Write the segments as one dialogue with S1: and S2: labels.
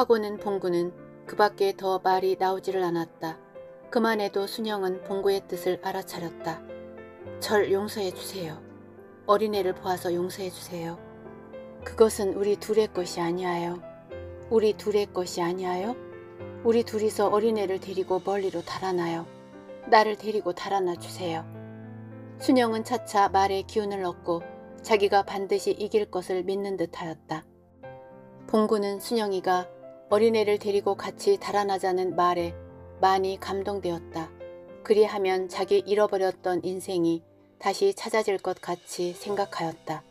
S1: 하고는 봉구는 그 밖에 더 말이 나오지를 않았다. 그만해도 순영은 봉구의 뜻을 알아차렸다. 절 용서해 주세요. 어린애를 보아서 용서해 주세요. 그것은 우리 둘의 것이 아니하여 우리 둘의 것이 아니하여 우리 둘이서 어린애를 데리고 멀리로 달아나요. 나를 데리고 달아나 주세요. 순영은 차차 말에 기운을 얻고 자기가 반드시 이길 것을 믿는 듯하였다. 봉구는 순영이가 어린애를 데리고 같이 달아나자는 말에 많이 감동되었다. 그리하면 자기 잃어버렸던 인생이 다시 찾아질 것 같이 생각하였다.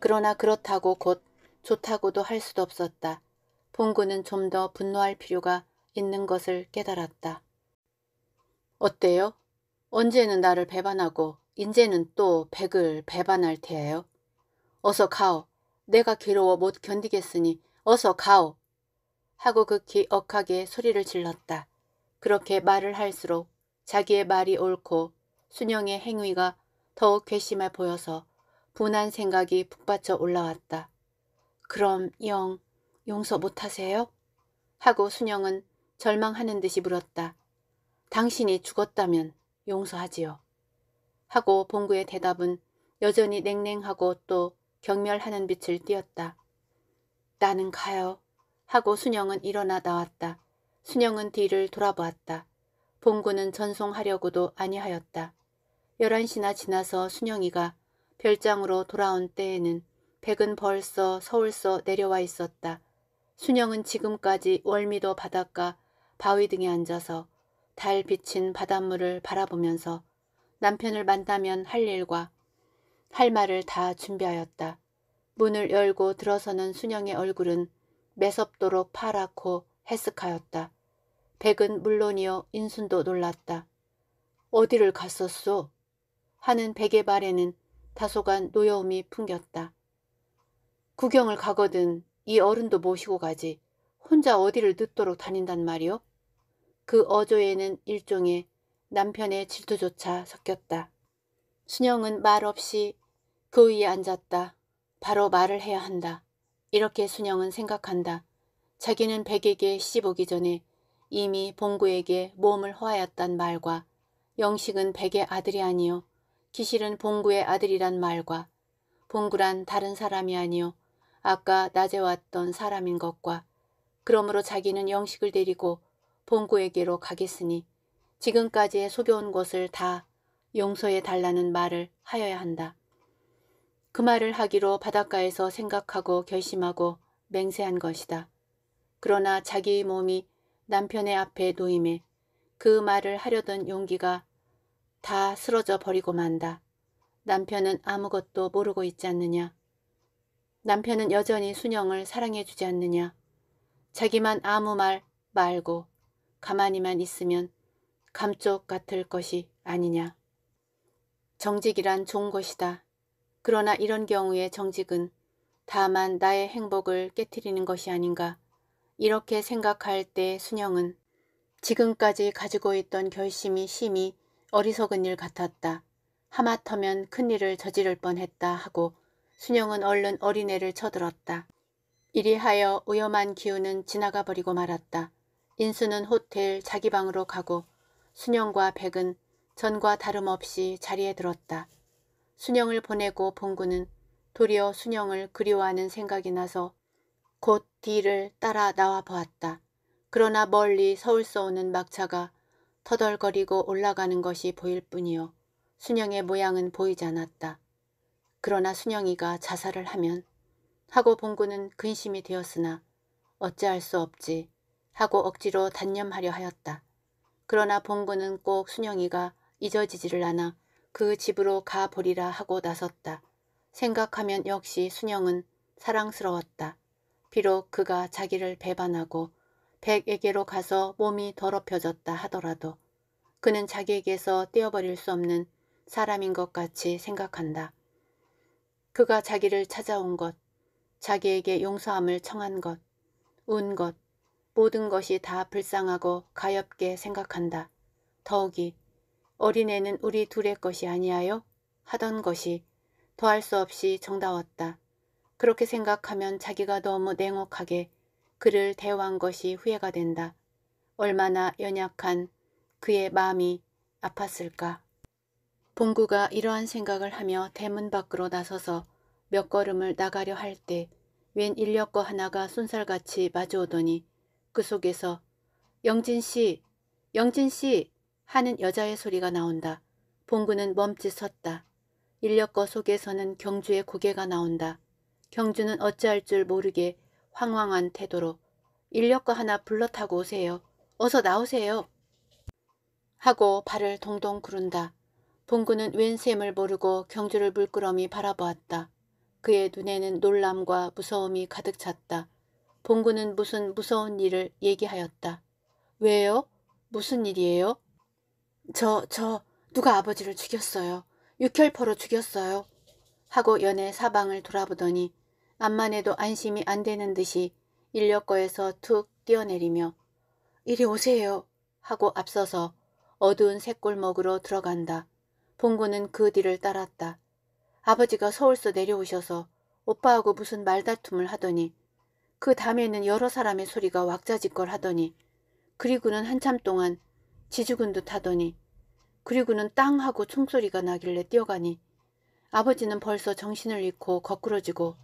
S1: 그러나 그렇다고 곧 좋다고도 할 수도 없었다. 봉구는 좀 더 분노할 필요가 있는 것을 깨달았다. 어때요? 언제는 나를 배반하고 인제는 또 백을 배반할 테예요. 어서 가오. 내가 괴로워 못 견디겠으니 어서 가오. 하고 극히 그 억하게 소리를 질렀다. 그렇게 말을 할수록 자기의 말이 옳고 순영의 행위가 더욱 괘씸해 보여서 분한 생각이 북받쳐 올라왔다. 그럼 영 용서 못하세요? 하고 순영은 절망하는 듯이 물었다. 당신이 죽었다면 용서하지요. 하고 봉구의 대답은 여전히 냉랭하고 또 경멸하는 빛을 띄었다. 나는 가요. 하고 순영은 일어나 나왔다. 순영은 뒤를 돌아보았다. 봉구는 전송하려고도 아니하였다. 11시나 지나서 순영이가 별장으로 돌아온 때에는 백은 벌써 서울서 내려와 있었다. 순영은 지금까지 월미도 바닷가 바위 등에 앉아서 달 비친 바닷물을 바라보면서 남편을 만나면 할 일과 할 말을 다 준비하였다. 문을 열고 들어서는 순영의 얼굴은 매섭도록 파랗고 해쓱하였다. 백은 물론이요 인순도 놀랐다. 어디를 갔었소? 하는 백의 발에는 다소간 노여움이 풍겼다. 구경을 가거든 이 어른도 모시고 가지 혼자 어디를 늦도록 다닌단 말이오? 그 어조에는 일종의 남편의 질투조차 섞였다. 순영은 말없이 그 위에 앉았다. 바로 말을 해야 한다. 이렇게 순영은 생각한다. 자기는 백에게 씹오기 전에 이미 봉구에게 몸을 허하였단 말과 영식은 백의 아들이 아니요 기실은 봉구의 아들이란 말과 봉구란 다른 사람이 아니요 아까 낮에 왔던 사람인 것과 그러므로 자기는 영식을 데리고 봉구에게로 가겠으니 지금까지의 속여온 것을 다 용서해 달라는 말을 하여야 한다. 그 말을 하기로 바닷가에서 생각하고 결심하고 맹세한 것이다. 그러나 자기 의 몸이 남편의 앞에 놓임에 그 말을 하려던 용기가 다 쓰러져 버리고 만다. 남편은 아무것도 모르고 있지 않느냐. 남편은 여전히 순영을 사랑해주지 않느냐. 자기만 아무 말 말고 가만히만 있으면 감쪽 같을 것이 아니냐. 정직이란 좋은 것이다. 그러나 이런 경우에 정직은 다만 나의 행복을 깨뜨리는 것이 아닌가 이렇게 생각할 때 순영은 지금까지 가지고 있던 결심이 심히 어리석은 일 같았다. 하마터면 큰일을 저지를 뻔했다 하고 순영은 얼른 어린애를 쳐들었다. 이리하여 위험한 기운은 지나가 버리고 말았다. 인수는 호텔 자기 방으로 가고 순영과 백은 전과 다름없이 자리에 들었다. 순영을 보내고 봉구는 도리어 순영을 그리워하는 생각이 나서 곧 뒤를 따라 나와 보았다. 그러나 멀리 서울서 오는 막차가 터덜거리고 올라가는 것이 보일 뿐이요. 순영의 모양은 보이지 않았다. 그러나 순영이가 자살을 하면 하고 봉구는 근심이 되었으나 어찌할 수 없지 하고 억지로 단념하려 하였다. 그러나 봉구는 꼭 순영이가 잊어지지를 않아 그 집으로 가보리라 하고 나섰다. 생각하면 역시 순영은 사랑스러웠다. 비록 그가 자기를 배반하고 백에게로 가서 몸이 더럽혀졌다 하더라도 그는 자기에게서 떼어버릴 수 없는 사람인 것 같이 생각한다. 그가 자기를 찾아온 것, 자기에게 용서함을 청한 것, 운 것, 모든 것이 다 불쌍하고 가엽게 생각한다. 더욱이 어린애는 우리 둘의 것이 아니하여 하던 것이 더할 수 없이 정다웠다. 그렇게 생각하면 자기가 너무 냉혹하게 그를 대우한 것이 후회가 된다. 얼마나 연약한 그의 마음이 아팠을까. 봉구가 이러한 생각을 하며 대문 밖으로 나서서 몇 걸음을 나가려 할 때 웬 인력거 하나가 쏜살같이 마주오더니 그 속에서 영진씨, 영진씨 하는 여자의 소리가 나온다. 봉구는 멈칫 섰다. 인력거 속에서는 경주의 고개가 나온다. 경주는 어찌할 줄 모르게 황황한 태도로 인력거 하나 불러타고 오세요. 어서 나오세요. 하고 발을 동동 구른다. 봉구는 웬셈을 모르고 경주를 물끄러미 바라보았다. 그의 눈에는 놀람과 무서움이 가득 찼다. 봉구는 무슨 무서운 일을 얘기하였다. 왜요? 무슨 일이에요? 저, 저, 누가 아버지를 죽였어요. 육혈포로 죽였어요. 하고 연애 사방을 돌아보더니 암만 해도 안심이 안 되는 듯이 인력거에서 툭 뛰어내리며 이리 오세요 하고 앞서서 어두운 샛골목으로 들어간다. 봉구는 그 뒤를 따랐다. 아버지가 서울서 내려오셔서 오빠하고 무슨 말다툼을 하더니 그다음에는 여러 사람의 소리가 왁자지껄 하더니 그리고는 한참 동안 지주군도 타더니 그리고는 땅 하고 총소리가 나길래 뛰어가니 아버지는 벌써 정신을 잃고 거꾸러지고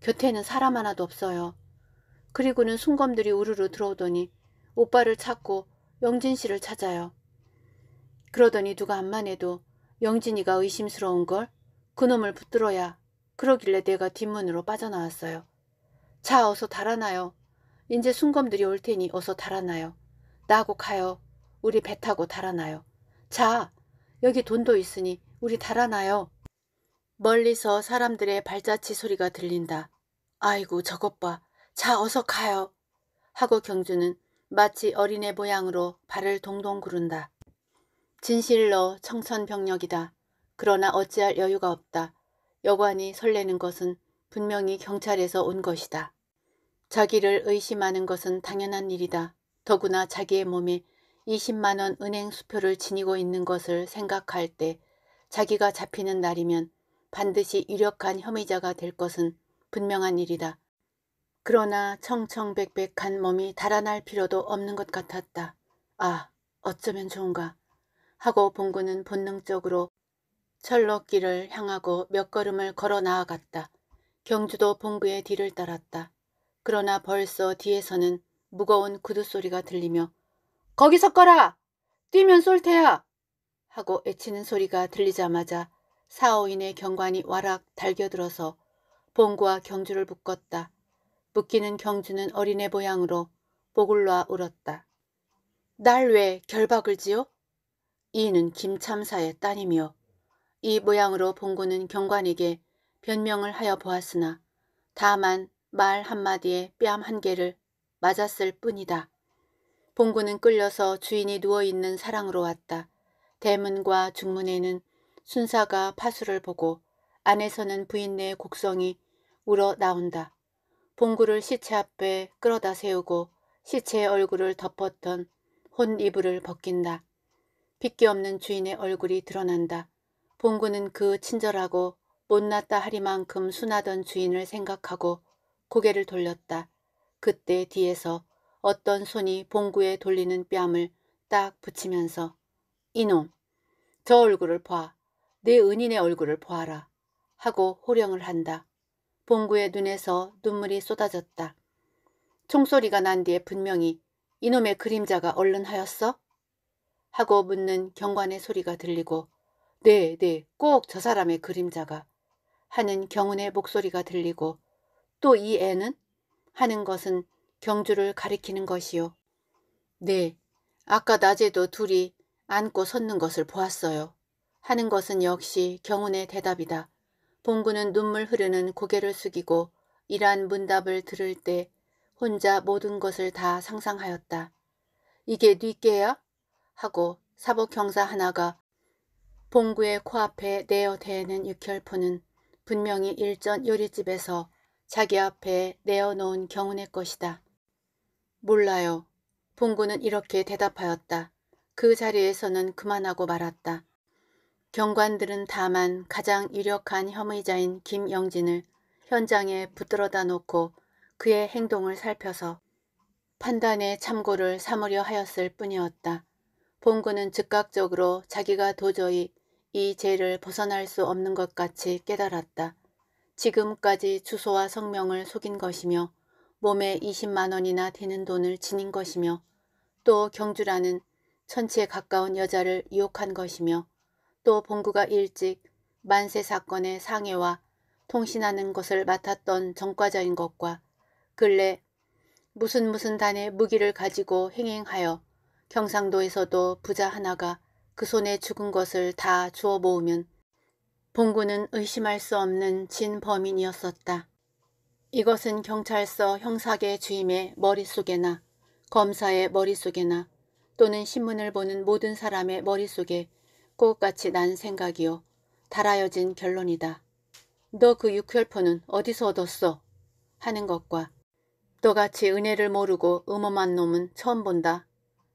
S1: 곁에는 사람 하나도 없어요. 그리고는 순검들이 우르르 들어오더니 오빠를 찾고 영진 씨를 찾아요. 그러더니 누가 암만 해도 영진이가 의심스러운 걸 그놈을 붙들어야 그러길래 내가 뒷문으로 빠져나왔어요. 자 어서 달아나요. 이제 순검들이 올 테니 어서 달아나요. 나하고 가요. 우리 배 타고 달아나요. 자, 여기 돈도 있으니 우리 달아나요. 멀리서 사람들의 발자취 소리가 들린다. 아이고 저것 봐. 자 어서 가요. 하고 경주는 마치 어린애 모양으로 발을 동동 구른다. 진실로 청천벽력이다. 그러나 어찌할 여유가 없다. 여관이 설레는 것은 분명히 경찰에서 온 것이다. 자기를 의심하는 것은 당연한 일이다. 더구나 자기의 몸에 20만원 은행 수표를 지니고 있는 것을 생각할 때 자기가 잡히는 날이면 반드시 유력한 혐의자가 될 것은 분명한 일이다. 그러나 청청백백한 몸이 달아날 필요도 없는 것 같았다. 아, 어쩌면 좋은가 하고 봉구는 본능적으로 철로길을 향하고 몇 걸음을 걸어 나아갔다. 경주도 봉구의 뒤를 따랐다. 그러나 벌써 뒤에서는 무거운 구두 소리가 들리며 거기서 꺼라! 뛰면 쏠 테야! 하고 애치는 소리가 들리자마자 사오인의 경관이 와락 달겨들어서 봉구와 경주를 묶었다. 묶이는 경주는 어린애 모양으로 목을 놔 울었다. 날 왜 결박을 지요? 이는 김참사의 딸이며 이 모양으로 봉구는 경관에게 변명을 하여 보았으나 다만 말 한마디에 뺨 한 개를 맞았을 뿐이다. 봉구는 끌려서 주인이 누워있는 사랑으로 왔다. 대문과 중문에는 순사가 파수를 보고 안에서는 부인네의 곡성이 울어 나온다. 봉구를 시체 앞에 끌어다 세우고 시체의 얼굴을 덮었던 혼 이불을 벗긴다. 빗기 없는 주인의 얼굴이 드러난다. 봉구는 그 친절하고 못났다 하리만큼 순하던 주인을 생각하고 고개를 돌렸다. 그때 뒤에서 어떤 손이 봉구에 돌리는 뺨을 딱 붙이면서 이놈 저 얼굴을 봐. 내 은인의 얼굴을 보아라. 하고 호령을 한다. 봉구의 눈에서 눈물이 쏟아졌다. 총소리가 난 뒤에 분명히 이놈의 그림자가 얼른 하였어? 하고 묻는 경관의 소리가 들리고 네, 네, 꼭 저 사람의 그림자가 하는 경운의 목소리가 들리고 또 이 애는 하는 것은 경주를 가리키는 것이요. 네, 아까 낮에도 둘이 안고 섰는 것을 보았어요. 하는 것은 역시 경운의 대답이다. 봉구는 눈물 흐르는 고개를 숙이고 이러한 문답을 들을 때 혼자 모든 것을 다 상상하였다. 이게 뉘께야? 하고 사복 경사 하나가 봉구의 코앞에 내어대는 육혈포는 분명히 일전 요리집에서 자기 앞에 내어놓은 경운의 것이다. 몰라요. 봉구는 이렇게 대답하였다. 그 자리에서는 그만하고 말았다. 경관들은 다만 가장 유력한 혐의자인 김영진을 현장에 붙들어다 놓고 그의 행동을 살펴서 판단의 참고를 삼으려 하였을 뿐이었다. 봉구는 즉각적으로 자기가 도저히 이 죄를 벗어날 수 없는 것 같이 깨달았다. 지금까지 주소와 성명을 속인 것이며 몸에 20만 원이나 되는 돈을 지닌 것이며 또 경주라는 천치에 가까운 여자를 유혹한 것이며 또 봉구가 일찍 만세 사건의 상해와 통신하는 것을 맡았던 정과자인 것과 근래 무슨 무슨 단의 무기를 가지고 행행하여 경상도에서도 부자 하나가 그 손에 죽은 것을 다 주워 모으면 봉구는 의심할 수 없는 진범인이었었다. 이것은 경찰서 형사계 주임의 머릿속에나 검사의 머릿속에나 또는 신문을 보는 모든 사람의 머릿속에 꼭같이난 생각이요. 달아여진 결론이다. 너 그 육혈포는 어디서 얻었어? 하는 것과 너같이 은혜를 모르고 음험한 놈은 처음 본다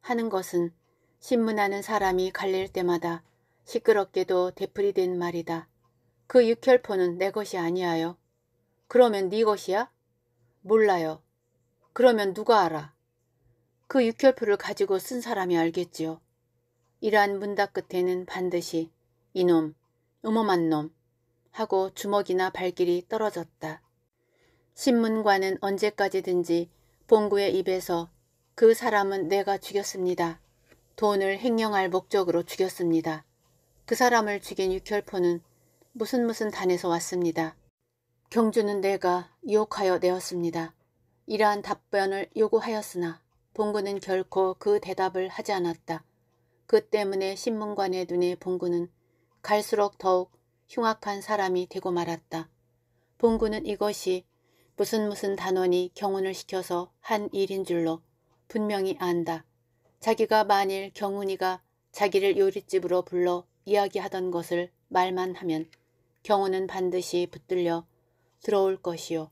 S1: 하는 것은 신문하는 사람이 갈릴 때마다 시끄럽게도 되풀이된 말이다. 그 육혈포는 내 것이 아니하여 그러면 네 것이야? 몰라요. 그러면 누가 알아? 그 육혈표를 가지고 쓴 사람이 알겠지요. 이러한 문답 끝에는 반드시 이놈, 음험한 놈 하고 주먹이나 발길이 떨어졌다. 신문관은 언제까지든지 봉구의 입에서 그 사람은 내가 죽였습니다. 돈을 횡령할 목적으로 죽였습니다. 그 사람을 죽인 육혈포는 무슨 무슨 단에서 왔습니다. 경주는 내가 유혹하여 내었습니다. 이러한 답변을 요구하였으나 봉구는 결코 그 대답을 하지 않았다. 그 때문에 신문관의 눈에 봉구는 갈수록 더욱 흉악한 사람이 되고 말았다. 봉구는 이것이 무슨 무슨 단원이 경운을 시켜서 한 일인 줄로 분명히 안다. 자기가 만일 경운이가 자기를 요릿집으로 불러 이야기하던 것을 말만 하면 경운은 반드시 붙들려 들어올 것이요.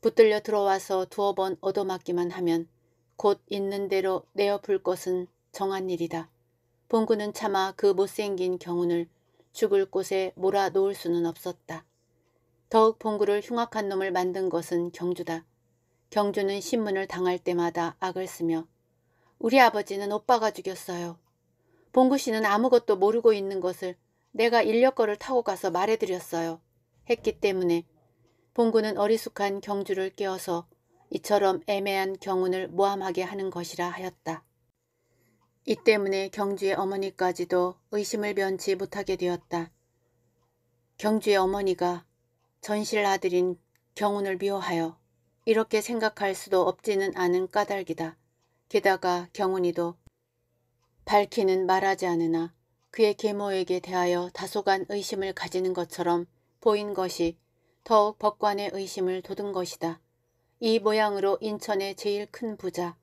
S1: 붙들려 들어와서 두어 번 얻어맞기만 하면 곧 있는 대로 내어풀 것은 정한 일이다. 봉구는 차마 그 못생긴 경운을 죽을 곳에 몰아놓을 수는 없었다. 더욱 봉구를 흉악한 놈을 만든 것은 경주다. 경주는 신문을 당할 때마다 악을 쓰며 우리 아버지는 오빠가 죽였어요. 봉구 씨는 아무것도 모르고 있는 것을 내가 인력거를 타고 가서 말해드렸어요. 했기 때문에 봉구는 어리숙한 경주를 깨어서 이처럼 애매한 경운을 모함하게 하는 것이라 하였다. 이 때문에 경주의 어머니까지도 의심을 면치 못하게 되었다. 경주의 어머니가 전실 아들인 경운을 미워하여 이렇게 생각할 수도 없지는 않은 까닭이다. 게다가 경운이도 밝히는 말하지 않으나 그의 계모에게 대하여 다소간 의심을 가지는 것처럼 보인 것이 더욱 법관의 의심을 돋은 것이다. 이 모양으로 인천의 제일 큰 부자,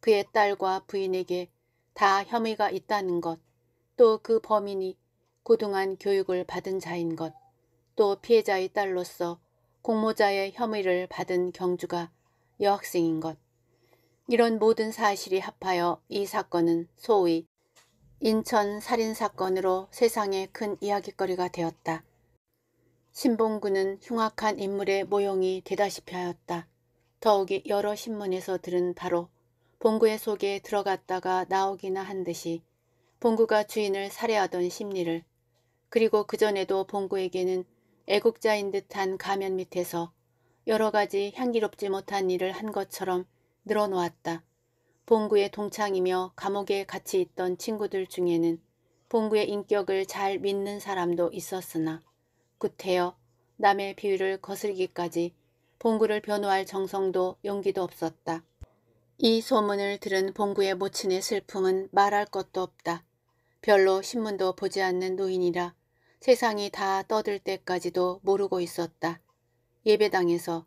S1: 그의 딸과 부인에게 다 혐의가 있다는 것, 또 그 범인이 고등한 교육을 받은 자인 것, 또 피해자의 딸로서 공모자의 혐의를 받은 경주가 여학생인 것. 이런 모든 사실이 합하여 이 사건은 소위 인천 살인사건으로 세상에 큰 이야기거리가 되었다. 신봉구는 흉악한 인물의 모형이 되다시피 하였다. 더욱이 여러 신문에서 들은 바로 봉구의 속에 들어갔다가 나오기나 한 듯이 봉구가 주인을 살해하던 심리를 그리고 그전에도 봉구에게는 애국자인 듯한 가면 밑에서 여러 가지 향기롭지 못한 일을 한 것처럼 늘어놓았다. 봉구의 동창이며 감옥에 같이 있던 친구들 중에는 봉구의 인격을 잘 믿는 사람도 있었으나 구태여 남의 비위를 거슬기까지 봉구를 변호할 정성도 용기도 없었다. 이 소문을 들은 봉구의 모친의 슬픔은 말할 것도 없다. 별로 신문도 보지 않는 노인이라 세상이 다 떠들 때까지도 모르고 있었다. 예배당에서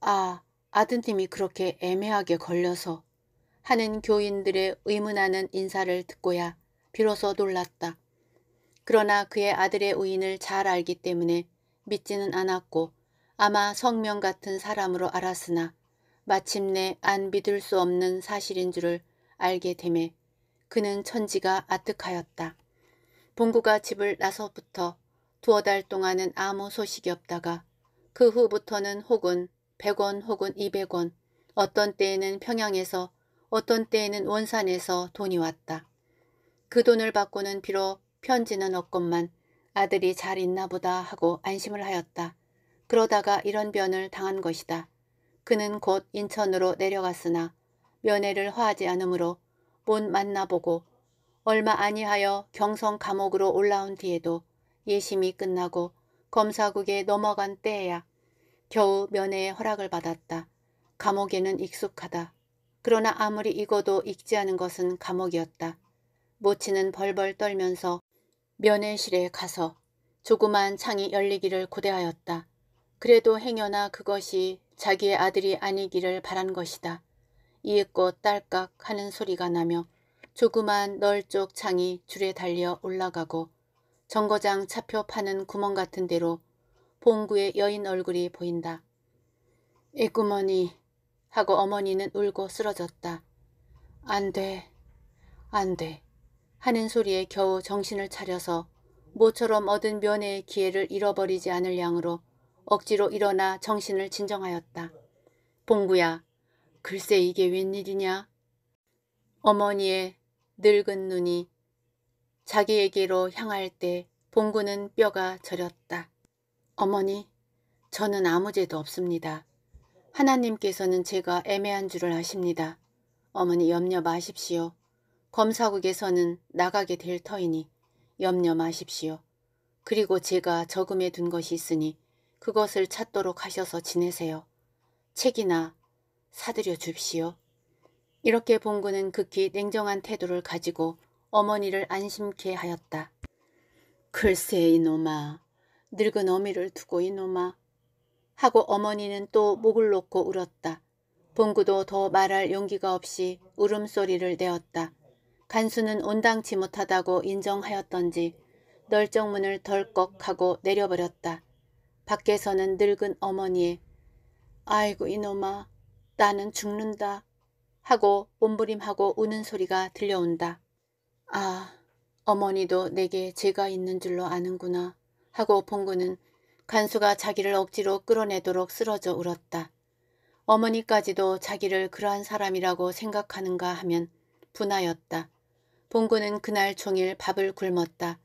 S1: 아 아드님이 그렇게 애매하게 걸려서 하는 교인들의 의문하는 인사를 듣고야 비로소 놀랐다. 그러나 그의 아들의 의인을잘 알기 때문에 믿지는 않았고 아마 성명 같은 사람으로 알았으나 마침내 안 믿을 수 없는 사실인 줄을 알게 되매 그는 천지가 아득하였다. 봉구가 집을 나서부터 두어 달 동안은 아무 소식이 없다가 그 후부터는 혹은 100원 혹은 200원 어떤 때에는 평양에서 어떤 때에는 원산에서 돈이 왔다. 그 돈을 받고는 비록 편지는 없건만 아들이 잘 있나 보다 하고 안심을 하였다. 그러다가 이런 변을 당한 것이다. 그는 곧 인천으로 내려갔으나 면회를 허하지 않으므로 못 만나보고 얼마 아니하여 경성 감옥으로 올라온 뒤에도 예심이 끝나고 검사국에 넘어간 때에야 겨우 면회의 허락을 받았다. 감옥에는 익숙하다. 그러나 아무리 익어도 익지 않은 것은 감옥이었다. 모치는 벌벌 떨면서 면회실에 가서 조그만 창이 열리기를 고대하였다. 그래도 행여나 그것이 자기의 아들이 아니기를 바란 것이다. 이윽고 딸깍 하는 소리가 나며 조그만 널쪽 창이 줄에 달려 올라가고 정거장 차표 파는 구멍 같은 데로 봉구의 여인 얼굴이 보인다. 이구머니 하고 어머니는 울고 쓰러졌다. 안 돼, 안 돼. 하는 소리에 겨우 정신을 차려서 모처럼 얻은 면회의 기회를 잃어버리지 않을 양으로 억지로 일어나 정신을 진정하였다. 봉구야, 글쎄 이게 웬일이냐? 어머니의 늙은 눈이 자기에게로 향할 때 봉구는 뼈가 저렸다. 어머니, 저는 아무 죄도 없습니다. 하나님께서는 제가 애매한 줄을 아십니다. 어머니 염려 마십시오. 검사국에서는 나가게 될 터이니 염려 마십시오. 그리고 제가 저금해 둔 것이 있으니 그것을 찾도록 하셔서 지내세요. 책이나 사들여 줍시오. 이렇게 봉구는 극히 냉정한 태도를 가지고 어머니를 안심케 하였다. 글쎄 이놈아, 늙은 어미를 두고 이놈아 하고 어머니는 또 목을 놓고 울었다. 봉구도 더 말할 용기가 없이 울음소리를 내었다. 간수는 온당치 못하다고 인정하였던지 널쩡문을 덜컥 하고 내려버렸다. 밖에서는 늙은 어머니의 아이고 이놈아 나는 죽는다 하고 몸부림하고 우는 소리가 들려온다. 아 어머니도 내게 죄가 있는 줄로 아는구나 하고 봉구는 간수가 자기를 억지로 끌어내도록 쓰러져 울었다. 어머니까지도 자기를 그러한 사람이라고 생각하는가 하면 분하였다. 봉구는 그날 종일 밥을 굶었다.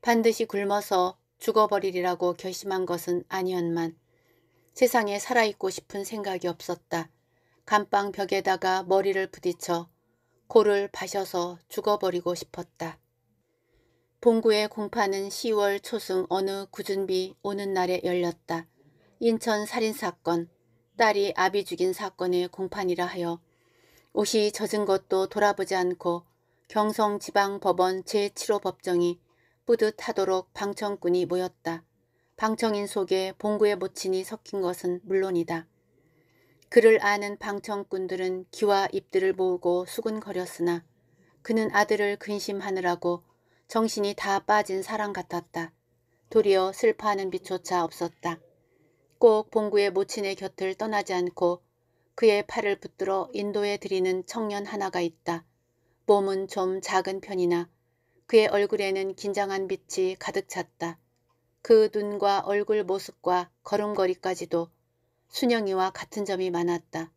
S1: 반드시 굶어서 죽어버리리라고 결심한 것은 아니었만 세상에 살아있고 싶은 생각이 없었다. 감방 벽에다가 머리를 부딪혀 고를 바셔서 죽어버리고 싶었다. 봉구의 공판은 10월 초승 어느 구준비 오는 날에 열렸다. 인천 살인사건, 딸이 아비 죽인 사건의 공판이라 하여 옷이 젖은 것도 돌아보지 않고 경성지방법원 제7호 법정이 뿌듯하도록 방청꾼이 모였다. 방청인 속에 봉구의 모친이 섞인 것은 물론이다. 그를 아는 방청꾼들은 귀와 입들을 모으고 수근거렸으나 그는 아들을 근심하느라고 정신이 다 빠진 사람 같았다. 도리어 슬퍼하는 빛조차 없었다. 꼭 봉구의 모친의 곁을 떠나지 않고 그의 팔을 붙들어 인도에 드리는 청년 하나가 있다. 몸은 좀 작은 편이나 그의 얼굴에는 긴장한 빛이 가득 찼다. 그 눈과 얼굴 모습과 걸음걸이까지도 순영이와 같은 점이 많았다.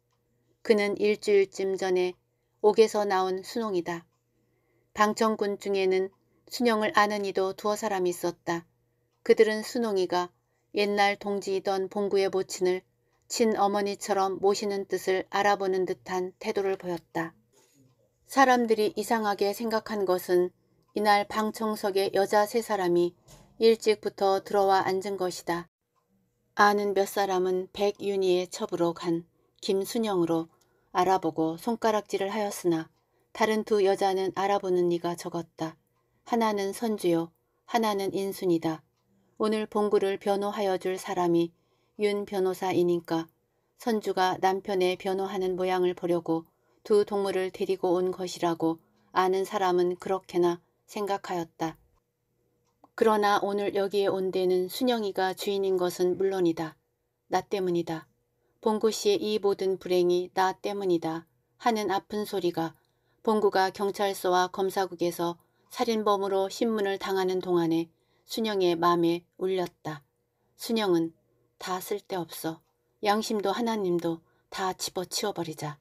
S1: 그는 일주일쯤 전에 옥에서 나온 순홍이다. 방청군 중에는 순영을 아는 이도 두어 사람이 있었다. 그들은 순홍이가 옛날 동지이던 봉구의 모친을 친어머니처럼 모시는 뜻을 알아보는 듯한 태도를 보였다. 사람들이 이상하게 생각한 것은 이날 방 청석에 여자 세 사람이 일찍부터 들어와 앉은 것이다. 아는 몇 사람은 백윤희의 첩으로 간 김순영으로 알아보고 손가락질을 하였으나 다른 두 여자는 알아보는 이가 적었다. 하나는 선주요 하나는 인순이다. 오늘 봉구를 변호하여 줄 사람이 윤 변호사이니까 선주가 남편의 변호하는 모양을 보려고 두 동물을 데리고 온 것이라고 아는 사람은 그렇게나 생각하였다. 그러나 오늘 여기에 온 데는 순영이가 주인인 것은 물론이다. 나 때문이다. 봉구 씨의 이 모든 불행이 나 때문이다. 하는 아픈 소리가 봉구가 경찰서와 검사국에서 살인범으로 신문을 당하는 동안에 순영의 마음에 울렸다. 순영은 다 쓸데없어. 양심도 하나님도 다 집어치워버리자.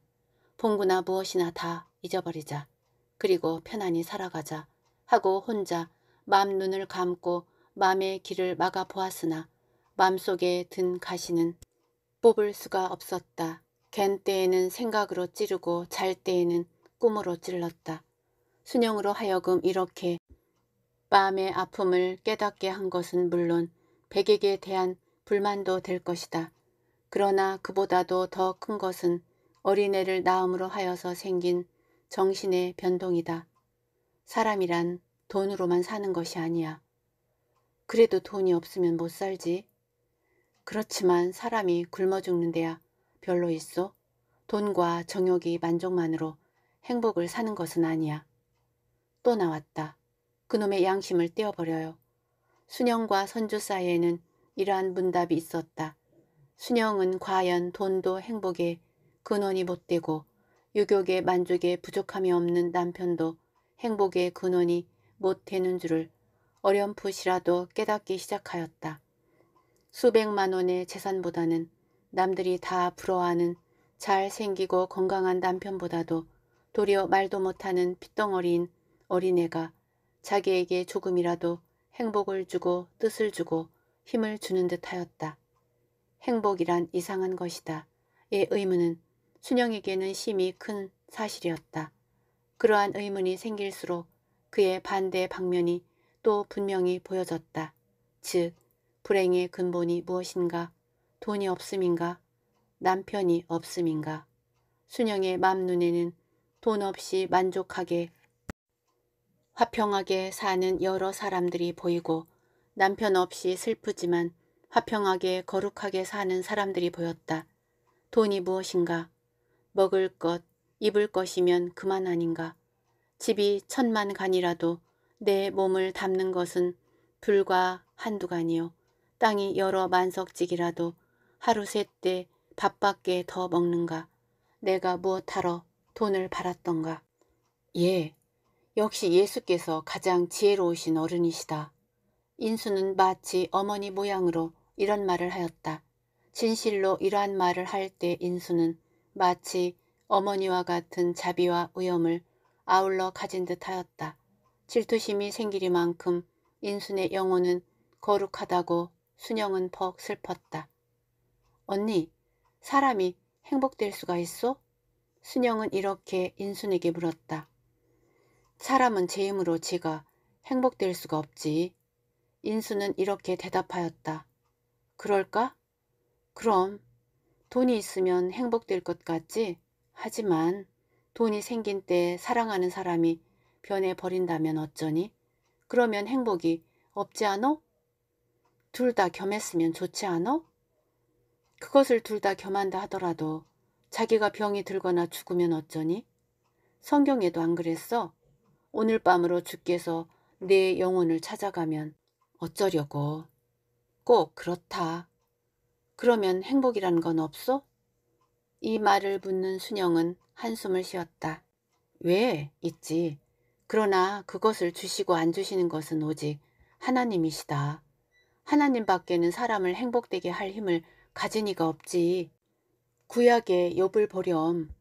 S1: 봉구나 무엇이나 다 잊어버리자. 그리고 편안히 살아가자 하고 혼자 맘 눈을 감고 맘의 길을 막아보았으나 맘속에 든 가시는 뽑을 수가 없었다. 갠 때에는 생각으로 찌르고 잘 때에는 꿈으로 찔렀다. 순영으로 하여금 이렇게 맘의 아픔을 깨닫게 한 것은 물론 백에게 대한 불만도 될 것이다. 그러나 그보다도 더 큰 것은 어린애를 낳음으로 하여서 생긴 정신의 변동이다. 사람이란 돈으로만 사는 것이 아니야. 그래도 돈이 없으면 못 살지. 그렇지만 사람이 굶어 죽는 데야 별로 있어. 돈과 정욕이 만족만으로 행복을 사는 것은 아니야. 또 나왔다. 그놈의 양심을 떼어버려요. 순영과 선주 사이에는 이러한 문답이 있었다. 순영은 과연 돈도 행복에 근원이 못되고 유격의 만족에 부족함이 없는 남편도 행복의 근원이 못되는 줄을 어렴풋이라도 깨닫기 시작하였다. 수백만 원의 재산보다는 남들이 다 부러워하는 잘생기고 건강한 남편보다도 도리어 말도 못하는 핏덩어리인 어린애가 자기에게 조금이라도 행복을 주고 뜻을 주고 힘을 주는 듯하였다. 행복이란 이상한 것이다. 의 의문은 순영에게는 심히 큰 사실이었다. 그러한 의문이 생길수록 그의 반대 방면이 또 분명히 보여졌다. 즉, 불행의 근본이 무엇인가? 돈이 없음인가? 남편이 없음인가? 순영의 맘눈에는 돈 없이 만족하게 화평하게 사는 여러 사람들이 보이고 남편 없이 슬프지만 화평하게 거룩하게 사는 사람들이 보였다. 돈이 무엇인가? 먹을 것, 입을 것이면 그만 아닌가. 집이 천만 간이라도 내 몸을 담는 것은 불과 한두 간이요. 땅이 여러 만석직기라도 하루 셋때 밥밖에 더 먹는가. 내가 무엇하러 돈을 팔았던가 예, 역시 예수께서 가장 지혜로우신 어른이시다. 인수는 마치 어머니 모양으로 이런 말을 하였다. 진실로 이러한 말을 할 때 인수는 마치 어머니와 같은 자비와 위엄을 아울러 가진 듯하였다. 질투심이 생기리만큼 인순의 영혼은 거룩하다고 순영은 퍽 슬펐다. 언니, 사람이 행복될 수가 있어? 순영은 이렇게 인순에게 물었다. 사람은 제 힘으로 지가 행복될 수가 없지. 인순은 이렇게 대답하였다. 그럴까? 그럼 돈이 있으면 행복될 것 같지? 하지만 돈이 생긴 때 사랑하는 사람이 변해버린다면 어쩌니? 그러면 행복이 없지 않어? 둘 다 겸했으면 좋지 않어? 그것을 둘 다 겸한다 하더라도 자기가 병이 들거나 죽으면 어쩌니? 성경에도 안 그랬어? 오늘 밤으로 주께서 내 영혼을 찾아가면 어쩌려고. 꼭 그렇다. 그러면 행복이란 건 없어? 이 말을 묻는 순영은 한숨을 쉬었다. 왜? 있지. 그러나 그것을 주시고 안 주시는 것은 오직 하나님이시다. 하나님 밖에는 사람을 행복되게 할 힘을 가진 이가 없지. 구약의 욥을 보렴.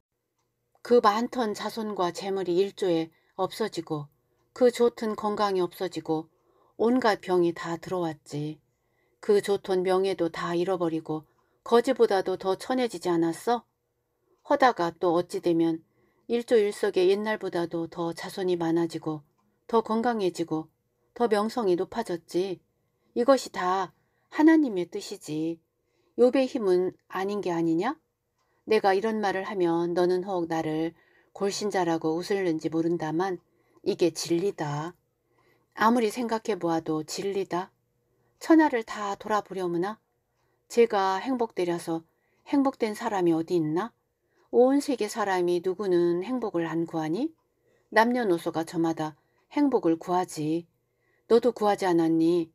S1: 그 많던 자손과 재물이 일조에 없어지고 그 좋든 건강이 없어지고 온갖 병이 다 들어왔지. 그 좋던 명예도 다 잃어버리고 거지보다도 더 천해지지 않았어? 허다가 또 어찌 되면 일조일석의 옛날보다도 더 자손이 많아지고 더 건강해지고 더 명성이 높아졌지. 이것이 다 하나님의 뜻이지. 욥의 힘은 아닌 게 아니냐? 내가 이런 말을 하면 너는 혹 나를 골신자라고 웃을는지 모른다만 이게 진리다. 아무리 생각해 보아도 진리다. 천하를 다 돌아보려무나 제가 행복되려서 행복된 사람이 어디 있나? 온 세계 사람이 누구는 행복을 안 구하니? 남녀노소가 저마다 행복을 구하지. 너도 구하지 않았니?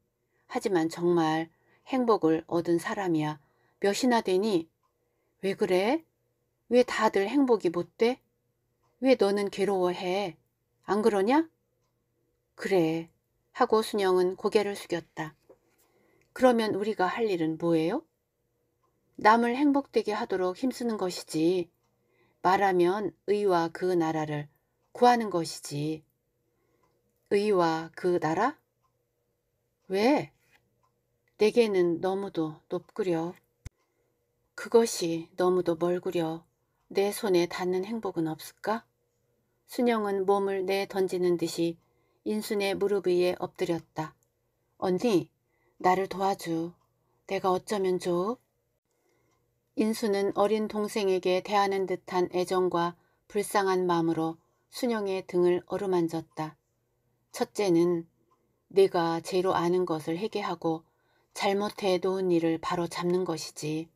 S1: 하지만 정말 행복을 얻은 사람이야. 몇이나 되니? 왜 그래? 왜 다들 행복이 못 돼? 왜 너는 괴로워해? 안 그러냐? 그래. 하고 순영은 고개를 숙였다. 그러면 우리가 할 일은 뭐예요? 남을 행복되게 하도록 힘쓰는 것이지 말하면 의와 그 나라를 구하는 것이지 의와 그 나라? 왜? 내게는 너무도 높구려. 그것이 너무도 멀구려. 내 손에 닿는 행복은 없을까? 순영은 몸을 내던지는 듯이 인순의 무릎 위에 엎드렸다. 언니, 나를 도와주. 내가 어쩌면 좋? 인수는 어린 동생에게 대하는 듯한 애정과 불쌍한 마음으로 순영의 등을 어루만졌다. 첫째는 네가제로 아는 것을 회개하고 잘못해 놓은 일을 바로 잡는 것이지.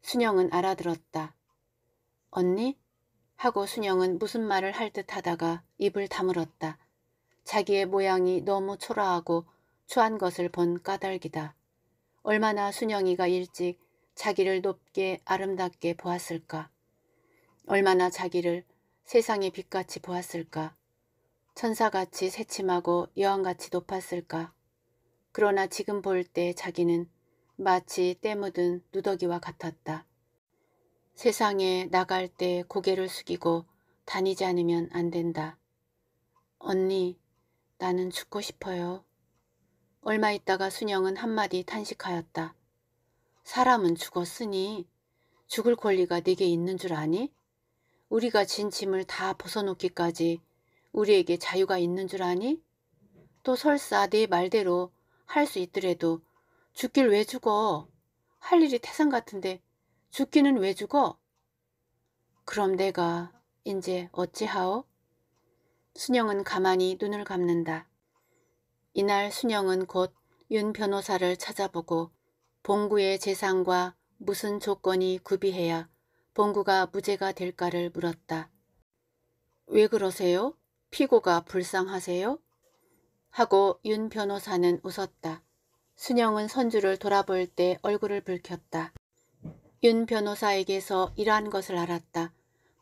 S1: 순영은 알아들었다. 언니? 하고 순영은 무슨 말을 할 듯 하다가 입을 다물었다. 자기의 모양이 너무 초라하고 추한 것을 본 까닭이다. 얼마나 순영이가 일찍 자기를 높게 아름답게 보았을까. 얼마나 자기를 세상의 빛같이 보았을까. 천사같이 새침하고 여왕같이 높았을까. 그러나 지금 볼 때 자기는 마치 때 묻은 누더기와 같았다. 세상에 나갈 때 고개를 숙이고 다니지 않으면 안 된다. 언니, 나는 죽고 싶어요. 얼마 있다가 순영은 한마디 탄식하였다. 사람은 죽었으니 죽을 권리가 네게 있는 줄 아니? 우리가 진 짐을 다 벗어놓기까지 우리에게 자유가 있는 줄 아니? 또 설사 네 말대로 할 수 있더라도 죽길 왜 죽어? 할 일이 태산 같은데 죽기는 왜 죽어? 그럼 내가 이제 어찌하오? 순영은 가만히 눈을 감는다. 이날 순영은 곧 윤 변호사를 찾아보고 봉구의 재산과 무슨 조건이 구비해야 봉구가 무죄가 될까를 물었다. 왜 그러세요? 피고가 불쌍하세요? 하고 윤 변호사는 웃었다. 순영은 선주를 돌아볼 때 얼굴을 붉혔다. 윤 변호사에게서 이러한 것을 알았다.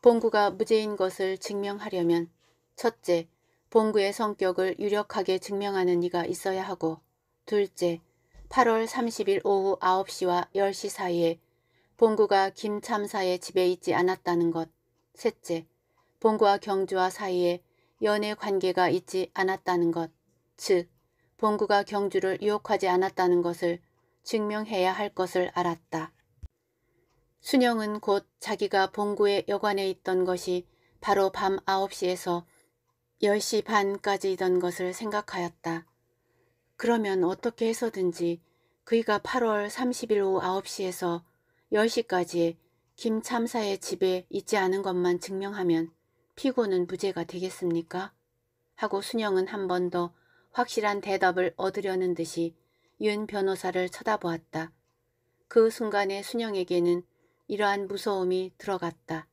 S1: 봉구가 무죄인 것을 증명하려면 첫째, 본구의 성격을 유력하게 증명하는 이가 있어야 하고 둘째, 8월 30일 오후 9시와 10시 사이에 본구가 김 참사의 집에 있지 않았다는 것. 셋째, 본구와 경주와 사이에 연애 관계가 있지 않았다는 것. 즉, 본구가 경주를 유혹하지 않았다는 것을 증명해야 할 것을 알았다. 순영은 곧 자기가 본구의 여관에 있던 것이 바로 밤 9시에서 10시 반까지이던 것을 생각하였다. 그러면 어떻게 해서든지 그이가 8월 30일 오후 9시에서 10시까지 김 참사의 집에 있지 않은 것만 증명하면 피고는 무죄가 되겠습니까? 하고 순영은 한 번 더 확실한 대답을 얻으려는 듯이 윤 변호사를 쳐다보았다. 그 순간에 순영에게는 이러한 무서움이 들어갔다.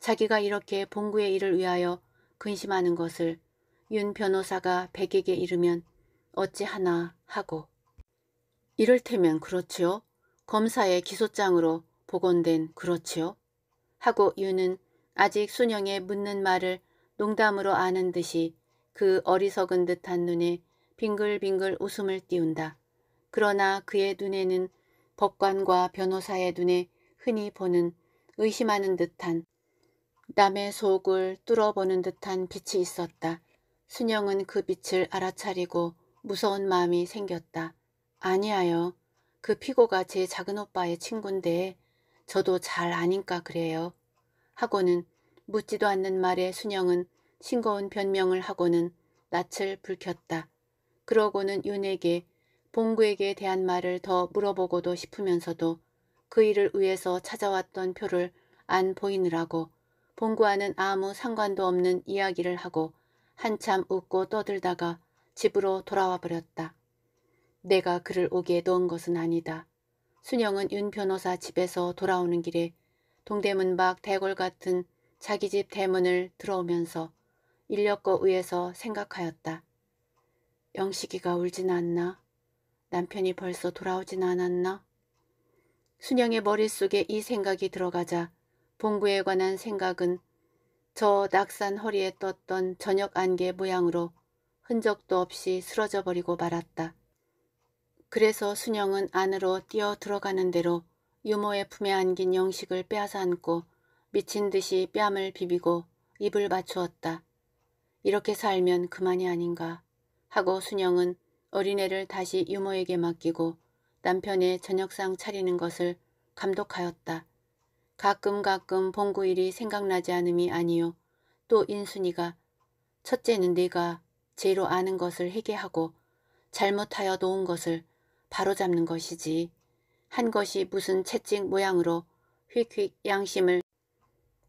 S1: 자기가 이렇게 봉구의 일을 위하여 근심하는 것을 윤 변호사가 백에게 이르면 어찌 하나 하고 이를테면 그렇지요. 검사의 기소장으로 복원된 그렇지요. 하고 윤은 아직 순영의 묻는 말을 농담으로 아는 듯이 그 어리석은 듯한 눈에 빙글빙글 웃음을 띄운다. 그러나 그의 눈에는 법관과 변호사의 눈에 흔히 보는 의심하는 듯한 남의 속을 뚫어보는 듯한 빛이 있었다. 순영은 그 빛을 알아차리고 무서운 마음이 생겼다. 아니하여 그 피고가 제 작은 오빠의 친군데 저도 잘 아니까 그래요. 하고는 묻지도 않는 말에 순영은 싱거운 변명을 하고는 낯을 불켰다. 그러고는 윤에게 봉구에게 대한 말을 더 물어보고도 싶으면서도 그 일을 위해서 찾아왔던 표를 안 보이느라고 본구와는 아무 상관도 없는 이야기를 하고 한참 웃고 떠들다가 집으로 돌아와 버렸다. 내가 그를 오게 놓은 것은 아니다. 순영은 윤 변호사 집에서 돌아오는 길에 동대문 밖 대골 같은 자기 집 대문을 들어오면서 인력거 위에서 생각하였다. 영식이가 울진 않나? 남편이 벌써 돌아오진 않았나? 순영의 머릿속에 이 생각이 들어가자 봉구에 관한 생각은 저 낙산 허리에 떴던 저녁 안개 모양으로 흔적도 없이 쓰러져 버리고 말았다. 그래서 순영은 안으로 뛰어 들어가는 대로 유모의 품에 안긴 영식을 빼앗아 안고 미친 듯이 뺨을 비비고 입을 맞추었다. 이렇게 살면 그만이 아닌가 하고 순영은 어린애를 다시 유모에게 맡기고 남편의 저녁상 차리는 것을 감독하였다. 가끔 가끔 봉구일이 생각나지 않음이 아니요. 또 인순이가 첫째는 네가 죄로 아는 것을 회개하고 잘못하여 놓은 것을 바로잡는 것이지. 한 것이 무슨 채찍 모양으로 휙휙 양심을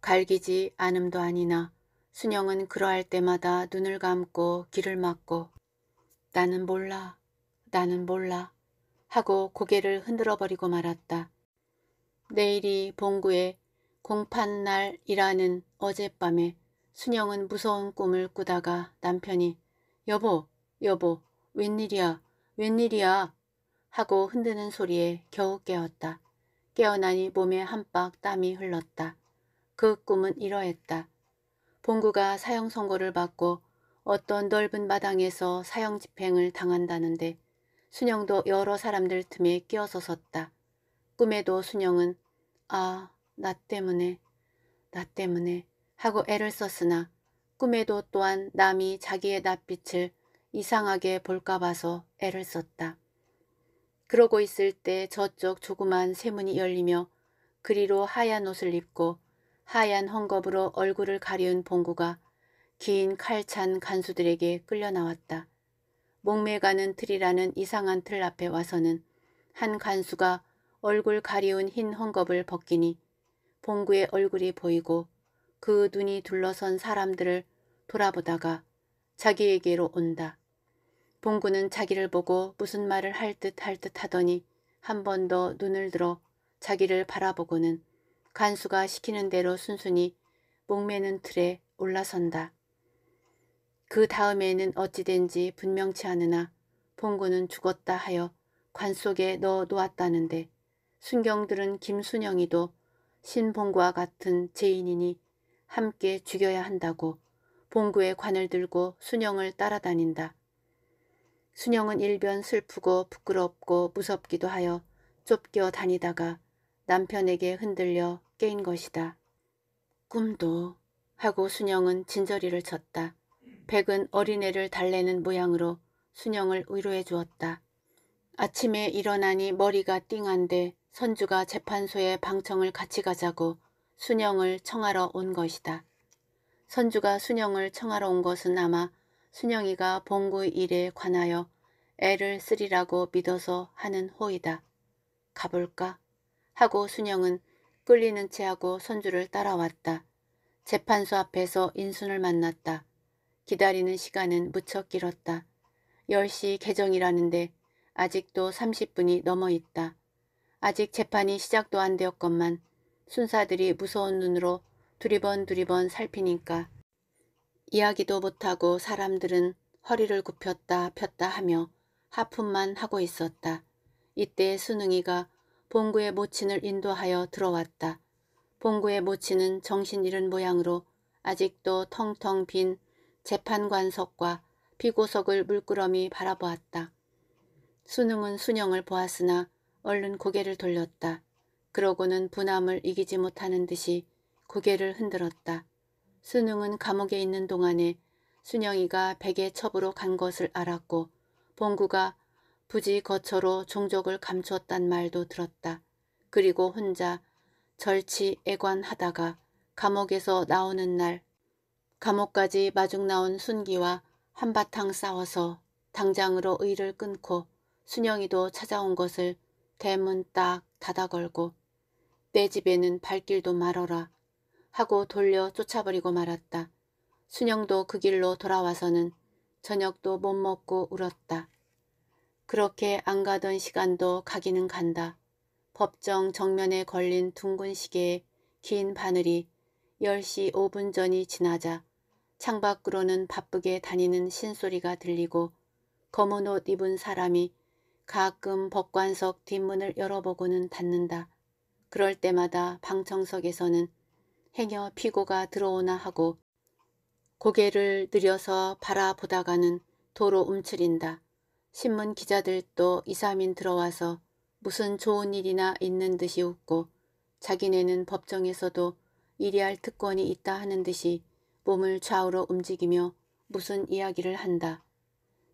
S1: 갈기지 않음도 아니나 순영은 그러할 때마다 눈을 감고 귀를 막고 나는 몰라 나는 몰라 하고 고개를 흔들어 버리고 말았다. 내일이 봉구의 공판날이라는 어젯밤에 순영은 무서운 꿈을 꾸다가 남편이 여보 여보 웬일이야 웬일이야 하고 흔드는 소리에 겨우 깨었다. 깨어나니 몸에 한박 땀이 흘렀다. 그 꿈은 이러했다. 봉구가 사형 선고를 받고 어떤 넓은 마당에서 사형 집행을 당한다는데 순영도 여러 사람들 틈에 끼어서 섰다. 꿈에도 순영은 아, 나 때문에, 나 때문에 하고 애를 썼으나 꿈에도 또한 남이 자기의 낯빛을 이상하게 볼까 봐서 애를 썼다. 그러고 있을 때 저쪽 조그만 세문이 열리며 그리로 하얀 옷을 입고 하얀 헝겊으로 얼굴을 가리운 봉구가 긴 칼 찬 간수들에게 끌려 나왔다. 목매가는 틀이라는 이상한 틀 앞에 와서는 한 간수가 얼굴 가리운 흰 헝겊을 벗기니 봉구의 얼굴이 보이고 그 눈이 둘러선 사람들을 돌아보다가 자기에게로 온다. 봉구는 자기를 보고 무슨 말을 할 듯 할 듯 하더니 한 번 더 눈을 들어 자기를 바라보고는 간수가 시키는 대로 순순히 목매는 틀에 올라선다. 그 다음에는 어찌된지 분명치 않으나 봉구는 죽었다 하여 관 속에 넣어 놓았다는데 순경들은 김순영이도 신봉구와 같은 죄인이니 함께 죽여야 한다고 봉구의 관을 들고 순영을 따라다닌다. 순영은 일변 슬프고 부끄럽고 무섭기도 하여 쫓겨 다니다가 남편에게 흔들려 깨인 것이다. 꿈도 하고 순영은 진저리를 쳤다. 백은 어린애를 달래는 모양으로 순영을 위로해 주었다. 아침에 일어나니 머리가 띵한데 선주가 재판소에 방청을 같이 가자고 순영을 청하러 온 것이다. 선주가 순영을 청하러 온 것은 아마 순영이가 봉구 일에 관하여 애를 쓰리라고 믿어서 하는 호이다. 가볼까? 하고 순영은 끌리는 체하고 선주를 따라왔다. 재판소 앞에서 인순을 만났다. 기다리는 시간은 무척 길었다. 10시 개정이라는데 아직도 30분이 넘어 있다. 아직 재판이 시작도 안 되었건만 순사들이 무서운 눈으로 두리번 두리번 살피니까 이야기도 못하고 사람들은 허리를 굽혔다 폈다 하며 하품만 하고 있었다. 이때 순응이가 봉구의 모친을 인도하여 들어왔다. 봉구의 모친은 정신 잃은 모양으로 아직도 텅텅 빈 재판관석과 피고석을 물끄러미 바라보았다. 순응은 순영을 보았으나 얼른 고개를 돌렸다. 그러고는 분함을 이기지 못하는 듯이 고개를 흔들었다. 순웅은 감옥에 있는 동안에 순영이가 백의 첩으로 간 것을 알았고 봉구가 부지 거처로 종족을 감추었단 말도 들었다. 그리고 혼자 절치 애관하다가 감옥에서 나오는 날 감옥까지 마중 나온 순기와 한바탕 싸워서 당장으로 의를 끊고 순영이도 찾아온 것을 대문 딱 닫아 걸고 내 집에는 발길도 말어라 하고 돌려 쫓아버리고 말았다. 순영도 그 길로 돌아와서는 저녁도 못 먹고 울었다. 그렇게 안 가던 시간도 가기는 간다. 법정 정면에 걸린 둥근 시계에긴 바늘이 10시 5분 전이 지나자 창밖으로는 바쁘게 다니는 신소리가 들리고 검은 옷 입은 사람이 가끔 법관석 뒷문을 열어보고는 닫는다. 그럴 때마다 방청석에서는 행여 피고가 들어오나 하고 고개를 들여서 바라보다가는 도로 움츠린다. 신문 기자들도 이삼인 들어와서 무슨 좋은 일이나 있는 듯이 웃고 자기네는 법정에서도 일이할 특권이 있다 하는 듯이 몸을 좌우로 움직이며 무슨 이야기를 한다.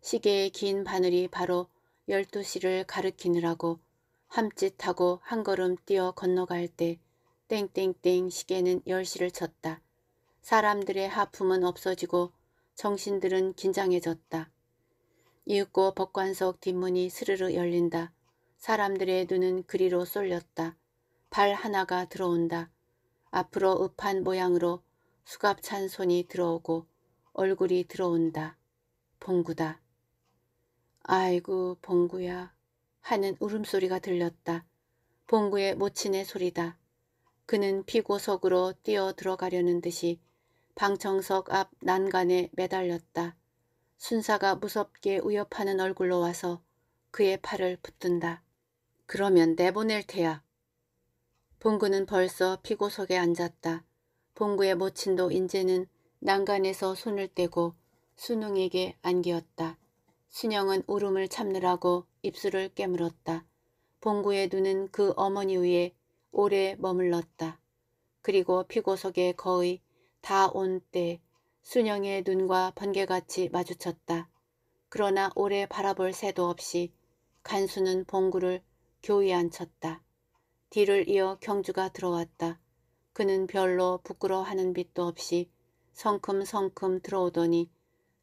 S1: 시계의 긴 바늘이 바로 열두 시를 가르키느라고 함짓하고 한 걸음 뛰어 건너갈 때 땡땡땡 시계는 열시를 쳤다. 사람들의 하품은 없어지고 정신들은 긴장해졌다. 이윽고 법관석 뒷문이 스르르 열린다. 사람들의 눈은 그리로 쏠렸다. 발 하나가 들어온다. 앞으로 읍한 모양으로 수갑찬 손이 들어오고 얼굴이 들어온다. 봉구다. 아이고 봉구야 하는 울음소리가 들렸다. 봉구의 모친의 소리다. 그는 피고석으로 뛰어 들어가려는 듯이 방청석 앞 난간에 매달렸다. 순사가 무섭게 위협하는 얼굴로 와서 그의 팔을 붙든다. 그러면 내보낼 테야. 봉구는 벌써 피고석에 앉았다. 봉구의 모친도 인제는 난간에서 손을 떼고 순웅에게 안기었다. 신영은 울음을 참느라고 입술을 깨물었다. 봉구의 눈은 그 어머니 위에 오래 머물렀다. 그리고 피고석에 거의 다 온 때 순영의 눈과 번개같이 마주쳤다. 그러나 오래 바라볼 새도 없이 간수는 봉구를 교회에 앉혔다. 뒤를 이어 경주가 들어왔다. 그는 별로 부끄러워하는 빛도 없이 성큼성큼 들어오더니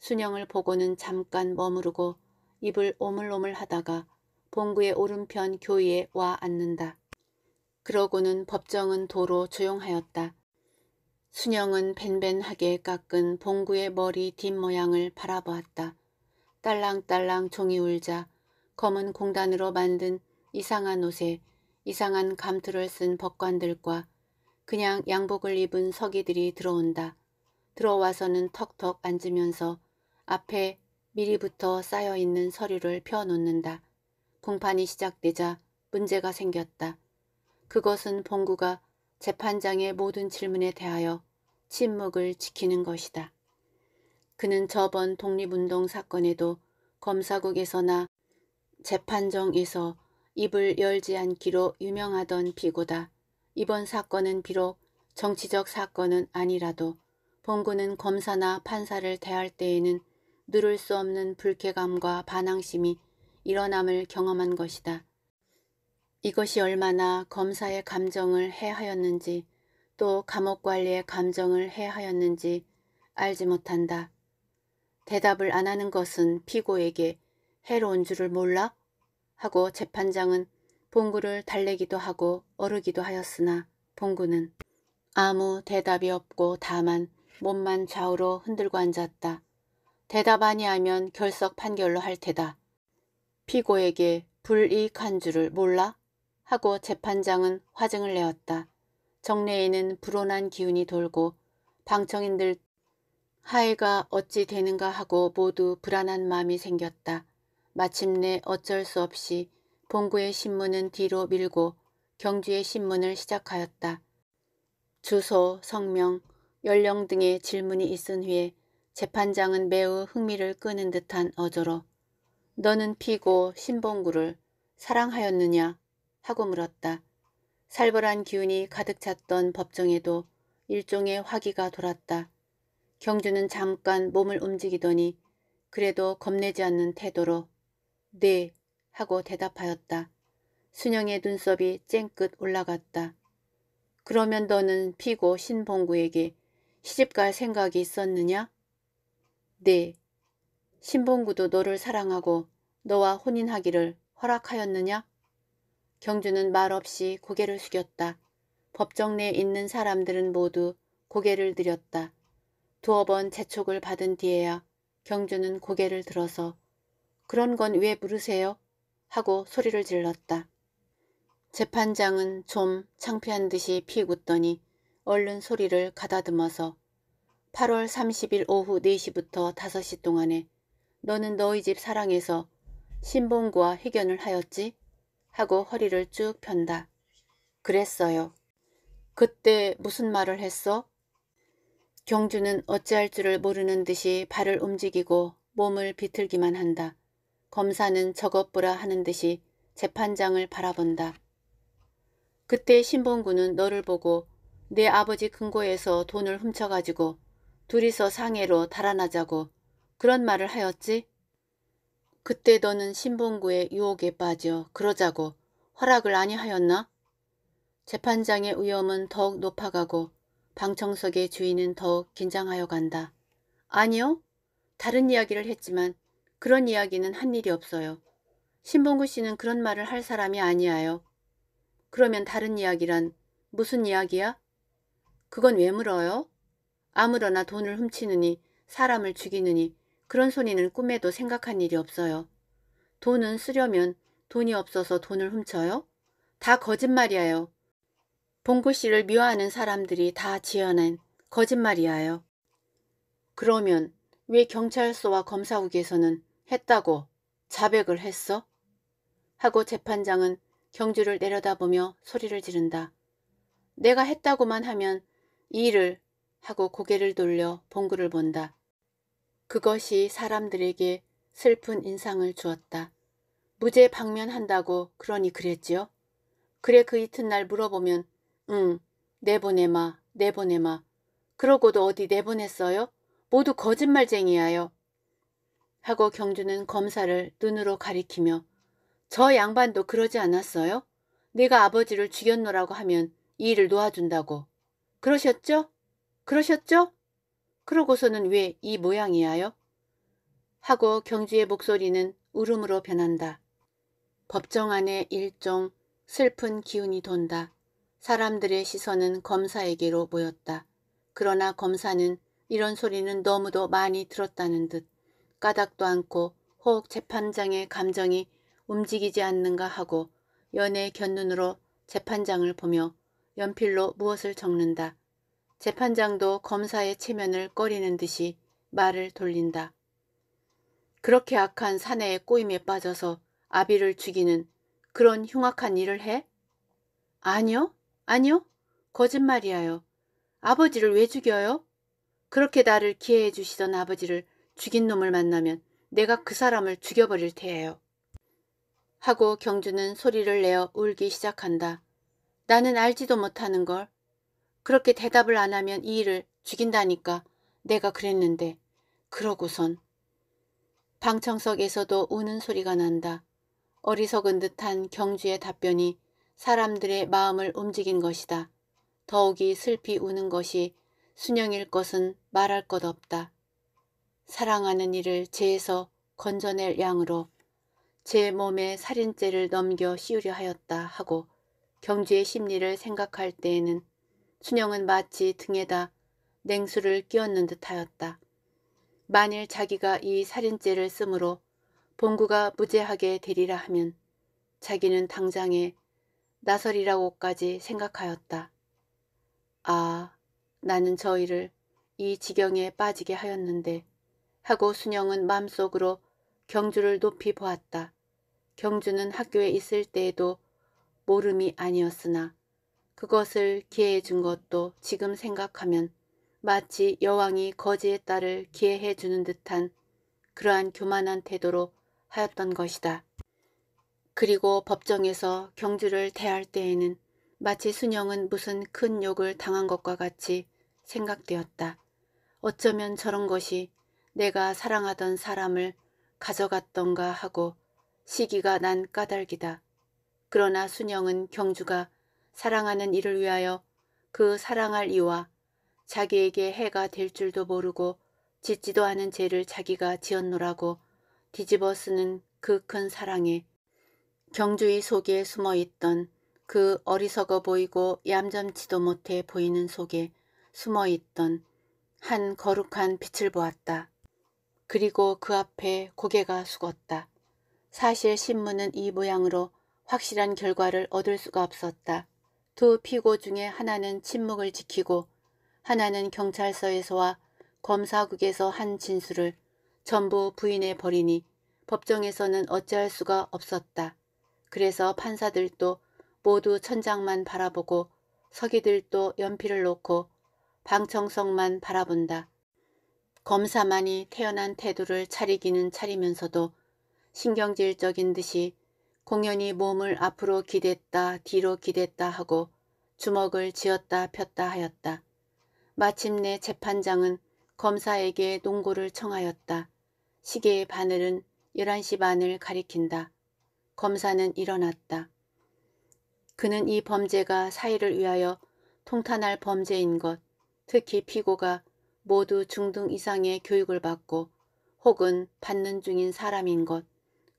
S1: 순영을 보고는 잠깐 머무르고 입을 오물오물 하다가 봉구의 오른편 교위에 와 앉는다. 그러고는 법정은 도로 조용하였다. 순영은 벤벤하게 깎은 봉구의 머리 뒷모양을 바라보았다. 딸랑딸랑 종이 울자 검은 공단으로 만든 이상한 옷에 이상한 감투를 쓴 법관들과 그냥 양복을 입은 서기들이 들어온다. 들어와서는 턱턱 앉으면서 앞에 미리부터 쌓여있는 서류를 펴놓는다. 공판이 시작되자 문제가 생겼다. 그것은 본구가 재판장의 모든 질문에 대하여 침묵을 지키는 것이다. 그는 저번 독립운동 사건에도 검사국에서나 재판정에서 입을 열지 않기로 유명하던 비고다 이번 사건은 비록 정치적 사건은 아니라도 본구는 검사나 판사를 대할 때에는 누를 수 없는 불쾌감과 반항심이 일어남을 경험한 것이다. 이것이 얼마나 검사의 감정을 해하였는지 또 감옥관리의 감정을 해하였는지 알지 못한다. 대답을 안 하는 것은 피고에게 해로운 줄을 몰라? 하고 재판장은 봉구를 달래기도 하고 어르기도 하였으나 봉구는 아무 대답이 없고 다만 몸만 좌우로 흔들고 앉았다. 대답 아니하면 결석 판결로 할 테다. 피고에게 불이익한 줄을 몰라? 하고 재판장은 화증을 내었다. 정례에는 불온한 기운이 돌고 방청인들 하해가 어찌 되는가 하고 모두 불안한 마음이 생겼다. 마침내 어쩔 수 없이 본구의 신문은 뒤로 밀고 경주의 신문을 시작하였다. 주소, 성명, 연령 등의 질문이 있은 후에 재판장은 매우 흥미를 끄는 듯한 어조로 너는 피고 신봉구를 사랑하였느냐 하고 물었다. 살벌한 기운이 가득 찼던 법정에도 일종의 화기가 돌았다. 경주는 잠깐 몸을 움직이더니 그래도 겁내지 않는 태도로 네 하고 대답하였다. 순영의 눈썹이 쨍끝 올라갔다. 그러면 너는 피고 신봉구에게 시집갈 생각이 있었느냐? 네. 신봉구도 너를 사랑하고 너와 혼인하기를 허락하였느냐? 경주는 말없이 고개를 숙였다. 법정 내에 있는 사람들은 모두 고개를 들였다. 두어 번 재촉을 받은 뒤에야 경주는 고개를 들어서 그런 건 왜 물으세요? 하고 소리를 질렀다. 재판장은 좀 창피한 듯이 피웃더니 얼른 소리를 가다듬어서 8월 30일 오후 4시부터 5시 동안에 너는 너희 집 사랑에서 신봉구와 회견을 하였지? 하고 허리를 쭉 편다. 그랬어요. 그때 무슨 말을 했어? 경주는 어찌할 줄을 모르는 듯이 발을 움직이고 몸을 비틀기만 한다. 검사는 저것보라 하는 듯이 재판장을 바라본다. 그때 신봉구는 너를 보고 내 아버지 근거에서 돈을 훔쳐가지고 둘이서 상해로 달아나자고 그런 말을 하였지? 그때 너는 신봉구의 유혹에 빠져 그러자고 허락을 아니하였나? 재판장의 위험은 더욱 높아가고 방청석의 주인은 더욱 긴장하여 간다. 아니요. 다른 이야기를 했지만 그런 이야기는 한 일이 없어요. 신봉구 씨는 그런 말을 할 사람이 아니에요. 그러면 다른 이야기란 무슨 이야기야? 그건 왜 물어요? 아무러나 돈을 훔치느니 사람을 죽이느니 그런 소리는 꿈에도 생각한 일이 없어요. 돈은 쓰려면 돈이 없어서 돈을 훔쳐요? 다 거짓말이에요. 봉구 씨를 미워하는 사람들이 다 지어낸 거짓말이에요. 그러면 왜 경찰서와 검사국에서는 했다고 자백을 했어? 하고 재판장은 경주를 내려다보며 소리를 지른다. 내가 했다고만 하면 이 일을 하고 고개를 돌려 봉구를 본다. 그것이 사람들에게 슬픈 인상을 주었다. 무죄 방면한다고 그러니 그랬지요? 그래 그 이튿날 물어보면 응 내보내마 내보내마 그러고도 어디 내보냈어요? 모두 거짓말쟁이야요. 하고 경주는 검사를 눈으로 가리키며 저 양반도 그러지 않았어요? 내가 아버지를 죽였노라고 하면 이 일을 놓아준다고. 그러셨죠? 그러셨죠? 그러고서는 왜 이 모양이야요? 하고 경주의 목소리는 울음으로 변한다. 법정 안에 일종 슬픈 기운이 돈다. 사람들의 시선은 검사에게로 모였다. 그러나 검사는 이런 소리는 너무도 많이 들었다는 듯 까닥도 않고 혹 재판장의 감정이 움직이지 않는가 하고 연의 애 견눈으로 재판장을 보며 연필로 무엇을 적는다. 재판장도 검사의 체면을 꺼리는 듯이 말을 돌린다. 그렇게 악한 사내의 꼬임에 빠져서 아비를 죽이는 그런 흉악한 일을 해? 아니요, 아니요. 거짓말이야요. 아버지를 왜 죽여요? 그렇게 나를 기해해 주시던 아버지를 죽인 놈을 만나면 내가 그 사람을 죽여버릴 테예요. 하고 경주는 소리를 내어 울기 시작한다. 나는 알지도 못하는 걸 그렇게 대답을 안 하면 이 일을 죽인다니까 내가 그랬는데 그러고선 방청석에서도 우는 소리가 난다. 어리석은 듯한 경주의 답변이 사람들의 마음을 움직인 것이다. 더욱이 슬피 우는 것이 순영일 것은 말할 것 없다. 사랑하는 이를 재에서 건져낼 양으로 제 몸에 살인죄를 넘겨 씌우려 하였다 하고 경주의 심리를 생각할 때에는 춘영은 마치 등에다 냉수를 끼얹는 듯하였다. 만일 자기가 이 살인죄를 쓰므로 본구가 무죄하게 되리라 하면 자기는 당장에 나설이라고까지 생각하였다. 아, 나는 저희를 이 지경에 빠지게 하였는데 하고 순영은 마음속으로 경주를 높이 보았다. 경주는 학교에 있을 때에도 모름이 아니었으나 그것을 기해준 것도 지금 생각하면 마치 여왕이 거지의 딸을 기해해 주는 듯한 그러한 교만한 태도로 하였던 것이다. 그리고 법정에서 경주를 대할 때에는 마치 순영은 무슨 큰 욕을 당한 것과 같이 생각되었다. 어쩌면 저런 것이 내가 사랑하던 사람을 가져갔던가 하고 시기가 난 까닭이다. 그러나 순영은 경주가 사랑하는 이를 위하여 그 사랑할 이와 자기에게 해가 될 줄도 모르고 짓지도 않은 죄를 자기가 지었노라고 뒤집어 쓰는 그 큰 사랑에 경주의 속에 숨어 있던 그 어리석어 보이고 얌전치도 못해 보이는 속에 숨어 있던 한 거룩한 빛을 보았다. 그리고 그 앞에 고개가 숙었다. 사실 신문은 이 모양으로 확실한 결과를 얻을 수가 없었다. 두 피고 중에 하나는 침묵을 지키고 하나는 경찰서에서와 검사국에서 한 진술을 전부 부인해 버리니 법정에서는 어찌할 수가 없었다. 그래서 판사들도 모두 천장만 바라보고 서기들도 연필을 놓고 방청석만 바라본다. 검사만이 태연한 태도를 차리기는 차리면서도 신경질적인 듯이 공연히 몸을 앞으로 기댔다 뒤로 기댔다 하고 주먹을 쥐었다 폈다 하였다. 마침내 재판장은 검사에게 농구를 청하였다. 시계의 바늘은 11시 반을 가리킨다. 검사는 일어났다. 그는 이 범죄가 사회를 위하여 통탄할 범죄인 것, 특히 피고가 모두 중등 이상의 교육을 받고 혹은 받는 중인 사람인 것,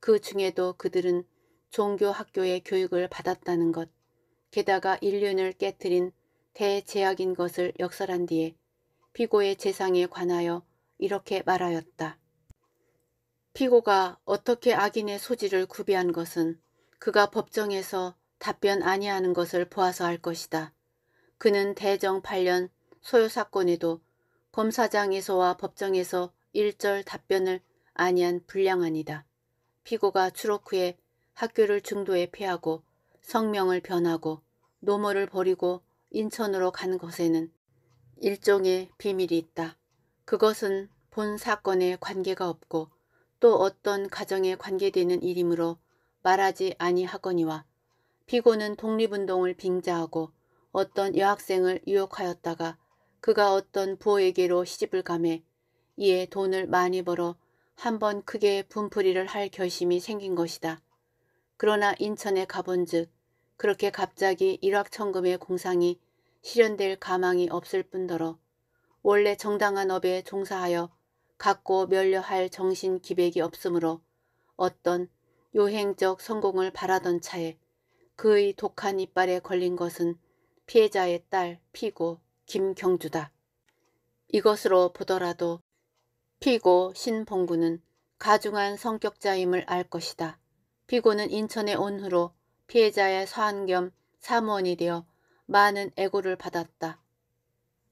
S1: 그 중에도 그들은 종교 학교의 교육을 받았다는 것, 게다가 인륜을 깨뜨린 대제약인 것을 역설한 뒤에 피고의 재상에 관하여 이렇게 말하였다. 피고가 어떻게 악인의 소지를 구비한 것은 그가 법정에서 답변 아니하는 것을 보아서 알 것이다. 그는 대정 8년 소요 사건에도 검사장에서와 법정에서 일절 답변을 아니한 불량아니다 피고가 추록 후에 학교를 중도에 피하고 성명을 변하고 노모를 버리고 인천으로 간 것에는 일종의 비밀이 있다. 그것은 본 사건에 관계가 없고 또 어떤 가정에 관계되는 일이므로 말하지 아니하거니와 피고는 독립운동을 빙자하고 어떤 여학생을 유혹하였다가 그가 어떤 부에게로 호 시집을 감해 이에 돈을 많이 벌어 한번 크게 분풀이를 할 결심이 생긴 것이다. 그러나 인천에 가본즉 그렇게 갑자기 일확천금의 공상이 실현될 가망이 없을 뿐더러 원래 정당한 업에 종사하여 갖고 멸려할 정신 기백이 없으므로 어떤 요행적 성공을 바라던 차에 그의 독한 이빨에 걸린 것은 피해자의 딸 피고 김경주다. 이것으로 보더라도 피고 신봉구는 가중한 성격자임을 알 것이다. 피고는 인천에 온 후로 피해자의 서한 겸 사무원이 되어 많은 애고를 받았다.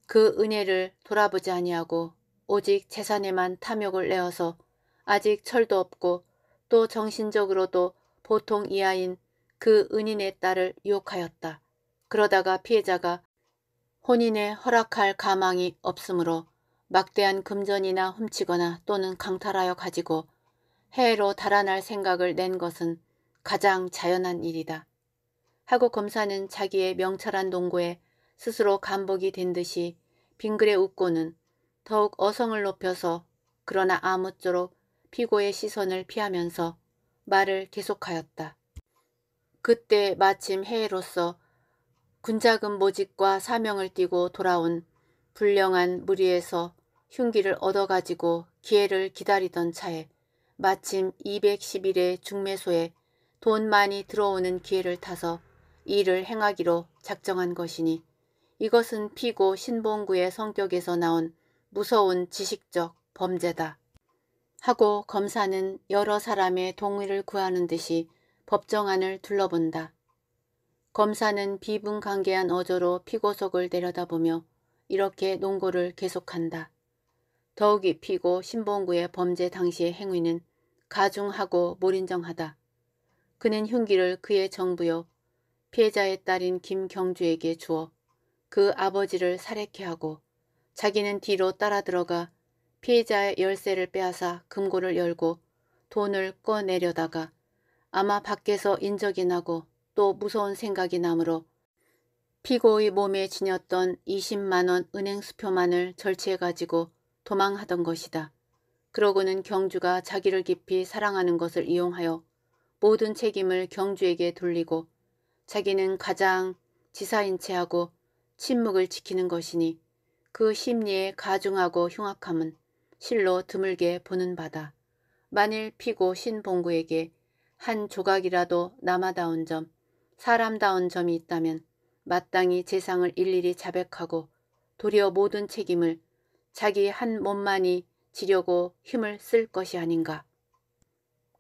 S1: 그 은혜를 돌아보지 아니하고 오직 재산에만 탐욕을 내어서 아직 철도 없고 또 정신적으로도 보통 이하인 그 은인의 딸을 유혹하였다. 그러다가 피해자가 혼인에 허락할 가망이 없으므로 막대한 금전이나 훔치거나 또는 강탈하여 가지고 해외로 달아날 생각을 낸 것은 가장 자연한 일이다. 하고 검사는 자기의 명철한 농고에 스스로 간복이된 듯이 빙그레 웃고는 더욱 어성을 높여서 그러나 아무쪼록 피고의 시선을 피하면서 말을 계속하였다. 그때 마침 해외로서 군자금 모집과 사명을 띠고 돌아온 불령한 무리에서 흉기를 얻어가지고 기회를 기다리던 차에 마침 2 1 1일의 중매소에 돈 많이 들어오는 기회를 타서 일을 행하기로 작정한 것이니 이것은 피고 신봉구의 성격에서 나온 무서운 지식적 범죄다. 하고 검사는 여러 사람의 동의를 구하는 듯이 법정안을 둘러본다. 검사는 비분관계한 어조로 피고석을 내려다보며 이렇게 농거를 계속한다. 더욱이 피고 신봉구의 범죄 당시의 행위는 가중하고 몰인정하다. 그는 흉기를 그의 정부여 피해자의 딸인 김경주에게 주어 그 아버지를 살해케 하고 자기는 뒤로 따라 들어가 피해자의 열쇠를 빼앗아 금고를 열고 돈을 꺼내려다가 아마 밖에서 인적이 나고 또 무서운 생각이 나므로 피고의 몸에 지녔던 20만원 은행 수표만을 절취해가지고 도망하던 것이다. 그러고는 경주가 자기를 깊이 사랑하는 것을 이용하여 모든 책임을 경주에게 돌리고 자기는 가장 지사인 체하고 침묵을 지키는 것이니 그 심리의 가중하고 흉악함은 실로 드물게 보는 바다. 만일 피고 신봉구에게 한 조각이라도 남아다운 점, 사람다운 점이 있다면 마땅히 재상을 일일이 자백하고 도리어 모든 책임을 자기 한 몸만이 지려고 힘을 쓸 것이 아닌가.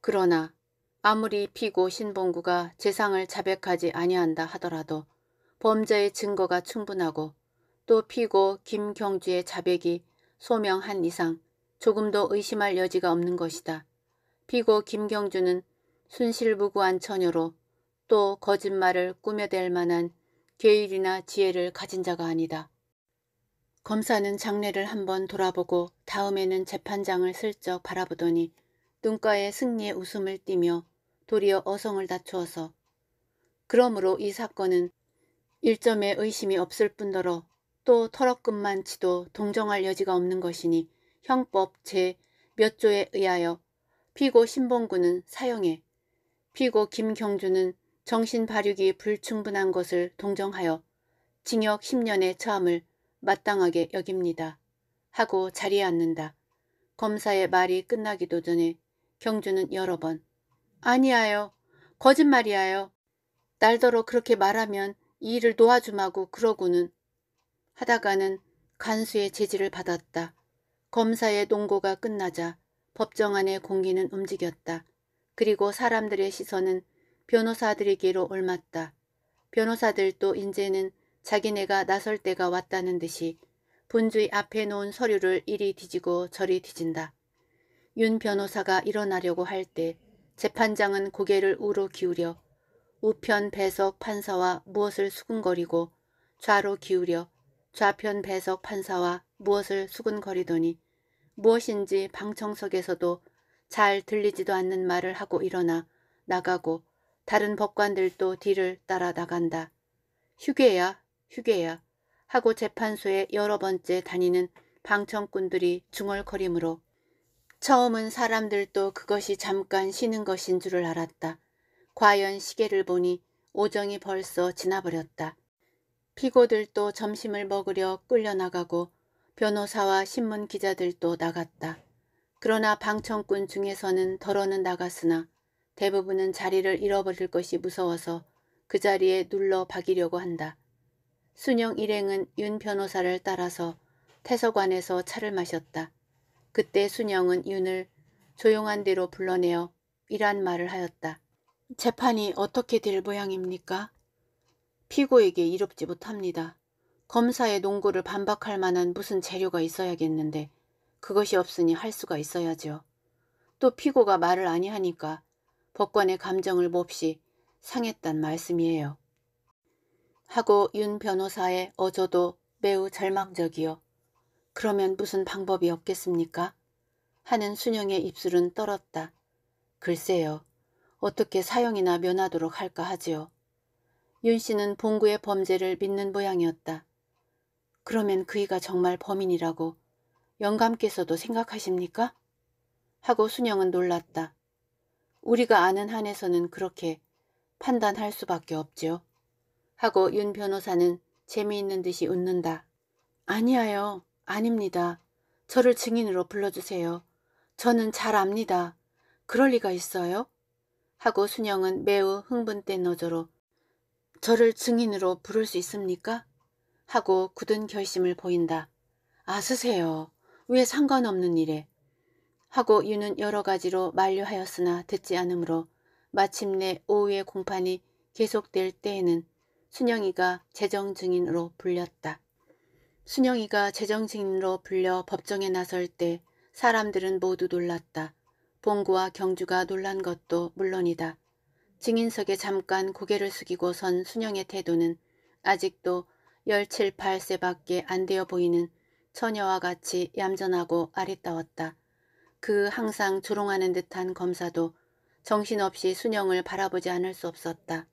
S1: 그러나 아무리 피고 신봉구가 재상을 자백하지 아니한다 하더라도 범죄의 증거가 충분하고 또 피고 김경주의 자백이 소명한 이상 조금도 의심할 여지가 없는 것이다. 피고 김경주는 순실무구한 처녀로 또 거짓말을 꾸며댈 만한 계일이나 지혜를 가진 자가 아니다. 검사는 장례를 한번 돌아보고 다음에는 재판장을 슬쩍 바라보더니 눈가에 승리의 웃음을 띠며 도리어 어성을 다투어서 그러므로 이 사건은 일점의 의심이 없을 뿐더러 또 털어끝만치도 동정할 여지가 없는 것이니 형법 제 몇 조에 의하여 피고 신봉구는 사형에 피고 김경주는 정신발육이 불충분한 것을 동정하여 징역 10년에 처함을 마땅하게 여깁니다. 하고 자리에 앉는다. 검사의 말이 끝나기도 전에 경주는 여러 번 아니에요. 거짓말이에요. 날더러 그렇게 말하면 이 일을 놓아주마고 그러고는 하다가는 간수의 제지를 받았다. 검사의 농고가 끝나자 법정 안의 공기는 움직였다. 그리고 사람들의 시선은 변호사들에게로 옮았다. 변호사들도 이제는 자기네가 나설 때가 왔다는 듯이 분주히 앞에 놓은 서류를 이리 뒤지고 저리 뒤진다. 윤 변호사가 일어나려고 할 때 재판장은 고개를 우로 기울여 우편 배석 판사와 무엇을 수근거리고 좌로 기울여 좌편 배석 판사와 무엇을 수근거리더니 무엇인지 방청석에서도 잘 들리지도 않는 말을 하고 일어나 나가고 다른 법관들도 뒤를 따라 나간다. 휴게야 휴게야 하고 재판소에 여러 번째 다니는 방청꾼들이 중얼거림으로 처음은 사람들도 그것이 잠깐 쉬는 것인 줄을 알았다. 과연 시계를 보니 오정이 벌써 지나버렸다. 피고들도 점심을 먹으려 끌려나가고 변호사와 신문기자들도 나갔다. 그러나 방청꾼 중에서는 덜어는 나갔으나 대부분은 자리를 잃어버릴 것이 무서워서 그 자리에 눌러 박이려고 한다. 순영 일행은 윤 변호사를 따라서 태서관에서 차를 마셨다. 그때 순영은 윤을 조용한 데로 불러내어 이란 말을 하였다. 재판이 어떻게 될 모양입니까? 피고에게 이롭지 못합니다. 검사의 농구를 반박할 만한 무슨 재료가 있어야겠는데 그것이 없으니 할 수가 있어야죠. 또 피고가 말을 아니하니까 법관의 감정을 몹시 상했단 말씀이에요. 하고 윤 변호사의 어조도 매우 절망적이요. 그러면 무슨 방법이 없겠습니까? 하는 순영의 입술은 떨었다. 글쎄요. 어떻게 사형이나 면하도록 할까 하지요. 윤 씨는 봉구의 범죄를 믿는 모양이었다. 그러면 그이가 정말 범인이라고 영감께서도 생각하십니까? 하고 순영은 놀랐다. 우리가 아는 한에서는 그렇게 판단할 수밖에 없지요. 하고 윤 변호사는 재미있는 듯이 웃는다. 아니에요. 아닙니다. 저를 증인으로 불러주세요. 저는 잘 압니다. 그럴 리가 있어요? 하고 순영은 매우 흥분된 어조로 저를 증인으로 부를 수 있습니까? 하고 굳은 결심을 보인다. 아스세요. 왜 상관없는 일에. 하고 윤은 여러 가지로 만류하였으나 듣지 않으므로 마침내 오후의 공판이 계속될 때에는 순영이가 재정 증인으로 불렸다. 순영이가 재정 증인으로 불려 법정에 나설 때 사람들은 모두 놀랐다. 봉구와 경주가 놀란 것도 물론이다. 증인석에 잠깐 고개를 숙이고 선 순영의 태도는 아직도 17, 8세밖에 안 되어 보이는 처녀와 같이 얌전하고 아리따웠다. 그 항상 조롱하는 듯한 검사도 정신없이 순영을 바라보지 않을 수 없었다.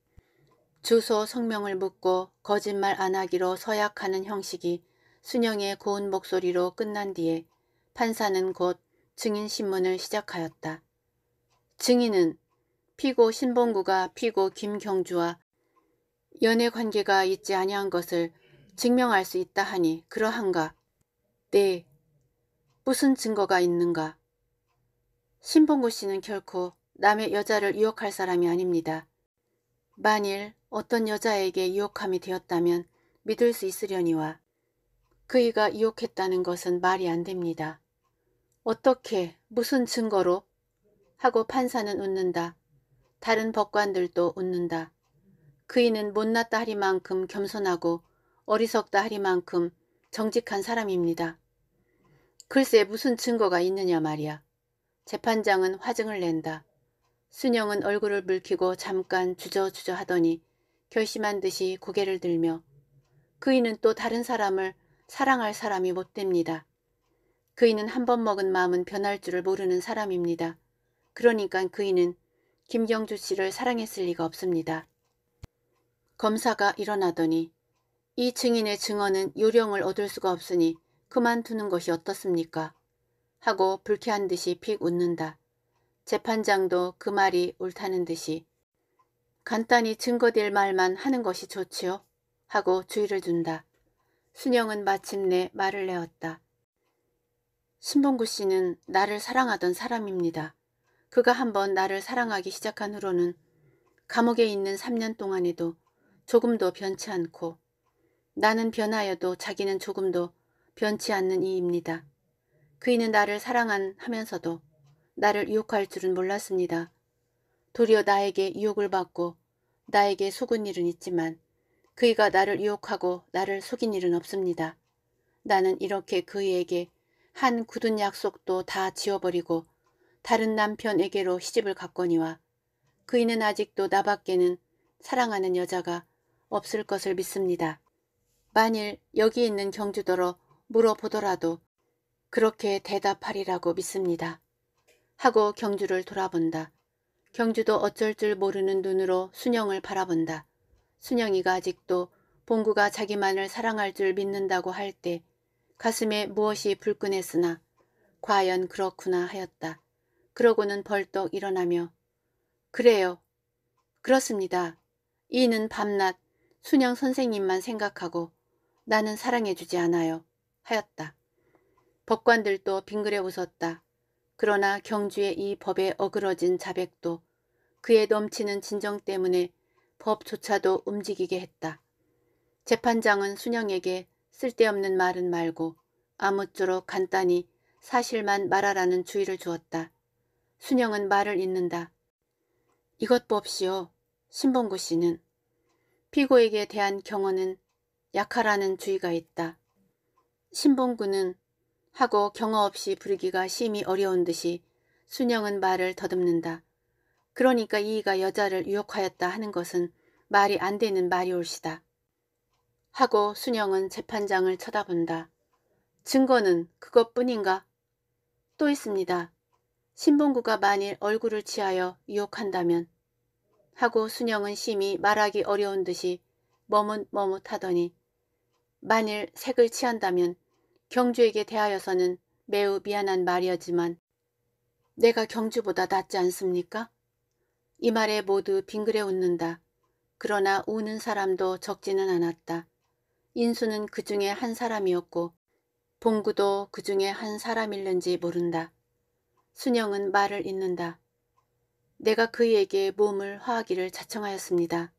S1: 주소 성명을 묻고 거짓말 안 하기로 서약하는 형식이 순영의 고운 목소리로 끝난 뒤에 판사는 곧 증인신문을 시작하였다. 증인은 피고 신봉구가 피고 김경주와 연애관계가 있지 아니한 것을 증명할 수 있다 하니 그러한가? 네. 무슨 증거가 있는가? 신봉구 씨는 결코 남의 여자를 유혹할 사람이 아닙니다. 만일 어떤 여자에게 유혹함이 되었다면 믿을 수 있으려니와 그이가 유혹했다는 것은 말이 안 됩니다. 어떻게 무슨 증거로 하고 판사는 웃는다. 다른 법관들도 웃는다. 그이는 못났다 하리만큼 겸손하고 어리석다 하리만큼 정직한 사람입니다. 글쎄 무슨 증거가 있느냐 말이야. 재판장은 화증을 낸다. 순영은 얼굴을 붉히고 잠깐 주저주저 하더니 결심한 듯이 고개를 들며 그이는 또 다른 사람을 사랑할 사람이 못 됩니다. 그이는 한 번 먹은 마음은 변할 줄을 모르는 사람입니다. 그러니까 그이는 김경주 씨를 사랑했을 리가 없습니다. 검사가 일어나더니 이 증인의 증언은 요령을 얻을 수가 없으니 그만두는 것이 어떻습니까? 하고 불쾌한 듯이 픽 웃는다. 재판장도 그 말이 옳다는 듯이 간단히 증거될 말만 하는 것이 좋지요. 하고 주의를 준다. 순영은 마침내 말을 내었다. 신봉구 씨는 나를 사랑하던 사람입니다. 그가 한번 나를 사랑하기 시작한 후로는 감옥에 있는 3년 동안에도 조금도 변치 않고 나는 변하여도 자기는 조금도 변치 않는 이입니다. 그이는 나를 사랑한 하면서도 나를 유혹할 줄은 몰랐습니다. 도리어 나에게 유혹을 받고 나에게 속은 일은 있지만 그이가 나를 유혹하고 나를 속인 일은 없습니다. 나는 이렇게 그이에게 한 굳은 약속도 다 지워버리고 다른 남편에게로 시집을 갔거니와 그이는 아직도 나밖에는 사랑하는 여자가 없을 것을 믿습니다. 만일 여기 있는 경주더러 물어보더라도 그렇게 대답하리라고 믿습니다. 하고 경주를 돌아본다. 경주도 어쩔 줄 모르는 눈으로 순영을 바라본다. 순영이가 아직도 봉구가 자기만을 사랑할 줄 믿는다고 할 때 가슴에 무엇이 불끈했으나 과연 그렇구나 하였다. 그러고는 벌떡 일어나며 그래요. 그렇습니다. 이는 밤낮 순영 선생님만 생각하고 나는 사랑해주지 않아요. 하였다. 법관들도 빙그레 웃었다. 그러나 경주의 이 법에 어그러진 자백도 그의 넘치는 진정 때문에 법조차도 움직이게 했다. 재판장은 순영에게 쓸데없는 말은 말고 아무쪼록 간단히 사실만 말하라는 주의를 주었다. 순영은 말을 잇는다. 이것 봅시오. 신봉구 씨는 피고에게 대한 경호는 약하라는 주의가 있다. 신봉구는 하고 경어 없이 부르기가 심히 어려운 듯이 순영은 말을 더듬는다. 그러니까 이이가 여자를 유혹하였다 하는 것은 말이 안 되는 말이올시다. 하고 순영은 재판장을 쳐다본다. 증거는 그것뿐인가? 또 있습니다. 신봉구가 만일 얼굴을 취하여 유혹한다면 하고 순영은 심히 말하기 어려운 듯이 머뭇머뭇하더니 만일 색을 취한다면 경주에게 대하여서는 매우 미안한 말이었지만 내가 경주보다 낫지 않습니까? 이 말에 모두 빙그레 웃는다. 그러나 우는 사람도 적지는 않았다. 인수는 그 중에 한 사람이었고 봉구도 그 중에 한 사람일는지 모른다. 순영은 말을 잇는다. 내가 그이에게 몸을 화하기를 자청하였습니다.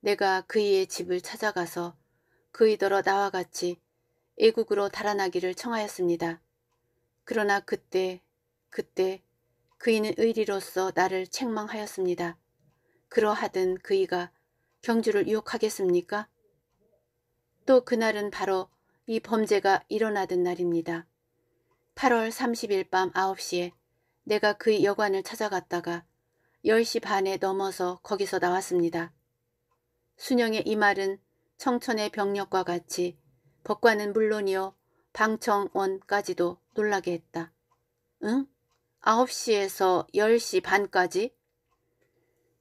S1: 내가 그이의 집을 찾아가서 그이더러 나와 같이 애국으로 달아나기를 청하였습니다. 그러나 그때 그때 그이는 의리로서 나를 책망하였습니다. 그러하든 그이가 경주를 유혹하겠습니까? 또 그날은 바로 이 범죄가 일어나던 날입니다. 8월 30일 밤 9시에 내가 그의 여관을 찾아갔다가 10시 반에 넘어서 거기서 나왔습니다. 순영의 이 말은 청천의 병력과 같이 법관은 물론이요 방청원까지도 놀라게 했다. 응? 9시에서 10시 반까지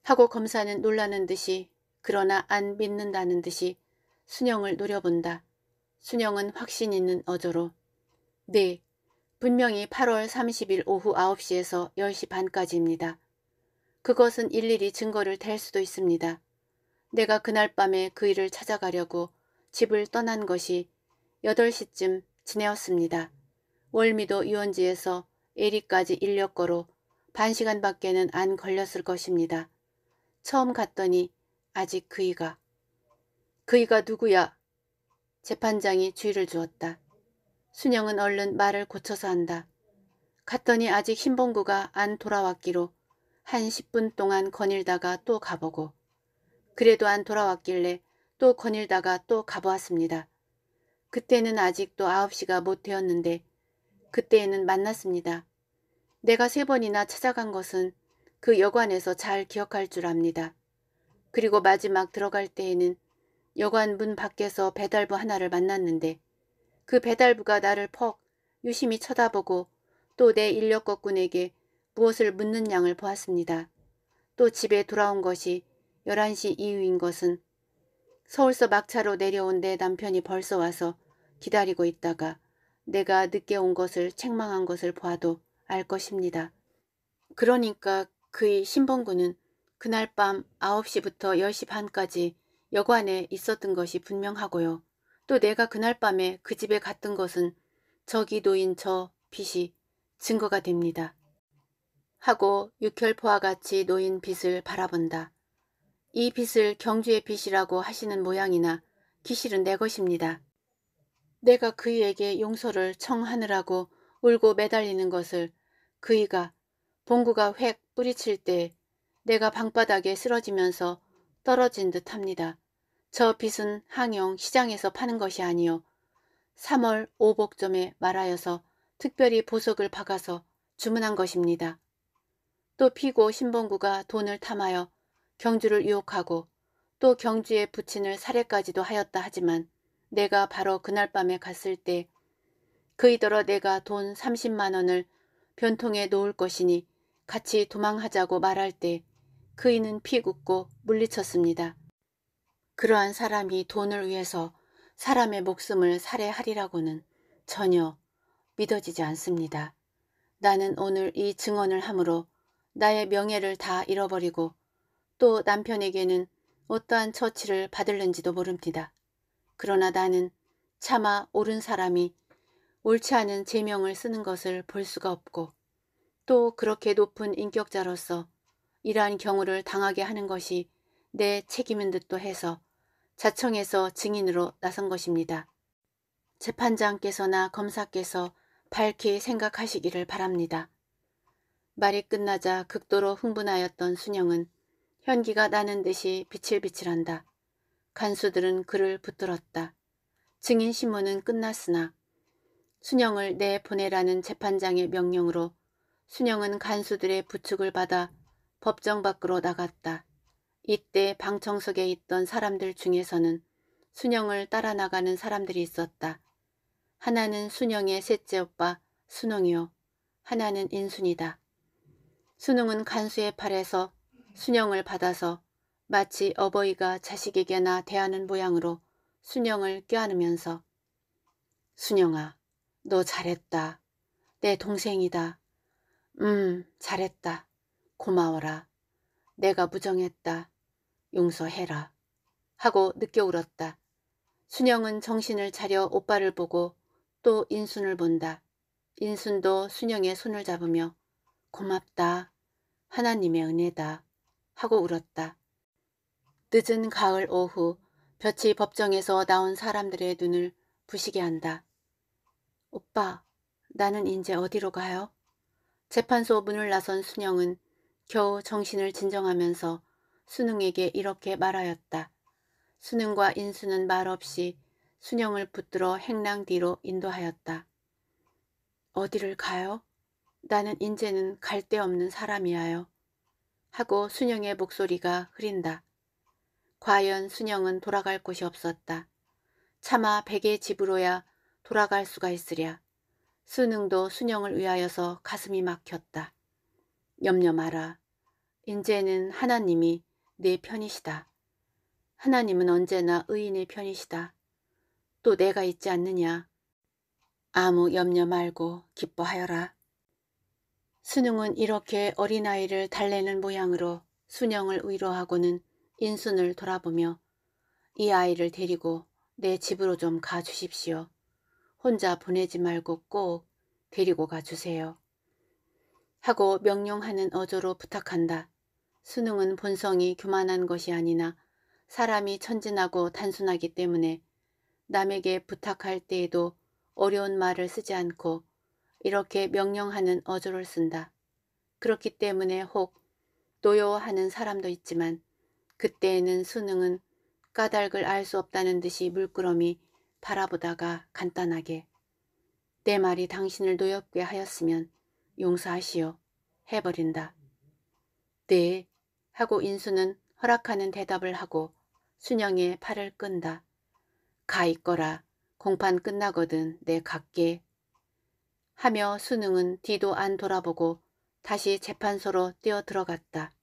S1: 하고 검사는 놀라는 듯이 그러나 안 믿는다는 듯이 순영을 노려본다. 순영은 확신 있는 어조로 네, 분명히 8월 30일 오후 9시에서 10시 반까지입니다. 그것은 일일이 증거를 댈 수도 있습니다. 내가 그날 밤에 그 일을 찾아가려고 집을 떠난 것이 8시쯤 지내었습니다. 월미도 유원지에서 1위까지 인력거로 반시간밖에는 안 걸렸을 것입니다. 처음 갔더니 아직 그이가 그이가 누구야? 재판장이 주의를 주었다. 순영은 얼른 말을 고쳐서 한다. 갔더니 아직 신봉구가 안 돌아왔기로 한 10분 동안 거닐다가 또 가보고 그래도 안 돌아왔길래 또 거닐다가 또 가보았습니다. 그때는 아직도 9시가 못 되었는데 그때에는 만났습니다. 내가 세 번이나 찾아간 것은 그 여관에서 잘 기억할 줄 압니다. 그리고 마지막 들어갈 때에는 여관 문 밖에서 배달부 하나를 만났는데 그 배달부가 나를 퍽 유심히 쳐다보고 또 내 인력거꾼에게 무엇을 묻는 양을 보았습니다. 또 집에 돌아온 것이 11시 이후인 것은 서울서 막차로 내려온 내 남편이 벌써 와서 기다리고 있다가 내가 늦게 온 것을 책망한 것을 보아도 알 것입니다. 그러니까 그의 신봉구는 그날 밤 9시부터 10시 반까지 여관에 있었던 것이 분명하고요. 또 내가 그날 밤에 그 집에 갔던 것은 저기 놓인 저 빛이 증거가 됩니다. 하고 육혈포와 같이 놓인 빛을 바라본다. 이 빛을 경주의 빛이라고 하시는 모양이나 기실은 내 것입니다. 내가 그에게 용서를 청하느라고 울고 매달리는 것을 그이가 봉구가 획 뿌리칠 때 내가 방바닥에 쓰러지면서 떨어진 듯 합니다. 저 빚은 항영 시장에서 파는 것이 아니요 3월 오복점에 말하여서 특별히 보석을 박아서 주문한 것입니다. 또 피고 신봉구가 돈을 탐하여 경주를 유혹하고 또 경주의 부친을 살해까지도 하였다 하지만 내가 바로 그날 밤에 갔을 때 그이더러 내가 돈 30만 원을 변통에 놓을 것이니 같이 도망하자고 말할 때 그이는 피굽고 물리쳤습니다. 그러한 사람이 돈을 위해서 사람의 목숨을 살해하리라고는 전혀 믿어지지 않습니다. 나는 오늘 이 증언을 함으로 나의 명예를 다 잃어버리고 또 남편에게는 어떠한 처치를 받을는지도 모릅니다. 그러나 나는 차마 옳은 사람이 옳지 않은 제명을 쓰는 것을 볼 수가 없고 또 그렇게 높은 인격자로서 이러한 경우를 당하게 하는 것이 내 책임인 듯도 해서 자청해서 증인으로 나선 것입니다. 재판장께서나 검사께서 밝히 생각하시기를 바랍니다. 말이 끝나자 극도로 흥분하였던 순영은 현기가 나는 듯이 비칠비칠한다. 간수들은 그를 붙들었다. 증인 신문은 끝났으나 순영을 내보내라는 재판장의 명령으로 순영은 간수들의 부축을 받아 법정 밖으로 나갔다. 이때 방청석에 있던 사람들 중에서는 순영을 따라 나가는 사람들이 있었다. 하나는 순영의 셋째 오빠 순홍이요. 하나는 인순이다. 순홍은 간수의 팔에서 순영을 받아서 마치 어버이가 자식에게나 대하는 모양으로 순영을 껴안으면서 순영아 너 잘했다. 내 동생이다. 음, 잘했다. 고마워라. 내가 무정했다 용서해라. 하고 늦게 울었다. 순영은 정신을 차려 오빠를 보고 또 인순을 본다. 인순도 순영의 손을 잡으며 고맙다. 하나님의 은혜다. 하고 울었다. 늦은 가을 오후 볕이 법정에서 나온 사람들의 눈을 부시게 한다. 오빠, 나는 이제 어디로 가요? 재판소 문을 나선 순영은 겨우 정신을 진정하면서 순흥에게 이렇게 말하였다. 순흥과 인수는 말없이 순영을 붙들어 행랑 뒤로 인도하였다. 어디를 가요? 나는 인제는 갈 데 없는 사람이야요. 하고 순영의 목소리가 흐린다. 과연 순영은 돌아갈 곳이 없었다. 차마 베개 집으로야 돌아갈 수가 있으랴. 수능도 순영을 위하여서 가슴이 막혔다. 염려 마라. 인제는 하나님이 내 편이시다. 하나님은 언제나 의인의 편이시다. 또 내가 있지 않느냐. 아무 염려 말고 기뻐하여라. 순웅은 이렇게 어린아이를 달래는 모양으로 순영을 위로하고는 인순을 돌아보며 이 아이를 데리고 내 집으로 좀 가주십시오. 혼자 보내지 말고 꼭 데리고 가주세요. 하고 명령하는 어조로 부탁한다. 수능은 본성이 교만한 것이 아니나 사람이 천진하고 단순하기 때문에 남에게 부탁할 때에도 어려운 말을 쓰지 않고 이렇게 명령하는 어조를 쓴다. 그렇기 때문에 혹 노여워하는 사람도 있지만 그때에는 수능은 까닭을 알 수 없다는 듯이 물끄러미 바라보다가 간단하게 내 말이 당신을 노엽게 하였으면 용서하시오. 해버린다. 네. 하고 인수는 허락하는 대답을 하고 순영의 팔을 끈다. 가 있거라. 공판 끝나거든 내 갈게. 하며 수능은 뒤도 안 돌아보고 다시 재판소로 뛰어들어갔다.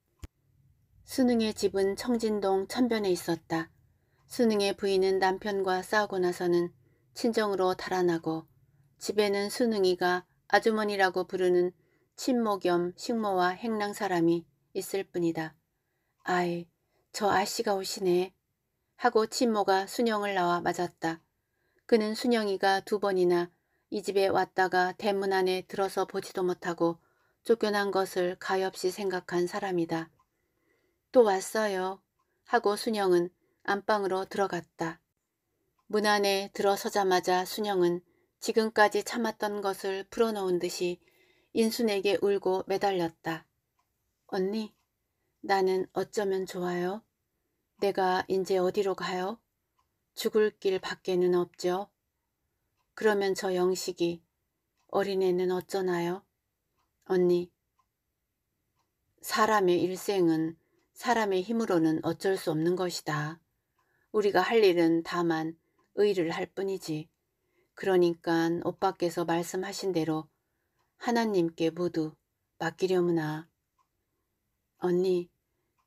S1: 수능의 집은 청진동 천변에 있었다. 순흥의 부인은 남편과 싸우고 나서는 친정으로 달아나고 집에는 순흥이가 아주머니라고 부르는 친모 겸 식모와 행랑 사람이 있을 뿐이다. 아이, 저 아씨가 오시네. 하고 친모가 순영을 나와 맞았다. 그는 순영이가 두 번이나 이 집에 왔다가 대문 안에 들어서 보지도 못하고 쫓겨난 것을 가엾이 생각한 사람이다. 또 왔어요. 하고 순영은 안방으로 들어갔다. 문 안에 들어서자마자 순영은 지금까지 참았던 것을 풀어놓은 듯이 인순에게 울고 매달렸다. 언니, 나는 어쩌면 좋아요? 내가 이제 어디로 가요? 죽을 길 밖에는 없죠? 그러면 저 영식이 어린애는 어쩌나요? 언니, 사람의 일생은 사람의 힘으로는 어쩔 수 없는 것이다. 우리가 할 일은 다만 의를 할 뿐이지. 그러니까 오빠께서 말씀하신 대로 하나님께 모두 맡기려무나. 언니,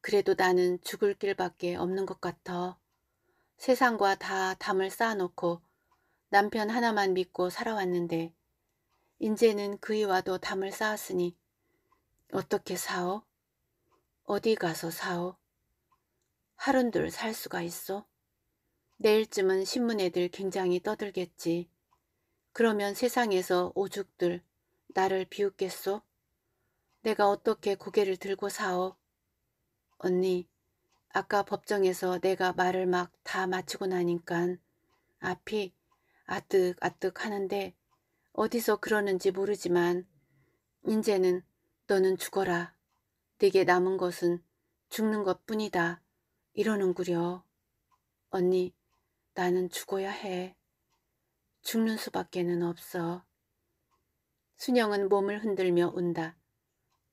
S1: 그래도 나는 죽을 길밖에 없는 것 같아. 세상과 다 담을 쌓아놓고 남편 하나만 믿고 살아왔는데 인제는 그이와도 담을 쌓았으니 어떻게 사오? 어디 가서 사오? 하룬둘 살 수가 있어? 내일쯤은 신문애들 굉장히 떠들겠지. 그러면 세상에서 오죽들 나를 비웃겠소? 내가 어떻게 고개를 들고 사오? 언니, 아까 법정에서 내가 말을 막 다 마치고 나니깐 앞이 아득아득 하는데 어디서 그러는지 모르지만 인제는 너는 죽어라. 네게 남은 것은 죽는 것뿐이다. 이러는구려. 언니, 나는 죽어야 해. 죽는 수밖에는 없어. 순영은 몸을 흔들며 운다.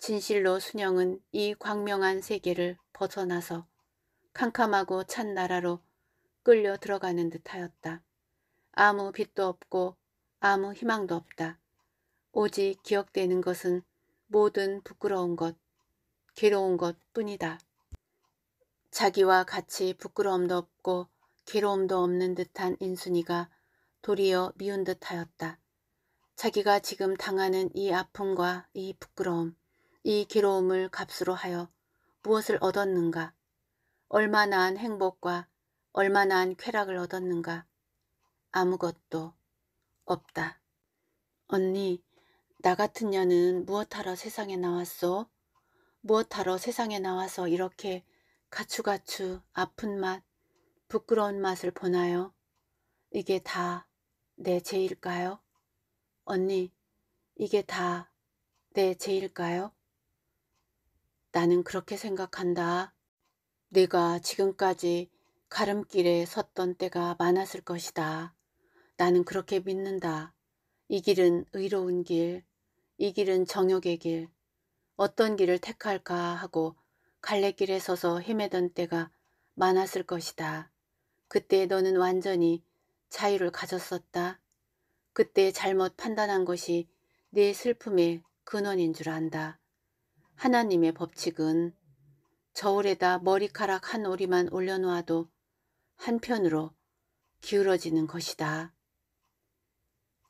S1: 진실로 순영은 이 광명한 세계를 벗어나서 캄캄하고 찬 나라로 끌려 들어가는 듯하였다. 아무 빛도 없고 아무 희망도 없다. 오직 기억되는 것은 모든 부끄러운 것, 괴로운 것 뿐이다. 자기와 같이 부끄러움도 없고 괴로움도 없는 듯한 인순이가 도리어 미운 듯하였다. 자기가 지금 당하는 이 아픔과 이 부끄러움, 이 괴로움을 값으로 하여 무엇을 얻었는가? 얼마나 한 행복과 얼마나 한 쾌락을 얻었는가? 아무것도 없다. 언니, 나 같은 년은 무엇하러 세상에 나왔소? 무엇하러 세상에 나와서 이렇게 가추가추 아픈 맛, 부끄러운 맛을 보나요? 이게 다 내 죄일까요? 언니, 이게 다 내 죄일까요? 나는 그렇게 생각한다. 내가 지금까지 가름길에 섰던 때가 많았을 것이다. 나는 그렇게 믿는다. 이 길은 의로운 길, 이 길은 정욕의 길, 어떤 길을 택할까 하고 갈래길에 서서 헤매던 때가 많았을 것이다. 그때 너는 완전히 자유를 가졌었다. 그때 잘못 판단한 것이 내 슬픔의 근원인 줄 안다. 하나님의 법칙은 저울에다 머리카락 한 오리만 올려놓아도 한편으로 기울어지는 것이다.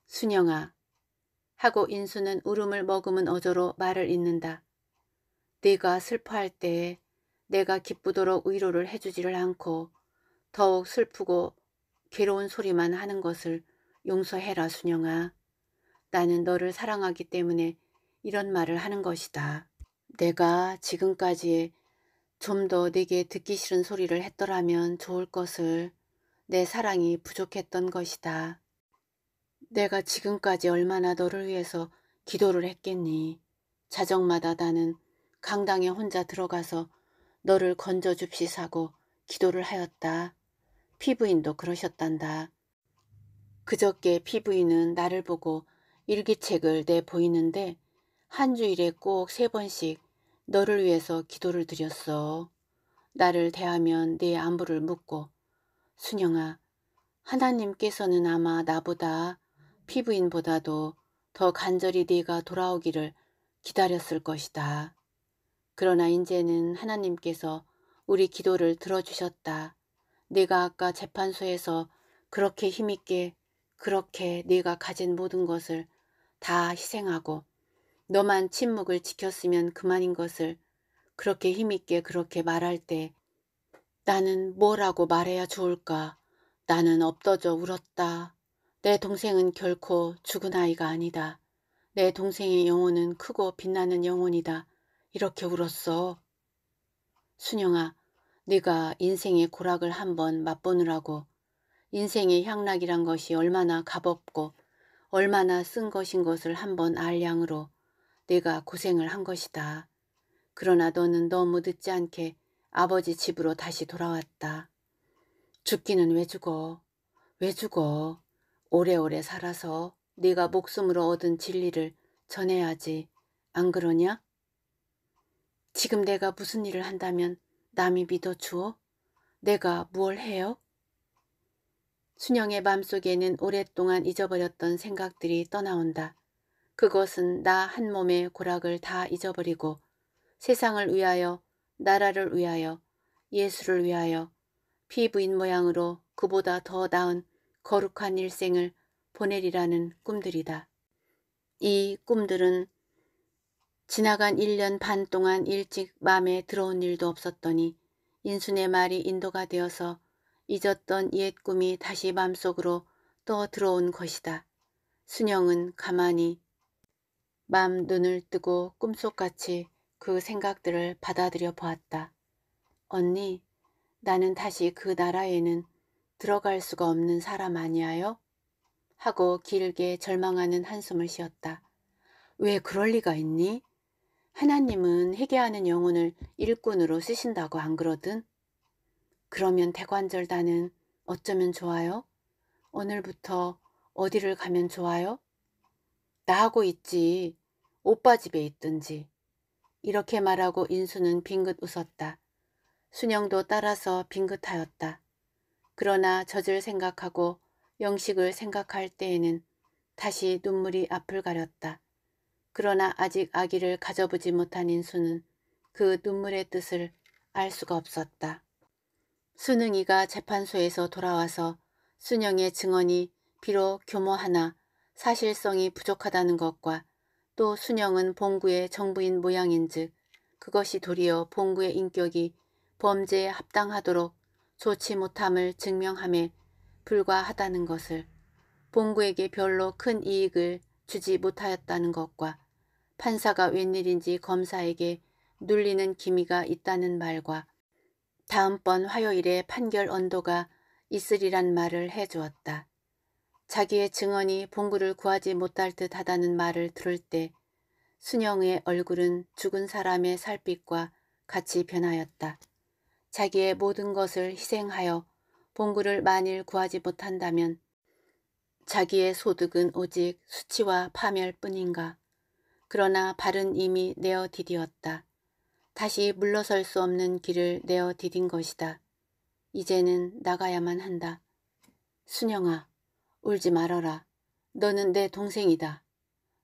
S1: 순영아 하고 인수는 울음을 머금은 어조로 말을 잇는다. 네가 슬퍼할 때에 내가 기쁘도록 위로를 해주지를 않고 더욱 슬프고 괴로운 소리만 하는 것을 용서해라 순영아. 나는 너를 사랑하기 때문에 이런 말을 하는 것이다. 내가 지금까지 좀 더 내게 듣기 싫은 소리를 했더라면 좋을 것을 내 사랑이 부족했던 것이다. 내가 지금까지 얼마나 너를 위해서 기도를 했겠니. 자정마다 나는 강당에 혼자 들어가서 너를 건져줍시사고 기도를 하였다. 피부인도 그러셨단다. 그저께 피부인은 나를 보고 일기책을 내보이는데 한 주일에 꼭 세 번씩 너를 위해서 기도를 드렸어. 나를 대하면 네 안부를 묻고 순영아 하나님께서는 아마 나보다 피부인보다도 더 간절히 네가 돌아오기를 기다렸을 것이다. 그러나 이제는 하나님께서 우리 기도를 들어주셨다. 내가 아까 재판소에서 그렇게 힘있게 그렇게 내가 가진 모든 것을 다 희생하고 너만 침묵을 지켰으면 그만인 것을 그렇게 힘있게 그렇게 말할 때 나는 뭐라고 말해야 좋을까? 나는 엎더져 울었다. 내 동생은 결코 죽은 아이가 아니다. 내 동생의 영혼은 크고 빛나는 영혼이다. 이렇게 울었어. 순영아, 네가 인생의 고락을 한번 맛보느라고 인생의 향락이란 것이 얼마나 값없고 얼마나 쓴 것인 것을 한번 알 양으로 네가 고생을 한 것이다. 그러나 너는 너무 늦지 않게 아버지 집으로 다시 돌아왔다. 죽기는 왜 죽어? 왜 죽어? 오래오래 살아서 네가 목숨으로 얻은 진리를 전해야지. 안 그러냐? 지금 내가 무슨 일을 한다면 남이 믿어주어? 내가 무얼 해요? 순영의 맘속에는 오랫동안 잊어버렸던 생각들이 떠나온다. 그것은 나 한 몸의 고락을 다 잊어버리고 세상을 위하여, 나라를 위하여, 예수를 위하여 피부인 모양으로 그보다 더 나은 거룩한 일생을 보내리라는 꿈들이다. 이 꿈들은 지나간 1년 반 동안 일찍 맘에 들어온 일도 없었더니 인순의 말이 인도가 되어서 잊었던 옛 꿈이 다시 맘속으로 떠 들어온 것이다. 순영은 가만히 맘 눈을 뜨고 꿈속같이 그 생각들을 받아들여 보았다. 언니, 나는 다시 그 나라에는 들어갈 수가 없는 사람 아니야요? 하고 길게 절망하는 한숨을 쉬었다. 왜 그럴 리가 있니? 하나님은 회개하는 영혼을 일꾼으로 쓰신다고 안 그러든? 그러면 대관절단은 어쩌면 좋아요? 오늘부터 어디를 가면 좋아요? 나하고 있지. 오빠 집에 있든지. 이렇게 말하고 인수는 빙긋 웃었다. 순영도 따라서 빙긋하였다. 그러나 젖을 생각하고 영식을 생각할 때에는 다시 눈물이 앞을 가렸다. 그러나 아직 아기를 가져보지 못한 인수는 그 눈물의 뜻을 알 수가 없었다. 순응이가 재판소에서 돌아와서 순영의 증언이 비록 교모하나 사실성이 부족하다는 것과 또 순영은 봉구의 정부인 모양인즉 그것이 도리어 봉구의 인격이 범죄에 합당하도록 좋지 못함을 증명함에 불과하다는 것을 봉구에게 별로 큰 이익을 주지 못하였다는 것과 판사가 웬일인지 검사에게 눌리는 기미가 있다는 말과 다음번 화요일에 판결 언도가 있으리란 말을 해주었다. 자기의 증언이 봉구를 구하지 못할 듯 하다는 말을 들을 때 순영의 얼굴은 죽은 사람의 살빛과 같이 변하였다. 자기의 모든 것을 희생하여 봉구를 만일 구하지 못한다면 자기의 소득은 오직 수치와 파멸뿐인가. 그러나 발은 이미 내어 디디었다. 다시 물러설 수 없는 길을 내어 디딘 것이다. 이제는 나가야만 한다. 순영아, 울지 말어라. 너는 내 동생이다.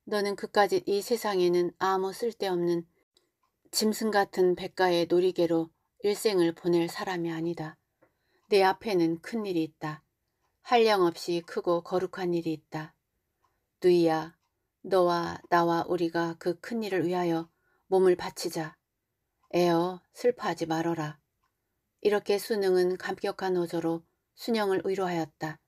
S1: 너는 그까지이 세상에는 아무 쓸데없는 짐승 같은 백가의 놀이개로 일생을 보낼 사람이 아니다. 내 앞에는 큰 일이 있다. 한량없이 크고 거룩한 일이 있다. 누이야, 너와 나와 우리가 그 큰일을 위하여 몸을 바치자. 에어 슬퍼하지 말어라. 이렇게 순응은 감격한 어조로 순영을 위로하였다.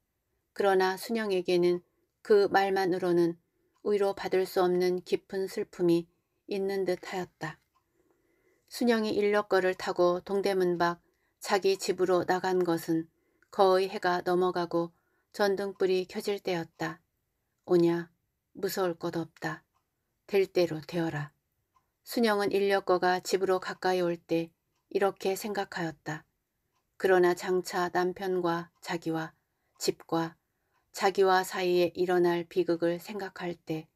S1: 그러나 순영에게는 그 말만으로는 위로받을 수 없는 깊은 슬픔이 있는 듯 하였다. 순영이 인력거를 타고 동대문 밖 자기 집으로 나간 것은 거의 해가 넘어가고 전등불이 켜질 때였다. 오냐 무서울 것 없다. 될 대로 되어라. 순영은 인력거가 집으로 가까이 올 때 이렇게 생각하였다. 그러나 장차 남편과 자기와 집과 자기와 사이에 일어날 비극을 생각할 때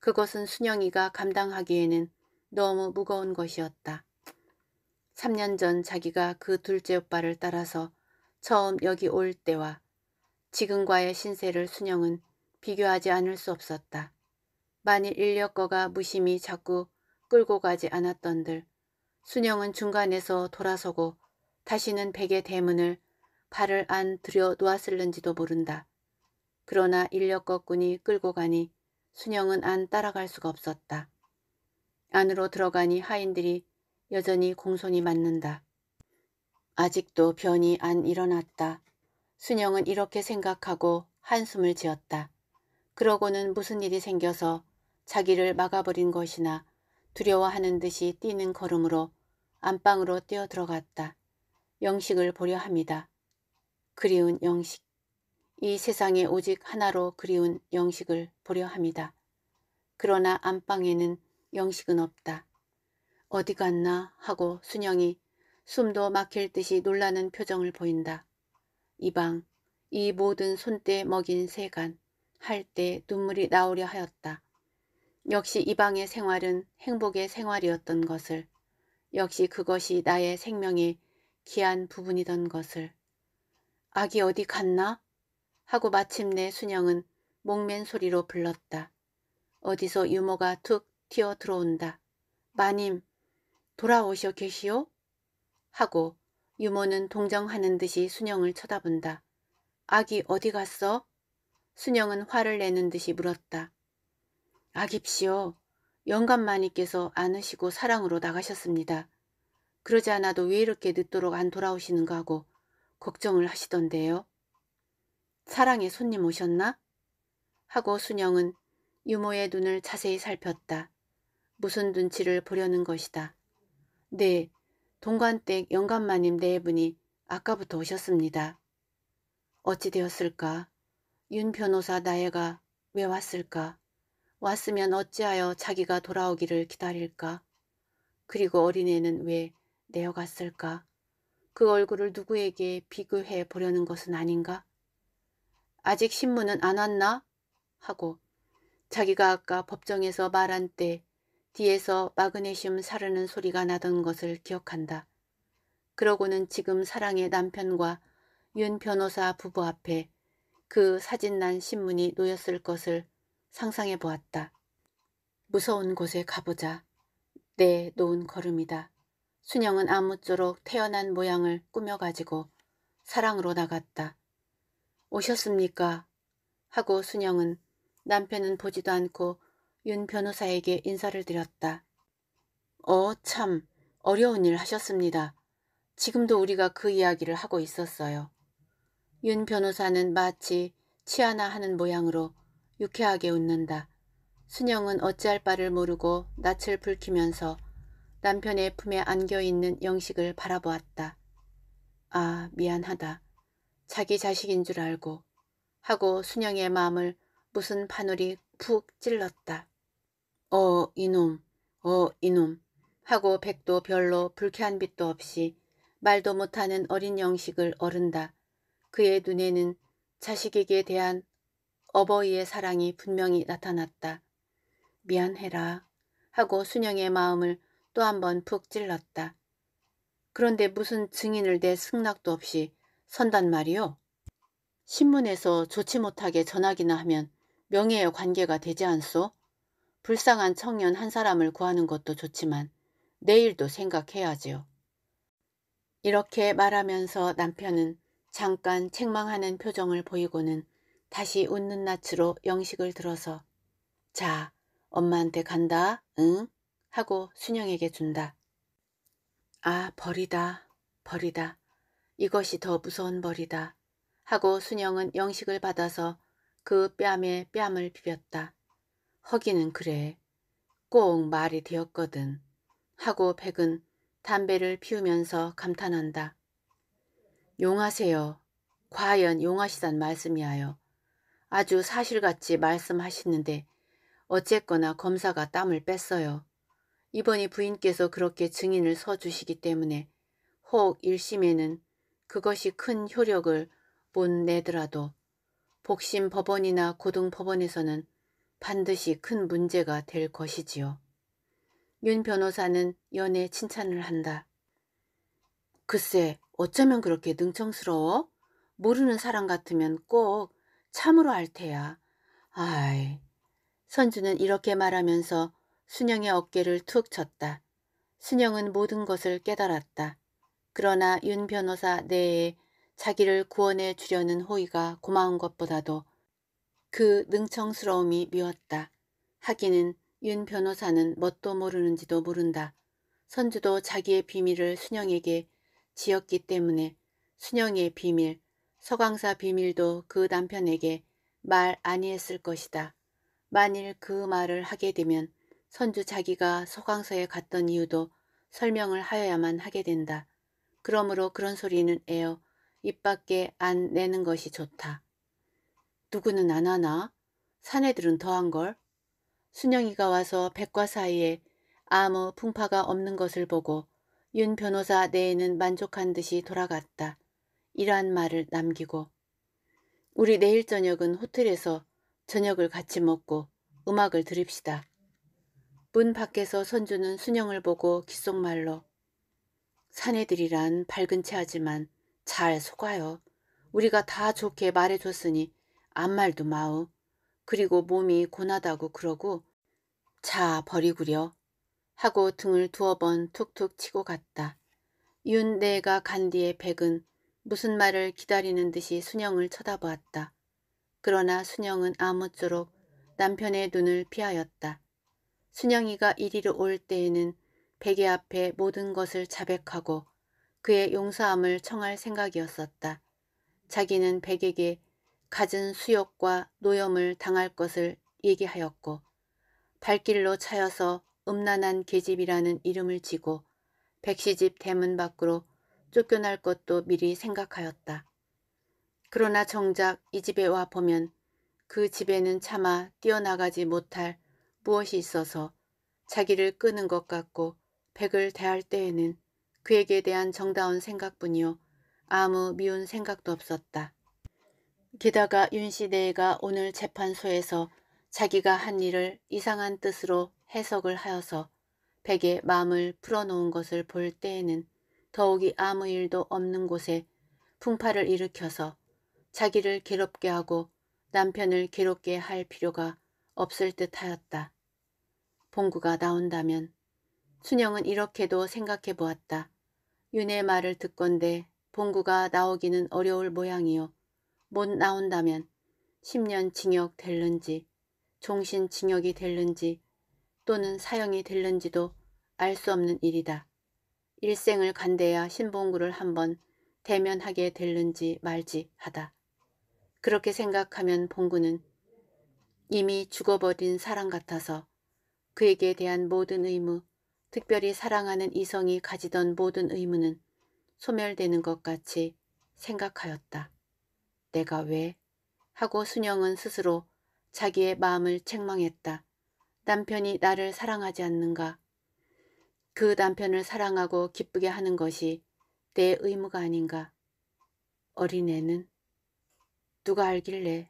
S1: 그것은 순영이가 감당하기에는 너무 무거운 것이었다. 3년 전 자기가 그 둘째 오빠를 따라서 처음 여기 올 때와 지금과의 신세를 순영은 비교하지 않을 수 없었다. 만일 인력거가 무심히 자꾸 끌고 가지 않았던들 순영은 중간에서 돌아서고 다시는 베개 대문을 발을 안 들여 놓았을는지도 모른다. 그러나 인력거꾼이 끌고 가니 순영은 안 따라갈 수가 없었다. 안으로 들어가니 하인들이 여전히 공손히 맞는다. 아직도 변이 안 일어났다. 순영은 이렇게 생각하고 한숨을 지었다. 그러고는 무슨 일이 생겨서 자기를 막아버린 것이나 두려워하는 듯이 뛰는 걸음으로 안방으로 뛰어 들어갔다. 영식을 보려 합니다. 그리운 영식. 이 세상에 오직 하나로 그리운 영식을 보려 합니다. 그러나 안방에는 영식은 없다. 어디 갔나 하고 순영이 숨도 막힐 듯이 놀라는 표정을 보인다. 이 방, 이 모든 손때 먹인 세간, 할때 눈물이 나오려 하였다. 역시 이방의 생활은 행복의 생활이었던 것을 역시 그것이 나의 생명의 귀한 부분이던 것을 아기 어디 갔나? 하고 마침내 순영은 목맨 소리로 불렀다. 어디서 유모가 툭 튀어 들어온다. 마님 돌아오셔 계시오? 하고 유모는 동정하는 듯이 순영을 쳐다본다. 아기 어디 갔어? 순영은 화를 내는 듯이 물었다. 아깁시오. 영감마님께서 안으시고 사랑으로 나가셨습니다. 그러지 않아도 왜 이렇게 늦도록 안 돌아오시는가 하고 걱정을 하시던데요. 사랑의 손님 오셨나? 하고 순영은 유모의 눈을 자세히 살폈다. 무슨 눈치를 보려는 것이다. 네, 동관댁 영감마님 네 분이 아까부터 오셨습니다. 어찌 되었을까? 윤 변호사 나예가 왜 왔을까? 왔으면 어찌하여 자기가 돌아오기를 기다릴까? 그리고 어린애는 왜 내어갔을까? 그 얼굴을 누구에게 비교해 보려는 것은 아닌가? 아직 신문은 안 왔나? 하고 자기가 아까 법정에서 말한 때 뒤에서 마그네슘 사르는 소리가 나던 것을 기억한다. 그러고는 지금 사랑의 남편과 윤 변호사 부부 앞에 그 사진난 신문이 놓였을 것을 상상해 보았다. 무서운 곳에 가보자. 내 놓은 걸음이다. 순영은 아무쪼록 태어난 모양을 꾸며가지고 사랑으로 나갔다. 오셨습니까? 하고 순영은 남편은 보지도 않고 윤 변호사에게 인사를 드렸다. 어, 참 어려운 일 하셨습니다. 지금도 우리가 그 이야기를 하고 있었어요. 윤 변호사는 마치 치아나 하는 모양으로 유쾌하게 웃는다. 순영은 어찌할 바를 모르고 낯을 붉히면서 남편의 품에 안겨있는 영식을 바라보았다. 아 미안하다. 자기 자식인 줄 알고 하고 순영의 마음을 무슨 바늘이 푹 찔렀다. 어 이놈 어 이놈 하고 백도 별로 불쾌한 빛도 없이 말도 못하는 어린 영식을 어른다. 그의 눈에는 자식에게 대한 어버이의 사랑이 분명히 나타났다. 미안해라 하고 순영의 마음을 또 한 번 푹 찔렀다. 그런데 무슨 증인을 내 승낙도 없이 선단 말이오 신문에서 좋지 못하게 전하기나 하면 명예의 관계가 되지 않소? 불쌍한 청년 한 사람을 구하는 것도 좋지만 내일도 생각해야지요. 이렇게 말하면서 남편은 잠깐 책망하는 표정을 보이고는 다시 웃는 낯으로 영식을 들어서 자 엄마한테 간다 응 하고 순영에게 준다. 아 벌이다 벌이다 이것이 더 무서운 벌이다 하고 순영은 영식을 받아서 그 뺨에 뺨을 비볐다. 허기는 그래 꼭 말이 되었거든 하고 백은 담배를 피우면서 감탄한다. 용하세요. 과연 용하시단 말씀이하여 아주 사실같이 말씀하시는데 어쨌거나 검사가 땀을 뺐어요. 이번이 부인께서 그렇게 증인을 서주시기 때문에 혹 1심에는 그것이 큰 효력을 못 내더라도 복심 법원이나 고등 법원에서는 반드시 큰 문제가 될 것이지요. 윤 변호사는 연애 칭찬을 한다. 글쎄 어쩌면 그렇게 능청스러워? 모르는 사람 같으면 꼭 참으로 할 테야. 아이. 선주는 이렇게 말하면서 순영의 어깨를 툭 쳤다. 순영은 모든 것을 깨달았다. 그러나 윤 변호사 내에 자기를 구원해 주려는 호의가 고마운 것보다도 그 능청스러움이 미웠다. 하기는 윤 변호사는 뭣도 모르는지도 모른다. 선주도 자기의 비밀을 순영에게 지었기 때문에 순영의 비밀, 서강사 비밀도 그 남편에게 말 아니했을 것이다. 만일 그 말을 하게 되면 선주 자기가 서강서에 갔던 이유도 설명을 하여야만 하게 된다. 그러므로 그런 소리는 에어 입 밖에 안 내는 것이 좋다. 누구는 안 하나? 사내들은 더한걸? 순영이가 와서 백과 사이에 아무 풍파가 없는 것을 보고 윤 변호사 내에는 만족한 듯이 돌아갔다. 이러한 말을 남기고 우리 내일 저녁은 호텔에서 저녁을 같이 먹고 음악을 들읍시다. 문 밖에서 선주는 순영을 보고 귓속말로 사내들이란 밝은 체 하지만 잘 속아요. 우리가 다 좋게 말해줬으니 아무 말도 마우. 그리고 몸이 고나다고 그러고 자 버리구려. 하고 등을 두어 번 툭툭 치고 갔다. 윤내가 간 뒤에 백은 무슨 말을 기다리는 듯이 순영을 쳐다보았다. 그러나 순영은 아무쪼록 남편의 눈을 피하였다. 순영이가 이리로 올 때에는 백의 앞에 모든 것을 자백하고 그의 용서함을 청할 생각이었었다. 자기는 백에게 갖은 수욕과 노염을 당할 것을 얘기하였고 발길로 차여서 음란한 계집이라는 이름을 지고 백시집 대문 밖으로 쫓겨날 것도 미리 생각하였다. 그러나 정작 이 집에 와 보면 그 집에는 차마 뛰어나가지 못할 무엇이 있어서 자기를 끄는 것 같고 백을 대할 때에는 그에게 대한 정다운 생각뿐이요 아무 미운 생각도 없었다. 게다가 윤씨 내가 오늘 재판소에서 자기가 한 일을 이상한 뜻으로 해석을 하여서 백의 마음을 풀어놓은 것을 볼 때에는 더욱이 아무 일도 없는 곳에 풍파를 일으켜서 자기를 괴롭게 하고 남편을 괴롭게 할 필요가 없을 듯 하였다. 봉구가 나온다면 순영은 이렇게도 생각해 보았다. 윤의 말을 듣건데 봉구가 나오기는 어려울 모양이요. 못 나온다면 10년 징역 될는지 종신 징역이 될는지 또는 사형이 될는지도 알 수 없는 일이다. 일생을 간대야 신봉구를 한번 대면하게 될는지 말지 하다. 그렇게 생각하면 봉구는 이미 죽어버린 사랑 같아서 그에게 대한 모든 의무, 특별히 사랑하는 이성이 가지던 모든 의무는 소멸되는 것 같이 생각하였다. 내가 왜? 하고 순영은 스스로 자기의 마음을 책망했다. 남편이 나를 사랑하지 않는가? 그 남편을 사랑하고 기쁘게 하는 것이 내 의무가 아닌가? 어린애는 누가 알길래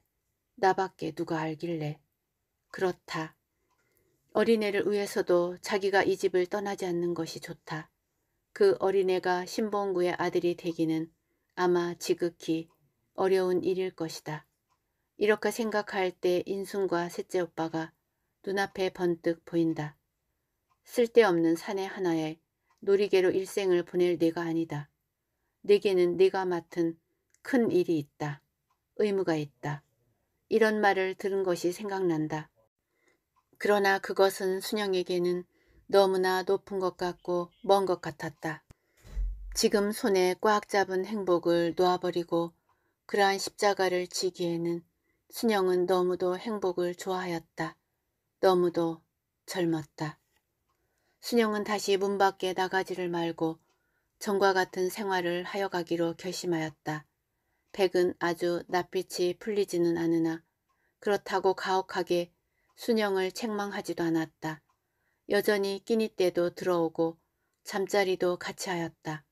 S1: 나밖에 누가 알길래 그렇다. 어린애를 위해서도 자기가 이 집을 떠나지 않는 것이 좋다. 그 어린애가 신봉구의 아들이 되기는 아마 지극히 어려운 일일 것이다. 이렇게 생각할 때 인순과 셋째 오빠가 눈앞에 번뜩 보인다. 쓸데없는 산내 하나에 놀이개로 일생을 보낼 내가 아니다. 내게는 내가 맡은 큰 일이 있다. 의무가 있다. 이런 말을 들은 것이 생각난다. 그러나 그것은 순영에게는 너무나 높은 것 같고 먼 것 같았다. 지금 손에 꽉 잡은 행복을 놓아버리고 그러한 십자가를 지기에는 순영은 너무도 행복을 좋아하였다. 너무도 젊었다. 순영은 다시 문 밖에 나가지를 말고 전과 같은 생활을 하여가기로 결심하였다. 백은 아주 낯빛이 풀리지는 않으나 그렇다고 가혹하게 순영을 책망하지도 않았다. 여전히 끼니 때도 들어오고 잠자리도 같이 하였다.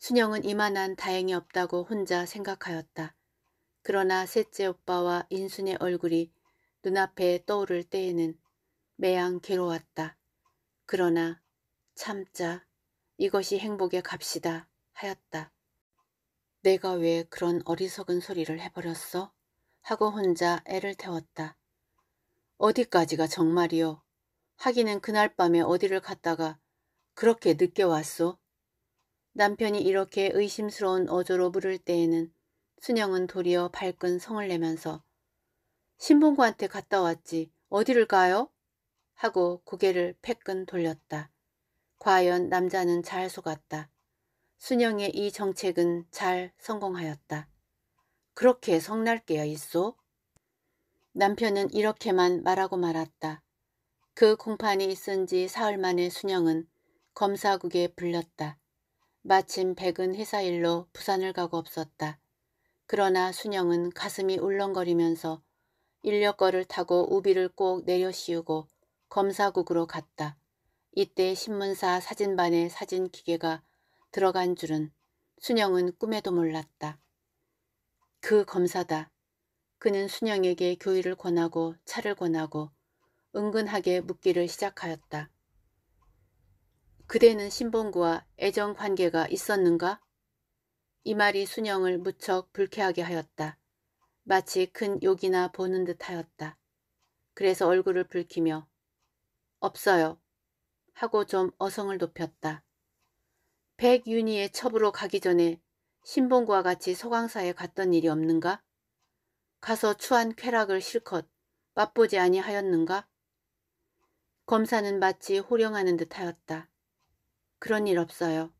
S1: 순영은 이만한 다행이 없다고 혼자 생각하였다. 그러나 셋째 오빠와 인순의 얼굴이 눈앞에 떠오를 때에는 매양 괴로웠다. 그러나 참자 이것이 행복의 값이다 하였다. 내가 왜 그런 어리석은 소리를 해버렸어? 하고 혼자 애를 태웠다. 어디까지가 정말이요? 하기는 그날 밤에 어디를 갔다가 그렇게 늦게 왔소? 남편이 이렇게 의심스러운 어조로 물을 때에는 순영은 도리어 발끈 성을 내면서 신봉구한테 갔다 왔지. 어디를 가요? 하고 고개를 패끈 돌렸다. 과연 남자는 잘 속았다. 순영의 이 정책은 잘 성공하였다. 그렇게 성날게야 있소? 남편은 이렇게만 말하고 말았다. 그 공판이 있은 지 사흘 만에 순영은 검사국에 불렸다. 마침 백은 회사일로 부산을 가고 없었다. 그러나 순영은 가슴이 울렁거리면서 인력거를 타고 우비를 꼭 내려씌우고 검사국으로 갔다. 이때 신문사 사진반의 사진 기계가 들어간 줄은 순영은 꿈에도 몰랐다. 그 검사다. 그는 순영에게 교의를 권하고 차를 권하고 은근하게 묻기를 시작하였다. 그대는 신봉구와 애정 관계가 있었는가? 이 말이 순영을 무척 불쾌하게 하였다. 마치 큰 욕이나 보는 듯하였다. 그래서 얼굴을 붉히며 없어요 하고 좀 어성을 높였다. 백윤희의 첩으로 가기 전에 신봉과 같이 소강사에 갔던 일이 없는가? 가서 추한 쾌락을 실컷 맛보지 아니하였는가? 검사는 마치 호령하는 듯하였다. 그런 일 없어요.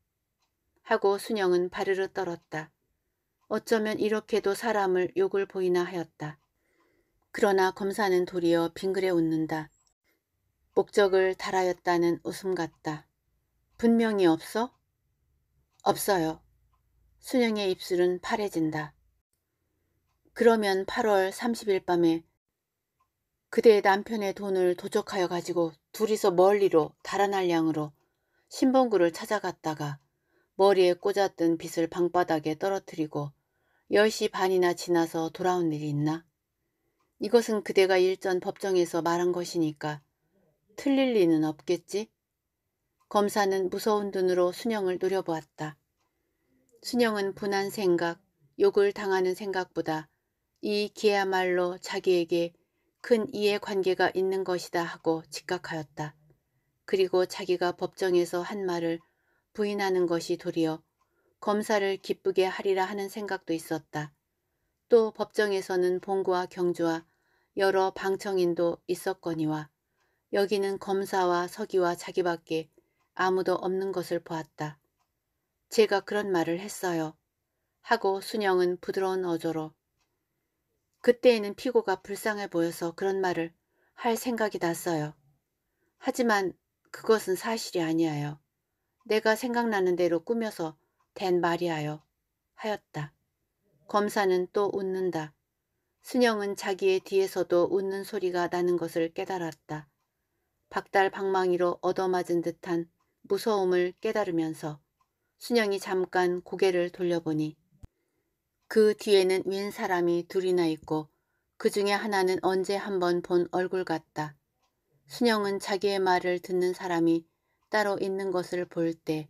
S1: 하고 순영은 바르르 떨었다. 어쩌면 이렇게도 사람을 욕을 보이나 하였다. 그러나 검사는 도리어 빙그레 웃는다. 목적을 달하였다는 웃음 같다. 분명히 없어? 없어요. 순영의 입술은 파래진다. 그러면 8월 30일 밤에 그대의 남편의 돈을 도적하여 가지고 둘이서 멀리로 달아날 양으로 신봉구를 찾아갔다가 머리에 꽂았던 빗을 방바닥에 떨어뜨리고 10시 반이나 지나서 돌아온 일이 있나? 이것은 그대가 일전 법정에서 말한 것이니까 틀릴 리는 없겠지? 검사는 무서운 눈으로 순영을 노려보았다. 순영은 분한 생각, 욕을 당하는 생각보다 이 기야말로 자기에게 큰 이해관계가 있는 것이다 하고 직각하였다. 그리고 자기가 법정에서 한 말을 부인하는 것이 도리어 검사를 기쁘게 하리라 하는 생각도 있었다. 또 법정에서는 본구와 경주와 여러 방청인도 있었거니와 여기는 검사와 서기와 자기밖에 아무도 없는 것을 보았다. 제가 그런 말을 했어요. 하고 순영은 부드러운 어조로 그때에는 피고가 불쌍해 보여서 그런 말을 할 생각이 났어요. 하지만 그것은 사실이 아니에요. 내가 생각나는 대로 꾸며서 된 말이하여 하였다. 검사는 또 웃는다. 순영은 자기의 뒤에서도 웃는 소리가 나는 것을 깨달았다. 박달방망이로 얻어맞은 듯한 무서움을 깨달으면서 순영이 잠깐 고개를 돌려보니 그 뒤에는 윈 사람이 둘이나 있고 그 중에 하나는 언제 한번 본 얼굴 같다. 순영은 자기의 말을 듣는 사람이 따로 있는 것을 볼때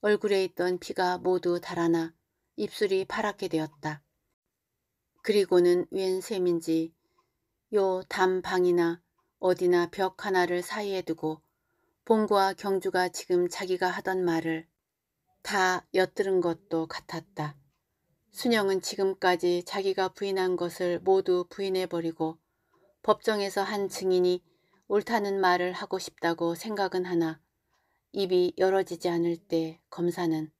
S1: 얼굴에 있던 피가 모두 달아나 입술이 파랗게 되었다. 그리고는 웬 셈인지 요 담방이나 어디나 벽 하나를 사이에 두고 봉과 경주가 지금 자기가 하던 말을 다 엿들은 것도 같았다. 순영은 지금까지 자기가 부인한 것을 모두 부인해버리고 법정에서 한 증인이 옳다는 말을 하고 싶다고 생각은 하나 입이 열어지지 않을 때 검사는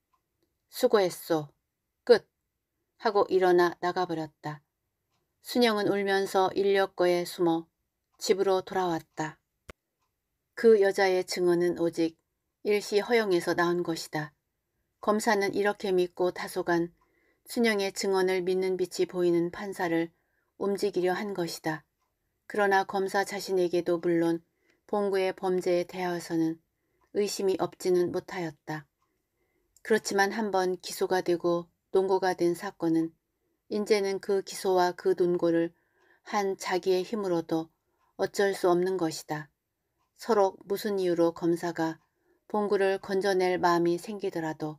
S1: 수고했소. 끝. 하고 일어나 나가버렸다. 순영은 울면서 인력거에 숨어 집으로 돌아왔다. 그 여자의 증언은 오직 일시 허영에서 나온 것이다. 검사는 이렇게 믿고 다소간 순영의 증언을 믿는 빛이 보이는 판사를 움직이려 한 것이다. 그러나 검사 자신에게도 물론 봉구의 범죄에 대하여서는 의심이 없지는 못하였다. 그렇지만 한번 기소가 되고 논고가 된 사건은 인제는 그 기소와 그 논고를 한 자기의 힘으로도 어쩔 수 없는 것이다. 서로 무슨 이유로 검사가 봉구를 건져낼 마음이 생기더라도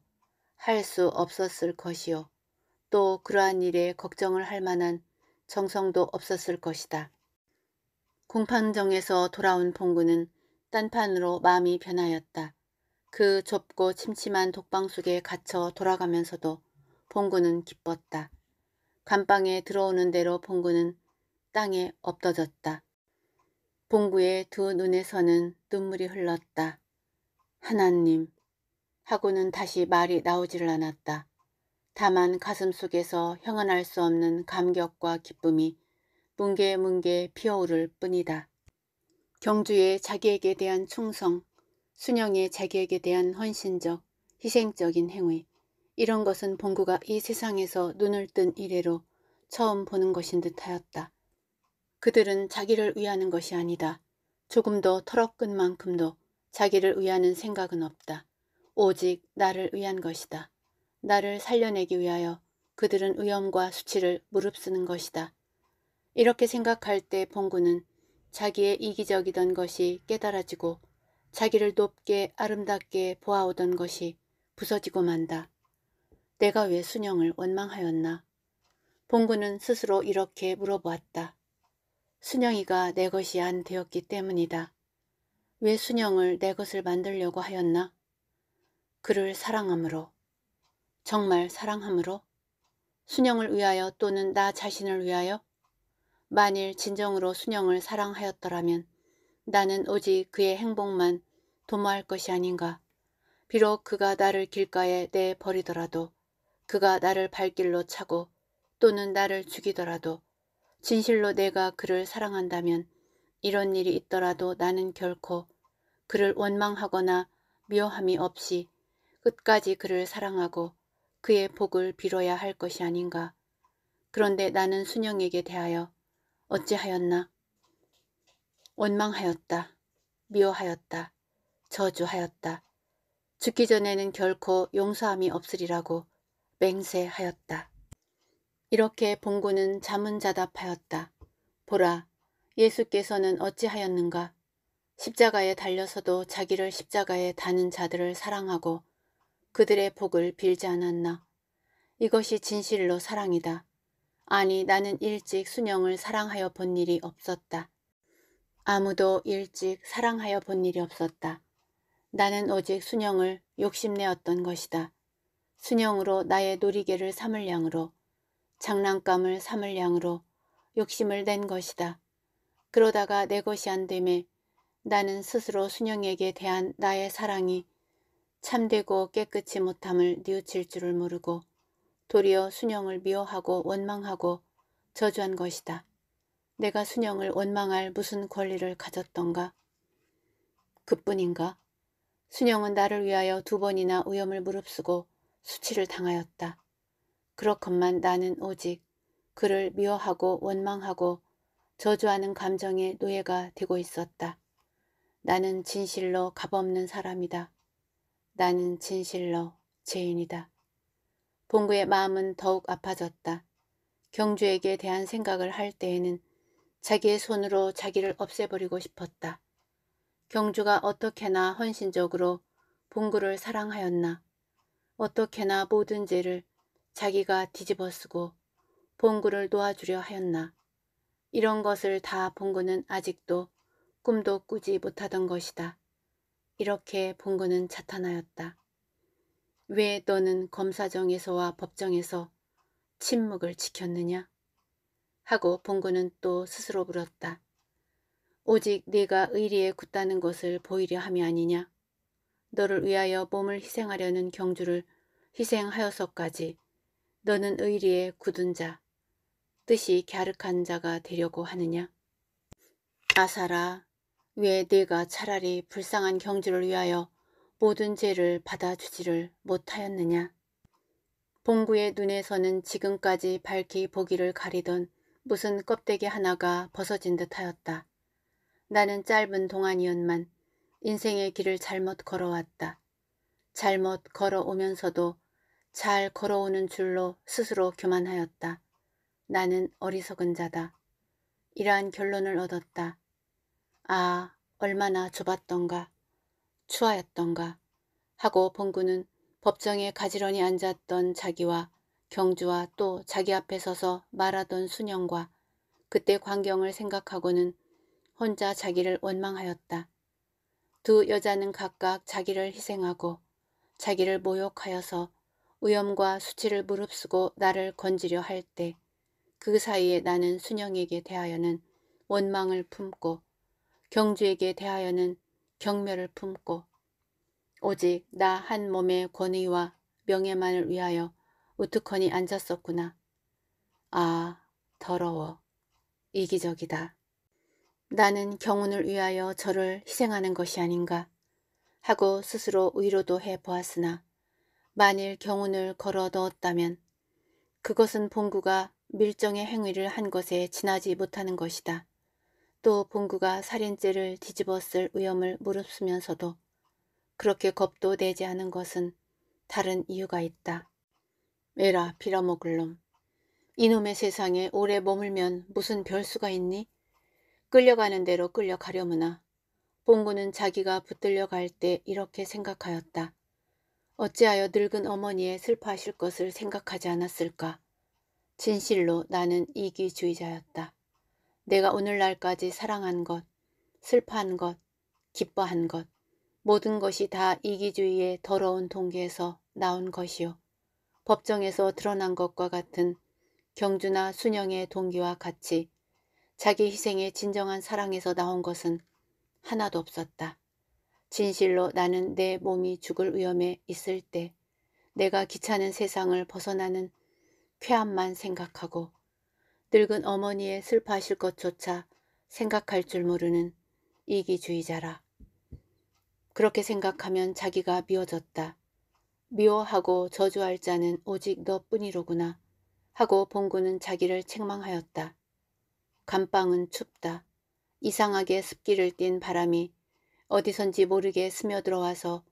S1: 할 수 없었을 것이요. 또 그러한 일에 걱정을 할 만한 정성도 없었을 것이다. 공판정에서 돌아온 봉구는 딴판으로 마음이 변하였다. 그 좁고 침침한 독방 속에 갇혀 돌아가면서도 봉구는 기뻤다. 감방에 들어오는 대로 봉구는 땅에 엎어졌다 봉구의 두 눈에서는 눈물이 흘렀다. 하나님 하고는 다시 말이 나오질 않았다. 다만 가슴 속에서 형언할 수 없는 감격과 기쁨이 뭉게뭉게 피어오를 뿐이다. 경주의 자기에게 대한 충성, 순영의 자기에게 대한 헌신적, 희생적인 행위 이런 것은 봉구가 이 세상에서 눈을 뜬 이래로 처음 보는 것인 듯하였다. 그들은 자기를 위하는 것이 아니다. 조금 더 털어끈 만큼도 자기를 위하는 생각은 없다. 오직 나를 위한 것이다. 나를 살려내기 위하여 그들은 위험과 수치를 무릅쓰는 것이다. 이렇게 생각할 때 봉구는 자기의 이기적이던 것이 깨달아지고 자기를 높게 아름답게 보아오던 것이 부서지고 만다. 내가 왜 순영을 원망하였나? 봉구는 스스로 이렇게 물어보았다. 순영이가 내 것이 안 되었기 때문이다. 왜 순영을 내 것을 만들려고 하였나? 그를 사랑함으로. 정말 사랑함으로? 순영을 위하여 또는 나 자신을 위하여? 만일 진정으로 순영을 사랑하였더라면 나는 오직 그의 행복만 도모할 것이 아닌가. 비록 그가 나를 길가에 내 버리더라도 그가 나를 발길로 차고 또는 나를 죽이더라도 진실로 내가 그를 사랑한다면 이런 일이 있더라도 나는 결코 그를 원망하거나 미워함이 없이 끝까지 그를 사랑하고 그의 복을 빌어야 할 것이 아닌가. 그런데 나는 순영에게 대하여 어찌하였나? 원망하였다. 미워하였다. 저주하였다. 죽기 전에는 결코 용서함이 없으리라고 맹세하였다. 이렇게 봉구는 자문자답하였다. 보라, 예수께서는 어찌하였는가? 십자가에 달려서도 자기를 십자가에 다는 자들을 사랑하고 그들의 복을 빌지 않았나? 이것이 진실로 사랑이다. 아니 나는 일찍 순영을 사랑하여 본 일이 없었다. 아무도 일찍 사랑하여 본 일이 없었다. 나는 오직 순영을 욕심내었던 것이다. 순영으로 나의 놀이개를 삼을 양으로 장난감을 삼을 양으로 욕심을 낸 것이다. 그러다가 내 것이 안 됨에 나는 스스로 순영에게 대한 나의 사랑이 참되고 깨끗이 못함을 뉘우칠 줄을 모르고 도리어 순영을 미워하고 원망하고 저주한 것이다. 내가 순영을 원망할 무슨 권리를 가졌던가? 그뿐인가? 순영은 나를 위하여 두 번이나 위험을 무릅쓰고 수치를 당하였다. 그렇건만 나는 오직 그를 미워하고 원망하고 저주하는 감정의 노예가 되고 있었다. 나는 진실로 값없는 사람이다. 나는 진실로 죄인이다. 봉구의 마음은 더욱 아파졌다. 경주에게 대한 생각을 할 때에는 자기의 손으로 자기를 없애버리고 싶었다. 경주가 어떻게나 헌신적으로 봉구를 사랑하였나 어떻게나 모든 죄를 자기가 뒤집어쓰고 봉구를 놓아주려 하였나 이런 것을 다 봉구는 아직도 꿈도 꾸지 못하던 것이다. 이렇게 봉구는 자타나였다 왜 너는 검사정에서와 법정에서 침묵을 지켰느냐? 하고 봉구는 또 스스로 물었다. 오직 네가 의리에 굳다는 것을 보이려 함이 아니냐? 너를 위하여 몸을 희생하려는 경주를 희생하여서까지 너는 의리에 굳은 자, 뜻이 갸륵한 자가 되려고 하느냐? 아사라, 왜 네가 차라리 불쌍한 경주를 위하여 모든 죄를 받아주지를 못하였느냐. 봉구의 눈에서는 지금까지 밝히 보기를 가리던 무슨 껍데기 하나가 벗어진 듯하였다. 나는 짧은 동안이었만 인생의 길을 잘못 걸어왔다. 잘못 걸어오면서도 잘 걸어오는 줄로 스스로 교만하였다. 나는 어리석은 자다. 이러한 결론을 얻었다. 아, 얼마나 좁았던가. 추하였던가 하고 봉구는 법정에 가지런히 앉았던 자기와 경주와 또 자기 앞에 서서 말하던 순영과 그때 광경을 생각하고는 혼자 자기를 원망하였다. 두 여자는 각각 자기를 희생하고 자기를 모욕하여서 위험과 수치를 무릅쓰고 나를 건지려 할 때 그 사이에 나는 순영에게 대하여는 원망을 품고 경주에게 대하여는 경멸을 품고 오직 나 한 몸의 권위와 명예만을 위하여 우특허니 앉았었구나. 아 더러워 이기적이다. 나는 경운을 위하여 저를 희생하는 것이 아닌가 하고 스스로 위로도 해보았으나 만일 경운을 걸어 넣었다면 그것은 봉구가 밀정의 행위를 한 것에 지나지 못하는 것이다. 또 봉구가 살인죄를 뒤집었을 위험을 무릅쓰면서도 그렇게 겁도 내지 않은 것은 다른 이유가 있다. 에라 빌어먹을 놈. 이놈의 세상에 오래 머물면 무슨 별수가 있니? 끌려가는 대로 끌려가려무나. 봉구는 자기가 붙들려 갈 때 이렇게 생각하였다. 어찌하여 늙은 어머니의 슬퍼하실 것을 생각하지 않았을까. 진실로 나는 이기주의자였다. 내가 오늘날까지 사랑한 것, 슬퍼한 것, 기뻐한 것, 모든 것이 다 이기주의의 더러운 동기에서 나온 것이요. 법정에서 드러난 것과 같은 경주나 순영의 동기와 같이 자기 희생의 진정한 사랑에서 나온 것은 하나도 없었다. 진실로 나는 내 몸이 죽을 위험에 있을 때 내가 귀찮은 세상을 벗어나는 쾌함만 생각하고 늙은 어머니의 슬퍼하실 것조차 생각할 줄 모르는 이기주의자라. 그렇게 생각하면 자기가 미워졌다. 미워하고 저주할 자는 오직 너뿐이로구나 하고 봉구는 자기를 책망하였다. 감방은 춥다. 이상하게 습기를 띤 바람이 어디선지 모르게 스며들어와서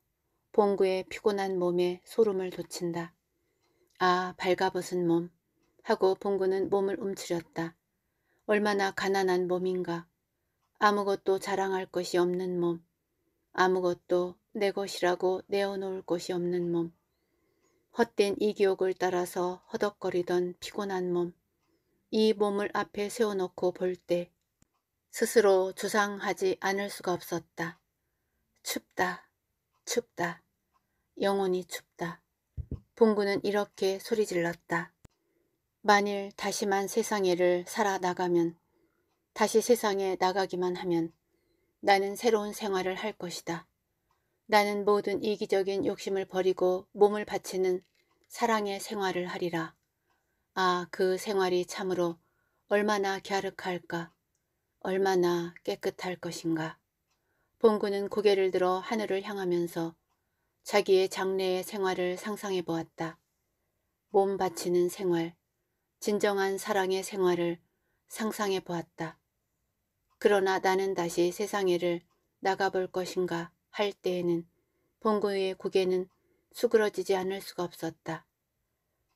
S1: 봉구의 피곤한 몸에 소름을 돋친다. 아, 발가벗은 몸. 하고 봉구는 몸을 움츠렸다. 얼마나 가난한 몸인가. 아무것도 자랑할 것이 없는 몸. 아무것도 내 것이라고 내어놓을 것이 없는 몸. 헛된 이기욕을 따라서 허덕거리던 피곤한 몸. 이 몸을 앞에 세워놓고 볼 때 스스로 주상하지 않을 수가 없었다. 춥다. 춥다. 영혼이 춥다. 봉구는 이렇게 소리 질렀다. 만일 다시만 세상에를 살아나가면 다시 세상에 나가기만 하면 나는 새로운 생활을 할 것이다. 나는 모든 이기적인 욕심을 버리고 몸을 바치는 사랑의 생활을 하리라. 아, 그 생활이 참으로 얼마나 갸륵할까, 얼마나 깨끗할 것인가. 봉구는 고개를 들어 하늘을 향하면서 자기의 장래의 생활을 상상해 보았다. 몸 바치는 생활, 진정한 사랑의 생활을 상상해 보았다. 그러나 나는 다시 세상 일을 나가볼 것인가 할 때에는 봉구의 고개는 수그러지지 않을 수가 없었다.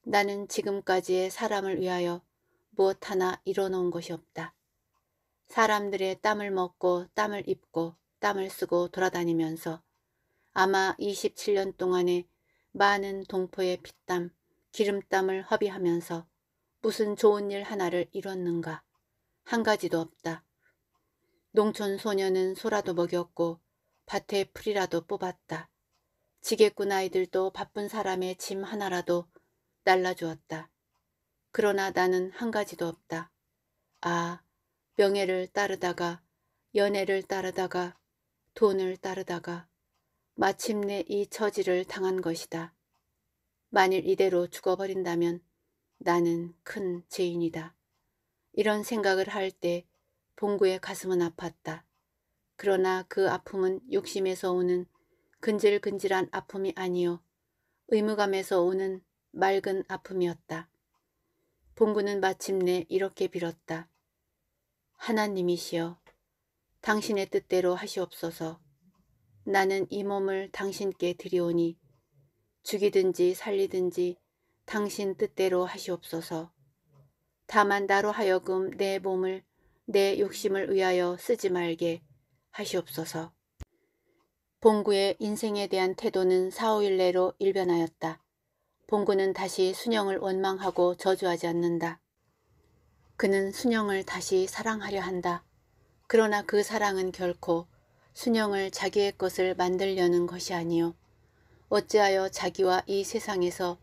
S1: 나는 지금까지의 사람을 위하여 무엇 하나 이뤄놓은 것이 없다. 사람들의 땀을 먹고 땀을 입고 땀을 쓰고 돌아다니면서 아마 27년 동안에 많은 동포의 피땀, 기름땀을 허비하면서 무슨 좋은 일 하나를 이뤘는가. 한 가지도 없다. 농촌 소녀는 소라도 먹였고 밭에 풀이라도 뽑았다. 지게꾼 아이들도 바쁜 사람의 짐 하나라도 날라주었다. 그러나 나는 한 가지도 없다. 아, 명예를 따르다가 연애를 따르다가 돈을 따르다가 마침내 이 처지를 당한 것이다. 만일 이대로 죽어버린다면 나는 큰 죄인이다. 이런 생각을 할 때 봉구의 가슴은 아팠다. 그러나 그 아픔은 욕심에서 오는 근질근질한 아픔이 아니요 의무감에서 오는 맑은 아픔이었다. 봉구는 마침내 이렇게 빌었다. 하나님이시여 당신의 뜻대로 하시옵소서 나는 이 몸을 당신께 드리오니 죽이든지 살리든지 당신 뜻대로 하시옵소서. 다만 나로 하여금 내 몸을 내 욕심을 위하여 쓰지 말게 하시옵소서. 봉구의 인생에 대한 태도는 4, 5일 내로 일변하였다. 봉구는 다시 순영을 원망하고 저주하지 않는다. 그는 순영을 다시 사랑하려 한다. 그러나 그 사랑은 결코 순영을 자기의 것을 만들려는 것이 아니요. 어찌하여 자기와 이 세상에서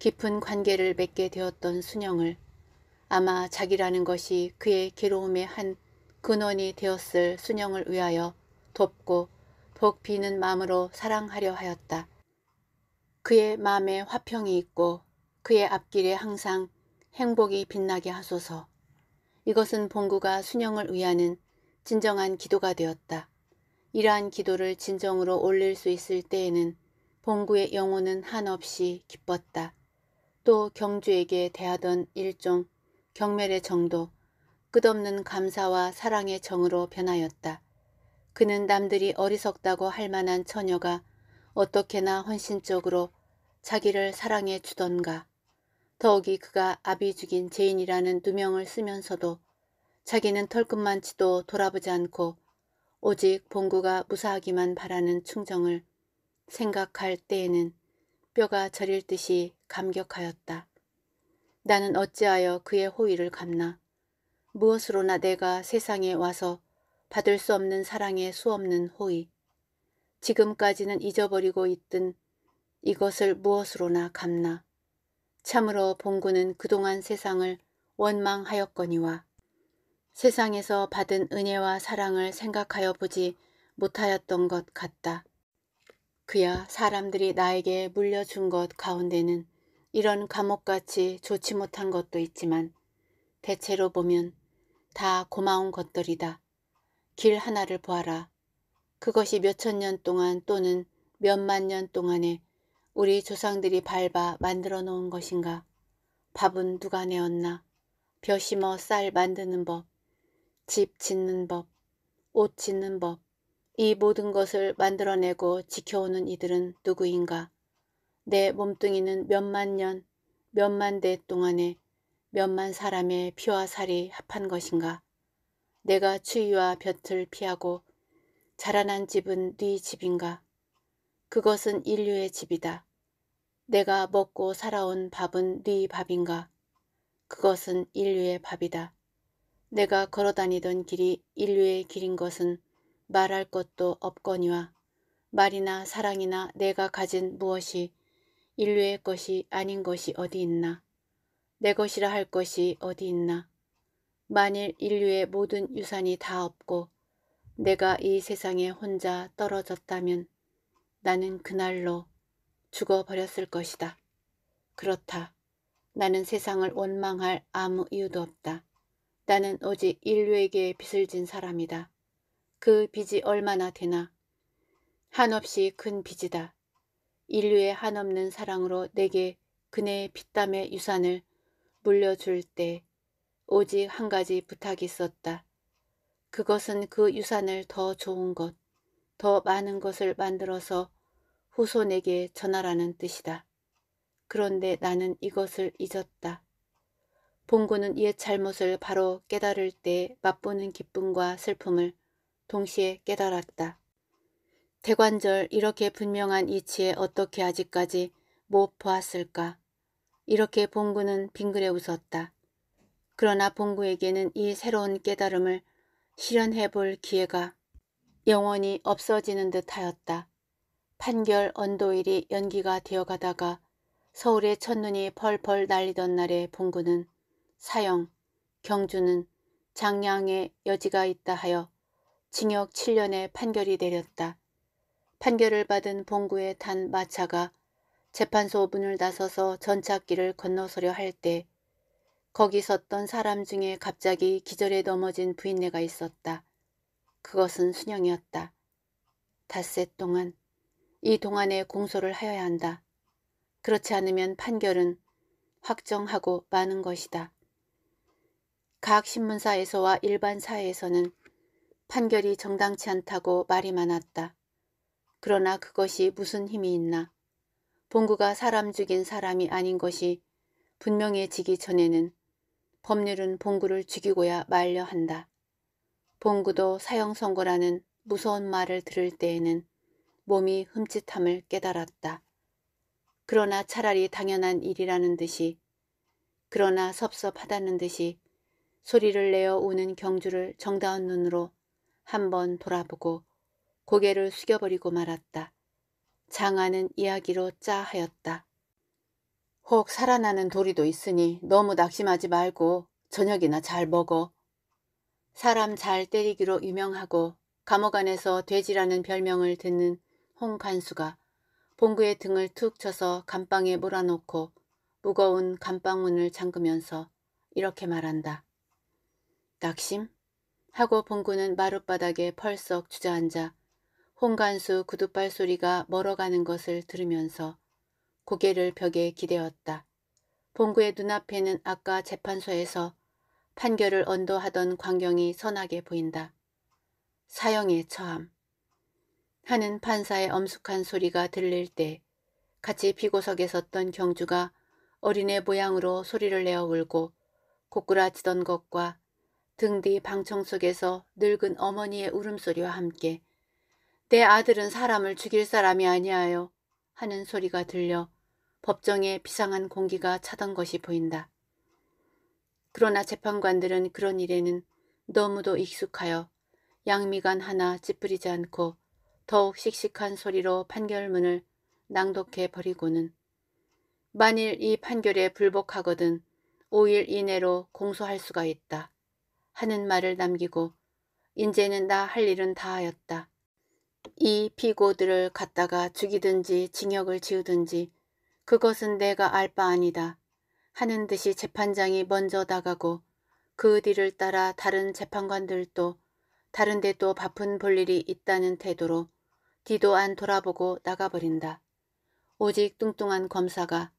S1: 깊은 관계를 맺게 되었던 순영을 아마 자기라는 것이 그의 괴로움의 한 근원이 되었을 순영을 위하여 돕고 복 비는 마음으로 사랑하려 하였다. 그의 마음에 화평이 있고 그의 앞길에 항상 행복이 빛나게 하소서. 이것은 봉구가 순영을 위하는 진정한 기도가 되었다. 이러한 기도를 진정으로 올릴 수 있을 때에는 봉구의 영혼은 한없이 기뻤다. 또 경주에게 대하던 일종 경멸의 정도 끝없는 감사와 사랑의 정으로 변하였다. 그는 남들이 어리석다고 할 만한 처녀가 어떻게나 헌신적으로 자기를 사랑해 주던가 더욱이 그가 아비 죽인 제인이라는 누명을 쓰면서도 자기는 털끝만치도 돌아보지 않고 오직 봉구가 무사하기만 바라는 충정을 생각할 때에는 뼈가 저릴 듯이 감격하였다. 나는 어찌하여 그의 호의를 갚나. 무엇으로나 내가 세상에 와서 받을 수 없는 사랑의 수없는 호의. 지금까지는 잊어버리고 있던 이것을 무엇으로나 갚나. 참으로 봉구는 그동안 세상을 원망하였거니와 세상에서 받은 은혜와 사랑을 생각하여 보지 못하였던 것 같다. 그야 사람들이 나에게 물려준 것 가운데는 이런 감옥같이 좋지 못한 것도 있지만 대체로 보면 다 고마운 것들이다. 길 하나를 보아라. 그것이 몇천 년 동안 또는 몇 만 년 동안에 우리 조상들이 밟아 만들어 놓은 것인가. 밥은 누가 내었나. 벼 심어 쌀 만드는 법, 집 짓는 법, 옷 짓는 법, 이 모든 것을 만들어내고 지켜오는 이들은 누구인가? 내 몸뚱이는 몇만 년, 몇만 대 동안에 몇만 사람의 피와 살이 합한 것인가. 내가 추위와 볕을 피하고 자라난 집은 네 집인가. 그것은 인류의 집이다. 내가 먹고 살아온 밥은 네 밥인가. 그것은 인류의 밥이다. 내가 걸어다니던 길이 인류의 길인 것은 말할 것도 없거니와 말이나 사랑이나 내가 가진 무엇이 인류의 것이 아닌 것이 어디 있나? 내 것이라 할 것이 어디 있나? 만일 인류의 모든 유산이 다 없고 내가 이 세상에 혼자 떨어졌다면 나는 그날로 죽어버렸을 것이다. 그렇다. 나는 세상을 원망할 아무 이유도 없다. 나는 오직 인류에게 빚을 진 사람이다. 그 빚이 얼마나 되나? 한없이 큰 빚이다. 인류의 한없는 사랑으로 내게 그네의 피담의 유산을 물려줄 때 오직 한 가지 부탁이 있었다. 그것은 그 유산을 더 좋은 것, 더 많은 것을 만들어서 후손에게 전하라는 뜻이다. 그런데 나는 이것을 잊었다. 봉구는 옛 잘못을 바로 깨달을 때 맛보는 기쁨과 슬픔을 동시에 깨달았다. 대관절 이렇게 분명한 이치에 어떻게 아직까지 못 보았을까. 이렇게 봉구는 빙그레 웃었다. 그러나 봉구에게는 이 새로운 깨달음을 실현해 볼 기회가 영원히 없어지는 듯 하였다. 판결 언도일이 연기가 되어가다가 서울의 첫눈이 펄펄 날리던 날에 봉구는 사형, 경주는 장량의 여지가 있다 하여 징역 7년의 판결이 내렸다. 판결을 받은 봉구의 탄 마차가 재판소 문을 나서서 전차길을 건너서려 할 때 거기 섰던 사람 중에 갑자기 기절에 넘어진 부인네가 있었다. 그것은 순영이었다. 닷새 동안 이 동안에 공소를 하여야 한다. 그렇지 않으면 판결은 확정하고 마는 것이다. 각 신문사에서와 일반 사회에서는 판결이 정당치 않다고 말이 많았다. 그러나 그것이 무슨 힘이 있나. 봉구가 사람 죽인 사람이 아닌 것이 분명해지기 전에는 법률은 봉구를 죽이고야 말려 한다. 봉구도 사형 선고라는 무서운 말을 들을 때에는 몸이 흠칫함을 깨달았다. 그러나 차라리 당연한 일이라는 듯이 그러나 섭섭하다는 듯이 소리를 내어 우는 경주를 정다운 눈으로 한 번 돌아보고 고개를 숙여버리고 말았다. 장하는 이야기로 짜하였다. 혹 살아나는 도리도 있으니 너무 낙심하지 말고 저녁이나 잘 먹어. 사람 잘 때리기로 유명하고 감옥 안에서 돼지라는 별명을 듣는 홍간수가 봉구의 등을 툭 쳐서 감방에 몰아놓고 무거운 감방문을 잠그면서 이렇게 말한다. 낙심? 하고 봉구는 마룻바닥에 펄썩 주저앉아 홍간수 구두발 소리가 멀어가는 것을 들으면서 고개를 벽에 기대었다. 봉구의 눈앞에는 아까 재판소에서 판결을 언도하던 광경이 선하게 보인다. 사형의 처함 하는 판사의 엄숙한 소리가 들릴 때 같이 피고석에 섰던 경주가 어린애 모양으로 소리를 내어 울고 고꾸라지던 것과 등 뒤 방청 속에서 늙은 어머니의 울음소리와 함께 내 아들은 사람을 죽일 사람이 아니하여 하는 소리가 들려 법정에 비상한 공기가 차던 것이 보인다. 그러나 재판관들은 그런 일에는 너무도 익숙하여 양미간 하나 찌푸리지 않고 더욱 씩씩한 소리로 판결문을 낭독해 버리고는 만일 이 판결에 불복하거든 5일 이내로 공소할 수가 있다 하는 말을 남기고 이제는 나 할 일은 다 하였다. 이 피고들을 갖다가 죽이든지 징역을 지우든지 그것은 내가 알 바 아니다 하는 듯이 재판장이 먼저 나가고 그 뒤를 따라 다른 재판관들도 다른 데 또 바쁜 볼일이 있다는 태도로 뒤도 안 돌아보고 나가버린다. 오직 뚱뚱한 검사가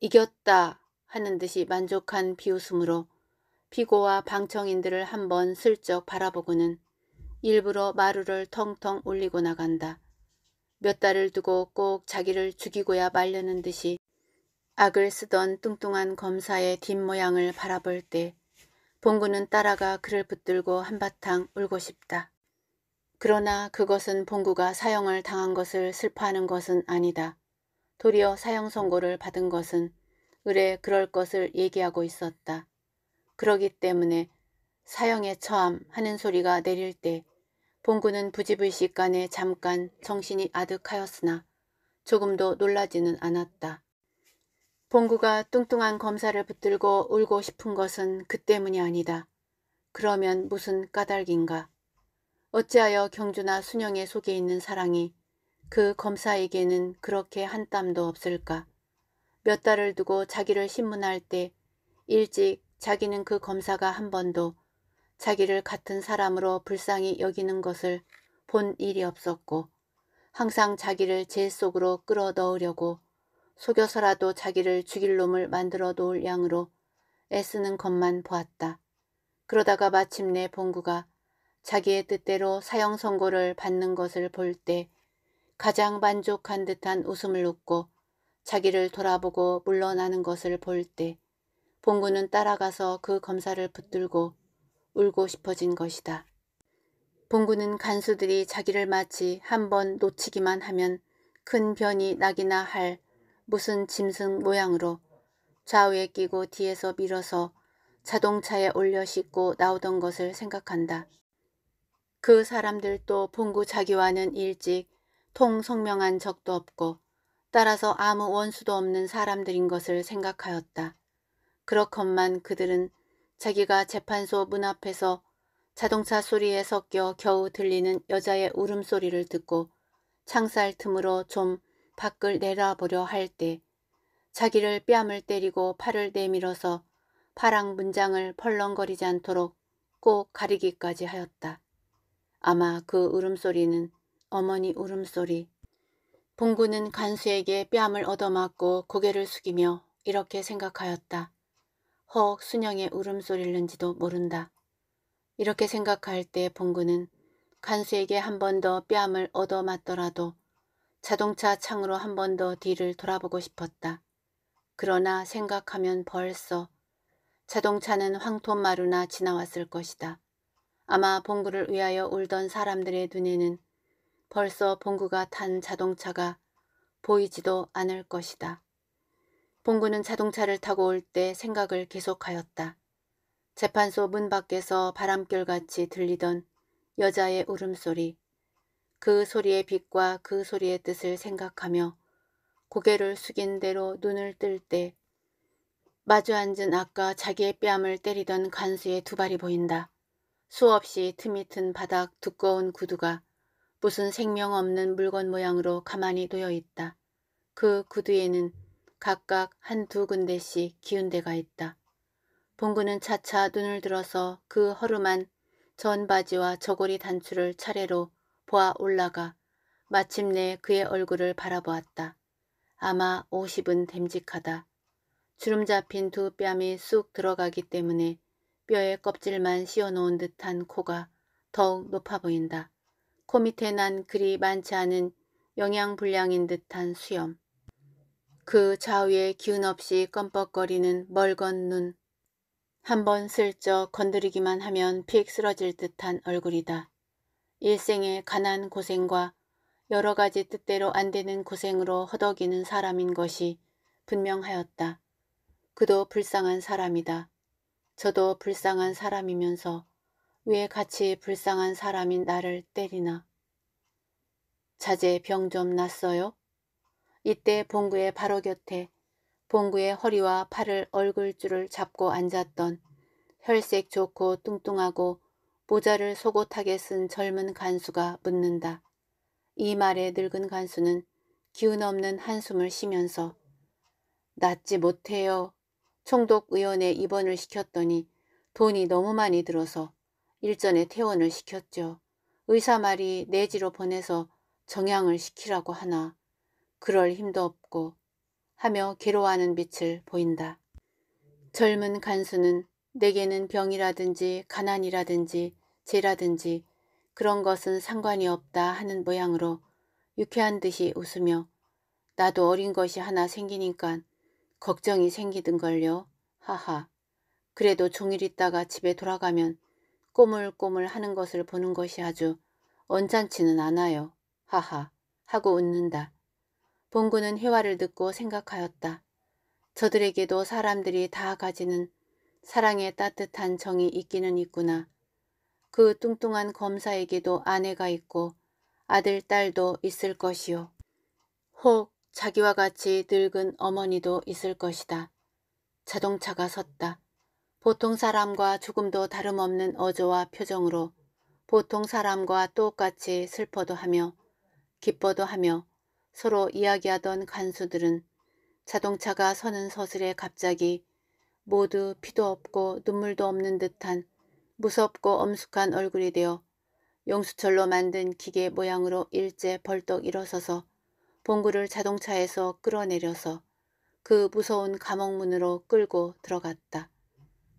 S1: 이겼다 하는 듯이 만족한 비웃음으로 피고와 방청인들을 한번 슬쩍 바라보고는 일부러 마루를 텅텅 올리고 나간다. 몇 달을 두고 꼭 자기를 죽이고야 말려는 듯이 악을 쓰던 뚱뚱한 검사의 뒷모양을 바라볼 때 봉구는 따라가 그를 붙들고 한바탕 울고 싶다. 그러나 그것은 봉구가 사형을 당한 것을 슬퍼하는 것은 아니다. 도리어 사형 선고를 받은 것은 의뢰 그럴 것을 얘기하고 있었다. 그러기 때문에 사형에 처함 하는 소리가 내릴 때 봉구는 부지불식 간에 잠깐 정신이 아득하였으나 조금도 놀라지는 않았다. 봉구가 뚱뚱한 검사를 붙들고 울고 싶은 것은 그 때문이 아니다. 그러면 무슨 까닭인가. 어찌하여 경주나 순영의 속에 있는 사랑이 그 검사에게는 그렇게 한 땀도 없을까. 몇 달을 두고 자기를 신문할 때 일찍 자기는 그 검사가 한 번도 자기를 같은 사람으로 불쌍히 여기는 것을 본 일이 없었고 항상 자기를 제 속으로 끌어넣으려고 속여서라도 자기를 죽일 놈을 만들어 놓을 양으로 애쓰는 것만 보았다. 그러다가 마침내 봉구가 자기의 뜻대로 사형 선고를 받는 것을 볼 때 가장 만족한 듯한 웃음을 웃고 자기를 돌아보고 물러나는 것을 볼 때 봉구는 따라가서 그 검사를 붙들고 울고 싶어진 것이다. 봉구는 간수들이 자기를 마치 한 번 놓치기만 하면 큰 변이 나기나 할 무슨 짐승 모양으로 좌우에 끼고 뒤에서 밀어서 자동차에 올려 싣고 나오던 것을 생각한다. 그 사람들도 봉구 자기와는 일찍 통성명한 적도 없고 따라서 아무 원수도 없는 사람들인 것을 생각하였다. 그렇건만 그들은 자기가 재판소 문 앞에서 자동차 소리에 섞여 겨우 들리는 여자의 울음소리를 듣고 창살 틈으로 좀 밖을 내려보려 할 때 자기를 뺨을 때리고 팔을 내밀어서 파랑 문장을 펄렁거리지 않도록 꼭 가리기까지 하였다. 아마 그 울음소리는 어머니 울음소리. 봉구는 간수에게 뺨을 얻어맞고 고개를 숙이며 이렇게 생각하였다. 허억 순영의 울음소리를는지도 모른다. 이렇게 생각할 때 봉구는 간수에게 한 번 더 뺨을 얻어맞더라도 자동차 창으로 한 번 더 뒤를 돌아보고 싶었다. 그러나 생각하면 벌써 자동차는 황토마루나 지나왔을 것이다. 아마 봉구를 위하여 울던 사람들의 눈에는 벌써 봉구가 탄 자동차가 보이지도 않을 것이다. 봉구는 자동차를 타고 올 때 생각을 계속하였다. 재판소 문 밖에서 바람결같이 들리던 여자의 울음소리, 그 소리의 빛과 그 소리의 뜻을 생각하며 고개를 숙인 대로 눈을 뜰 때 마주 앉은 아까 자기의 뺨을 때리던 간수의 두 발이 보인다. 수없이 틈이 튼 바닥 두꺼운 구두가 무슨 생명 없는 물건 모양으로 가만히 놓여 있다. 그 구두에는 각각 한두 군데씩 기운 대가 있다. 봉구는 차차 눈을 들어서 그 허름한 전바지와 저고리 단추를 차례로 보아 올라가 마침내 그의 얼굴을 바라보았다. 아마 5 0은 됨직하다. 주름 잡힌 두 뺨이 쑥 들어가기 때문에 뼈에 껍질만 씌워놓은 듯한 코가 더욱 높아 보인다. 코 밑에 난 그리 많지 않은 영양불량인 듯한 수염. 그 좌우에 기운 없이 껌뻑거리는 멀건 눈. 한 번 슬쩍 건드리기만 하면 픽 쓰러질 듯한 얼굴이다. 일생의 가난 고생과 여러 가지 뜻대로 안 되는 고생으로 허덕이는 사람인 것이 분명하였다. 그도 불쌍한 사람이다. 저도 불쌍한 사람이면서 왜 같이 불쌍한 사람인 나를 때리나. 자제 병 좀 났어요? 이때 봉구의 바로 곁에 봉구의 허리와 팔을 얼굴줄을 잡고 앉았던 혈색 좋고 뚱뚱하고 모자를 속옷하게 쓴 젊은 간수가 묻는다. 이 말에 늙은 간수는 기운 없는 한숨을 쉬면서 낫지 못해요. 총독의원에 입원을 시켰더니 돈이 너무 많이 들어서 일전에 퇴원을 시켰죠. 의사 말이 내지로 보내서 정향을 시키라고 하나 그럴 힘도 없고 하며 괴로워하는 빛을 보인다. 젊은 간수는 내게는 병이라든지 가난이라든지 죄라든지 그런 것은 상관이 없다 하는 모양으로 유쾌한 듯이 웃으며 나도 어린 것이 하나 생기니까 걱정이 생기든걸요. 하하. 그래도 종일 있다가 집에 돌아가면 꼬물꼬물 하는 것을 보는 것이 아주 언짢지는 않아요. 하하. 하고 웃는다. 봉구는 회화를 듣고 생각하였다. 저들에게도 사람들이 다 가지는 사랑의 따뜻한 정이 있기는 있구나. 그 뚱뚱한 검사에게도 아내가 있고 아들, 딸도 있을 것이요. 혹 자기와 같이 늙은 어머니도 있을 것이다. 자동차가 섰다. 보통 사람과 조금도 다름없는 어조와 표정으로 보통 사람과 똑같이 슬퍼도 하며 기뻐도 하며 서로 이야기하던 간수들은 자동차가 서는 서슬에 갑자기 모두 피도 없고 눈물도 없는 듯한 무섭고 엄숙한 얼굴이 되어 용수철로 만든 기계 모양으로 일제 벌떡 일어서서 봉구를 자동차에서 끌어내려서 그 무서운 감옥문으로 끌고 들어갔다.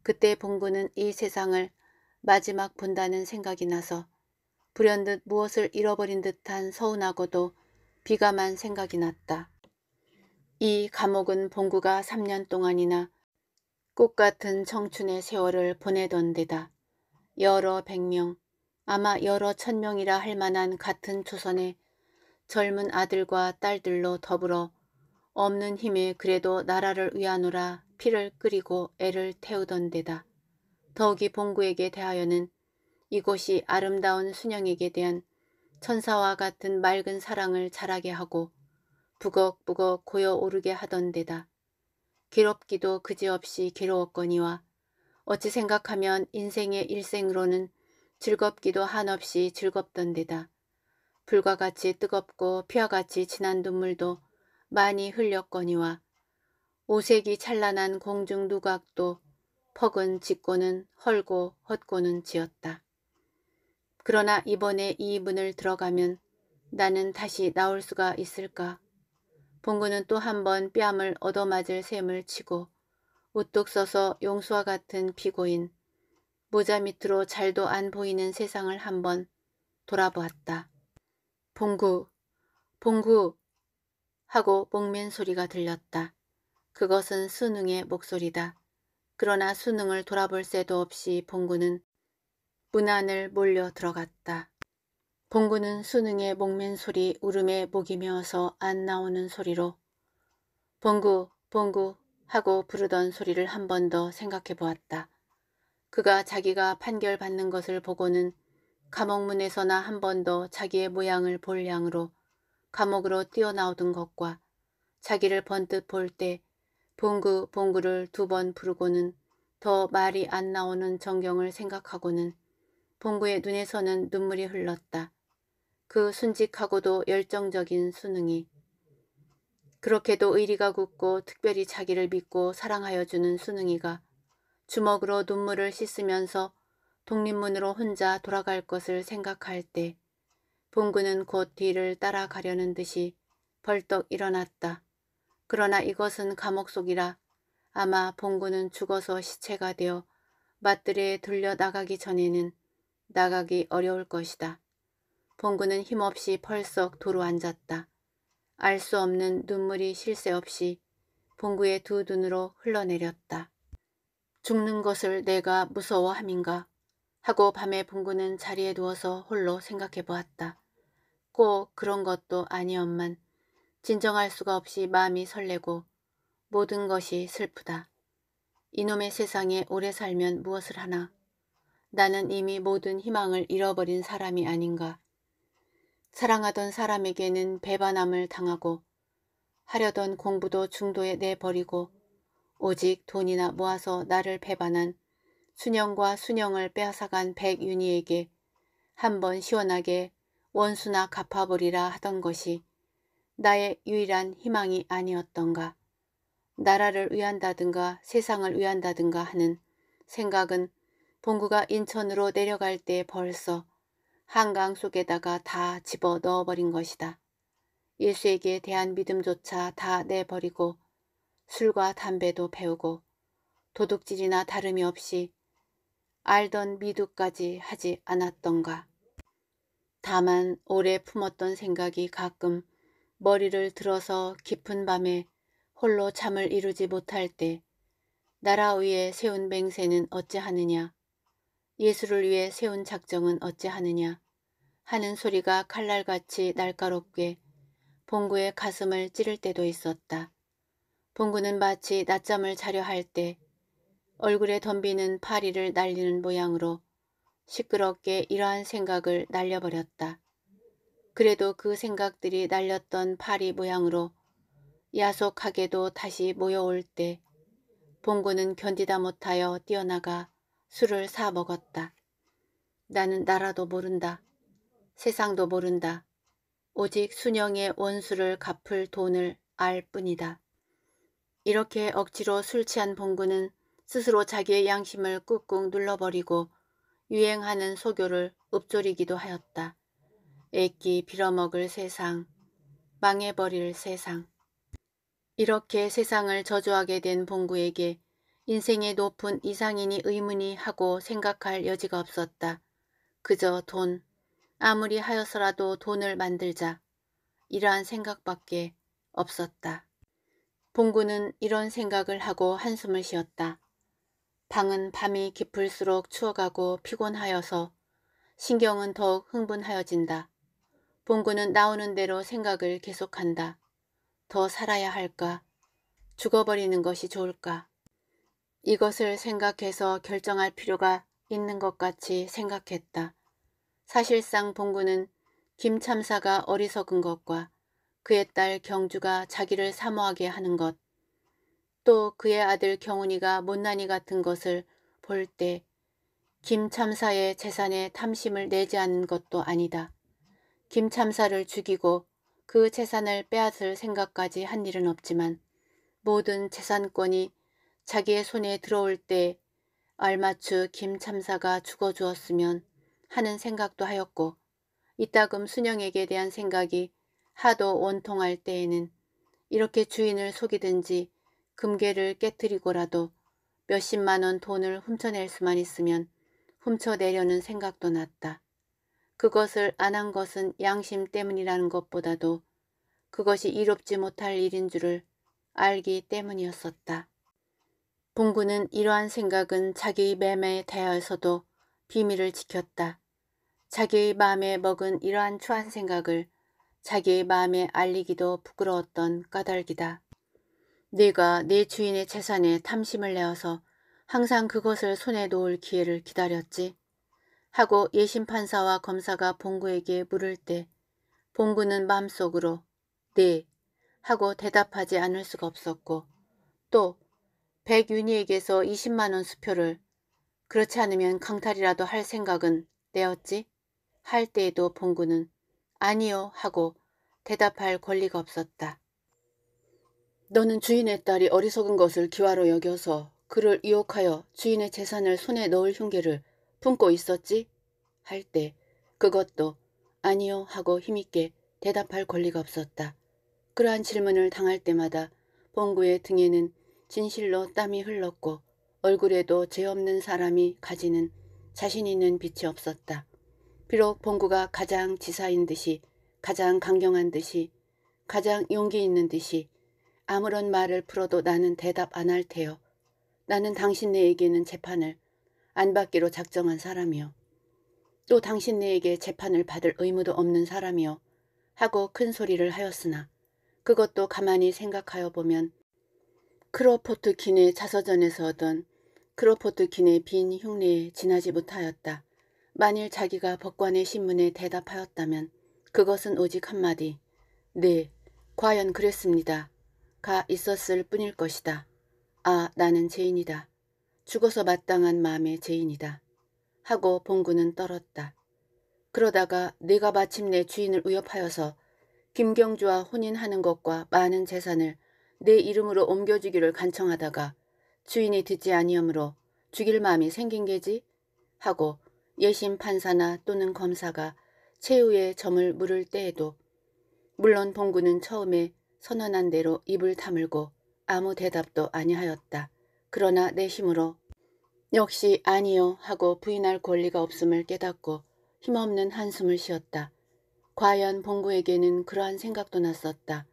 S1: 그때 봉구는 이 세상을 마지막 본다는 생각이 나서 불현듯 무엇을 잃어버린 듯한 서운하고도 비감한 생각이 났다. 이 감옥은 봉구가 3년 동안이나 꽃 같은 청춘의 세월을 보내던 데다 여러 백명, 아마 여러 천명이라 할 만한 같은 조선의 젊은 아들과 딸들로 더불어 없는 힘에 그래도 나라를 위하노라 피를 끓이고 애를 태우던 데다. 더욱이 봉구에게 대하여는 이곳이 아름다운 순영에게 대한 천사와 같은 맑은 사랑을 자라게 하고 부걱부걱 고여오르게 하던 데다 괴롭기도 그지없이 괴로웠거니와 어찌 생각하면 인생의 일생으로는 즐겁기도 한없이 즐겁던 데다 불과 같이 뜨겁고 피와 같이 진한 눈물도 많이 흘렸거니와 오색이 찬란한 공중 누각도 퍽은 짓고는 헐고 헛고는 지었다. 그러나 이번에 이 문을 들어가면 나는 다시 나올 수가 있을까? 봉구는 또 한 번 뺨을 얻어맞을 셈을 치고 우뚝 서서 용수와 같은 피고인 모자 밑으로 잘도 안 보이는 세상을 한 번 돌아보았다. 봉구, 봉구 하고 목맨 소리가 들렸다. 그것은 수능의 목소리다. 그러나 수능을 돌아볼 새도 없이 봉구는 문 안을 몰려 들어갔다. 봉구는 수능의 목맨 소리 울음에 목이 메어서 안 나오는 소리로 봉구 봉구 하고 부르던 소리를 한 번 더 생각해 보았다. 그가 자기가 판결받는 것을 보고는 감옥문에서나 한 번 더 자기의 모양을 볼 양으로 감옥으로 뛰어나오던 것과 자기를 번뜻 볼 때 봉구 봉구를 두 번 부르고는 더 말이 안 나오는 정경을 생각하고는 봉구의 눈에서는 눈물이 흘렀다. 그 순직하고도 열정적인 순응이 그렇게도 의리가 굳고 특별히 자기를 믿고 사랑하여 주는 순응이가 주먹으로 눈물을 씻으면서 독립문으로 혼자 돌아갈 것을 생각할 때 봉구는 곧 뒤를 따라가려는 듯이 벌떡 일어났다. 그러나 이것은 감옥 속이라 아마 봉구는 죽어서 시체가 되어 맞들에 들려 나가기 전에는 나가기 어려울 것이다. 봉구는 힘없이 펄썩 도로앉았다. 알 수 없는 눈물이 쉴새 없이 봉구의 두 눈으로 흘러내렸다. 죽는 것을 내가 무서워함인가 하고 밤에 봉구는 자리에 누워서 홀로 생각해 보았다. 꼭 그런 것도 아니었만 진정할 수가 없이 마음이 설레고 모든 것이 슬프다. 이놈의 세상에 오래 살면 무엇을 하나 나는 이미 모든 희망을 잃어버린 사람이 아닌가. 사랑하던 사람에게는 배반함을 당하고 하려던 공부도 중도에 내버리고 오직 돈이나 모아서 나를 배반한 순영과 순영을 빼앗아간 백윤희에게 한 번 시원하게 원수나 갚아버리라 하던 것이 나의 유일한 희망이 아니었던가. 나라를 위한다든가 세상을 위한다든가 하는 생각은 봉구가 인천으로 내려갈 때 벌써 한강 속에다가 다 집어 넣어버린 것이다. 예수에게 대한 믿음조차 다 내버리고 술과 담배도 배우고 도둑질이나 다름이 없이 알던 미두까지 하지 않았던가. 다만 오래 품었던 생각이 가끔 머리를 들어서 깊은 밤에 홀로 잠을 이루지 못할 때 나라 위에 세운 맹세는 어찌하느냐. 예수를 위해 세운 작정은 어찌하느냐. 하는 소리가 칼날같이 날카롭게 봉구의 가슴을 찌를 때도 있었다. 봉구는 마치 낮잠을 자려 할 때 얼굴에 덤비는 파리를 날리는 모양으로 시끄럽게 이러한 생각을 날려버렸다. 그래도 그 생각들이 날렸던 파리 모양으로 야속하게도 다시 모여올 때 봉구는 견디다 못하여 뛰어나가 술을 사 먹었다. 나는 나라도 모른다. 세상도 모른다. 오직 순영의 원수를 갚을 돈을 알 뿐이다. 이렇게 억지로 술 취한 봉구는 스스로 자기의 양심을 꾹꾹 눌러버리고 유행하는 소교를 읊조리기도 하였다. 애끼 빌어먹을 세상, 망해버릴 세상. 이렇게 세상을 저주하게 된 봉구에게 인생의 높은 이상이니 의문이 하고 생각할 여지가 없었다. 그저 돈, 아무리 하여서라도 돈을 만들자 이러한 생각밖에 없었다. 봉구는 이런 생각을 하고 한숨을 쉬었다. 방은 밤이 깊을수록 추워가고 피곤하여서 신경은 더욱 흥분하여진다. 봉구는 나오는 대로 생각을 계속한다. 더 살아야 할까? 죽어버리는 것이 좋을까? 이것을 생각해서 결정할 필요가 있는 것 같이 생각했다. 사실상 봉구는 김 참사가 어리석은 것과 그의 딸 경주가 자기를 사모하게 하는 것, 또 그의 아들 경훈이가 못난이 같은 것을 볼 때김 참사의 재산에 탐심을 내지 않은 것도 아니다. 김 참사를 죽이고 그 재산을 빼앗을 생각까지 한 일은 없지만 모든 재산권이 자기의 손에 들어올 때알마추 김참사가 죽어주었으면 하는 생각도 하였고 이따금 순영에게 대한 생각이 하도 원통할 때에는 이렇게 주인을 속이든지 금괴를 깨뜨리고라도 몇십만 원 돈을 훔쳐낼 수만 있으면 훔쳐내려는 생각도 났다. 그것을 안 한 것은 양심 때문이라는 것보다도 그것이 이롭지 못할 일인 줄을 알기 때문이었었다. 봉구는 이러한 생각은 자기의 매매에 대하여서도 비밀을 지켰다. 자기의 마음에 먹은 이러한 추한 생각을 자기의 마음에 알리기도 부끄러웠던 까닭이다. 네가 네 주인의 재산에 탐심을 내어서 항상 그것을 손에 놓을 기회를 기다렸지. 하고 예심판사와 검사가 봉구에게 물을 때 봉구는 마음속으로 네 하고 대답하지 않을 수가 없었고 또 백윤희에게서 20만원 수표를 그렇지 않으면 강탈이라도 할 생각은 내었지? 할 때에도 봉구는 아니요 하고 대답할 권리가 없었다. 너는 주인의 딸이 어리석은 것을 기화로 여겨서 그를 유혹하여 주인의 재산을 손에 넣을 흉계를 품고 있었지? 할 때 그것도 아니요 하고 힘있게 대답할 권리가 없었다. 그러한 질문을 당할 때마다 봉구의 등에는 진실로 땀이 흘렀고 얼굴에도 죄 없는 사람이 가지는 자신 있는 빛이 없었다. 비록 봉구가 가장 지사인 듯이 가장 강경한 듯이 가장 용기 있는 듯이 아무런 말을 풀어도 나는 대답 안 할 테요. 나는 당신네에게는 재판을 안 받기로 작정한 사람이요. 또 당신네에게 재판을 받을 의무도 없는 사람이요. 하고 큰 소리를 하였으나 그것도 가만히 생각하여 보면 크로포트 킨의 자서전에서 얻은 크로포트 킨의 빈 흉내에 지나지 못하였다. 만일 자기가 법관의 신문에 대답하였다면 그것은 오직 한마디 네, 과연 그랬습니다. 가 있었을 뿐일 것이다. 아, 나는 죄인이다. 죽어서 마땅한 마음의 죄인이다. 하고 봉구는 떨었다. 그러다가 내가 마침내 주인을 위협하여서 김경주와 혼인하는 것과 많은 재산을 내 이름으로 옮겨주기를 간청하다가 주인이 듣지 아니하므로 죽일 마음이 생긴 게지 하고 예심 판사나 또는 검사가 최후의 점을 물을 때에도 물론 봉구는 처음에 선언한 대로 입을 다물고 아무 대답도 아니하였다. 그러나 내 힘으로 역시 아니요 하고 부인할 권리가 없음을 깨닫고 힘없는 한숨을 쉬었다. 과연 봉구에게는 그러한 생각도 났었다.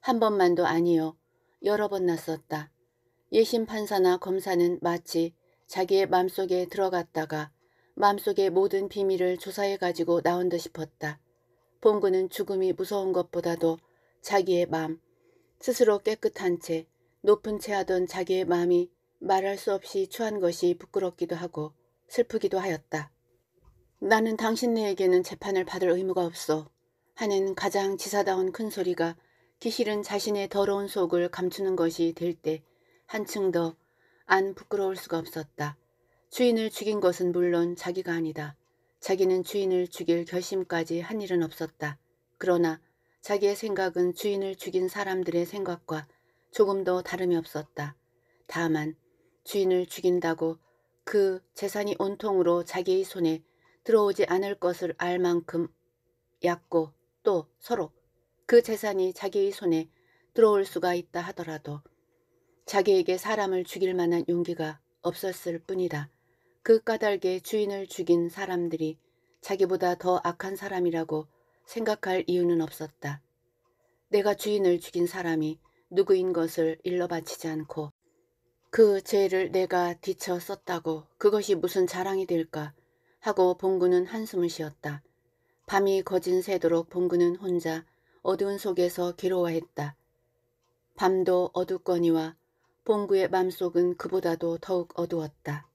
S1: 한 번만도 아니요 여러 번 났었다. 예심 판사나 검사는 마치 자기의 맘속에 들어갔다가 맘속의 모든 비밀을 조사해가지고 나온 다 싶었다. 봉구는 죽음이 무서운 것보다도 자기의 맘, 스스로 깨끗한 채 높은 채 하던 자기의 마음이 말할 수 없이 추한 것이 부끄럽기도 하고 슬프기도 하였다. 나는 당신네에게는 재판을 받을 의무가 없어. 하는 가장 지사다운 큰 소리가 기실은 자신의 더러운 속을 감추는 것이 될 때 한층 더 안 부끄러울 수가 없었다. 주인을 죽인 것은 물론 자기가 아니다. 자기는 주인을 죽일 결심까지 한 일은 없었다. 그러나 자기의 생각은 주인을 죽인 사람들의 생각과 조금 더 다름이 없었다. 다만 주인을 죽인다고 그 재산이 온통으로 자기의 손에 들어오지 않을 것을 알 만큼 얕고 또 서로 그 재산이 자기의 손에 들어올 수가 있다 하더라도 자기에게 사람을 죽일 만한 용기가 없었을 뿐이다. 그 까닭에 주인을 죽인 사람들이 자기보다 더 악한 사람이라고 생각할 이유는 없었다. 내가 주인을 죽인 사람이 누구인 것을 일러 바치지 않고 그 죄를 내가 뒤쳐 썼다고 그것이 무슨 자랑이 될까 하고 봉구는 한숨을 쉬었다. 밤이 거진 새도록 봉구는 혼자 어두운 속에서 괴로워했다. 밤도 어둡거니와 봉구의 맘속은 그보다도 더욱 어두웠다.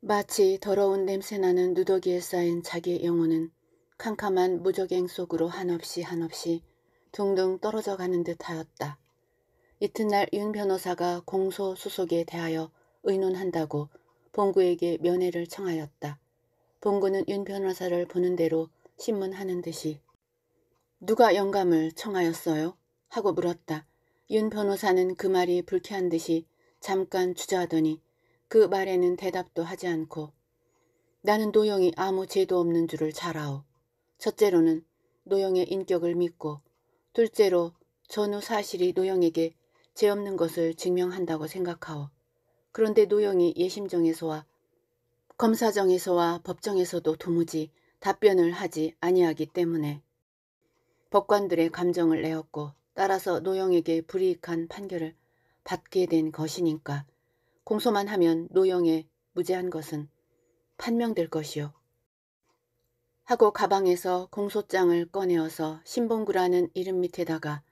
S1: 마치 더러운 냄새나는 누더기에 쌓인 자기의 영혼은 캄캄한 무적행 속으로 한없이 한없이 둥둥 떨어져 가는 듯 하였다. 이튿날 윤 변호사가 공소 수속에 대하여 의논한다고 봉구에게 면회를 청하였다. 봉구는 윤 변호사를 보는 대로 신문하는 듯이 누가 영감을 청하였어요? 하고 물었다. 윤 변호사는 그 말이 불쾌한 듯이 잠깐 주저하더니 그 말에는 대답도 하지 않고 나는 노영이 아무 죄도 없는 줄을 잘 아오. 첫째로는 노영의 인격을 믿고 둘째로 전후 사실이 노영에게 죄 없는 것을 증명한다고 생각하오. 그런데 노영이 예심정에서와 검사정에서와 법정에서도 도무지 답변을 하지 아니하기 때문에 법관들의 감정을 내었고 따라서 노영에게 불이익한 판결을 받게 된 것이니까 공소만 하면 노영의 무죄한 것은 판명될 것이요. 하고 가방에서 공소장을 꺼내어서 신봉구라는 이름 밑에다가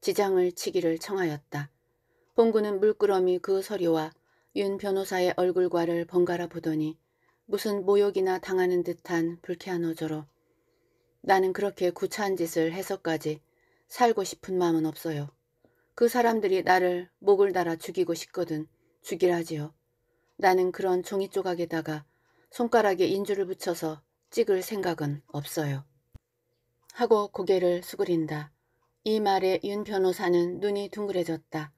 S1: 지장을 치기를 청하였다. 봉구는 물끄러미 그 서류와 윤 변호사의 얼굴과를 번갈아 보더니 무슨 모욕이나 당하는 듯한 불쾌한 어조로 나는 그렇게 구차한 짓을 해서까지 살고 싶은 마음은 없어요. 그 사람들이 나를 목을 달아 죽이고 싶거든 죽이라지요. 나는 그런 종이 조각에다가 손가락에 인주를 붙여서 찍을 생각은 없어요. 하고 고개를 수그린다. 이 말에 윤 변호사는 눈이 둥그레졌다.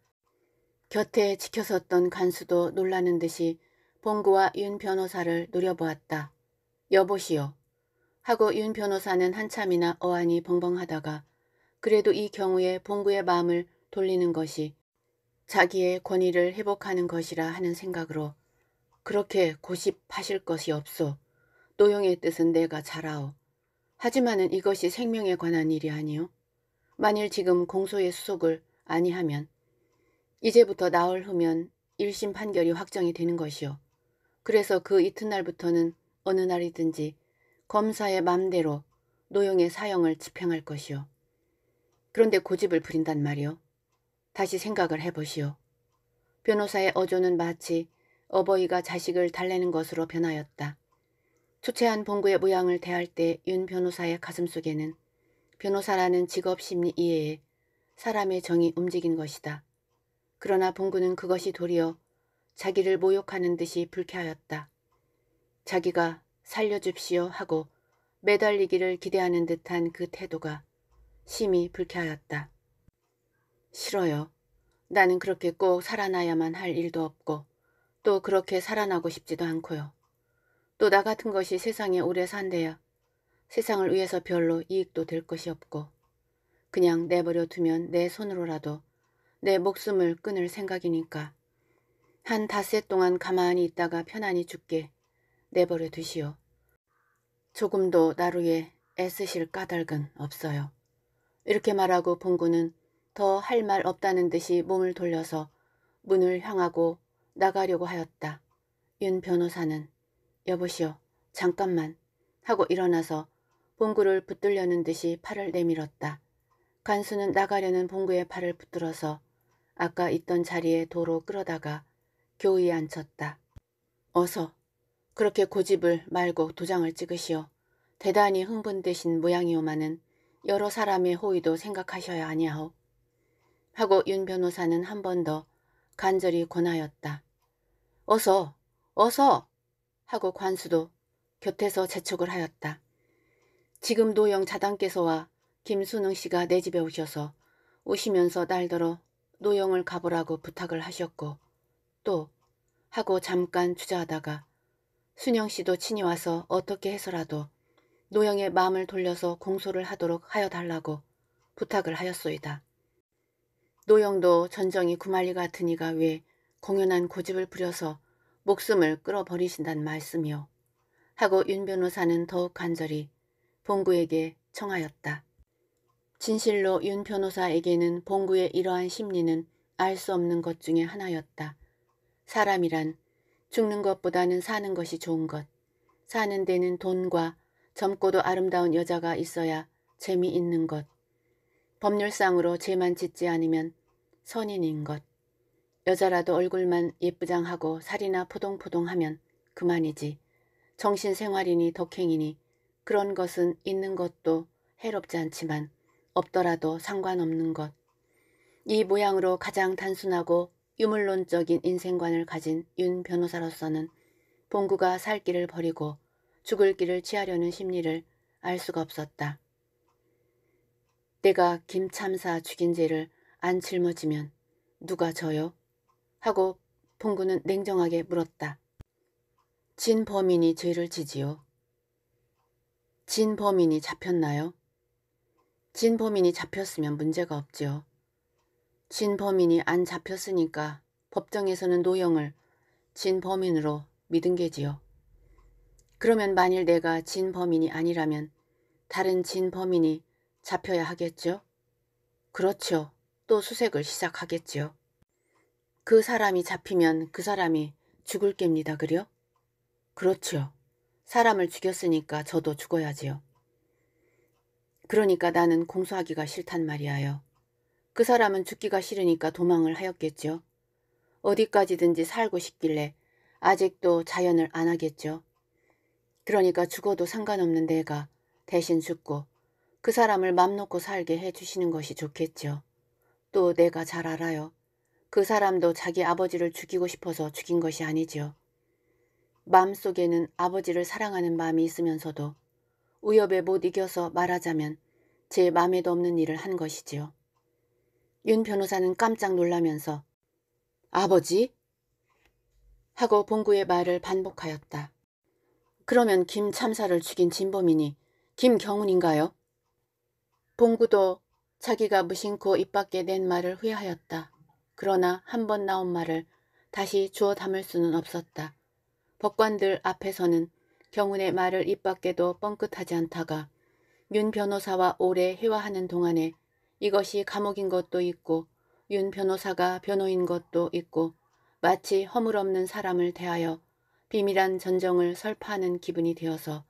S1: 곁에 지켜섰던 간수도 놀라는 듯이 봉구와 윤 변호사를 노려보았다. 여보시오. 하고 윤 변호사는 한참이나 어안이 벙벙하다가 그래도 이 경우에 봉구의 마음을 돌리는 것이 자기의 권위를 회복하는 것이라 하는 생각으로 그렇게 고집하실 것이 없소. 노용의 뜻은 내가 잘 아오. 하지만은 이것이 생명에 관한 일이 아니오. 만일 지금 공소의 수속을 아니하면 이제부터 나흘 후면 1심 판결이 확정이 되는 것이요. 그래서 그 이튿날부터는 어느 날이든지 검사의 맘대로 노용의 사형을 집행할 것이오 그런데 고집을 부린단 말이오 다시 생각을 해보시오. 변호사의 어조는 마치 어버이가 자식을 달래는 것으로 변하였다. 초췌한 봉구의 모양을 대할 때 윤 변호사의 가슴 속에는 변호사라는 직업 심리 이해에 사람의 정이 움직인 것이다. 그러나 봉구는 그것이 도리어 자기를 모욕하는 듯이 불쾌하였다. 자기가 살려줍시오 하고 매달리기를 기대하는 듯한 그 태도가 심히 불쾌하였다. 싫어요. 나는 그렇게 꼭 살아나야만 할 일도 없고 또 그렇게 살아나고 싶지도 않고요. 또 나 같은 것이 세상에 오래 산대야 세상을 위해서 별로 이익도 될 것이 없고 그냥 내버려 두면 내 손으로라도 내 목숨을 끊을 생각이니까 한 닷새 동안 가만히 있다가 편안히 죽게 내버려 두시오. 조금도 나루에 애쓰실 까닭은 없어요. 이렇게 말하고 봉구는 더 할 말 없다는 듯이 몸을 돌려서 문을 향하고 나가려고 하였다. 윤 변호사는 여보시오 잠깐만 하고 일어나서 봉구를 붙들려는 듯이 팔을 내밀었다. 간수는 나가려는 봉구의 팔을 붙들어서 아까 있던 자리에 도로 끌어다가 교의에 앉혔다. 어서 그렇게 고집을 말고 도장을 찍으시오 대단히 흥분되신 모양이오마는 여러 사람의 호의도 생각하셔야 아니하오. 하고 윤 변호사는 한 번 더 간절히 권하였다. 어서 어서 하고 관수도 곁에서 재촉을 하였다. 지금 노영 자당께서와 김순흥 씨가 내 집에 오셔서 오시면서 날더러 노영을 가보라고 부탁을 하셨고 또 하고 잠깐 주저하다가 순영 씨도 친히 와서 어떻게 해서라도 노영의 마음을 돌려서 공소를 하도록 하여 달라고 부탁을 하였소이다. 노영도 전정이 구말리 같은 이가 왜 공연한 고집을 부려서 목숨을 끌어버리신단 말씀이요. 하고 윤 변호사는 더욱 간절히 봉구에게 청하였다. 진실로 윤 변호사에게는 봉구의 이러한 심리는 알 수 없는 것 중에 하나였다. 사람이란 죽는 것보다는 사는 것이 좋은 것. 사는 데는 돈과 젊고도 아름다운 여자가 있어야 재미있는 것. 법률상으로 죄만 짓지 않으면 선인인 것. 여자라도 얼굴만 예쁘장하고 살이나 포동포동하면 그만이지. 정신생활이니 덕행이니 그런 것은 있는 것도 해롭지 않지만 없더라도 상관없는 것. 이 모양으로 가장 단순하고 유물론적인 인생관을 가진 윤 변호사로서는 봉구가 살 길을 버리고 죽을 길을 취하려는 심리를 알 수가 없었다. 내가 김참사 죽인 죄를 안 짊어지면 누가 져요? 하고 봉구는 냉정하게 물었다. 진 범인이 죄를 지지요. 진 범인이 잡혔나요? 진 범인이 잡혔으면 문제가 없지요. 진범인이 안 잡혔으니까 법정에서는 노영을 진범인으로 믿은 게지요. 그러면 만일 내가 진범인이 아니라면 다른 진범인이 잡혀야 하겠죠? 그렇죠. 또 수색을 시작하겠지요. 그 사람이 잡히면 그 사람이 죽을 깹니다. 그려? 그렇죠. 사람을 죽였으니까 저도 죽어야지요. 그러니까 나는 공소하기가 싫단 말이에요. 그 사람은 죽기가 싫으니까 도망을 하였겠죠. 어디까지든지 살고 싶길래 아직도 자연을 안 하겠죠. 그러니까 죽어도 상관없는 내가 대신 죽고 그 사람을 맘 놓고 살게 해주시는 것이 좋겠죠. 또 내가 잘 알아요. 그 사람도 자기 아버지를 죽이고 싶어서 죽인 것이 아니죠요 마음속에는 아버지를 사랑하는 마음이 있으면서도 위협에 못 이겨서 말하자면 제 마음에도 없는 일을 한 것이지요. 윤 변호사는 깜짝 놀라면서 아버지? 하고 봉구의 말을 반복하였다. 그러면 김 참사를 죽인 진범이니 김경훈인가요? 봉구도 자기가 무심코 입 밖에 낸 말을 후회하였다. 그러나 한 번 나온 말을 다시 주워 담을 수는 없었다. 법관들 앞에서는 경훈의 말을 입 밖에도 뻥끗하지 않다가 윤 변호사와 오래 회화하는 동안에 이것이 감옥인 것도 있고 윤 변호사가 변호인 것도 있고 마치 허물없는 사람을 대하여 비밀한 전정을 설파하는 기분이 되어서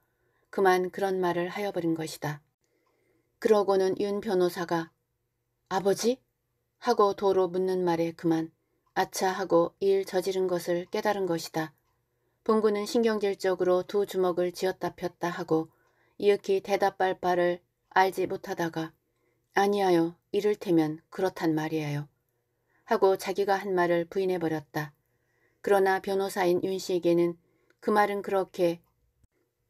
S1: 그만 그런 말을 하여버린 것이다. 그러고는 윤 변호사가 아버지? 하고 도로 묻는 말에 그만 아차 하고 일 저지른 것을 깨달은 것이다. 봉구는 신경질적으로 두 주먹을 쥐었다 폈다 하고 이윽히 대답할 바를 알지 못하다가 아니하여 이를테면 그렇단 말이에요. 하고 자기가 한 말을 부인해버렸다. 그러나 변호사인 윤 씨에게는 그 말은 그렇게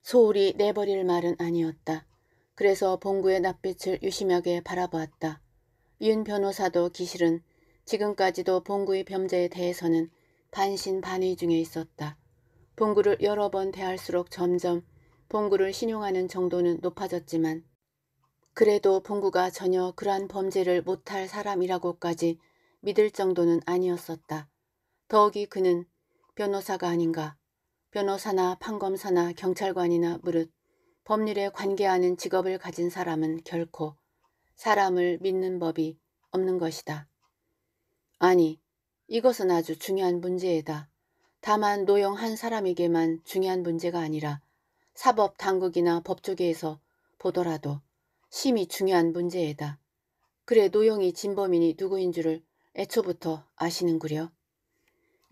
S1: 소홀히 내버릴 말은 아니었다. 그래서 봉구의 낯빛을 유심하게 바라보았다. 윤 변호사도 기실은 지금까지도 봉구의 범죄에 대해서는 반신반의 중에 있었다. 봉구를 여러 번 대할수록 점점 봉구를 신용하는 정도는 높아졌지만 그래도 봉구가 전혀 그러한 범죄를 못할 사람이라고까지 믿을 정도는 아니었었다. 더욱이 그는 변호사가 아닌가. 변호사나 판검사나 경찰관이나 무릇 법률에 관계하는 직업을 가진 사람은 결코 사람을 믿는 법이 없는 것이다. 아니, 이것은 아주 중요한 문제이다. 다만 노영 한 사람에게만 중요한 문제가 아니라 사법 당국이나 법조계에서 보더라도 심히 중요한 문제이다. 그래 노영이 진범인이 누구인 줄을 애초부터 아시는구려.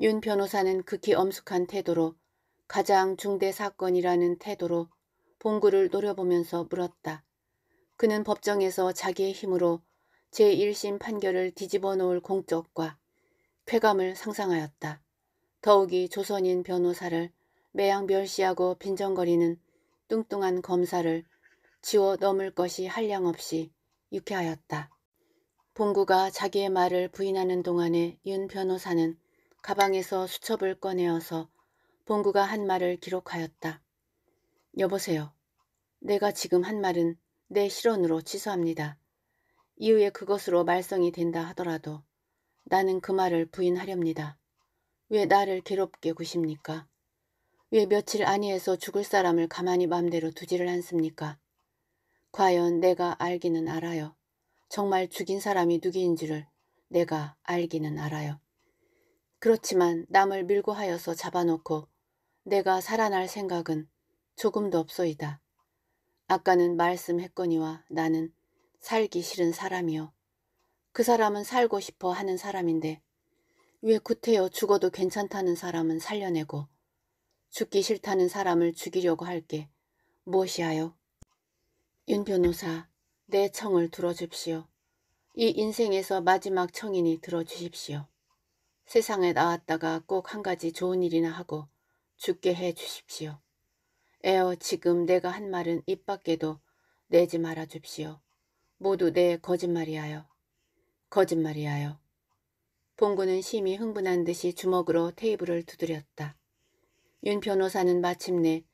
S1: 윤 변호사는 극히 엄숙한 태도로 가장 중대 사건이라는 태도로 봉구를 노려보면서 물었다. 그는 법정에서 자기의 힘으로 제1심 판결을 뒤집어 놓을 공적과 쾌감을 상상하였다. 더욱이 조선인 변호사를 매양 멸시하고 빈정거리는 뚱뚱한 검사를 지워 넘을 것이 한량없이 유쾌하였다. 봉구가 자기의 말을 부인하는 동안에 윤 변호사는 가방에서 수첩을 꺼내어서 봉구가 한 말을 기록하였다. 여보세요. 내가 지금 한 말은 내 실언으로 취소합니다. 이후에 그것으로 말썽이 된다 하더라도 나는 그 말을 부인하렵니다. 왜 나를 괴롭게 구십니까? 왜 며칠 안이해서 죽을 사람을 가만히 맘대로 두지를 않습니까? 과연 내가 알기는 알아요. 정말 죽인 사람이 누구인지를 내가 알기는 알아요. 그렇지만 남을 밀고 하여서 잡아놓고 내가 살아날 생각은 조금도 없소이다. 아까는 말씀했거니와 나는 살기 싫은 사람이요. 그 사람은 살고 싶어 하는 사람인데 왜 구태여 죽어도 괜찮다는 사람은 살려내고 죽기 싫다는 사람을 죽이려고 할게 무엇이하여? 윤 변호사, 내 청을 들어줍시오. 이 인생에서 마지막 청이니 들어주십시오. 세상에 나왔다가 꼭 한 가지 좋은 일이나 하고 죽게 해 주십시오. 에어 지금 내가 한 말은 입 밖에도 내지 말아 줍시오. 모두 내 거짓말이하여. 거짓말이하여. 봉구는 심히 흥분한 듯이 주먹으로 테이블을 두드렸다. 윤 변호사는 마침내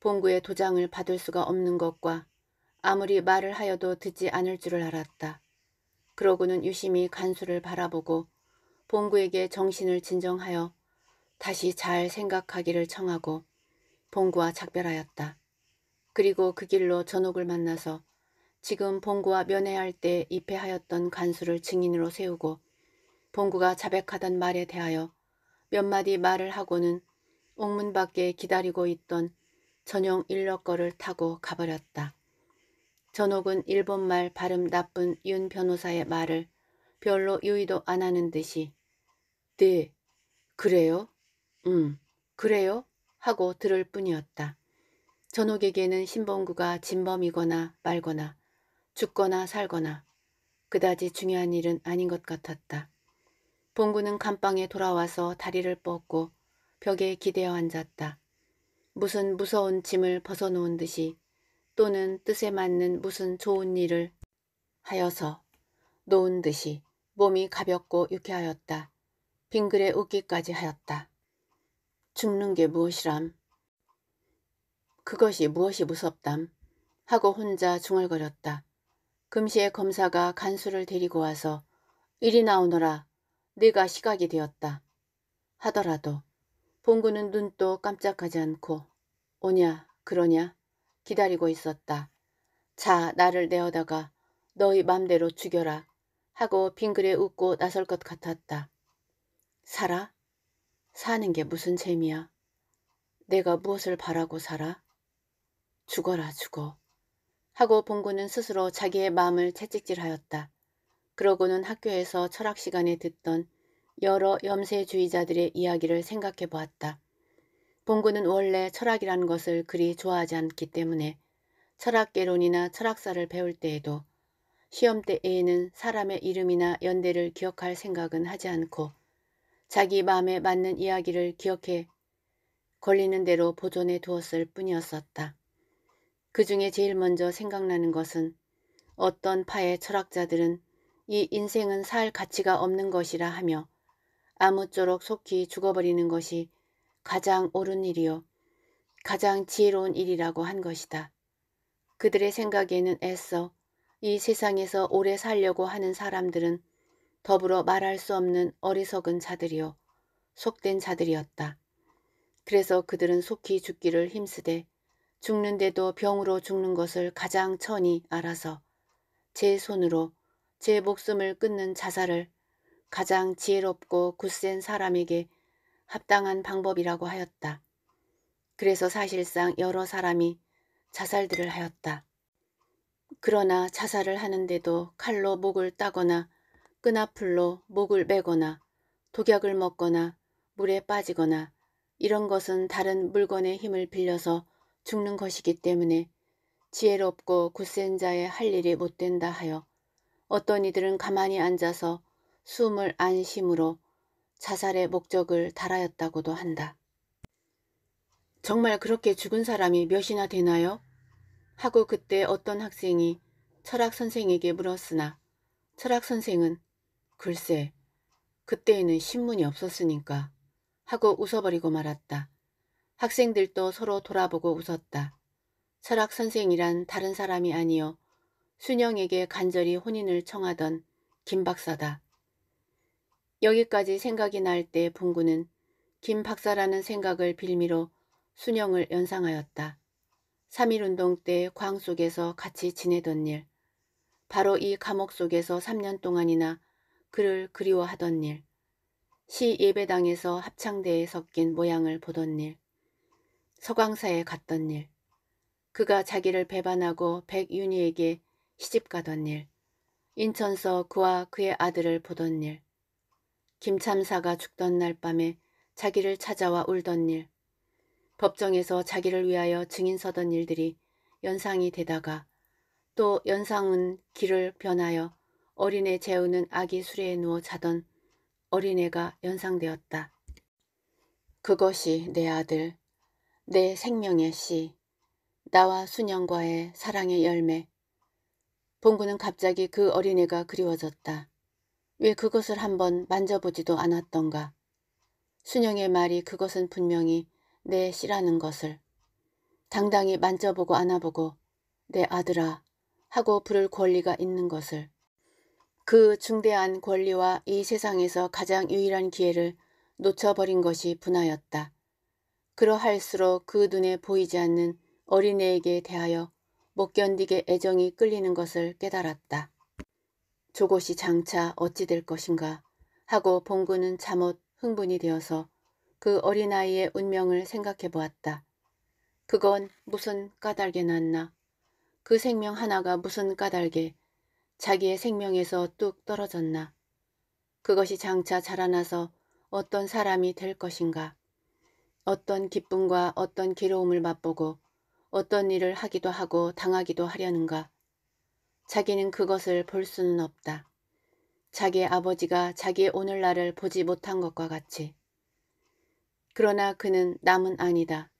S1: 봉구의 도장을 받을 수가 없는 것과 아무리 말을 하여도 듣지 않을 줄을 알았다. 그러고는 유심히 간수를 바라보고 봉구에게 정신을 진정하여 다시 잘 생각하기를 청하고 봉구와 작별하였다. 그리고 그 길로 전옥을 만나서 지금 봉구와 면회할 때 입회하였던 간수를 증인으로 세우고 봉구가 자백하던 말에 대하여 몇 마디 말을 하고는 옥문 밖에 기다리고 있던 전용 일러 거를 타고 가버렸다. 전옥은 일본말 발음 나쁜 윤 변호사의 말을 별로 유의도 안 하는 듯이 네, 그래요? 음, 그래요? 하고 들을 뿐이었다. 전옥에게는 신봉구가 진범이거나 말거나 죽거나 살거나 그다지 중요한 일은 아닌 것 같았다. 봉구는 감방에 돌아와서 다리를 뻗고 벽에 기대어 앉았다. 무슨 무서운 짐을 벗어놓은 듯이 또는 뜻에 맞는 무슨 좋은 일을 하여서 놓은 듯이 몸이 가볍고 유쾌하였다. 빙글에 웃기까지 하였다. 죽는 게 무엇이람? 그것이 무엇이 무섭담? 하고 혼자 중얼거렸다. 금시에 검사가 간수를 데리고 와서 이리 나오너라. 네가 시각이 되었다. 하더라도 봉구는 눈도 깜짝하지 않고 오냐 그러냐 기다리고 있었다. 자 나를 내어다가 너희 맘대로 죽여라 하고 빙그레 웃고 나설 것 같았다. 살아? 사는 게 무슨 재미야? 내가 무엇을 바라고 살아? 죽어라 죽어. 하고 봉구는 스스로 자기의 마음을 채찍질하였다. 그러고는 학교에서 철학 시간에 듣던 여러 염세주의자들의 이야기를 생각해 보았다. 봉구는 원래 철학이라는 것을 그리 좋아하지 않기 때문에 철학개론이나 철학사를 배울 때에도 시험 때에는 사람의 이름이나 연대를 기억할 생각은 하지 않고 자기 마음에 맞는 이야기를 기억해 걸리는 대로 보존해 두었을 뿐이었었다. 그 중에 제일 먼저 생각나는 것은 어떤 파의 철학자들은 이 인생은 살 가치가 없는 것이라 하며 아무쪼록 속히 죽어버리는 것이 가장 옳은 일이요. 가장 지혜로운 일이라고 한 것이다. 그들의 생각에는 애써 이 세상에서 오래 살려고 하는 사람들은 더불어 말할 수 없는 어리석은 자들이요. 속된 자들이었다. 그래서 그들은 속히 죽기를 힘쓰되 죽는데도 병으로 죽는 것을 가장 천히 알아서 제 손으로 제 목숨을 끊는 자살을 가장 지혜롭고 굳센 사람에게 합당한 방법이라고 하였다. 그래서 사실상 여러 사람이 자살들을 하였다. 그러나 자살을 하는데도 칼로 목을 따거나 끈아풀로 목을 매거나 독약을 먹거나 물에 빠지거나 이런 것은 다른 물건의 힘을 빌려서 죽는 것이기 때문에 지혜롭고 굳센 자의 할 일이 못된다 하여 어떤 이들은 가만히 앉아서 숨을 안심으로 자살의 목적을 달하였다고도 한다. 정말 그렇게 죽은 사람이 몇이나 되나요? 하고 그때 어떤 학생이 철학 선생에게 물었으나 철학 선생은 글쎄 그때에는 신문이 없었으니까 하고 웃어버리고 말았다. 학생들도 서로 돌아보고 웃었다. 철학 선생이란 다른 사람이 아니요 순영에게 간절히 혼인을 청하던 김 박사다. 여기까지 생각이 날 때 봉구는 김 박사라는 생각을 빌미로 순영을 연상하였다. 3.1운동 때 광 속에서 같이 지내던 일, 바로 이 감옥 속에서 3년 동안이나 그를 그리워하던 일, 시 예배당에서 합창대에 섞인 모양을 보던 일, 서광사에 갔던 일, 그가 자기를 배반하고 백윤희에게 시집가던 일, 인천서 그와 그의 아들을 보던 일, 김참사가 죽던 날 밤에 자기를 찾아와 울던 일, 법정에서 자기를 위하여 증인 서던 일들이 연상이 되다가 또 연상은 길을 변하여 어린애 재우는 아기 수레에 누워 자던 어린애가 연상되었다. 그것이 내 아들, 내 생명의 씨, 나와 수년과의 사랑의 열매. 봉구는 갑자기 그 어린애가 그리워졌다. 왜 그것을 한번 만져보지도 않았던가. 순영의 말이 그것은 분명히 내 씨라는 것을 당당히 만져보고 안아보고 내 아들아 하고 부를 권리가 있는 것을 그 중대한 권리와 이 세상에서 가장 유일한 기회를 놓쳐버린 것이 분하였다. 그러할수록 그 눈에 보이지 않는 어린애에게 대하여 못 견디게 애정이 끌리는 것을 깨달았다. 조곳이 장차 어찌 될 것인가 하고 봉구는 잠옷 흥분이 되어서 그 어린아이의 운명을 생각해 보았다. 그건 무슨 까닭에 났나. 그 생명 하나가 무슨 까닭에 자기의 생명에서 뚝 떨어졌나. 그것이 장차 자라나서 어떤 사람이 될 것인가. 어떤 기쁨과 어떤 괴로움을 맛보고 어떤 일을 하기도 하고 당하기도 하려는가. 자기는 그것을 볼 수는 없다. 자기의 아버지가 자기의 오늘날을 보지 못한 것과 같이. 그러나 그는 남은 아니다.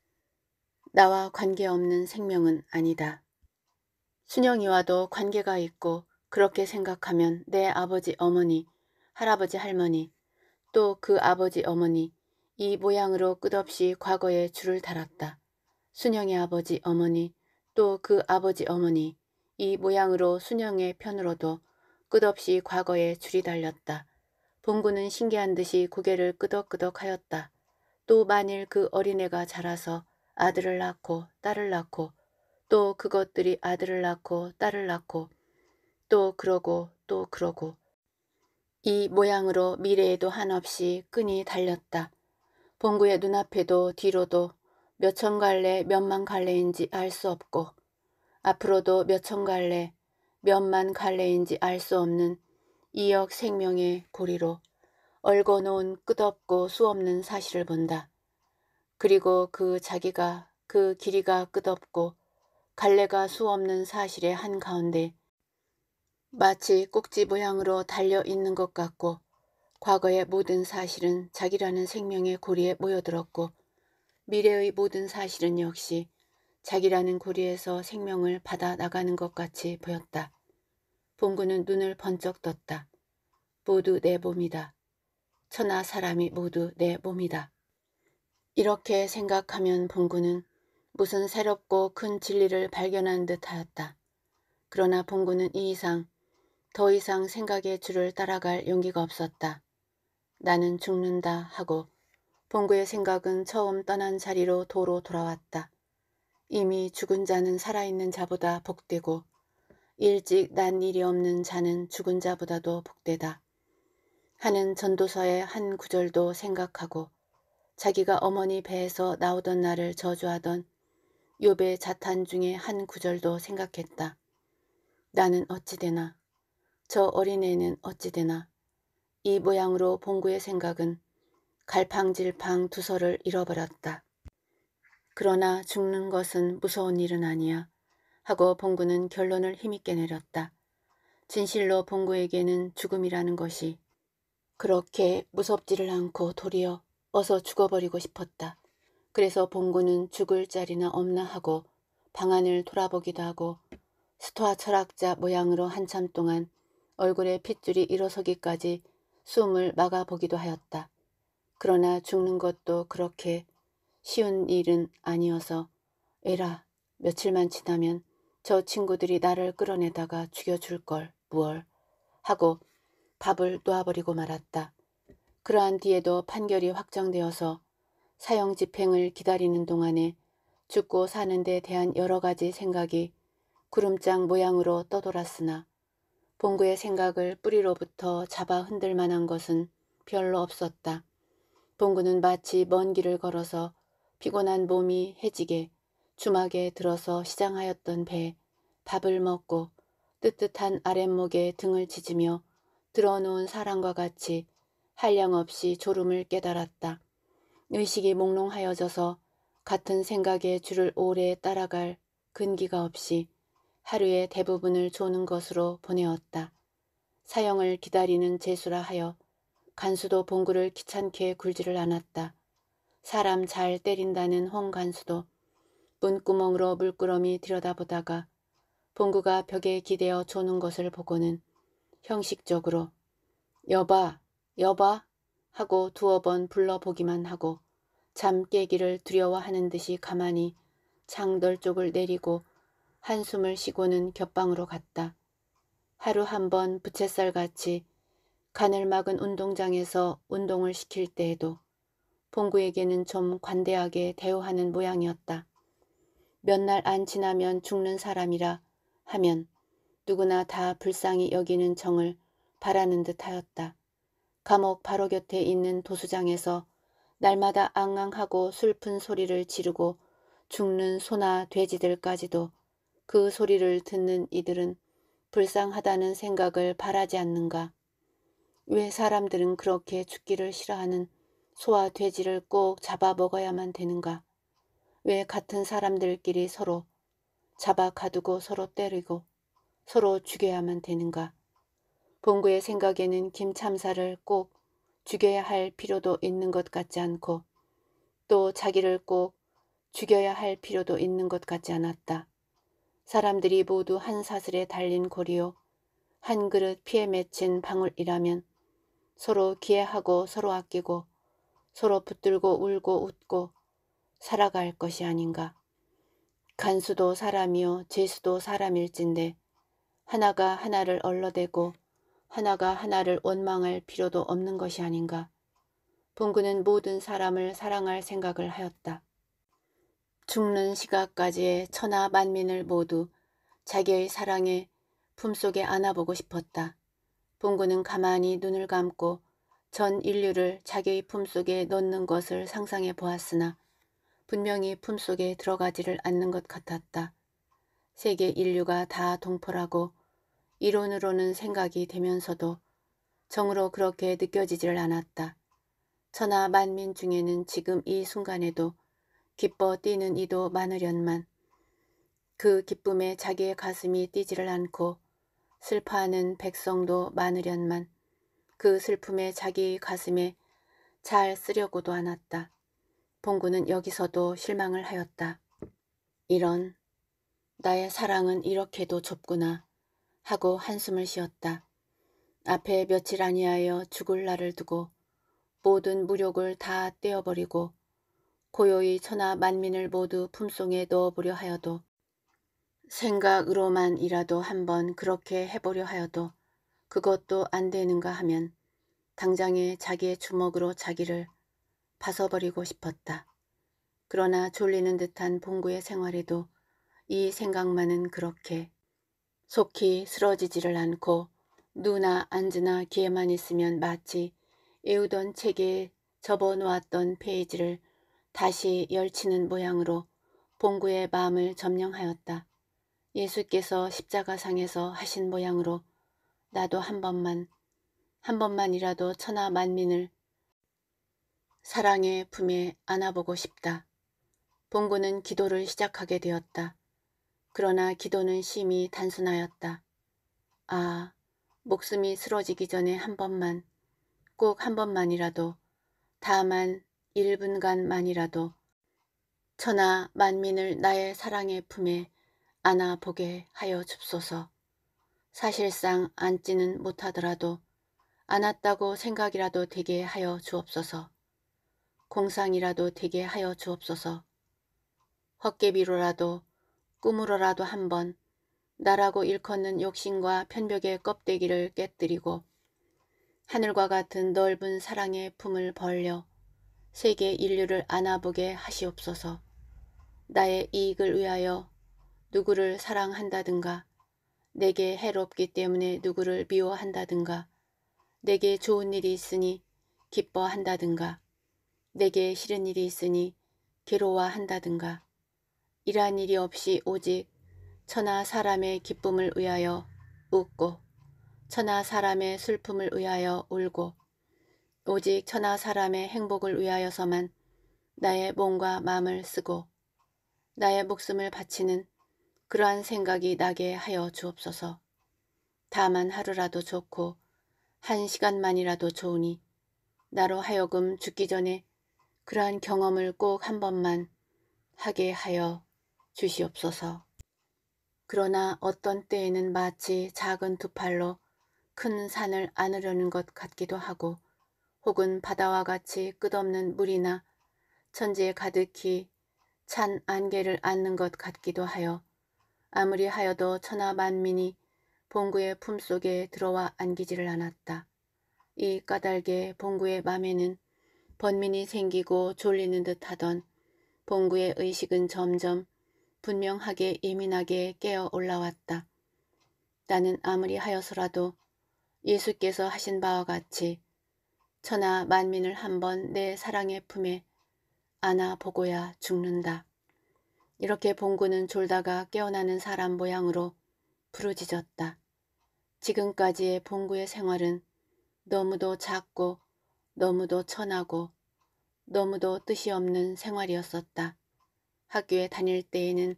S1: 나와 관계없는 생명은 아니다. 순영이와도 관계가 있고 그렇게 생각하면 내 아버지 어머니, 할아버지 할머니, 또 그 아버지 어머니 이 모양으로 끝없이 과거에 줄을 달았다. 순영의 아버지 어머니, 또 그 아버지 어머니 이 모양으로 순영의 편으로도 끝없이 과거에 줄이 달렸다. 봉구는 신기한 듯이 고개를 끄덕끄덕하였다. 또 만일 그 어린애가 자라서 아들을 낳고 딸을 낳고 또 그것들이 아들을 낳고 딸을 낳고 또 그러고 또 그러고 이 모양으로 미래에도 한없이 끈이 달렸다. 봉구의 눈앞에도 뒤로도 몇 천 갈래 몇만 갈래인지 알 수 없고 앞으로도 몇 천 갈래, 몇만 갈래인지 알 수 없는 이억 생명의 고리로 얼어놓은 끝없고 수없는 사실을 본다. 그리고 그 자기가 그 길이가 끝없고 갈래가 수없는 사실의 한가운데 마치 꼭지 모양으로 달려 있는 것 같고 과거의 모든 사실은 자기라는 생명의 고리에 모여들었고 미래의 모든 사실은 역시 자기라는 고리에서 생명을 받아 나가는 것 같이 보였다. 봉구는 눈을 번쩍 떴다. 모두 내 몸이다. 천하 사람이 모두 내 몸이다. 이렇게 생각하면 봉구는 무슨 새롭고 큰 진리를 발견한 듯 하였다. 그러나 봉구는 이 이상, 더 이상 생각의 줄을 따라갈 용기가 없었다. 나는 죽는다 하고 봉구의 생각은 처음 떠난 자리로 도로 돌아왔다. 이미 죽은 자는 살아있는 자보다 복되고 일찍 난 일이 없는 자는 죽은 자보다도 복되다. 하는 전도서의 한 구절도 생각하고 자기가 어머니 배에서 나오던 날을 저주하던 요배 자탄 중에 한 구절도 생각했다. 나는 어찌 되나 저 어린애는 어찌 되나 이 모양으로 봉구의 생각은 갈팡질팡 두서를 잃어버렸다. 그러나 죽는 것은 무서운 일은 아니야. 하고 봉구는 결론을 힘있게 내렸다. 진실로 봉구에게는 죽음이라는 것이 그렇게 무섭지를 않고 도리어 어서 죽어버리고 싶었다. 그래서 봉구는 죽을 자리나 없나 하고 방안을 돌아보기도 하고 스토아 철학자 모양으로 한참 동안 얼굴에 핏줄이 일어서기까지 숨을 막아보기도 하였다. 그러나 죽는 것도 그렇게 쉬운 일은 아니어서 에라 며칠만 지나면 저 친구들이 나를 끌어내다가 죽여줄 걸 무얼 하고 밥을 놓아버리고 말았다. 그러한 뒤에도 판결이 확정되어서 사형 집행을 기다리는 동안에 죽고 사는 데 대한 여러 가지 생각이 구름장 모양으로 떠돌았으나 봉구의 생각을 뿌리로부터 잡아 흔들 만한 것은 별로 없었다. 봉구는 마치 먼 길을 걸어서 피곤한 몸이 해지게 주막에 들어서 시장하였던 배 밥을 먹고 뜨뜻한 아랫목에 등을 지지며 들어놓은 사람과 같이 한량없이 졸음을 깨달았다. 의식이 몽롱하여져서 같은 생각에 줄을 오래 따라갈 근기가 없이 하루의 대부분을 조는 것으로 보내었다. 사형을 기다리는 재수라 하여 간수도 봉구를 귀찮게 굴지를 않았다. 사람 잘 때린다는 홍간수도 문구멍으로 물끄러미 들여다보다가 봉구가 벽에 기대어 조는 것을 보고는 형식적으로 여봐 여봐 하고 두어 번 불러보기만 하고 잠 깨기를 두려워하는 듯이 가만히 창돌 쪽을 내리고 한숨을 쉬고는 곁방으로 갔다. 하루 한 번 부채살같이 간을 막은 운동장에서 운동을 시킬 때에도 봉구에게는 좀 관대하게 대우하는 모양이었다. 몇 날 안 지나면 죽는 사람이라 하면 누구나 다 불쌍히 여기는 정을 바라는 듯 하였다. 감옥 바로 곁에 있는 도수장에서 날마다 앙앙하고 슬픈 소리를 지르고 죽는 소나 돼지들까지도 그 소리를 듣는 이들은 불쌍하다는 생각을 바라지 않는가. 왜 사람들은 그렇게 죽기를 싫어하는 소와 돼지를 꼭 잡아 먹어야만 되는가? 왜 같은 사람들끼리 서로 잡아 가두고 서로 때리고 서로 죽여야만 되는가? 봉구의 생각에는 김참사를 꼭 죽여야 할 필요도 있는 것 같지 않고 또 자기를 꼭 죽여야 할 필요도 있는 것 같지 않았다. 사람들이 모두 한 사슬에 달린 고리요. 한 그릇 피에 맺힌 방울이라면 서로 기해하고 서로 아끼고 서로 붙들고 울고 웃고 살아갈 것이 아닌가. 간수도 사람이요 재수도 사람일진데 하나가 하나를 얼러대고 하나가 하나를 원망할 필요도 없는 것이 아닌가. 봉구는 모든 사람을 사랑할 생각을 하였다. 죽는 시각까지의 천하 만민을 모두 자기의 사랑에 품속에 안아보고 싶었다. 봉구는 가만히 눈을 감고 전 인류를 자기의 품속에 넣는 것을 상상해 보았으나 분명히 품속에 들어가지를 않는 것 같았다. 세계 인류가 다 동포라고 이론으로는 생각이 되면서도 정으로 그렇게 느껴지질 않았다. 천하 만민 중에는 지금 이 순간에도 기뻐 뛰는 이도 많으련만 그 기쁨에 자기의 가슴이 뛰지를 않고 슬퍼하는 백성도 많으련만 그 슬픔에 자기 가슴에 잘 쓰려고도 않았다. 봉구는 여기서도 실망을 하였다. 이런 나의 사랑은 이렇게도 좁구나 하고 한숨을 쉬었다. 앞에 며칠 아니하여 죽을 날을 두고 모든 무력을 다 떼어버리고 고요히 천하 만민을 모두 품송에 넣어보려 하여도 생각으로만이라도 한 번 그렇게 해보려 하여도 그것도 안 되는가 하면 당장에 자기의 주먹으로 자기를 파서버리고 싶었다. 그러나 졸리는 듯한 봉구의 생활에도 이 생각만은 그렇게 속히 쓰러지지를 않고 누나 앉으나 기회만 있으면 마치 애우던 책에 접어놓았던 페이지를 다시 열치는 모양으로 봉구의 마음을 점령하였다. 예수께서 십자가상에서 하신 모양으로 나도 한 번만, 한 번만이라도 천하 만민을 사랑의 품에 안아보고 싶다. 봉구는 기도를 시작하게 되었다. 그러나 기도는 심히 단순하였다. 아, 목숨이 쓰러지기 전에 한 번만, 꼭 한 번만이라도, 다만 1분간만이라도 천하 만민을 나의 사랑의 품에 안아보게 하여 줍소서. 사실상 앉지는 못하더라도 안았다고 생각이라도 되게 하여 주옵소서. 공상이라도 되게 하여 주옵소서. 헛개비로라도 꿈으로라도 한 번 나라고 일컫는 욕심과 편벽의 껍데기를 깨뜨리고 하늘과 같은 넓은 사랑의 품을 벌려 세계 인류를 안아보게 하시옵소서. 나의 이익을 위하여 누구를 사랑한다든가 내게 해롭기 때문에 누구를 미워한다든가 내게 좋은 일이 있으니 기뻐한다든가 내게 싫은 일이 있으니 괴로워한다든가 이러한 일이 없이 오직 천하 사람의 기쁨을 위하여 웃고 천하 사람의 슬픔을 위하여 울고 오직 천하 사람의 행복을 위하여서만 나의 몸과 마음을 쓰고 나의 목숨을 바치는 그러한 생각이 나게 하여 주옵소서. 다만 하루라도 좋고 한 시간만이라도 좋으니 나로 하여금 죽기 전에 그러한 경험을 꼭 한 번만 하게 하여 주시옵소서. 그러나 어떤 때에는 마치 작은 두 팔로 큰 산을 안으려는 것 같기도 하고 혹은 바다와 같이 끝없는 물이나 천지에 가득히 찬 안개를 안는 것 같기도 하여 아무리 하여도 천하 만민이 봉구의 품속에 들어와 안기지를 않았다. 이 까닭에 봉구의 맘에는 번민이 생기고 졸리는 듯하던 봉구의 의식은 점점 분명하게 예민하게 깨어 올라왔다. 나는 아무리 하여서라도 예수께서 하신 바와 같이 천하 만민을 한번 내 사랑의 품에 안아보고야 죽는다. 이렇게 봉구는 졸다가 깨어나는 사람 모양으로 부르짖었다. 지금까지의 봉구의 생활은 너무도 작고 너무도 천하고 너무도 뜻이 없는 생활이었었다. 학교에 다닐 때에는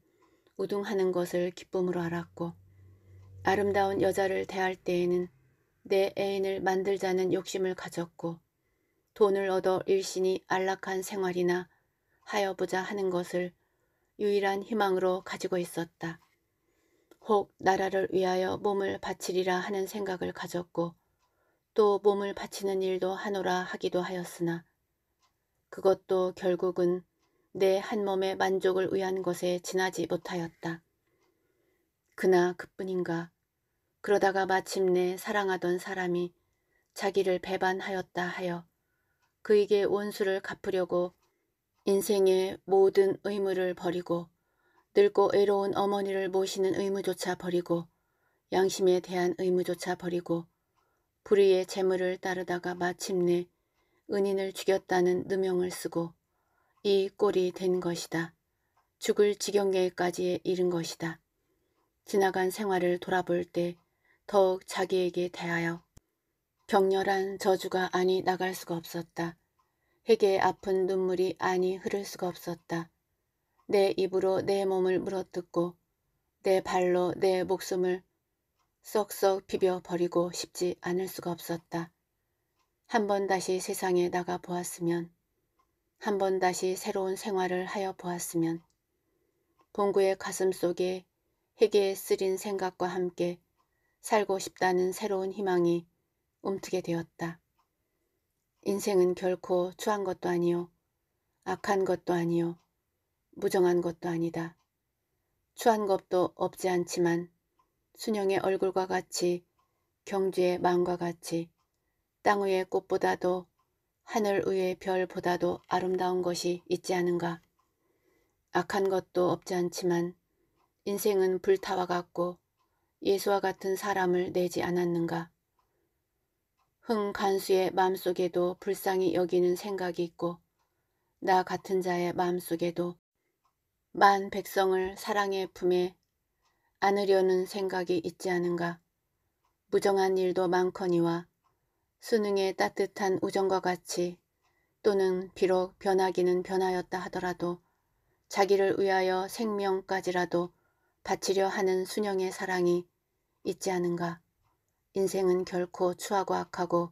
S1: 우등하는 것을 기쁨으로 알았고 아름다운 여자를 대할 때에는 내 애인을 만들자는 욕심을 가졌고 돈을 얻어 일신이 안락한 생활이나 하여보자 하는 것을 유일한 희망으로 가지고 있었다. 혹 나라를 위하여 몸을 바치리라 하는 생각을 가졌고 또 몸을 바치는 일도 하노라 하기도 하였으나 그것도 결국은 내 한 몸의 만족을 위한 것에 지나지 못하였다. 그나 그뿐인가 그러다가 마침내 사랑하던 사람이 자기를 배반하였다 하여 그에게 원수를 갚으려고 인생의 모든 의무를 버리고 늙고 외로운 어머니를 모시는 의무조차 버리고 양심에 대한 의무조차 버리고 불의의 재물을 따르다가 마침내 은인을 죽였다는 누명을 쓰고 이 꼴이 된 것이다. 죽을 지경계까지 이른 것이다. 지나간 생활을 돌아볼 때 더욱 자기에게 대하여 격렬한 저주가 아니 나갈 수가 없었다. 회개의 아픈 눈물이 아니 흐를 수가 없었다. 내 입으로 내 몸을 물어뜯고 내 발로 내 목숨을 썩썩 비벼버리고 싶지 않을 수가 없었다. 한 번 다시 세상에 나가 보았으면 한 번 다시 새로운 생활을 하여 보았으면 봉구의 가슴 속에 회개의 쓰린 생각과 함께 살고 싶다는 새로운 희망이 움트게 되었다. 인생은 결코 추한 것도 아니요. 악한 것도 아니요. 무정한 것도 아니다. 추한 것도 없지 않지만 순영의 얼굴과 같이 경주의 마음과 같이 땅 위의 꽃보다도 하늘 위의 별보다도 아름다운 것이 있지 않은가. 악한 것도 없지 않지만 인생은 불타와 같고 예수와 같은 사람을 내지 않았는가. 흥 간수의 마음속에도 불쌍히 여기는 생각이 있고 나 같은 자의 마음속에도 만 백성을 사랑의 품에 안으려는 생각이 있지 않은가. 무정한 일도 많거니와 수능의 따뜻한 우정과 같이 또는 비록 변하기는 변하였다 하더라도 자기를 위하여 생명까지라도 바치려 하는 순영의 사랑이 있지 않은가. 인생은 결코 추하고 악하고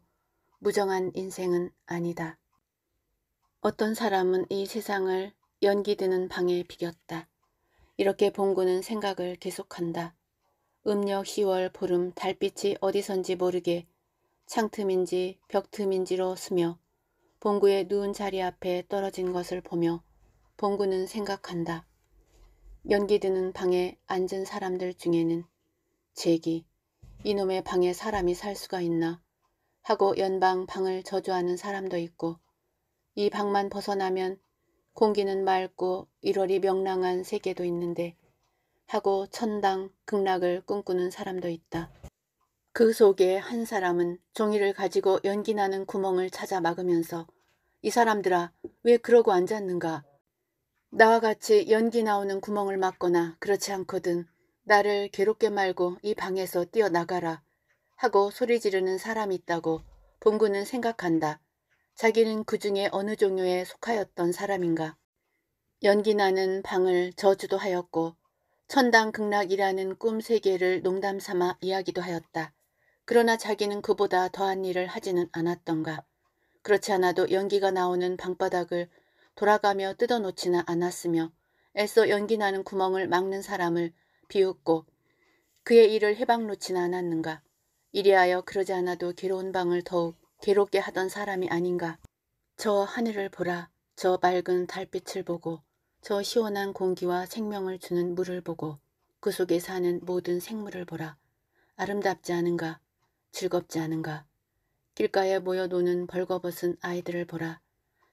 S1: 무정한 인생은 아니다. 어떤 사람은 이 세상을 연기드는 방에 비겼다. 이렇게 봉구는 생각을 계속한다. 음력 10월 보름 달빛이 어디선지 모르게 창틈인지 벽틈인지로 스며 봉구의 누운 자리 앞에 떨어진 것을 보며 봉구는 생각한다. 연기 드는 방에 앉은 사람들 중에는 제기, 이놈의 방에 사람이 살 수가 있나 하고 연방 방을 저주하는 사람도 있고 이 방만 벗어나면 공기는 맑고 일월이 명랑한 세계도 있는데 하고 천당 극락을 꿈꾸는 사람도 있다. 그 속에 한 사람은 종이를 가지고 연기 나는 구멍을 찾아 막으면서 이 사람들아 왜 그러고 앉았는가 나와 같이 연기 나오는 구멍을 막거나 그렇지 않거든 나를 괴롭게 말고 이 방에서 뛰어나가라 하고 소리 지르는 사람이 있다고 봉구는 생각한다. 자기는 그 중에 어느 종류에 속하였던 사람인가. 연기 나는 방을 저주도 하였고 천당 극락이라는 꿈 세계를 농담 삼아 이야기도 하였다. 그러나 자기는 그보다 더한 일을 하지는 않았던가. 그렇지 않아도 연기가 나오는 방바닥을 돌아가며 뜯어놓지는 않았으며 애써 연기 나는 구멍을 막는 사람을 비웃고 그의 일을 해방 놓진 않았는가. 이리하여 그러지 않아도 괴로운 방을 더욱 괴롭게 하던 사람이 아닌가. 저 하늘을 보라. 저 맑은 달빛을 보고 저 시원한 공기와 생명을 주는 물을 보고 그 속에 사는 모든 생물을 보라. 아름답지 않은가. 즐겁지 않은가. 길가에 모여 노는 벌거벗은 아이들을 보라.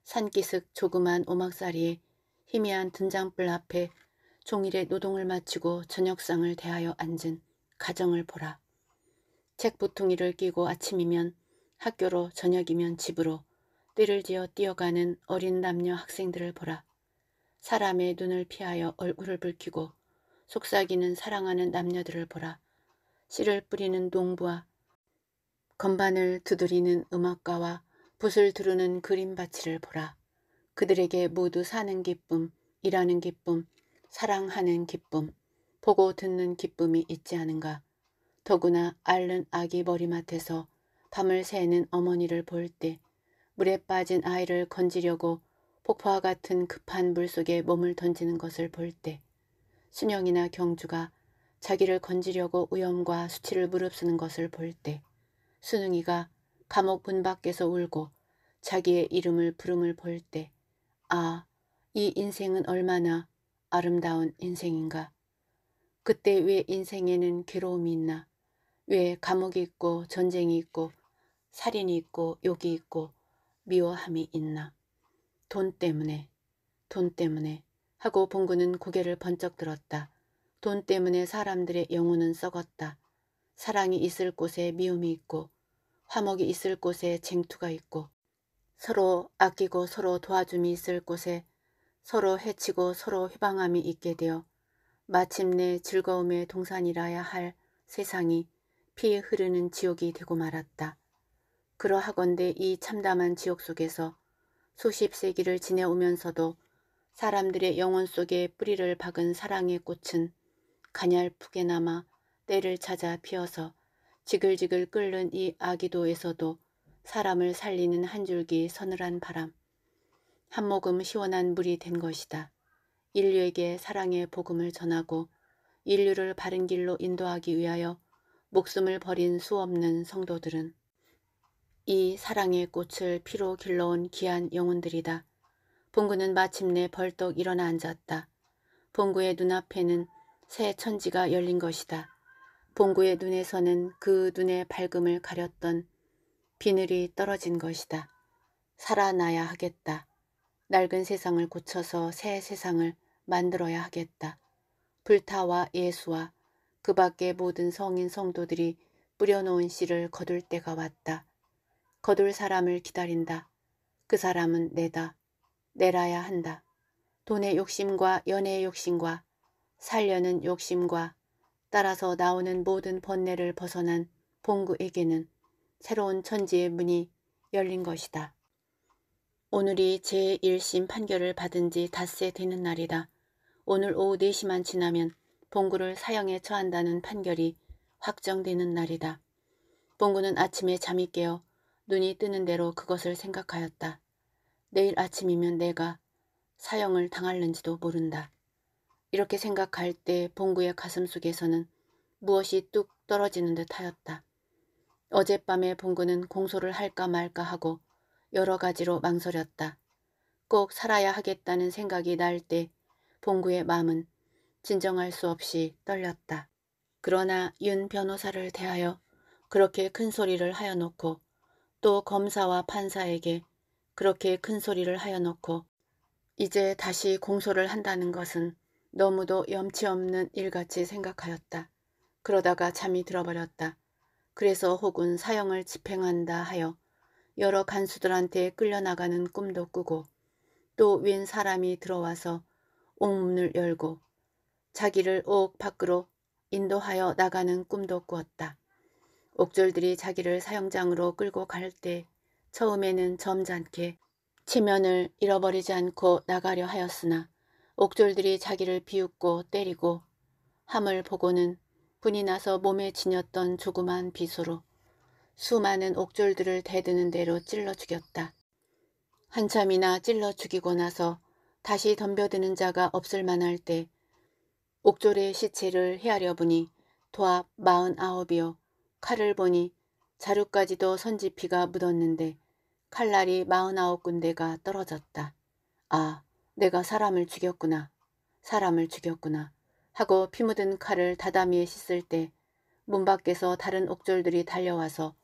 S1: 산기슭 조그만 오막살이에 희미한 등장불 앞에 종일의 노동을 마치고 저녁상을 대하여 앉은 가정을 보라. 책 보통이를 끼고 아침이면 학교로 저녁이면 집으로 띠를 지어 뛰어가는 어린 남녀 학생들을 보라. 사람의 눈을 피하여 얼굴을 붉히고 속삭이는 사랑하는 남녀들을 보라. 씨를 뿌리는 농부와 건반을 두드리는 음악가와 붓을 두르는 그림바치를 보라. 그들에게 모두 사는 기쁨, 일하는 기쁨, 사랑하는 기쁨, 보고 듣는 기쁨이 있지 않은가. 더구나 앓는 아기 머리맡에서 밤을 새는 어머니를 볼때 물에 빠진 아이를 건지려고 폭포와 같은 급한 물속에 몸을 던지는 것을 볼때 순영이나 경주가 자기를 건지려고 위험과 수치를 무릅쓰는 것을 볼때 순응이가 감옥 문 밖에서 울고 자기의 이름을 부름을 볼때 아, 이 인생은 얼마나 아름다운 인생인가? 그때 왜 인생에는 괴로움이 있나? 왜 감옥이 있고 전쟁이 있고 살인이 있고 욕이 있고 미워함이 있나? 돈 때문에, 돈 때문에 하고 봉구는 고개를 번쩍 들었다. 돈 때문에 사람들의 영혼은 썩었다. 사랑이 있을 곳에 미움이 있고 화목이 있을 곳에 쟁투가 있고 서로 아끼고 서로 도와줌이 있을 곳에 서로 해치고 서로 해방함이 있게 되어 마침내 즐거움의 동산이라야 할 세상이 피에 흐르는 지옥이 되고 말았다. 그러하건대 이 참담한 지옥 속에서 수십 세기를 지내오면서도 사람들의 영혼 속에 뿌리를 박은 사랑의 꽃은 가냘프게 남아 때를 찾아 피어서 지글지글 끓는 이 아기도에서도 사람을 살리는 한 줄기 서늘한 바람 한 모금 시원한 물이 된 것이다. 인류에게 사랑의 복음을 전하고 인류를 바른 길로 인도하기 위하여 목숨을 버린 수없는 성도들은 이 사랑의 꽃을 피로 길러온 귀한 영혼들이다. 봉구는 마침내 벌떡 일어나 앉았다. 봉구의 눈앞에는 새 천지가 열린 것이다. 봉구의 눈에서는 그 눈의 밝음을 가렸던 비늘이 떨어진 것이다. 살아나야 하겠다. 낡은 세상을 고쳐서 새 세상을 만들어야 하겠다. 불타와 예수와 그 밖의 모든 성인 성도들이 뿌려놓은 씨를 거둘 때가 왔다. 거둘 사람을 기다린다. 그 사람은 내다. 내라야 한다. 돈의 욕심과 연애의 욕심과 살려는 욕심과 따라서 나오는 모든 번뇌를 벗어난 봉구에게는 새로운 천지의 문이 열린 것이다. 오늘이 제1심 판결을 받은 지 닷새 되는 날이다. 오늘 오후 4시만 지나면 봉구를 사형에 처한다는 판결이 확정되는 날이다. 봉구는 아침에 잠이 깨어 눈이 뜨는 대로 그것을 생각하였다. 내일 아침이면 내가 사형을 당할는지도 모른다. 이렇게 생각할 때 봉구의 가슴 속에서는 무엇이 뚝 떨어지는 듯 하였다. 어젯밤에 봉구는 공소를 할까 말까 하고 여러 가지로 망설였다. 꼭 살아야 하겠다는 생각이 날 때 봉구의 마음은 진정할 수 없이 떨렸다. 그러나 윤 변호사를 대하여 그렇게 큰 소리를 하여놓고 또 검사와 판사에게 그렇게 큰 소리를 하여놓고 이제 다시 공소를 한다는 것은 너무도 염치없는 일같이 생각하였다. 그러다가 잠이 들어버렸다. 그래서 혹은 사형을 집행한다 하여 여러 간수들한테 끌려나가는 꿈도 꾸고 또 웬 사람이 들어와서 옥문을 열고 자기를 옥 밖으로 인도하여 나가는 꿈도 꾸었다. 옥졸들이 자기를 사형장으로 끌고 갈 때 처음에는 점잖게 체면을 잃어버리지 않고 나가려 하였으나 옥졸들이 자기를 비웃고 때리고 함을 보고는 분이 나서 몸에 지녔던 조그만 비소로 수많은 옥졸들을 대드는 대로 찔러 죽였다. 한참이나 찔러 죽이고 나서 다시 덤벼드는 자가 없을 만할 때 옥졸의 시체를 헤아려 보니 도합 마흔아홉이요 칼을 보니 자루까지도 선지피가 묻었는데 칼날이 마흔아홉 군데가 떨어졌다. 아, 내가 사람을 죽였구나. 사람을 죽였구나. 하고 피 묻은 칼을 다다미에 씻을 때 문 밖에서 다른 옥졸들이 달려와서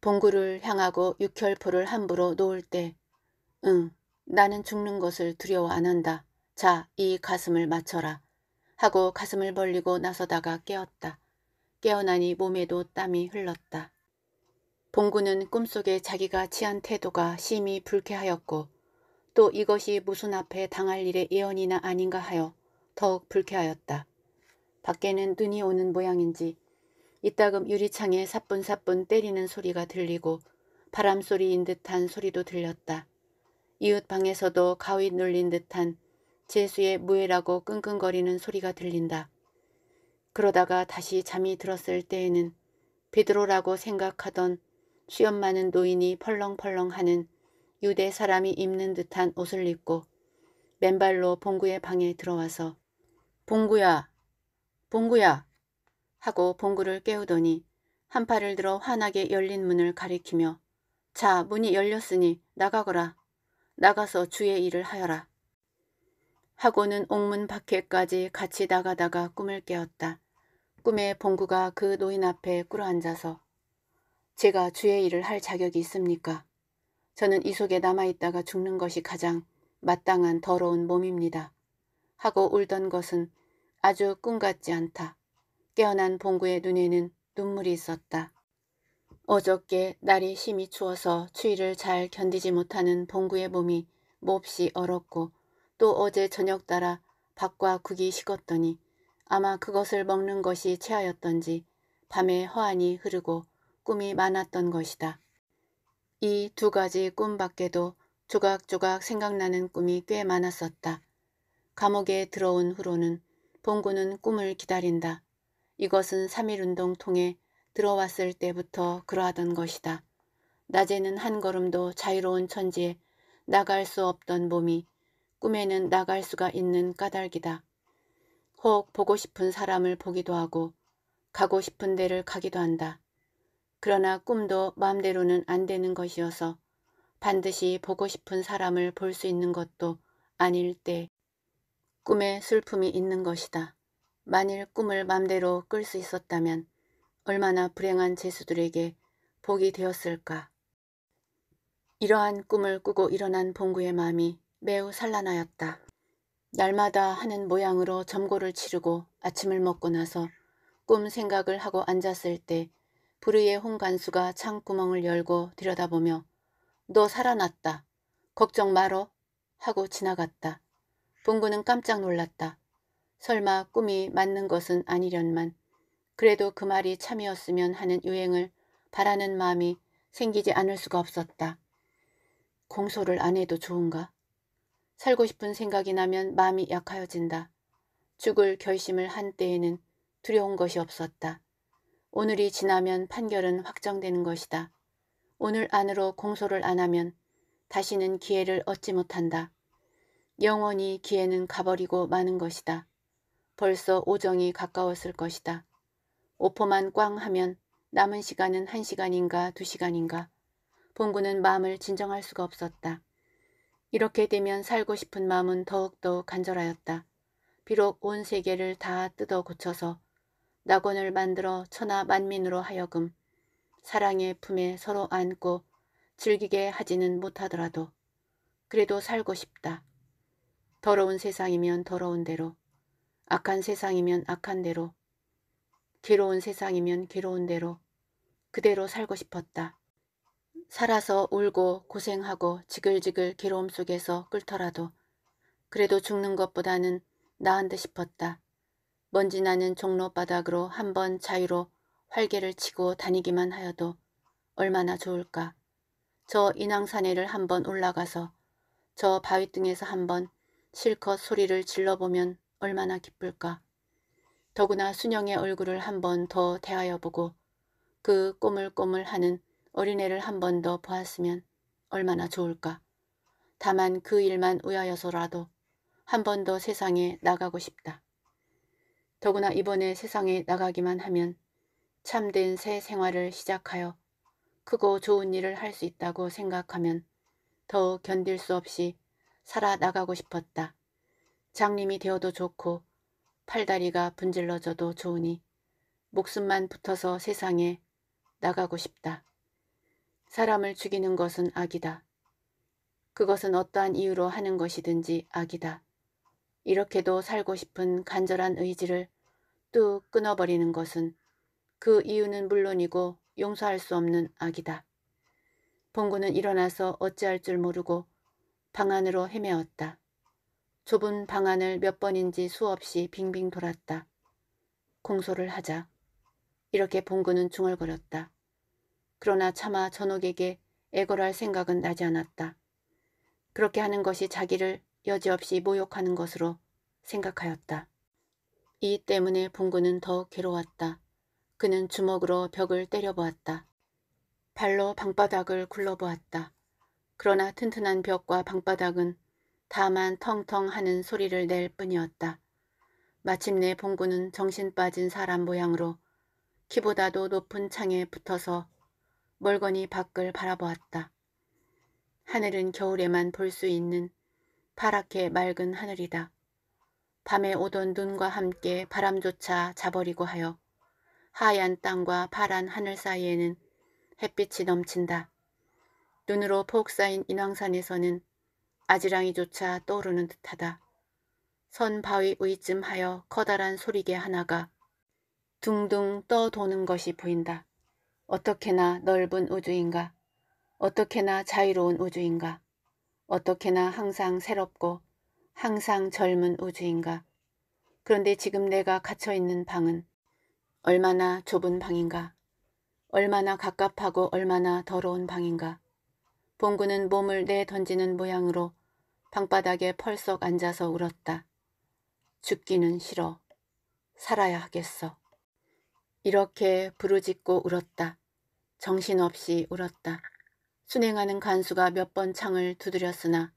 S1: 봉구를 향하고 육혈포를 함부로 놓을 때 응, 나는 죽는 것을 두려워 안 한다. 자, 이 가슴을 맞춰라. 하고 가슴을 벌리고 나서다가 깨었다. 깨어나니 몸에도 땀이 흘렀다. 봉구는 꿈속에 자기가 취한 태도가 심히 불쾌하였고 또 이것이 무슨 앞에 당할 일의 예언이나 아닌가 하여 더욱 불쾌하였다. 밖에는 눈이 오는 모양인지 이따금 유리창에 사뿐사뿐 때리는 소리가 들리고 바람소리인 듯한 소리도 들렸다. 이웃방에서도 가위 눌린 듯한 재수의 무해라고 끙끙거리는 소리가 들린다. 그러다가 다시 잠이 들었을 때에는 비드로라고 생각하던 수염 많은 노인이 펄렁펄렁하는 유대 사람이 입는 듯한 옷을 입고 맨발로 봉구의 방에 들어와서 봉구야, 봉구야 하고 봉구를 깨우더니 한 팔을 들어 환하게 열린 문을 가리키며 자 문이 열렸으니 나가거라. 나가서 주의 일을 하여라. 하고는 옥문 밖에까지 같이 나가다가 꿈을 깨웠다 꿈에 봉구가 그 노인 앞에 꿇어앉아서 제가 주의 일을 할 자격이 있습니까? 저는 이 속에 남아있다가 죽는 것이 가장 마땅한 더러운 몸입니다. 하고 울던 것은 아주 꿈 같지 않다. 깨어난 봉구의 눈에는 눈물이 있었다. 어저께 날이 심히 추워서 추위를 잘 견디지 못하는 봉구의 몸이 몹시 얼었고 또 어제 저녁 따라 밥과 국이 식었더니 아마 그것을 먹는 것이 체하였던지 밤에 허안이 흐르고 꿈이 많았던 것이다. 이 두 가지 꿈 밖에도 조각조각 생각나는 꿈이 꽤 많았었다. 감옥에 들어온 후로는 봉구는 꿈을 기다린다. 이것은 3.1운동 통해 들어왔을 때부터 그러하던 것이다. 낮에는 한 걸음도 자유로운 천지에 나갈 수 없던 몸이 꿈에는 나갈 수가 있는 까닭이다. 혹 보고 싶은 사람을 보기도 하고 가고 싶은 데를 가기도 한다. 그러나 꿈도 마음대로는 안 되는 것이어서 반드시 보고 싶은 사람을 볼 수 있는 것도 아닐 때 꿈에 슬픔이 있는 것이다. 만일 꿈을 맘대로 끌 수 있었다면 얼마나 불행한 제수들에게 복이 되었을까. 이러한 꿈을 꾸고 일어난 봉구의 마음이 매우 산란하였다. 날마다 하는 모양으로 점고를 치르고 아침을 먹고 나서 꿈 생각을 하고 앉았을 때 불의의 홍간수가 창구멍을 열고 들여다보며 너 살아났다. 걱정 말어 하고 지나갔다. 봉구는 깜짝 놀랐다. 설마 꿈이 맞는 것은 아니련만 그래도 그 말이 참이었으면 하는 유행을 바라는 마음이 생기지 않을 수가 없었다. 공소를 안 해도 좋은가? 살고 싶은 생각이 나면 마음이 약하여진다. 죽을 결심을 한 때에는 두려운 것이 없었다. 오늘이 지나면 판결은 확정되는 것이다. 오늘 안으로 공소를 안 하면 다시는 기회를 얻지 못한다. 영원히 기회는 가버리고 마는 것이다. 벌써 오정이 가까웠을 것이다. 오포만 꽝 하면 남은 시간은 한시간인가두시간인가 봉구는 마음을 진정할 수가 없었다. 이렇게 되면 살고 싶은 마음은 더욱더 간절하였다. 비록 온 세계를 다 뜯어 고쳐서 낙원을 만들어 천하 만민으로 하여금 사랑의 품에 서로 안고 즐기게 하지는 못하더라도 그래도 살고 싶다. 더러운 세상이면 더러운 대로 악한 세상이면 악한 대로, 괴로운 세상이면 괴로운 대로 그대로 살고 싶었다. 살아서 울고 고생하고 지글지글 괴로움 속에서 끓더라도 그래도 죽는 것보다는 나은 듯 싶었다. 먼지 나는 종로 바닥으로 한번 자유로 활개를 치고 다니기만 하여도 얼마나 좋을까. 저 인왕산에를 한번 올라가서 저 바위등에서 한번 실컷 소리를 질러보면 얼마나 기쁠까. 더구나 순영의 얼굴을 한 번 더 대하여 보고 그 꼬물꼬물하는 어린애를 한 번 더 보았으면 얼마나 좋을까. 다만 그 일만 의하여서라도 한 번 더 세상에 나가고 싶다. 더구나 이번에 세상에 나가기만 하면 참된 새 생활을 시작하여 크고 좋은 일을 할 수 있다고 생각하면 더 견딜 수 없이 살아나가고 싶었다. 장님이 되어도 좋고 팔다리가 분질러져도 좋으니 목숨만 붙어서 세상에 나가고 싶다. 사람을 죽이는 것은 악이다. 그것은 어떠한 이유로 하는 것이든지 악이다. 이렇게도 살고 싶은 간절한 의지를 뚝 끊어버리는 것은 그 이유는 물론이고 용서할 수 없는 악이다. 봉구는 일어나서 어찌할 줄 모르고 방 안으로 헤매었다. 좁은 방 안을 몇 번인지 수없이 빙빙 돌았다. 공소를 하자. 이렇게 봉구는 중얼거렸다. 그러나 차마 전옥에게 애걸할 생각은 나지 않았다. 그렇게 하는 것이 자기를 여지없이 모욕하는 것으로 생각하였다. 이 때문에 봉구는 더욱 괴로웠다. 그는 주먹으로 벽을 때려보았다. 발로 방바닥을 굴러보았다. 그러나 튼튼한 벽과 방바닥은 다만 텅텅 하는 소리를 낼 뿐이었다. 마침내 봉구는 정신 빠진 사람 모양으로 키보다도 높은 창에 붙어서 멀거니 밖을 바라보았다. 하늘은 겨울에만 볼 수 있는 파랗게 맑은 하늘이다. 밤에 오던 눈과 함께 바람조차 자버리고 하여 하얀 땅과 파란 하늘 사이에는 햇빛이 넘친다. 눈으로 폭 쌓인 인왕산에서는 아지랑이조차 떠오르는 듯하다. 선 바위 위쯤 하여 커다란 소리개 하나가 둥둥 떠도는 것이 보인다. 어떻게나 넓은 우주인가. 어떻게나 자유로운 우주인가. 어떻게나 항상 새롭고 항상 젊은 우주인가. 그런데 지금 내가 갇혀있는 방은 얼마나 좁은 방인가. 얼마나 갑갑하고 얼마나 더러운 방인가. 봉구는 몸을 내던지는 모양으로 방바닥에 펄썩 앉아서 울었다. 죽기는 싫어. 살아야 하겠어. 이렇게 부르짖고 울었다. 정신없이 울었다. 순행하는 간수가 몇 번 창을 두드렸으나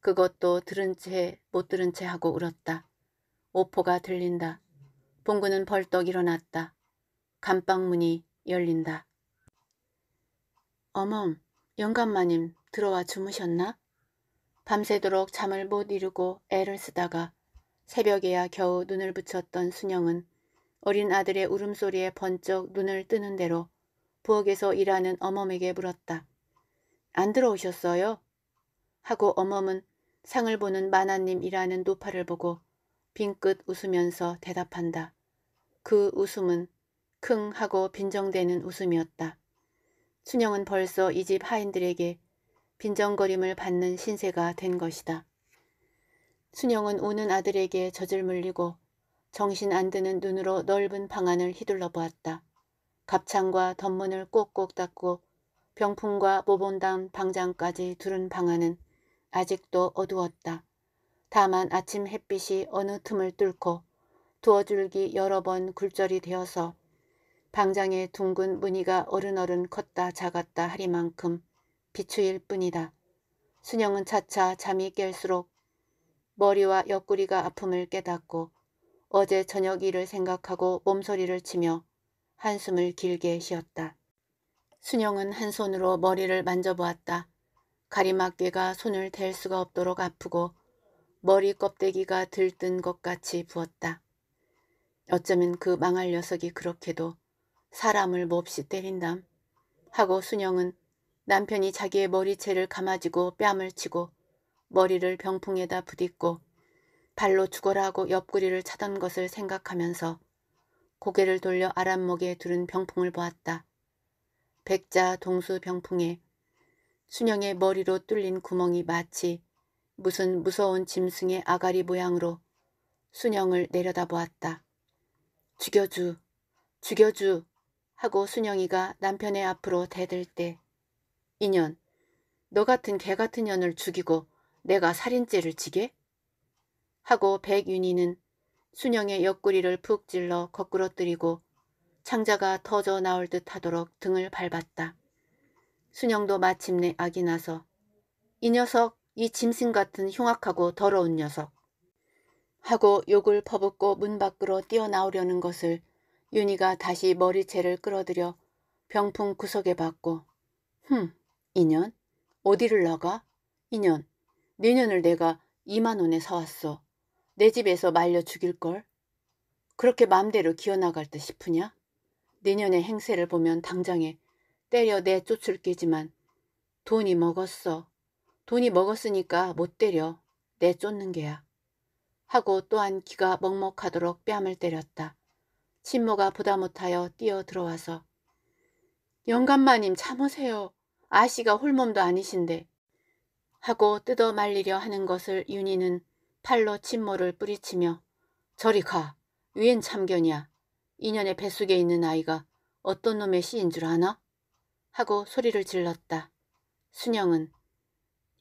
S1: 그것도 들은 채 못 들은 채 하고 울었다. 오포가 들린다. 봉구는 벌떡 일어났다. 감방문이 열린다. 어멈, 영감마님 들어와 주무셨나? 밤새도록 잠을 못 이루고 애를 쓰다가 새벽에야 겨우 눈을 붙였던 순영은 어린 아들의 울음소리에 번쩍 눈을 뜨는 대로 부엌에서 일하는 어멈에게 물었다. 안 들어오셨어요? 하고 어멈은 상을 보는 마나님이라는 노파를 보고 빙긋 웃으면서 대답한다. 그 웃음은 킁 하고 빈정대는 웃음이었다. 순영은 벌써 이 집 하인들에게 빈정거림을 받는 신세가 된 것이다. 순영은 우는 아들에게 젖을 물리고 정신 안 드는 눈으로 넓은 방안을 휘둘러 보았다. 갑창과 덧문을 꼭꼭 닫고 병풍과 모본당 방장까지 두른 방안은 아직도 어두웠다. 다만 아침 햇빛이 어느 틈을 뚫고 두어 줄기 여러 번 굴절이 되어서 방장의 둥근 무늬가 어른어른 컸다 작았다 하리만큼 비추일 뿐이다. 순영은 차차 잠이 깰수록 머리와 옆구리가 아픔을 깨닫고 어제 저녁 일을 생각하고 몸소리를 치며 한숨을 길게 쉬었다. 순영은 한 손으로 머리를 만져보았다. 가리막개가 손을 댈 수가 없도록 아프고 머리 껍데기가 들뜬 것 같이 부었다. 어쩌면 그 망할 녀석이 그렇게도 사람을 몹시 때린담 하고 순영은 남편이 자기의 머리채를 감아지고 뺨을 치고 머리를 병풍에다 부딪고 발로 죽어라 하고 옆구리를 차던 것을 생각하면서 고개를 돌려 아랫목에 두른 병풍을 보았다. 백자 동수 병풍에 순영의 머리로 뚫린 구멍이 마치 무슨 무서운 짐승의 아가리 모양으로 순영을 내려다보았다. 죽여주, 죽여주 하고 순영이가 남편의 앞으로 대들 때 인연, 너 같은 개 같은 년을 죽이고 내가 살인죄를 지게? 하고 백윤희는 순영의 옆구리를 푹 찔러 거꾸러뜨리고 창자가 터져 나올 듯 하도록 등을 밟았다. 순영도 마침내 악이 나서 이 녀석, 이 짐승 같은 흉악하고 더러운 녀석 하고 욕을 퍼붓고 문 밖으로 뛰어나오려는 것을 윤희가 다시 머리채를 끌어들여 병풍 구석에 박고 흠 2년 어디를 나가? 2년 내년을 내가 2만원에 사왔어. 내 집에서 말려 죽일걸. 그렇게 맘대로 기어나갈 듯 싶으냐? 내년의 행세를 보면 당장에 때려 내쫓을 게지만 돈이 먹었어. 돈이 먹었으니까 못 때려. 내쫓는 게야. 하고 또한 기가 먹먹하도록 뺨을 때렸다. 친모가 보다 못하여 뛰어 들어와서 영감마님 참으세요. 아씨가 홀몸도 아니신데 하고 뜯어 말리려 하는 것을 윤희는 팔로 침모를 뿌리치며 저리 가. 위엔 참견이야. 인연의 뱃속에 있는 아이가 어떤 놈의 씨인 줄 아나? 하고 소리를 질렀다. 순영은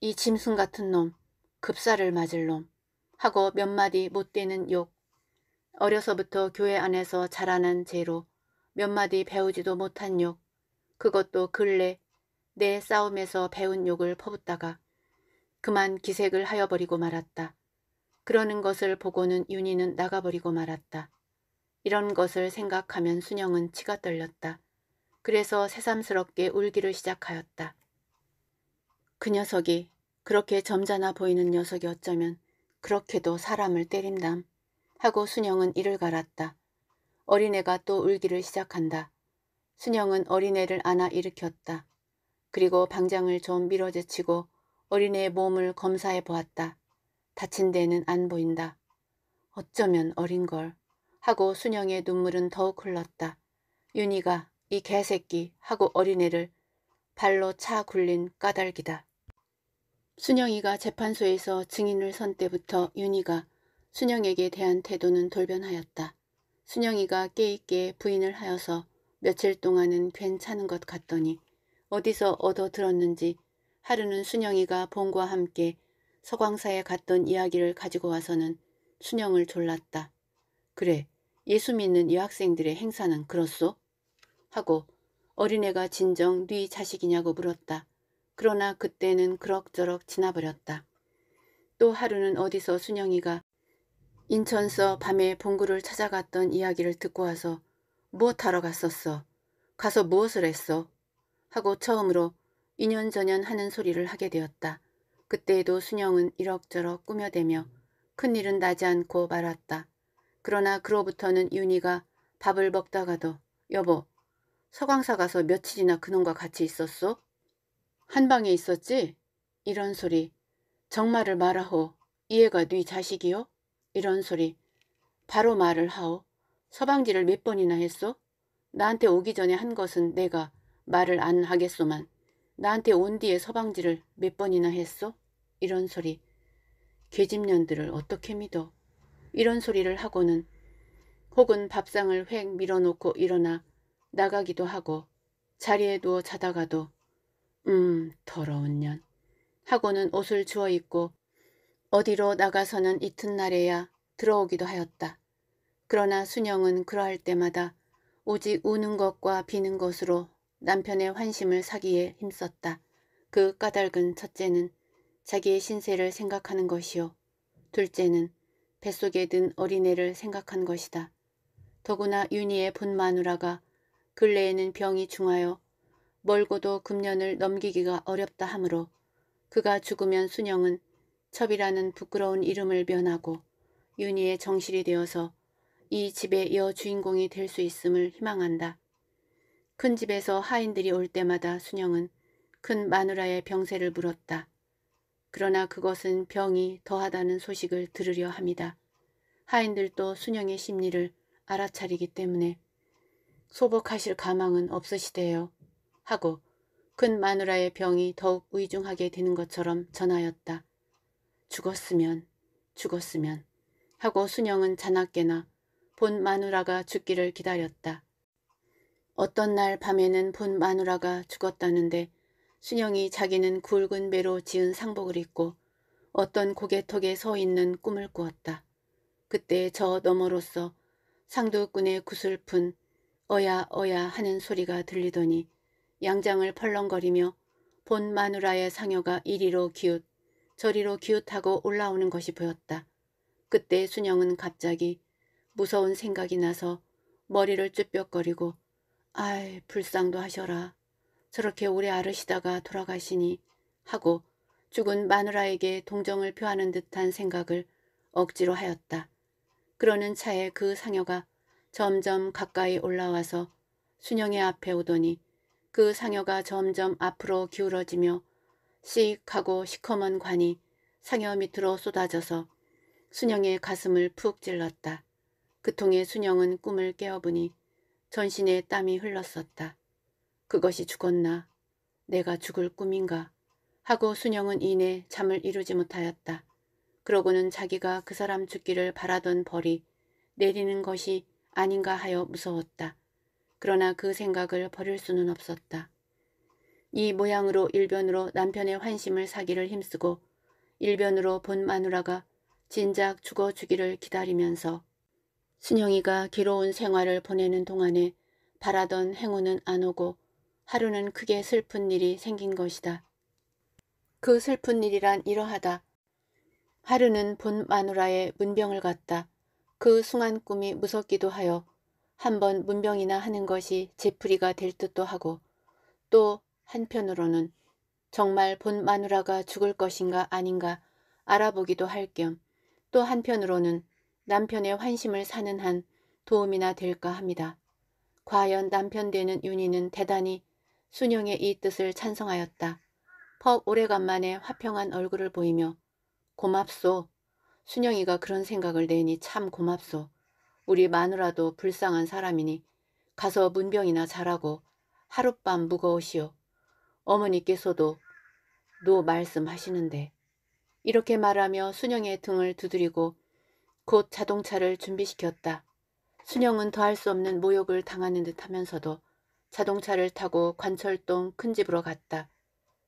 S1: 이 짐승 같은 놈, 급사를 맞을 놈 하고 몇 마디 못되는 욕. 어려서부터 교회 안에서 자라는 죄로 몇 마디 배우지도 못한 욕. 그것도 근래 내 싸움에서 배운 욕을 퍼붓다가 그만 기색을 하여버리고 말았다. 그러는 것을 보고는 윤희는 나가버리고 말았다. 이런 것을 생각하면 순영은 치가 떨렸다. 그래서 새삼스럽게 울기를 시작하였다. 그 녀석이 그렇게 점잖아 보이는 녀석이 어쩌면 그렇게도 사람을 때린담 하고 순영은 이를 갈았다. 어린애가 또 울기를 시작한다. 순영은 어린애를 안아 일으켰다. 그리고 방장을 좀 밀어제치고 어린애의 몸을 검사해 보았다. 다친 데는 안 보인다. 어쩌면 어린걸 하고 순영의 눈물은 더욱 흘렀다. 윤희가 이 개새끼 하고 어린애를 발로 차 굴린 까닭이다. 순영이가 재판소에서 증인을 선 때부터 윤희가 순영에게 대한 태도는 돌변하였다. 순영이가 깨있게 부인을 하여서 며칠 동안은 괜찮은 것 같더니 어디서 얻어 들었는지 하루는 순영이가 봉과 함께 서광사에 갔던 이야기를 가지고 와서는 순영을 졸랐다. 그래, 예수 믿는 여학생들의 행사는 그렇소? 하고 어린애가 진정 네 자식이냐고 물었다. 그러나 그때는 그럭저럭 지나버렸다. 또 하루는 어디서 순영이가 인천서 밤에 봉구를 찾아갔던 이야기를 듣고 와서 무엇하러 갔었어? 가서 무엇을 했어? 하고 처음으로 인연전연 하는 소리를 하게 되었다. 그때에도 순영은 이럭저럭 꾸며대며 큰일은 나지 않고 말았다. 그러나 그로부터는 윤희가 밥을 먹다가도 여보 서광사 가서 며칠이나 그놈과 같이 있었소? 한 방에 있었지? 이런 소리 정말을 말하호 이해가 네 자식이요? 이런 소리 바로 말을 하오 서방지를 몇 번이나 했소? 나한테 오기 전에 한 것은 내가 말을 안 하겠소만. 나한테 온 뒤에 서방지를 몇 번이나 했소? 이런 소리. 계집년들을 어떻게 믿어? 이런 소리를 하고는 혹은 밥상을 휙 밀어놓고 일어나 나가기도 하고 자리에 누워 자다가도 음 더러운 년 하고는 옷을 주워 입고 어디로 나가서는 이튿날에야 들어오기도 하였다. 그러나 순영은 그러할 때마다 오직 우는 것과 비는 것으로 남편의 환심을 사기에 힘썼다. 그 까닭은 첫째는 자기의 신세를 생각하는 것이요. 둘째는 뱃속에 든 어린애를 생각한 것이다. 더구나 윤희의 본마누라가 근래에는 병이 중하여 멀고도 금년을 넘기기가 어렵다 하므로 그가 죽으면 순영은 첩이라는 부끄러운 이름을 면하고 윤희의 정실이 되어서 이 집의 여주인공이 될 수 있음을 희망한다. 큰 집에서 하인들이 올 때마다 순영은 큰 마누라의 병세를 물었다. 그러나 그것은 병이 더하다는 소식을 들으려 합니다. 하인들도 순영의 심리를 알아차리기 때문에 소복하실 가망은 없으시대요. 하고 큰 마누라의 병이 더욱 의중하게 되는 것처럼 전하였다. 죽었으면 죽었으면 하고 순영은 자나깨나 본 마누라가 죽기를 기다렸다. 어떤 날 밤에는 본 마누라가 죽었다는데 순영이 자기는 굵은 배로 지은 상복을 입고 어떤 고개턱에 서 있는 꿈을 꾸었다. 그때 저 너머로서 상도꾼의 구슬픈 어야 어야 하는 소리가 들리더니 양장을 펄렁거리며 본 마누라의 상여가 이리로 기웃 저리로 기웃하고 올라오는 것이 보였다. 그때 순영은 갑자기 무서운 생각이 나서 머리를 쭈뼛거리고 아이 불쌍도 하셔라. 저렇게 오래 아르시다가 돌아가시니 하고 죽은 마누라에게 동정을 표하는 듯한 생각을 억지로 하였다. 그러는 차에 그 상여가 점점 가까이 올라와서 순영의 앞에 오더니 그 상여가 점점 앞으로 기울어지며 씩하고 시커먼 관이 상여 밑으로 쏟아져서 순영의 가슴을 푹 찔렀다. 그통에 순영은 꿈을 깨어보니 전신에 땀이 흘렀었다. 그것이 죽었나 내가 죽을 꿈인가 하고 순영은 이내 잠을 이루지 못하였다. 그러고는 자기가 그 사람 죽기를 바라던 벌이 내리는 것이 아닌가 하여 무서웠다. 그러나 그 생각을 버릴 수는 없었다. 이 모양으로 일변으로 남편의 환심을 사기를 힘쓰고 일변으로 본 마누라가 진작 죽어 주기를 기다리면서 순영이가 괴로운 생활을 보내는 동안에 바라던 행운은 안 오고 하루는 크게 슬픈 일이 생긴 것이다. 그 슬픈 일이란 이러하다. 하루는 본 마누라의 문병을 갔다. 그 숭한 꿈이 무섭기도 하여 한 번 문병이나 하는 것이 제프리가될 듯도 하고 또 한편으로는 정말 본 마누라가 죽을 것인가 아닌가 알아보기도 할 겸 또 한편으로는 남편의 환심을 사는 한 도움이나 될까 합니다. 과연 남편 되는 윤희는 대단히 순영의 이 뜻을 찬성하였다. 퍽 오래간만에 화평한 얼굴을 보이며 고맙소. 순영이가 그런 생각을 내니 참 고맙소. 우리 마누라도 불쌍한 사람이니 가서 문병이나 잘하고 하룻밤 무거우시오. 어머니께서도 노 말씀하시는데 이렇게 말하며 순영의 등을 두드리고 곧 자동차를 준비시켰다. 순영은 더할 수 없는 모욕을 당하는 듯 하면서도 자동차를 타고 관철동 큰 집으로 갔다.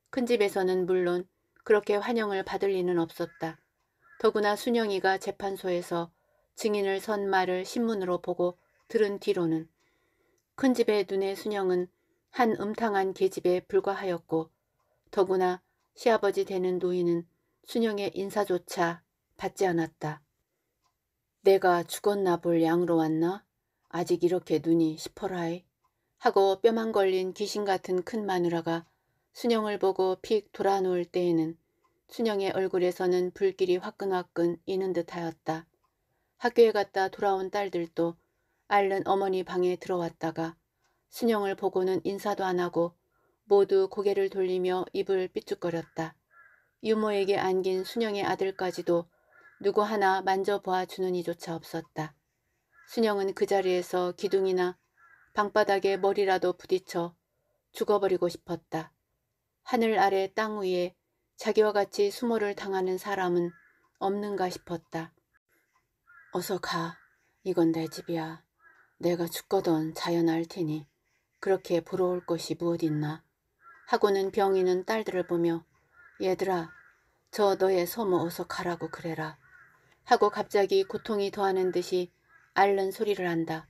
S1: 큰 집에서는 물론 그렇게 환영을 받을 리는 없었다. 더구나 순영이가 재판소에서 증인을 선 말을 신문으로 보고 들은 뒤로는 큰 집의 눈에 순영은 한 음탕한 계집에 불과하였고 더구나 시아버지 되는 노인은 순영의 인사조차 받지 않았다. 내가 죽었나 볼 양으로 왔나? 아직 이렇게 눈이 시퍼라이 하고 뼈만 걸린 귀신 같은 큰 마누라가 순영을 보고 픽 돌아놓을 때에는 순영의 얼굴에서는 불길이 화끈화끈 이는 듯하였다. 학교에 갔다 돌아온 딸들도 알른 어머니 방에 들어왔다가 순영을 보고는 인사도 안 하고 모두 고개를 돌리며 입을 삐죽거렸다. 유모에게 안긴 순영의 아들까지도 누구 하나 만져보아 주는 이조차 없었다. 순영은 그 자리에서 기둥이나 방바닥에 머리라도 부딪혀 죽어버리고 싶었다. 하늘 아래 땅 위에 자기와 같이 수모를 당하는 사람은 없는가 싶었다. 어서 가. 이건 내 집이야. 내가 죽거든 자연할 테니 그렇게 부러울 것이 무엇 있나. 하고는 병이는 딸들을 보며 얘들아 저 너의 소모 어서 가라고 그래라. 하고 갑자기 고통이 더하는 듯이 앓는 소리를 한다.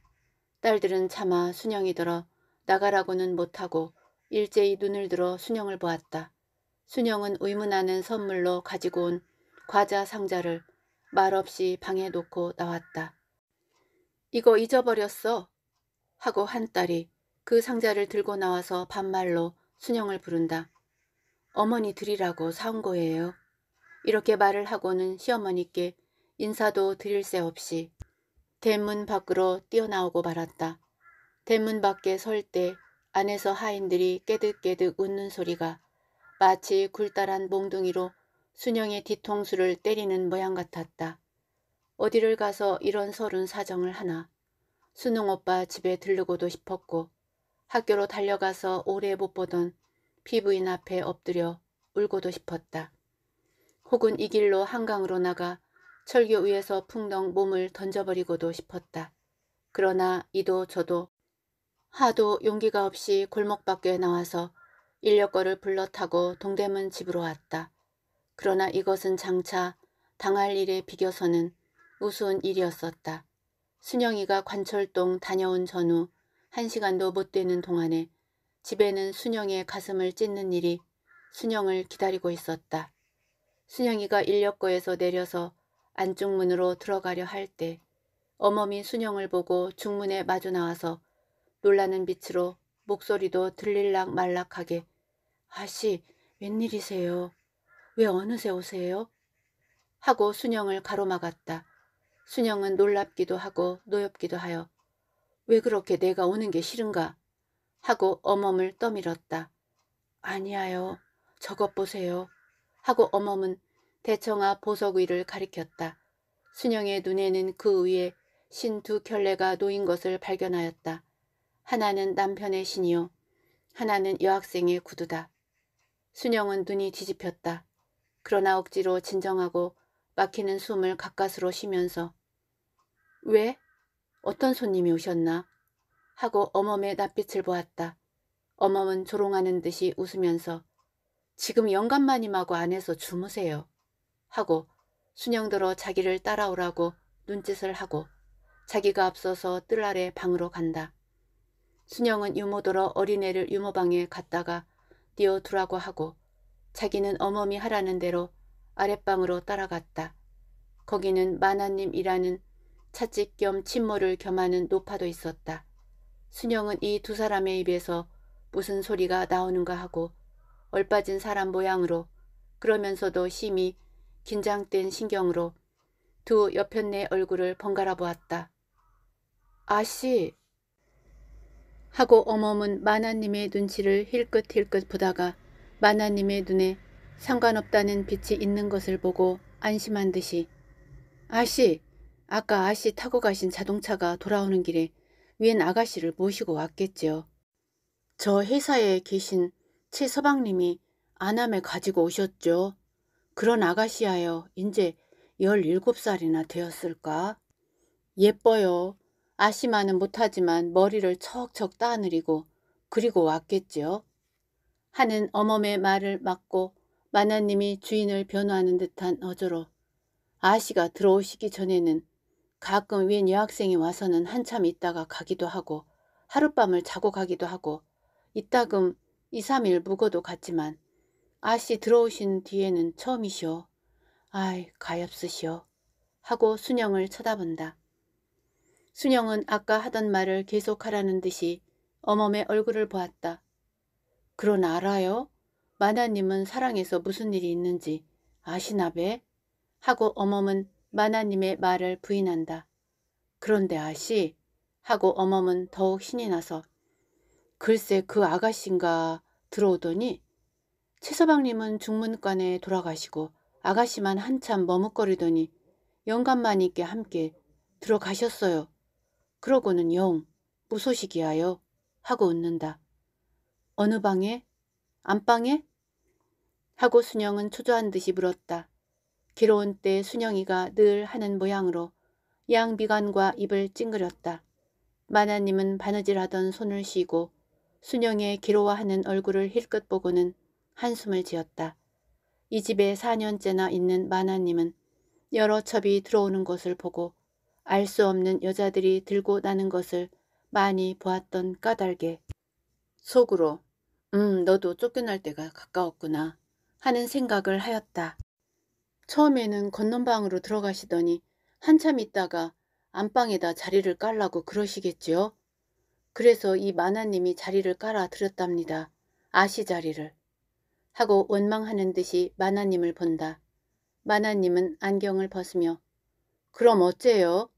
S1: 딸들은 차마 순영이 들어 나가라고는 못하고 일제히 눈을 들어 순영을 보았다. 순영은 의문하는 선물로 가지고 온 과자 상자를 말없이 방에 놓고 나왔다. 이거 잊어버렸어 하고 한 딸이 그 상자를 들고 나와서 반말로 순영을 부른다. 어머니 드리라고 사온 거예요. 이렇게 말을 하고는 시어머니께 인사도 드릴 새 없이 대문 밖으로 뛰어나오고 말았다. 대문 밖에 설 때 안에서 하인들이 깨득깨득 웃는 소리가 마치 굴다란 몽둥이로 순영의 뒤통수를 때리는 모양 같았다. 어디를 가서 이런 서른 사정을 하나. 순웅 오빠 집에 들르고도 싶었고 학교로 달려가서 오래 못 보던 피부인 앞에 엎드려 울고도 싶었다. 혹은 이 길로 한강으로 나가 철교 위에서 풍덩 몸을 던져버리고도 싶었다. 그러나 이도 저도 하도 용기가 없이 골목 밖에 나와서 인력거를 불러타고 동대문 집으로 왔다. 그러나 이것은 장차 당할 일에 비겨서는 우스운 일이었었다. 순영이가 관철동 다녀온 전후 한 시간도 못 되는 동안에 집에는 순영의 가슴을 찢는 일이 순영을 기다리고 있었다. 순영이가 인력거에서 내려서 안쪽 문으로 들어가려 할 때 어머니 순영을 보고 중문에 마주 나와서 놀라는 빛으로 목소리도 들릴락 말락하게 아씨 웬일이세요? 왜 어느새 오세요? 하고 순영을 가로막았다. 순영은 놀랍기도 하고 노엽기도 하여 왜 그렇게 내가 오는 게 싫은가? 하고 어멈을 떠밀었다. 아니야요 저것 보세요. 하고 어멈은 대청아 보석 위를 가리켰다. 순영의 눈에는 그 위에 신 두결례가 놓인 것을 발견하였다. 하나는 남편의 신이요. 하나는 여학생의 구두다. 순영은 눈이 뒤집혔다. 그러나 억지로 진정하고 막히는 숨을 가까스로 쉬면서 왜? 어떤 손님이 오셨나? 하고 어멈의 낯빛을 보았다. 어멈은 조롱하는 듯이 웃으면서 지금 영감마님하고 안에서 주무세요. 하고 순영더러 자기를 따라오라고 눈짓을 하고 자기가 앞서서 뜰 아래 방으로 간다. 순영은 유모더러 어린애를 유모방에 갔다가 뛰어두라고 하고 자기는 어머니 하라는 대로 아랫방으로 따라갔다. 거기는 만화님이라는 찻집 겸침모를 겸하는 노파도 있었다. 순영은 이 두 사람의 입에서 무슨 소리가 나오는가 하고 얼빠진 사람 모양으로 그러면서도 심히 긴장된 신경으로 두옆편내 얼굴을 번갈아 보았다. 아씨! 하고 어멈은 마나님의 눈치를 힐끗힐끗 보다가 마나님의 눈에 상관없다는 빛이 있는 것을 보고 안심한 듯이 아씨! 아까 아씨 타고 가신 자동차가 돌아오는 길에 웬 아가씨를 모시고 왔겠지요. 저 회사에 계신 최서방님이 아남에 가지고 오셨죠. 그런 아가씨하여 이제 17살이나 되었을까? 예뻐요. 아시마는 못하지만 머리를 척척 따느리고 그리고 왔겠지요. 하는 어멈의 말을 막고 마나님이 주인을 변호하는 듯한 어조로 아씨가 들어오시기 전에는 가끔 웬 여학생이 와서는 한참 있다가 가기도 하고 하룻밤을 자고 가기도 하고 이따금 2, 3일 묵어도 갔지만 아씨 들어오신 뒤에는 처음이시오. 아이 가엾으시오. 하고 순영을 쳐다본다. 순영은 아까 하던 말을 계속하라는 듯이 어멈의 얼굴을 보았다. 그런 알아요? 마나님은 사랑에서 무슨 일이 있는지 아시나 배? 하고 어멈은 마나님의 말을 부인한다. 그런데 아씨? 하고 어멈은 더욱 신이 나서 글쎄 그 아가씨인가 들어오더니 최서방님은 중문관에 돌아가시고 아가씨만 한참 머뭇거리더니 영감만 있게 함께 들어가셨어요. 그러고는 영 무소식이하여 뭐 하고 웃는다. 어느 방에? 안방에? 하고 순영은 초조한 듯이 물었다. 괴로운 때 순영이가 늘 하는 모양으로 양비간과 입을 찡그렸다. 마나님은 바느질하던 손을 쉬고 순영의 괴로워하는 얼굴을 힐끗 보고는 한숨을 지었다. 이 집에 4년째나 있는 마나님은 여러 첩이 들어오는 것을 보고 알 수 없는 여자들이 들고 나는 것을 많이 보았던 까닭에 속으로 음 너도 쫓겨날 때가 가까웠구나 하는 생각을 하였다. 처음에는 건넌방으로 들어가시더니 한참 있다가 안방에다 자리를 깔라고 그러시겠지요? 그래서 이 마나님이 자리를 깔아 드렸답니다. 아시 자리를. 하고 원망하는 듯이 마나님을 본다. 마나님은 안경을 벗으며 그럼 어째요?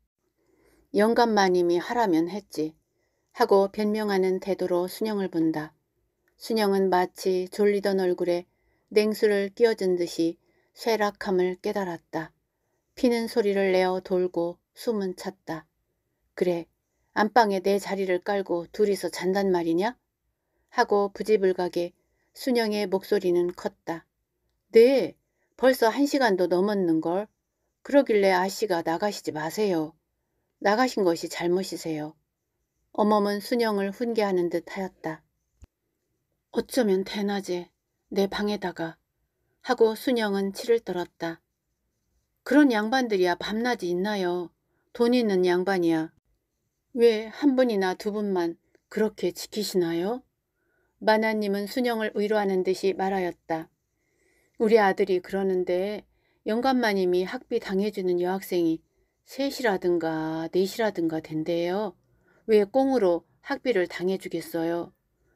S1: 영감마님이 하라면 했지 하고 변명하는 태도로 순영을 본다. 순영은 마치 졸리던 얼굴에 냉수를 끼얹은 듯이 쇠락함을 깨달았다. 피는 소리를 내어 돌고 숨은 찼다. 그래, 안방에 내 자리를 깔고 둘이서 잔단 말이냐? 하고 부지불각에 순영의 목소리는 컸다. 네, 벌써 한 시간도 넘었는걸. 그러길래 아씨가 나가시지 마세요. 나가신 것이 잘못이세요. 어멈은 순영을 훈계하는 듯 하였다. 어쩌면 대낮에 내 방에다가 하고 순영은 치를 떨었다. 그런 양반들이야 밤낮이 있나요? 돈 있는 양반이야. 왜 한 분이나 두 분만 그렇게 지키시나요? 마나님은 순영을 위로하는 듯이 말하였다. 우리 아들이 그러는데 영감마님이 학비 당해주는 여학생이 셋이라든가 넷이라든가 된대요. 왜 꽁으로 학비를 당해주겠어요?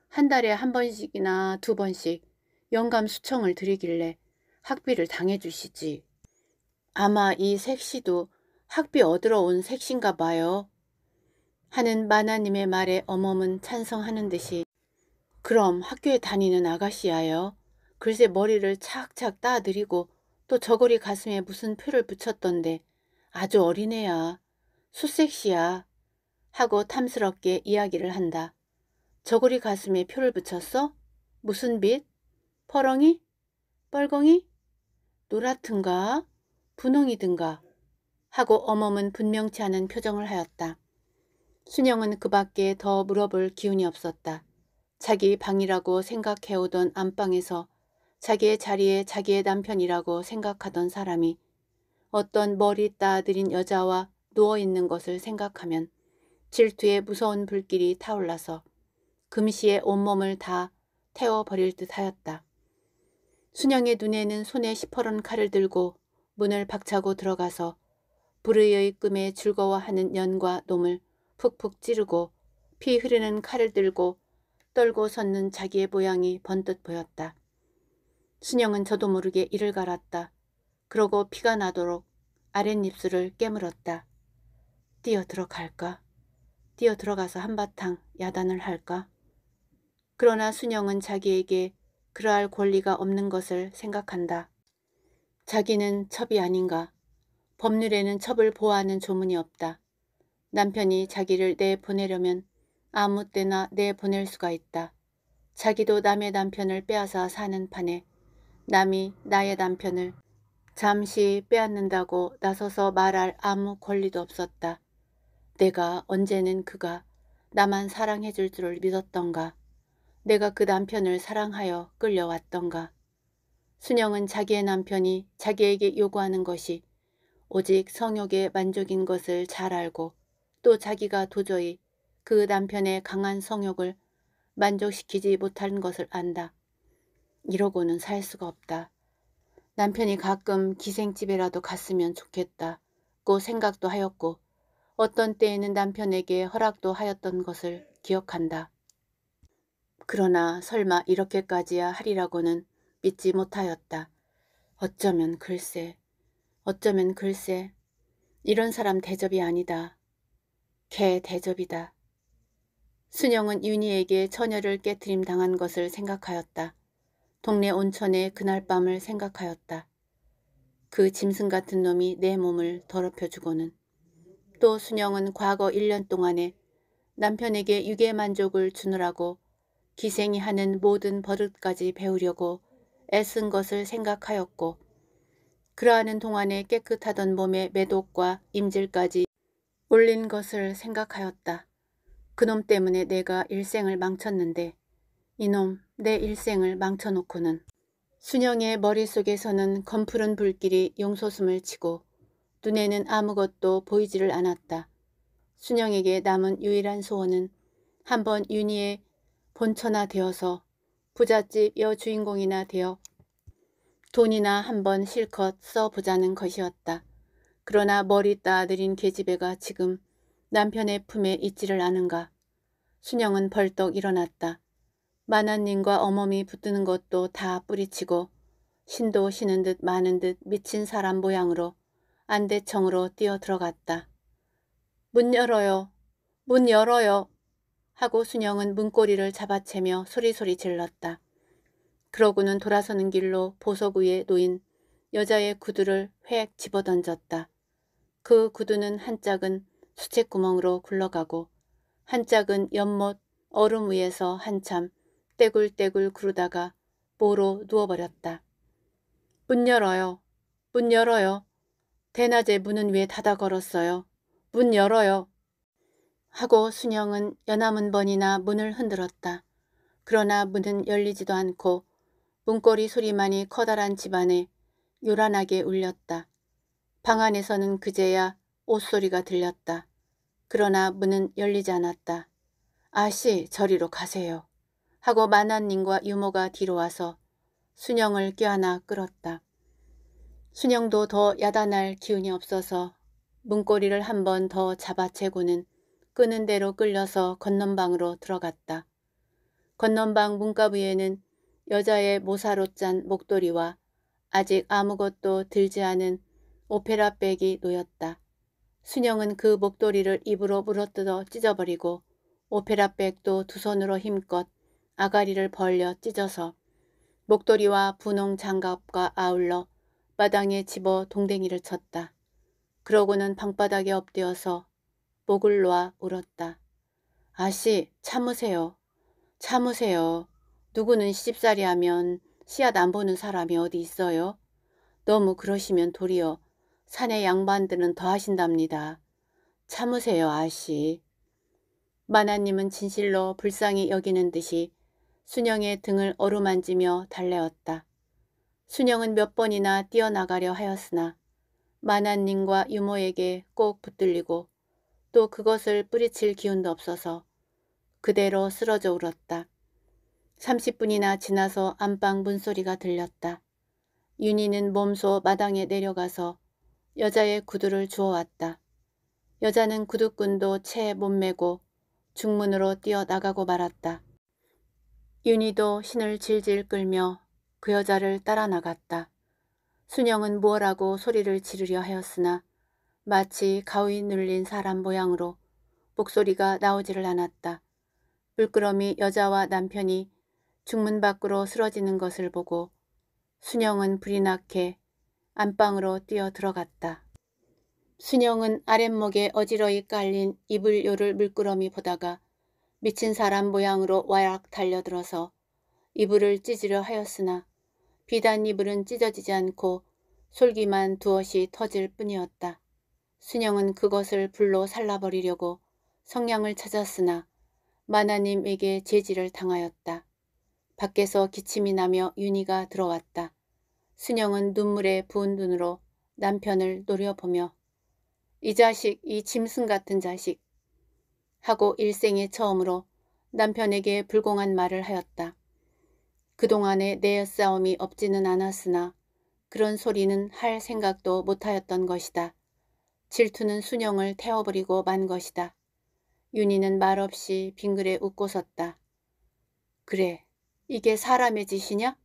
S1: 한 달에 한 번씩이나 두 번씩 영감 수청을 드리길래 학비를 당해주시지. 아마 이 색시도 학비 얻으러 온 색신가 봐요. 하는 마나님의 말에 어멈은 찬성하는 듯이 그럼 학교에 다니는 아가씨야요. 글쎄 머리를 착착 따드리고또 저고리 가슴에 무슨 표를 붙였던데 아주 어린애야. 수색시야. 하고 탐스럽게 이야기를 한다. 저고리 가슴에 표를 붙였어? 무슨 빛? 퍼렁이? 뻘겅이 노랗든가? 분홍이든가? 하고 어멈은 분명치 않은 표정을 하였다. 순영은 그 밖에 더 물어볼 기운이 없었다. 자기 방이라고 생각해오던 안방에서 자기의 자리에 자기의 남편이라고 생각하던 사람이 어떤 머리 따들인 여자와 누워있는 것을 생각하면 질투의 무서운 불길이 타올라서 금시에 온몸을 다 태워버릴 듯 하였다. 순영의 눈에는 손에 시퍼런 칼을 들고 문을 박차고 들어가서 불의의 끔에 즐거워하는 연과 놈을 푹푹 찌르고 피 흐르는 칼을 들고 떨고 섰는 자기의 모양이 번듯 보였다. 순영은 저도 모르게 이를 갈았다. 그러고 피가 나도록 아랫입술을 깨물었다. 뛰어 들어갈까? 뛰어 들어가서 한바탕 야단을 할까? 그러나 순영은 자기에게 그러할 권리가 없는 것을 생각한다. 자기는 첩이 아닌가. 법률에는 첩을 보호하는 조문이 없다. 남편이 자기를 내보내려면 아무 때나 내보낼 수가 있다. 자기도 남의 남편을 빼앗아 사는 판에 남이 나의 남편을 잠시 빼앗는다고 나서서 말할 아무 권리도 없었다. 내가 언제는 그가 나만 사랑해줄 줄을 믿었던가. 내가 그 남편을 사랑하여 끌려왔던가. 순영은 자기의 남편이 자기에게 요구하는 것이 오직 성욕의 만족인 것을 잘 알고 또 자기가 도저히 그 남편의 강한 성욕을 만족시키지 못한 것을 안다. 이러고는 살 수가 없다. 남편이 가끔 기생집에라도 갔으면 좋겠다고 생각도 하였고 어떤 때에는 남편에게 허락도 하였던 것을 기억한다. 그러나 설마 이렇게까지야 하리라고는 믿지 못하였다. 어쩌면 글쎄, 어쩌면 글쎄, 이런 사람 대접이 아니다. 개 대접이다. 순영은 윤희에게 처녀를 깨트림 당한 것을 생각하였다. 동네 온천의 그날 밤을 생각하였다. 그 짐승 같은 놈이 내 몸을 더럽혀주고는 또 순영은 과거 1년 동안에 남편에게 유괴 만족을 주느라고 기생이 하는 모든 버릇까지 배우려고 애쓴 것을 생각하였고 그러하는 동안에 깨끗하던 몸의 매독과 임질까지 올린 것을 생각하였다. 그놈 때문에 내가 일생을 망쳤는데 이놈 내 일생을 망쳐놓고는 순영의 머릿속에서는 검푸른 불길이 용소숨을 치고 눈에는 아무것도 보이지를 않았다. 순영에게 남은 유일한 소원은 한 번 윤희의 본처나 되어서 부잣집 여주인공이나 되어 돈이나 한 번 실컷 써보자는 것이었다. 그러나 머리 따들인 계집애가 지금 남편의 품에 있지를 않은가. 순영은 벌떡 일어났다. 만한님과 어머니 붙드는 것도 다 뿌리치고 신도 쉬는 듯 마는 듯 미친 사람 모양으로 안대청으로 뛰어 들어갔다. 문 열어요. 문 열어요. 하고 순영은 문고리를 잡아채며 소리소리 질렀다. 그러고는 돌아서는 길로 보석 위에 놓인 여자의 구두를 획 집어던졌다. 그 구두는 한 짝은 수채구멍으로 굴러가고 한 짝은 연못 얼음 위에서 한참 떼굴떼굴 구르다가 모로 누워버렸다. 문 열어요. 문 열어요. 대낮에 문은 왜 닫아 걸었어요. 문 열어요. 하고 순영은 연화문 번이나 문을 흔들었다. 그러나 문은 열리지도 않고 문고리 소리만이 커다란 집안에 요란하게 울렸다. 방 안에서는 그제야 옷소리가 들렸다. 그러나 문은 열리지 않았다. 아씨 저리로 가세요. 하고 만한님과 유모가 뒤로 와서 순영을 껴안아 끌었다. 순영도 더 야단할 기운이 없어서 문고리를 한 번 더 잡아채고는 끄는 대로 끌려서 건넌방으로 들어갔다. 건넌방 문가부에는 여자의 모사로 짠 목도리와 아직 아무것도 들지 않은 오페라백이 놓였다. 순영은 그 목도리를 입으로 물어뜯어 찢어버리고 오페라 백도 두 손으로 힘껏 아가리를 벌려 찢어서 목도리와 분홍 장갑과 아울러 마당에 집어 동댕이를 쳤다. 그러고는 방바닥에 엎드어서 목을 놓아 울었다. 아씨 참으세요. 참으세요. 누구는 시집살이 하면 씨앗 안 보는 사람이 어디 있어요? 너무 그러시면 도리어 산의 양반들은 더하신답니다. 참으세요 아씨. 마나님은 진실로 불쌍히 여기는 듯이 순영의 등을 어루만지며 달래었다. 순영은 몇 번이나 뛰어나가려 하였으나 마나님과 유모에게 꼭 붙들리고 또 그것을 뿌리칠 기운도 없어서 그대로 쓰러져 울었다. 30분이나 지나서 안방 문소리가 들렸다. 윤희는 몸소 마당에 내려가서 여자의 구두를 주워왔다. 여자는 구두끈도 채 못메고 중문으로 뛰어나가고 말았다. 윤희도 신을 질질 끌며 그 여자를 따라 나갔다. 순영은 무엇하고 소리를 지르려 하였으나 마치 가위 눌린 사람 모양으로 목소리가 나오지를 않았다. 물끄러미 여자와 남편이 중문 밖으로 쓰러지는 것을 보고 순영은 불이 나게 안방으로 뛰어 들어갔다. 순영은 아랫목에 어지러이 깔린 이불 요를 물끄러미 보다가 미친 사람 모양으로 와락 달려들어서 이불을 찢으려 하였으나 비단 이불은 찢어지지 않고 솔기만 두엇이 터질 뿐이었다. 순영은 그것을 불로 살라버리려고 성냥을 찾았으나 마나님에게 제지를 당하였다. 밖에서 기침이 나며 윤희가 들어왔다. 순영은 눈물에 부은 눈으로 남편을 노려보며 이 자식, 이 짐승 같은 자식 하고 일생에 처음으로 남편에게 불공한 말을 하였다. 그동안의 내싸움이 없지는 않았으나 그런 소리는 할 생각도 못하였던 것이다. 질투는 순영을 태워버리고 만 것이다. 윤희는 말없이 빙그레 웃고 섰다. 그래, 이게 사람의 짓이냐?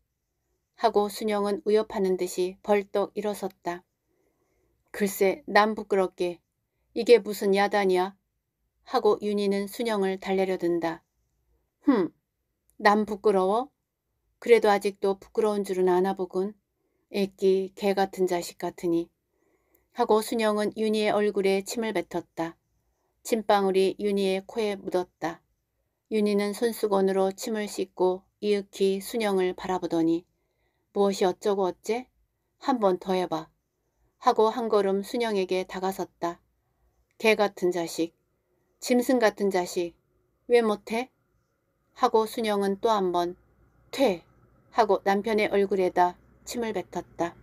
S1: 하고 순영은 위협하는 듯이 벌떡 일어섰다. 글쎄 난 부끄럽게 이게 무슨 야단이야? 하고 윤희는 순영을 달래려든다. 흠, 난 부끄러워? 그래도 아직도 부끄러운 줄은 아나 보군. 애끼 개 같은 자식 같으니. 하고 순영은 윤희의 얼굴에 침을 뱉었다. 침방울이 윤희의 코에 묻었다. 윤희는 손수건으로 침을 씻고 이윽히 순영을 바라보더니 무엇이 어쩌고 어째? 한 번 더 해봐. 하고 한 걸음 순영에게 다가섰다. 개 같은 자식, 짐승 같은 자식, 왜 못해? 하고 순영은 또 한 번 퇴! 하고 남편의 얼굴에다 침을 뱉었다.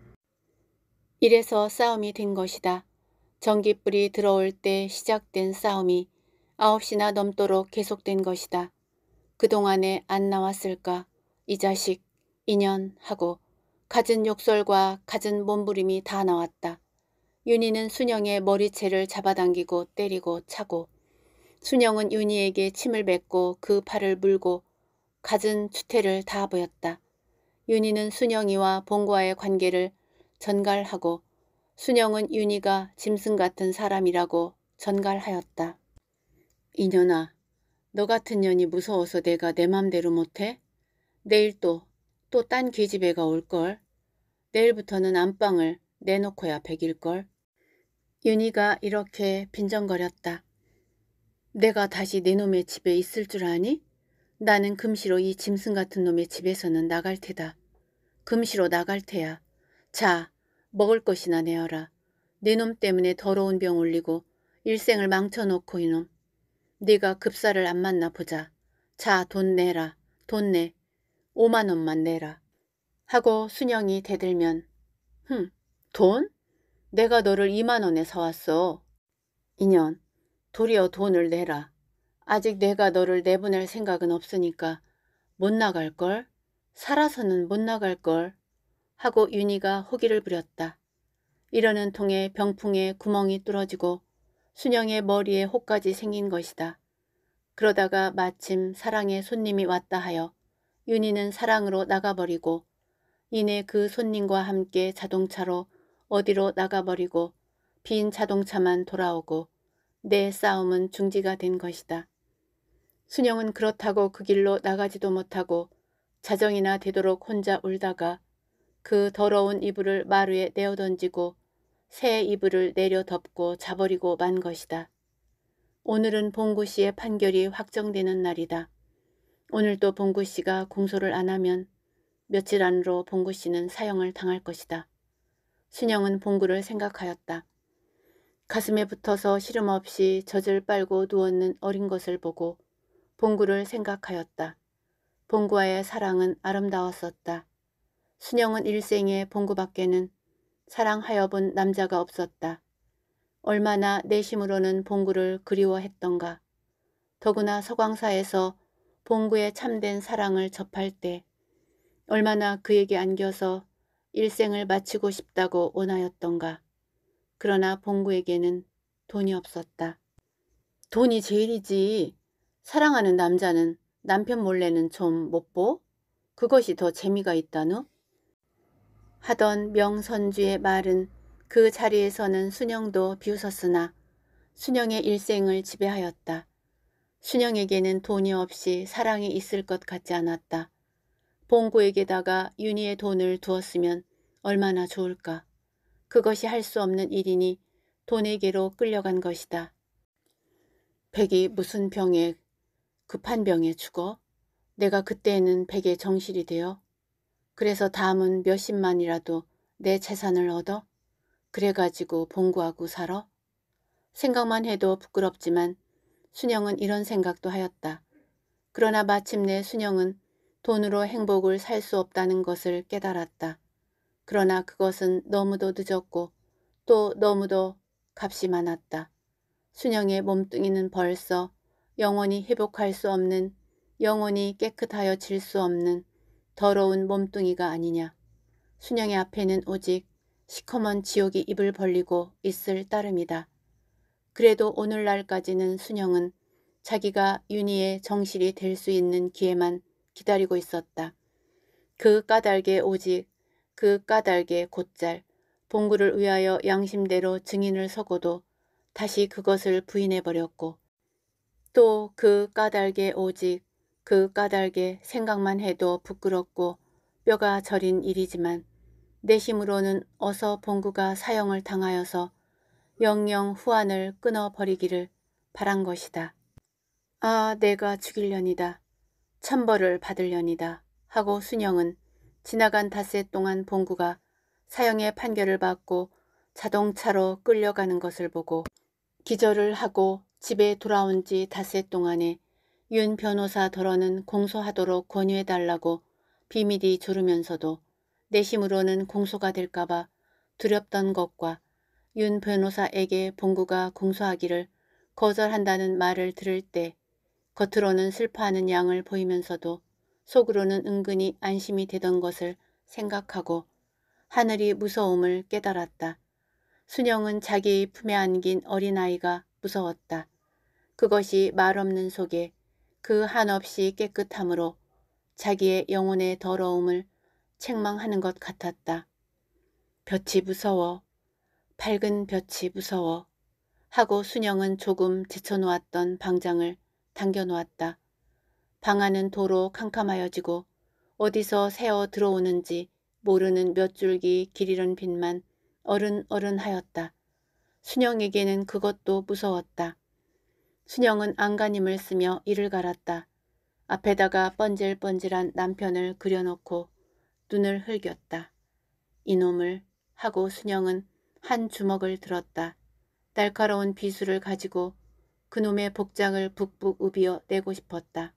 S1: 이래서 싸움이 된 것이다. 전기불이 들어올 때 시작된 싸움이 9시나 넘도록 계속된 것이다. 그동안에 안 나왔을까? 이 자식. 인연하고 갖은 욕설과 갖은 몸부림이 다 나왔다. 윤희는 순영의 머리채를 잡아당기고 때리고 차고 순영은 윤희에게 침을 뱉고 그 팔을 물고 갖은 추태를 다 보였다. 윤희는 순영이와 봉과의 관계를 전갈하고 순영은 윤희가 짐승 같은 사람이라고 전갈하였다. 인년아너 같은 년이 무서워서 내가 내 맘대로 못해? 내일 또 또딴 계집애가 올걸. 내일부터는 안방을 내놓고야 백일걸. 윤희가 이렇게 빈정거렸다. 내가 다시 네 놈의 집에 있을 줄 아니? 나는 금시로 이 짐승 같은 놈의 집에서는 나갈 테다. 금시로 나갈 테야. 자, 먹을 것이나 내어라. 네놈 때문에 더러운 병 올리고 일생을 망쳐놓고 이놈. 네가 급사를 안 만나 보자. 자, 돈 내라. 돈 내. 5만 원만 내라. 하고 순영이 대들면 흠, 돈? 내가 너를 2만 원에 사왔어. 인연, 도리어 돈을 내라. 아직 내가 너를 내보낼 생각은 없으니까 못 나갈걸? 살아서는 못 나갈걸? 하고 윤희가 호기를 부렸다. 이러는 통에 병풍에 구멍이 뚫어지고 순영의 머리에 혹까지 생긴 것이다. 그러다가 마침 사랑의 손님이 왔다 하여 윤희는 사랑으로 나가버리고 이내 그 손님과 함께 자동차로 어디로 나가버리고 빈 자동차만 돌아오고 내 싸움은 중지가 된 것이다. 순영은 그렇다고 그 길로 나가지도 못하고 자정이나 되도록 혼자 울다가 그 더러운 이불을 마루에 내어던지고 새 이불을 내려 덮고 자버리고 만 것이다. 오늘은 봉구 씨의 판결이 확정되는 날이다. 오늘도 봉구 씨가 공소를 안 하면 며칠 안으로 봉구 씨는 사형을 당할 것이다. 순영은 봉구를 생각하였다. 가슴에 붙어서 시름없이 젖을 빨고 누웠는 어린 것을 보고 봉구를 생각하였다. 봉구와의 사랑은 아름다웠었다. 순영은 일생에 봉구밖에는 사랑하여 본 남자가 없었다. 얼마나 내심으로는 봉구를 그리워했던가. 더구나 서광사에서 봉구의 참된 사랑을 접할 때 얼마나 그에게 안겨서 일생을 마치고 싶다고 원하였던가. 그러나 봉구에게는 돈이 없었다. 돈이 제일이지. 사랑하는 남자는 남편 몰래는 좀 못 보? 그것이 더 재미가 있다누? 하던 명선주의 말은 그 자리에서는 순영도 비웃었으나 순영의 일생을 지배하였다. 순영에게는 돈이 없이 사랑이 있을 것 같지 않았다. 봉구에게다가 윤희의 돈을 두었으면 얼마나 좋을까. 그것이 할 수 없는 일이니 돈에게로 끌려간 것이다. 백이 무슨 병에 급한 병에 죽어? 내가 그때에는 백의 정실이 되어? 그래서 다음은 몇십만이라도 내 재산을 얻어? 그래가지고 봉구하고 살아? 생각만 해도 부끄럽지만 순영은 이런 생각도 하였다. 그러나 마침내 순영은 돈으로 행복을 살 수 없다는 것을 깨달았다. 그러나 그것은 너무도 늦었고 또 너무도 값이 많았다. 순영의 몸뚱이는 벌써 영원히 회복할 수 없는 영원히 깨끗하여 질 수 없는 더러운 몸뚱이가 아니냐. 순영의 앞에는 오직 시커먼 지옥이 입을 벌리고 있을 따름이다. 그래도 오늘날까지는 순영은 자기가 윤희의 정실이 될 수 있는 기회만 기다리고 있었다. 그 까닭에 오직 그 까닭에 곧잘 봉구를 위하여 양심대로 증인을 서고도 다시 그것을 부인해버렸고 또 그 까닭에 오직 그 까닭에 생각만 해도 부끄럽고 뼈가 저린 일이지만 내심으로는 어서 봉구가 사형을 당하여서 영영 후안을 끊어버리기를 바란 것이다. 아 내가 죽일려니다 천벌을 받을려니다 하고 순영은 지나간 닷새 동안 봉구가 사형의 판결을 받고 자동차로 끌려가는 것을 보고 기절을 하고 집에 돌아온 지 닷새 동안에 윤 변호사 더러는 공소하도록 권유해달라고 비밀이 조르면서도 내심으로는 공소가 될까봐 두렵던 것과 윤 변호사에게 봉구가 공소하기를 거절한다는 말을 들을 때 겉으로는 슬퍼하는 양을 보이면서도 속으로는 은근히 안심이 되던 것을 생각하고 하늘이 무서움을 깨달았다. 순영은 자기 품에 안긴 어린아이가 무서웠다. 그것이 말없는 속에 그 한없이 깨끗함으로 자기의 영혼의 더러움을 책망하는 것 같았다. 볕이 무서워 밝은 볕이 무서워 하고 순영은 조금 제쳐놓았던 방장을 당겨놓았다. 방 안은 도로 캄캄하여지고 어디서 새어 들어오는지 모르는 몇 줄기 길이른 빛만 어른어른 하였다. 순영에게는 그것도 무서웠다. 순영은 안간힘을 쓰며 이를 갈았다. 앞에다가 번질번질한 남편을 그려놓고 눈을 흘겼다. 이놈을 하고 순영은 한 주먹을 들었다. 날카로운 비수를 가지고 그놈의 복장을 북북 우비어 내고 싶었다.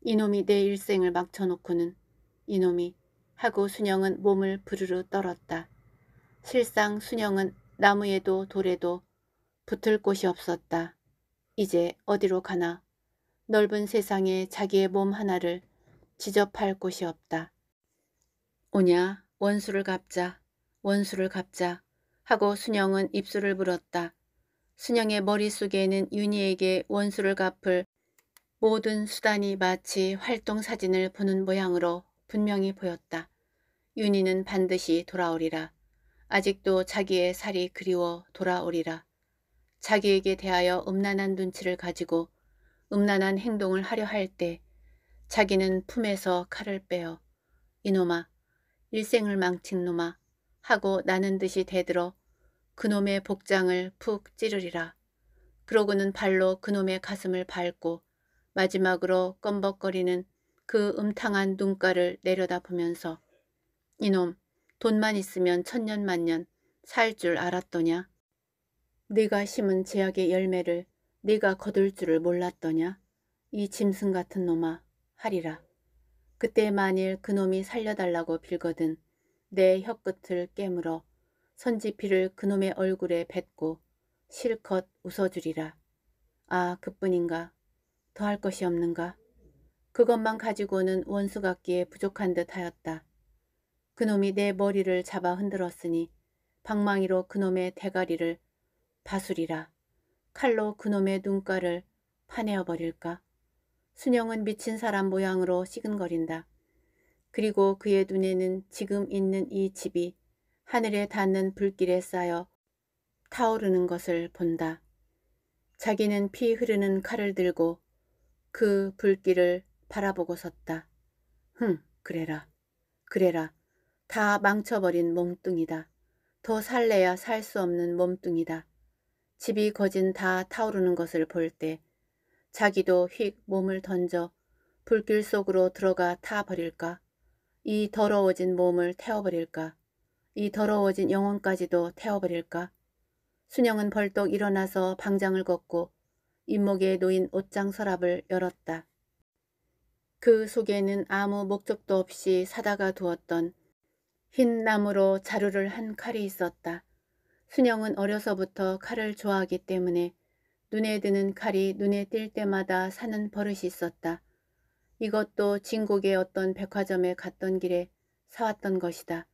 S1: 이놈이 내 일생을 망쳐놓고는 이놈이 하고 순영은 몸을 부르르 떨었다. 실상 순영은 나무에도 돌에도 붙을 곳이 없었다. 이제 어디로 가나 넓은 세상에 자기의 몸 하나를 지접할 곳이 없다. 오냐 원수를 갚자 원수를 갚자 하고 순영은 입술을 물었다. 순영의 머릿속에는 윤희에게 원수를 갚을 모든 수단이 마치 활동 사진을 보는 모양으로 분명히 보였다. 윤희는 반드시 돌아오리라. 아직도 자기의 살이 그리워 돌아오리라. 자기에게 대하여 음란한 눈치를 가지고 음란한 행동을 하려 할 때 자기는 품에서 칼을 빼어 이놈아 일생을 망친 놈아 하고 나는 듯이 대들어 그놈의 복장을 푹 찌르리라. 그러고는 발로 그놈의 가슴을 밟고 마지막으로 껌벅거리는 그 음탕한 눈가를 내려다보면서 이놈 돈만 있으면 천년 만년 살 줄 알았더냐? 네가 심은 제약의 열매를 네가 거둘 줄을 몰랐더냐? 이 짐승 같은 놈아 하리라. 그때 만일 그놈이 살려달라고 빌거든 내 혀끝을 깨물어 선지피를 그놈의 얼굴에 뱉고 실컷 웃어주리라. 아 그뿐인가 더 할 것이 없는가 그것만 가지고는 원수 같기에 부족한 듯 하였다. 그놈이 내 머리를 잡아 흔들었으니 방망이로 그놈의 대가리를 바수리라. 칼로 그놈의 눈가를 파내어 버릴까? 순영은 미친 사람 모양으로 시근거린다. 그리고 그의 눈에는 지금 있는 이 집이 하늘에 닿는 불길에 쌓여 타오르는 것을 본다. 자기는 피 흐르는 칼을 들고 그 불길을 바라보고 섰다. 흠, 그래라. 그래라. 다 망쳐버린 몸뚱이다. 더 살래야 살 수 없는 몸뚱이다. 집이 거진 다 타오르는 것을 볼 때 자기도 휙 몸을 던져 불길 속으로 들어가 타버릴까 이 더러워진 몸을 태워버릴까? 이 더러워진 영혼까지도 태워버릴까? 순영은 벌떡 일어나서 방장을 걷고 잇목에 놓인 옷장 서랍을 열었다. 그 속에는 아무 목적도 없이 사다가 두었던 흰 나무로 자루를 한 칼이 있었다. 순영은 어려서부터 칼을 좋아하기 때문에 눈에 드는 칼이 눈에 띌 때마다 사는 버릇이 있었다. 이것도 진국의 어떤 백화점에 갔던 길에 사왔던 것이다.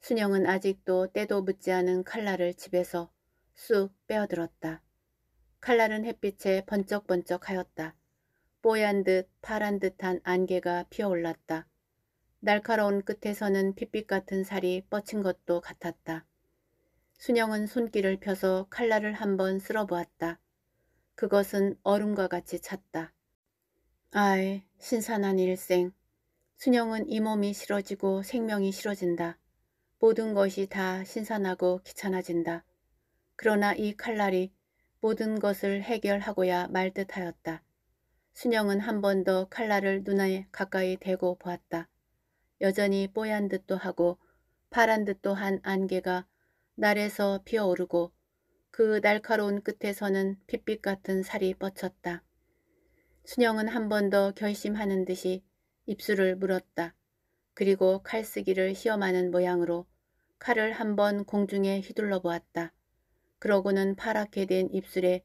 S1: 순영은 아직도 때도 묻지 않은 칼날을 집에서 쑥 빼어들었다. 칼날은 햇빛에 번쩍번쩍하였다. 뽀얀 듯 파란 듯한 안개가 피어올랐다. 날카로운 끝에서는 핏빛 같은 살이 뻗친 것도 같았다. 순영은 손길을 펴서 칼날을 한번 쓸어보았다. 그것은 얼음과 같이 찼다. 아이, 신선한 일생. 순영은 이 몸이 싫어지고 생명이 싫어진다. 모든 것이 다 신선하고 귀찮아진다. 그러나 이 칼날이 모든 것을 해결하고야 말듯하였다. 순영은 한 번 더 칼날을 눈에 가까이 대고 보았다. 여전히 뽀얀 듯도 하고 파란 듯도 한 안개가 날에서 피어오르고 그 날카로운 끝에서는 핏빛 같은 살이 뻗쳤다. 순영은 한 번 더 결심하는 듯이 입술을 물었다. 그리고 칼쓰기를 시험하는 모양으로 칼을 한 번 공중에 휘둘러 보았다. 그러고는 파랗게 된 입술에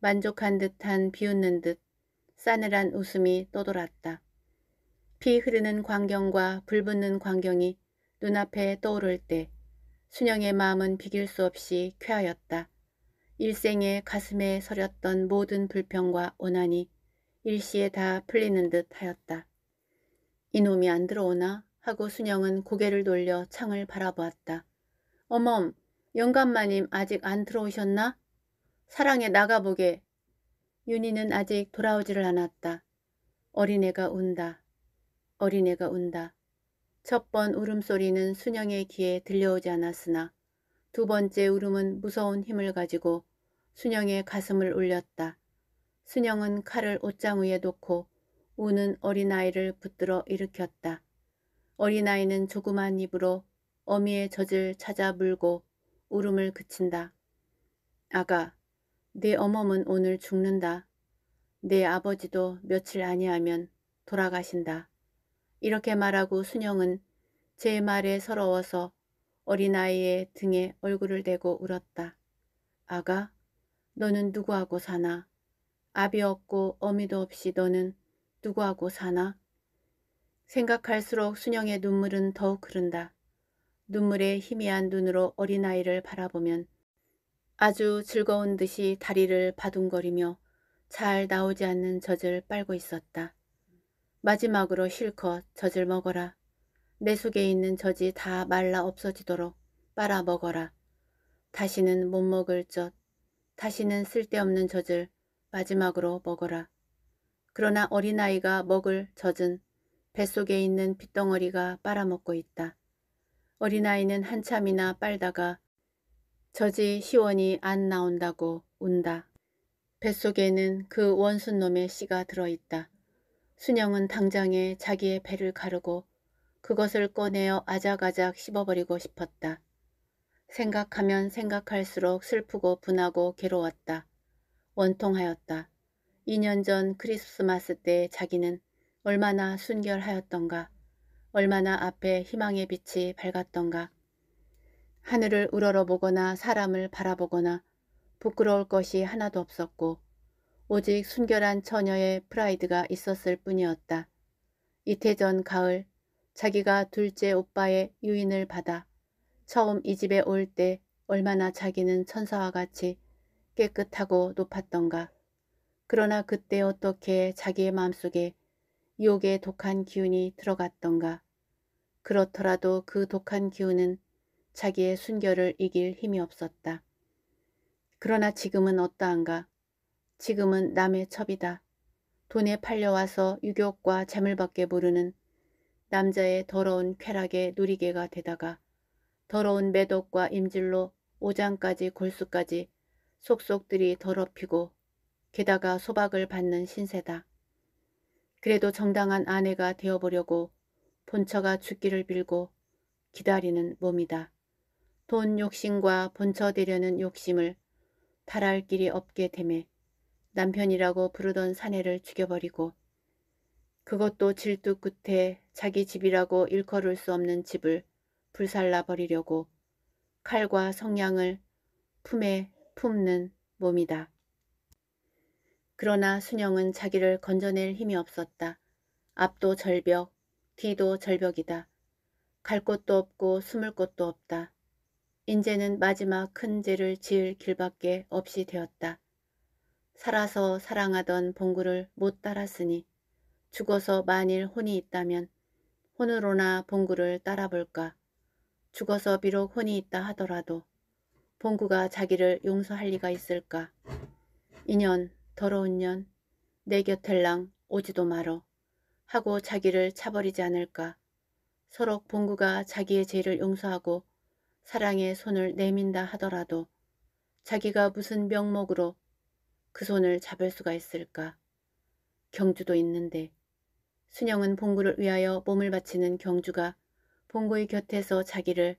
S1: 만족한 듯한 비웃는 듯 싸늘한 웃음이 떠돌았다. 피 흐르는 광경과 불붙는 광경이 눈앞에 떠오를 때 순영의 마음은 비길 수 없이 쾌하였다. 일생에 가슴에 서렸던 모든 불평과 원한이 일시에 다 풀리는 듯 하였다. 이놈이 안 들어오나 하고 순영은 고개를 돌려 창을 바라보았다. 어멈, 영감마님 아직 안 들어오셨나? 사랑에 나가보게. 윤희는 아직 돌아오지를 않았다. 어린애가 운다. 어린애가 운다. 첫 번 울음소리는 순영의 귀에 들려오지 않았으나 두 번째 울음은 무서운 힘을 가지고 순영의 가슴을 울렸다. 순영은 칼을 옷장 위에 놓고 우는 어린아이를 붙들어 일으켰다. 어린아이는 조그만 입으로 어미의 젖을 찾아 물고 울음을 그친다. 아가, 네 어멈은 오늘 죽는다. 네 아버지도 며칠 아니하면 돌아가신다. 이렇게 말하고 순영은 제 말에 서러워서 어린아이의 등에 얼굴을 대고 울었다. 아가, 너는 누구하고 사나? 아비 없고 어미도 없이 너는 누구하고 사나? 생각할수록 순영의 눈물은 더욱 흐른다. 눈물에 희미한 눈으로 어린아이를 바라보면 아주 즐거운 듯이 다리를 바둥거리며 잘 나오지 않는 젖을 빨고 있었다. 마지막으로 실컷 젖을 먹어라. 내 속에 있는 젖이 다 말라 없어지도록 빨아 먹어라. 다시는 못 먹을 젖, 다시는 쓸데없는 젖을 마지막으로 먹어라. 그러나 어린아이가 먹을 젖은 뱃속에 있는 핏덩어리가 빨아먹고 있다. 어린아이는 한참이나 빨다가 젖이 시원히 안 나온다고 운다. 뱃속에는 그 원순놈의 씨가 들어있다. 순영은 당장에 자기의 배를 가르고 그것을 꺼내어 아작아작 씹어버리고 싶었다. 생각하면 생각할수록 슬프고 분하고 괴로웠다. 원통하였다. 2년 전 크리스마스 때 자기는 얼마나 순결하였던가 얼마나 앞에 희망의 빛이 밝았던가 하늘을 우러러보거나 사람을 바라보거나 부끄러울 것이 하나도 없었고 오직 순결한 처녀의 프라이드가 있었을 뿐이었다. 이태 전 가을 자기가 둘째 오빠의 유인을 받아 처음 이 집에 올 때 얼마나 자기는 천사와 같이 깨끗하고 높았던가. 그러나 그때 어떻게 자기의 마음속에 유혹의 독한 기운이 들어갔던가. 그렇더라도 그 독한 기운은 자기의 순결을 이길 힘이 없었다. 그러나 지금은 어떠한가? 지금은 남의 첩이다. 돈에 팔려와서 유격과 재물밖에 모르는 남자의 더러운 쾌락의 누리개가 되다가 더러운 매독과 임질로 오장까지 골수까지 속속들이 더럽히고 게다가 소박을 받는 신세다. 그래도 정당한 아내가 되어보려고 본처가 죽기를 빌고 기다리는 몸이다. 돈 욕심과 본처 되려는 욕심을 달할 길이 없게 됨에 남편이라고 부르던 사내를 죽여버리고 그것도 질투 끝에 자기 집이라고 일컬을 수 없는 집을 불살라 버리려고 칼과 성냥을 품에 품는 몸이다. 그러나 순영은 자기를 건져낼 힘이 없었다. 앞도 절벽, 뒤도 절벽이다. 갈 곳도 없고 숨을 곳도 없다. 인제는 마지막 큰 죄를 지을 길밖에 없이 되었다. 살아서 사랑하던 봉구를 못 따랐으니 죽어서 만일 혼이 있다면 혼으로나 봉구를 따라볼까. 죽어서 비록 혼이 있다 하더라도 봉구가 자기를 용서할 리가 있을까. 인년 더러운 년 내곁을랑 오지도 말어 하고 자기를 차버리지 않을까. 서로 봉구가 자기의 죄를 용서하고 사랑의 손을 내민다 하더라도 자기가 무슨 명목으로 그 손을 잡을 수가 있을까. 경주도 있는데 순영은 봉구를 위하여 몸을 바치는 경주가 봉구의 곁에서 자기를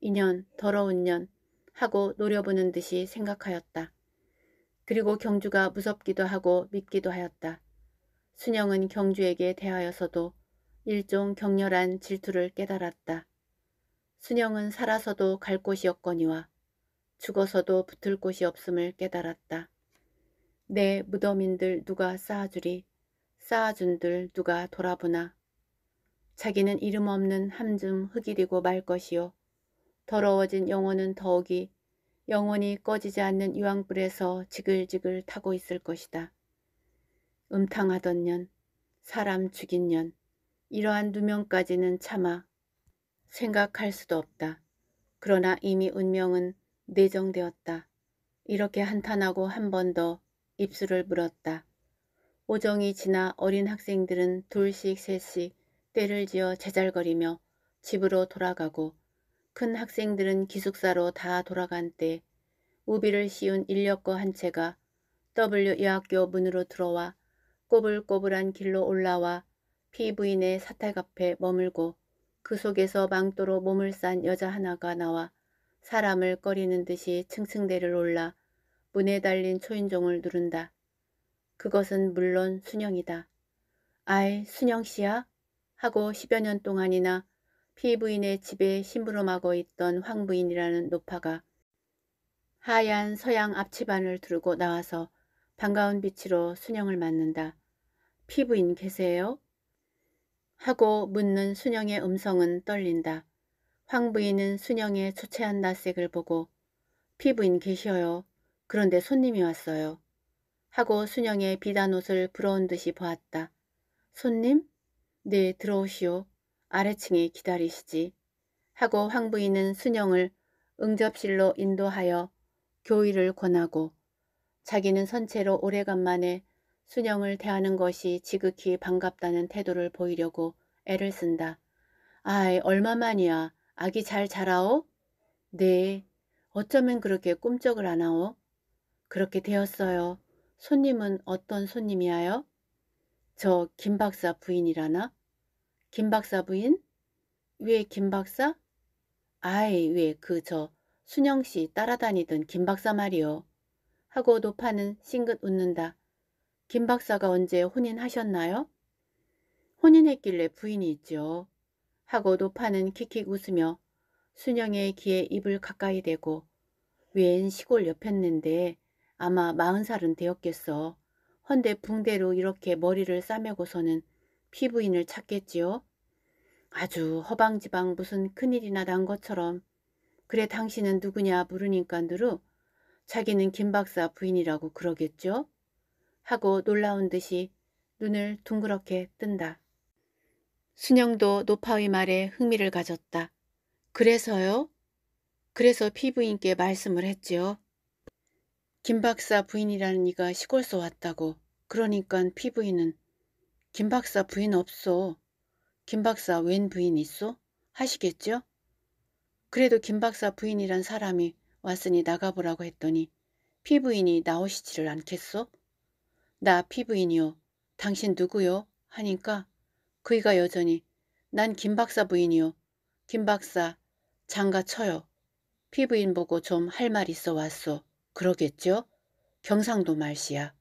S1: 인년 더러운 년 하고 노려보는 듯이 생각하였다. 그리고 경주가 무섭기도 하고 믿기도 하였다. 순영은 경주에게 대하여서도 일종 격렬한 질투를 깨달았다. 순영은 살아서도 갈 곳이 없거니와 죽어서도 붙을 곳이 없음을 깨달았다. 내 무덤인들 누가 쌓아주리 쌓아준들 누가 돌아보나 자기는 이름 없는 함중 흙이리고 말 것이요 더러워진 영혼은 더욱이 영혼이 꺼지지 않는 유황불에서 지글지글 타고 있을 것이다. 음탕하던 년, 사람 죽인 년, 이러한 누명까지는 참아 생각할 수도 없다. 그러나 이미 운명은 내정되었다. 이렇게 한탄하고 한 번 더 입술을 물었다. 오정이 지나 어린 학생들은 둘씩 셋씩 때를 지어 제잘거리며 집으로 돌아가고 큰 학생들은 기숙사로 다 돌아간 때 우비를 씌운 인력거 한 채가 W 여학교 문으로 들어와 꼬불꼬불한 길로 올라와 피부인의 사탁 앞에 머물고 그 속에서 망토로 몸을 싼 여자 하나가 나와 사람을 꺼리는 듯이 층층대를 올라 문에 달린 초인종을 누른다. 그것은 물론 순영이다. 아이 순영씨야? 하고 십여년 동안이나 피부인의 집에 심부름하고 있던 황부인이라는 노파가 하얀 서양 앞치반을 두르고 나와서 반가운 빛으로 순영을 맞는다. 피부인 계세요? 하고 묻는 순영의 음성은 떨린다. 황부인은 순영의 초췌한 낯색을 보고 피부인 계셔요. 그런데 손님이 왔어요. 하고 순영의 비단 옷을 부러운 듯이 보았다. 손님? 네, 들어오시오. 아래층에 기다리시지 하고 황부인은 순영을 응접실로 인도하여 교의를 권하고 자기는 선체로 오래간만에 순영을 대하는 것이 지극히 반갑다는 태도를 보이려고 애를 쓴다. 아이 얼마만이야. 아기 잘 자라오? 네. 어쩌면 그렇게 꿈쩍을 안 하오? 그렇게 되었어요. 손님은 어떤 손님이하여저 김박사 부인이라나? 김박사 부인? 왜 김박사? 아이 왜 그 저 순영씨 따라다니던 김박사 말이요. 하고 노파는 싱긋 웃는다. 김박사가 언제 혼인하셨나요? 혼인했길래 부인이 있죠. 하고 노파는 킥킥 웃으며 순영의 귀에 입을 가까이 대고 웬 시골 옆였는데 아마 마흔 살은 되었겠어. 헌데 붕대로 이렇게 머리를 싸매고서는 피부인을 찾겠지요. 아주 허방지방 무슨 큰일이나 난 것처럼 그래 당신은 누구냐 물으니깐두루 자기는 김 박사 부인이라고 그러겠죠? 하고 놀라운 듯이 눈을 둥그렇게 뜬다. 순영도 노파의 말에 흥미를 가졌다. 그래서요? 그래서 피부인께 말씀을 했지요. 김 박사 부인이라는 이가 시골서 왔다고. 그러니깐 피부인은 김 박사 부인 없소. 김 박사 웬 부인 있어 하시겠죠? 그래도 김 박사 부인이란 사람이 왔으니 나가보라고 했더니 피부인이 나오시지를 않겠소? 나 피부인이요. 당신 누구요? 하니까 그이가 여전히 난 김 박사 부인이요. 김 박사 장가 쳐요. 피부인 보고 좀 할 말 있어 왔소. 그러겠죠? 경상도 말씨야.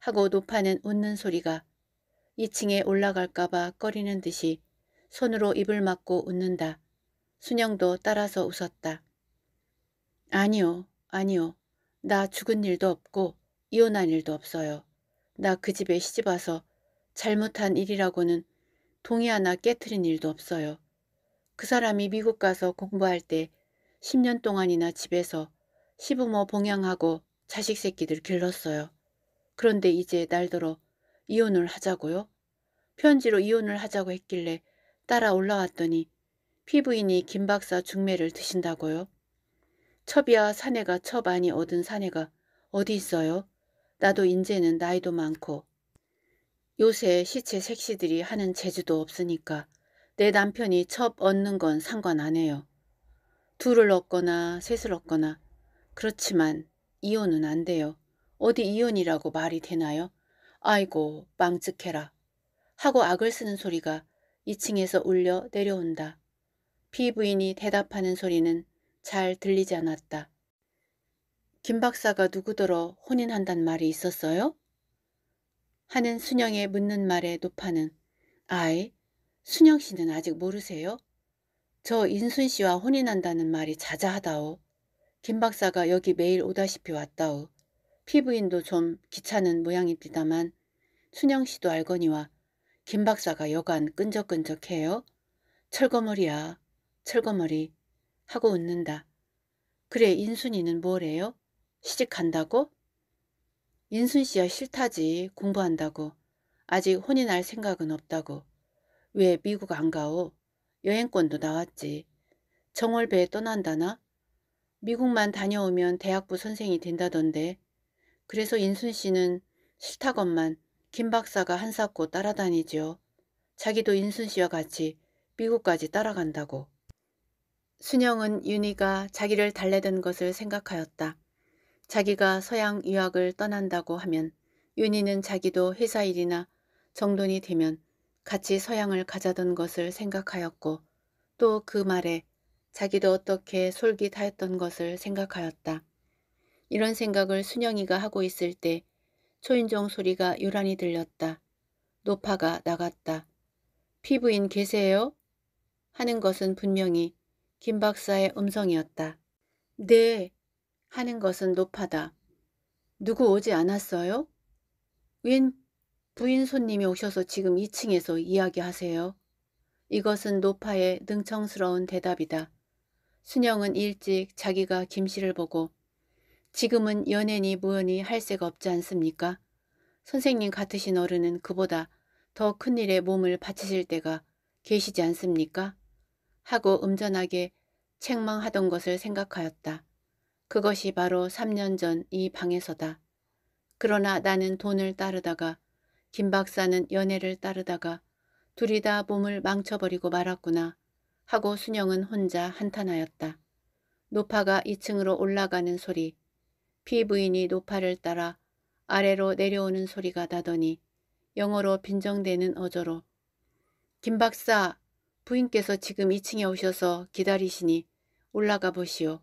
S1: 하고 노파는 웃는 소리가 2층에 올라갈까봐 꺼리는 듯이 손으로 입을 막고 웃는다. 순영도 따라서 웃었다. 아니요, 아니요. 나 죽은 일도 없고 이혼한 일도 없어요. 나 그 집에 시집 와서 잘못한 일이라고는 동의 하나 깨트린 일도 없어요. 그 사람이 미국 가서 공부할 때 10년 동안이나 집에서 시부모 봉양하고 자식 새끼들 길렀어요. 그런데 이제 날더러 이혼을 하자고요? 편지로 이혼을 하자고 했길래 따라 올라왔더니 피부인이 김 박사 중매를 드신다고요? 첩이야 사내가 첩 아니 얻은 사내가 어디 있어요? 나도 인제는 나이도 많고 요새 시체 색시들이 하는 재주도 없으니까 내 남편이 첩 얻는 건 상관 안 해요. 둘을 얻거나 셋을 얻거나 그렇지만 이혼은 안 돼요. 어디 이혼이라고 말이 되나요? 아이고 빵찍해라 하고 악을 쓰는 소리가 2층에서 울려 내려온다. 피부인이 대답하는 소리는 잘 들리지 않았다. 김 박사가 누구더러 혼인한단 말이 있었어요? 하는 순영의 묻는 말에 노파는 아이, 순영 씨는 아직 모르세요? 저 인순 씨와 혼인한다는 말이 자자하다오. 김 박사가 여기 매일 오다시피 왔다오. 피부인도 좀 귀찮은 모양입니다만 순영 씨도 알거니와 김 박사가 여간 끈적끈적해요. 철거머리야, 철거머리 하고 웃는다. 그래 인순이는 뭐래요? 시집 간다고? 인순 씨야 싫다지 공부한다고. 아직 혼이 날 생각은 없다고. 왜 미국 안 가오? 여행권도 나왔지. 정월배에 떠난다나? 미국만 다녀오면 대학부 선생이 된다던데 그래서 인순 씨는 싫다건만 김 박사가 한사코 따라다니지요. 자기도 인순 씨와 같이 미국까지 따라간다고. 순영은 윤희가 자기를 달래던 것을 생각하였다. 자기가 서양 유학을 떠난다고 하면 윤희는 자기도 회사 일이나 정돈이 되면 같이 서양을 가자던 것을 생각하였고 또 그 말에 자기도 어떻게 솔깃하였던 것을 생각하였다. 이런 생각을 순영이가 하고 있을 때 초인종 소리가 요란히 들렸다. 노파가 나갔다. 피부인 계세요? 하는 것은 분명히 김 박사의 음성이었다. 네. 하는 것은 노파다. 누구 오지 않았어요? 웬 부인 손님이 오셔서 지금 2층에서 이야기하세요. 이것은 노파의 능청스러운 대답이다. 순영은 일찍 자기가 김씨를 보고 지금은 연애니 무언이 할 새가 없지 않습니까? 선생님 같으신 어른은 그보다 더 큰일에 몸을 바치실 때가 계시지 않습니까? 하고 음전하게 책망하던 것을 생각하였다. 그것이 바로 3년 전 이 방에서다. 그러나 나는 돈을 따르다가 김 박사는 연애를 따르다가 둘이 다 몸을 망쳐버리고 말았구나 하고 순영은 혼자 한탄하였다. 노파가 2층으로 올라가는 소리 피부인이 노파를 따라 아래로 내려오는 소리가 나더니 영어로 빈정대는 어조로 김 박사 부인께서 지금 2층에 오셔서 기다리시니 올라가 보시오.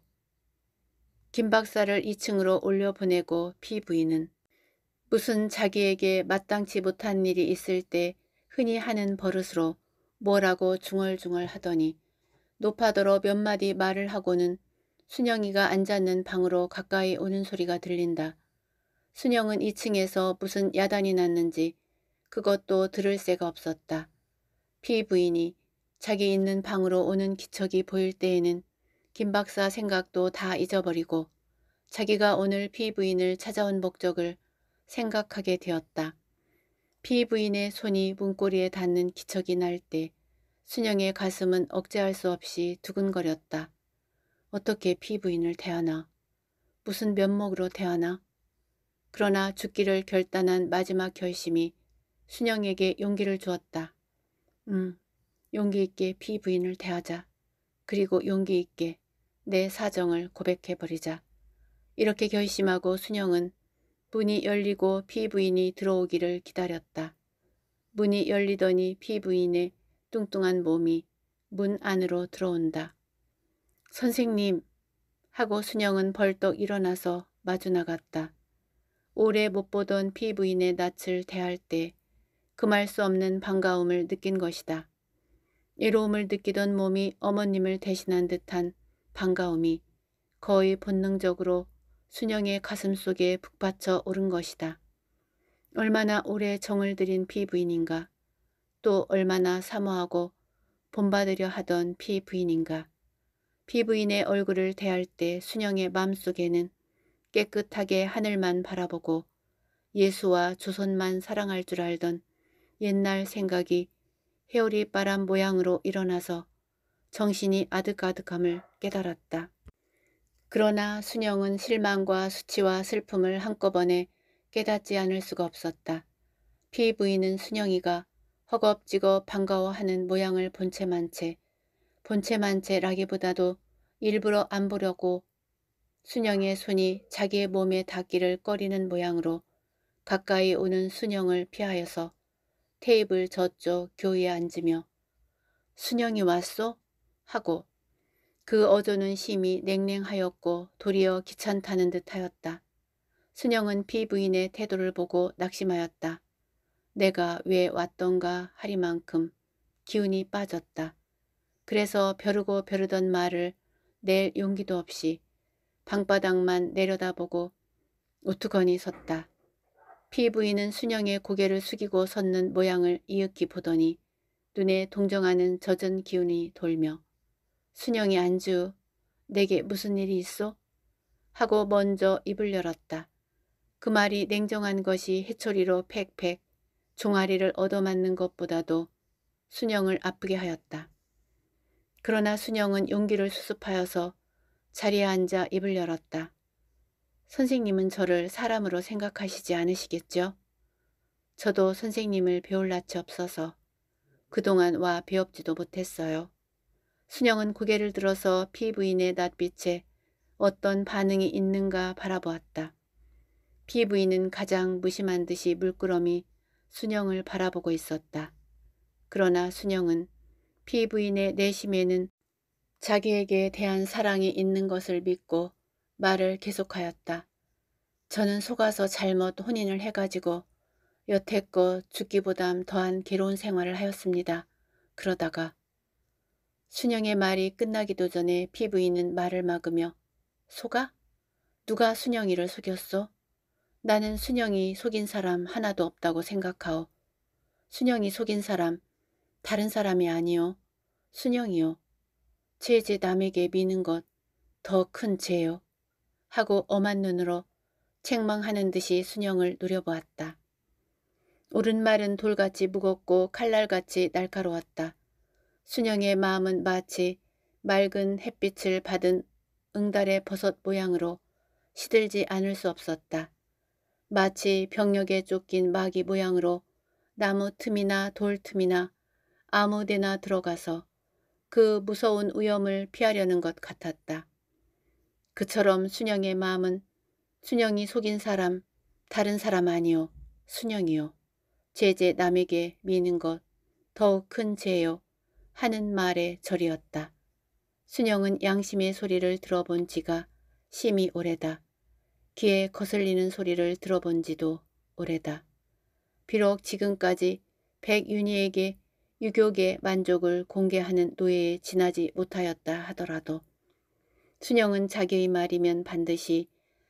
S1: 김 박사를 2층으로 올려보내고 피부인은 무슨 자기에게 마땅치 못한 일이 있을 때 흔히 하는 버릇으로 뭐라고 중얼중얼 하더니 노파더러 몇 마디 말을 하고는 순영이가 앉았는 방으로 가까이 오는 소리가 들린다. 순영은 2층에서 무슨 야단이 났는지 그것도 들을 새가 없었다. 피부인이 자기 있는 방으로 오는 기척이 보일 때에는 김 박사 생각도 다 잊어버리고 자기가 오늘 피부인을 찾아온 목적을 생각하게 되었다. 피부인의 손이 문고리에 닿는 기척이 날 때 순영의 가슴은 억제할 수 없이 두근거렸다. 어떻게 피부인을 대하나 무슨 면목으로 대하나 그러나 죽기를 결단한 마지막 결심이 순영에게 용기를 주었다. 음, 용기 있게 피부인을 대하자. 그리고 용기 있게 내 사정을 고백해버리자. 이렇게 결심하고 순영은 문이 열리고 피부인이 들어오기를 기다렸다. 문이 열리더니 피부인의 뚱뚱한 몸이 문 안으로 들어온다. 선생님 하고 순영은 벌떡 일어나서 마주 나갔다. 오래 못 보던 피부인의 낯을 대할 때 그 말수 없는 반가움을 느낀 것이다. 이로움을 느끼던 몸이 어머님을 대신한 듯한 반가움이 거의 본능적으로 순영의 가슴 속에 북받쳐 오른 것이다. 얼마나 오래 정을 들인 피부인인가 또 얼마나 사모하고 본받으려 하던 피부인인가 피부인의 얼굴을 대할 때 순영의 마음속에는 깨끗하게 하늘만 바라보고 예수와 조선만 사랑할 줄 알던 옛날 생각이 회오리 바람 모양으로 일어나서 정신이 아득아득함을 깨달았다. 그러나 순영은 실망과 수치와 슬픔을 한꺼번에 깨닫지 않을 수가 없었다. 피부인은 순영이가 허겁지겁 반가워하는 모양을 본 채 만채 본체만체라기보다도 일부러 안 보려고 순영의 손이 자기의 몸에 닿기를 꺼리는 모양으로 가까이 오는 순영을 피하여서 테이블 저쪽 교에 앉으며 순영이 왔소? 하고 그 어조는 심히 냉랭하였고 도리어 귀찮다는 듯하였다. 순영은 피부인의 태도를 보고 낙심하였다. 내가 왜 왔던가 하리만큼 기운이 빠졌다. 그래서 벼르고 벼르던 말을 낼 용기도 없이 방바닥만 내려다보고 우투건니 섰다. 피부인은 순영의 고개를 숙이고 섰는 모양을 이윽히 보더니 눈에 동정하는 젖은 기운이 돌며 순영이 안주 내게 무슨 일이 있어? 하고 먼저 입을 열었다. 그 말이 냉정한 것이 해초리로 팩팩 종아리를 얻어맞는 것보다도 순영을 아프게 하였다. 그러나 순영은 용기를 수습하여서 자리에 앉아 입을 열었다. 선생님은 저를 사람으로 생각하시지 않으시겠죠? 저도 선생님을 배울 낯이 없어서 그동안 와배웁지도 못했어요. 순영은 고개를 들어서 피부인의 낯빛에 어떤 반응이 있는가 바라보았다. 피부인은 가장 무심한 듯이 물끄러미 순영을 바라보고 있었다. 그러나 순영은 피부인의 내심에는 자기에게 대한 사랑이 있는 것을 믿고 말을 계속하였다. 저는 속아서 잘못 혼인을 해가지고 여태껏 죽기보담 더한 괴로운 생활을 하였습니다. 그러다가 순영의 말이 끝나기도 전에 피부인은 말을 막으며 속아? 누가 순영이를 속였소? 나는 순영이 속인 사람 하나도 없다고 생각하오. 순영이 속인 사람 다른 사람이 아니요. 순영이요. 제지 남에게 미는 것 더 큰 죄요. 하고 엄한 눈으로 책망하는 듯이 순영을 노려보았다. 옳은 말은 돌같이 무겁고 칼날같이 날카로웠다. 순영의 마음은 마치 맑은 햇빛을 받은 응달의 버섯 모양으로 시들지 않을 수 없었다. 마치 병력에 쫓긴 마귀 모양으로 나무 틈이나 돌 틈이나 아무 데나 들어가서 그 무서운 위험을 피하려는 것 같았다. 그처럼 순영의 마음은 순영이 속인 사람, 다른 사람 아니요, 순영이요. 제제 남에게 미는 것, 더욱 큰 죄요. 하는 말에 절이었다. 순영은 양심의 소리를 들어본 지가 심히 오래다. 귀에 거슬리는 소리를 들어본 지도 오래다. 비록 지금까지 백윤희에게 유교계 만족을 공개하는 노예에 지나지 못하였다 하더라도 순영은 자기의 말이면 반드시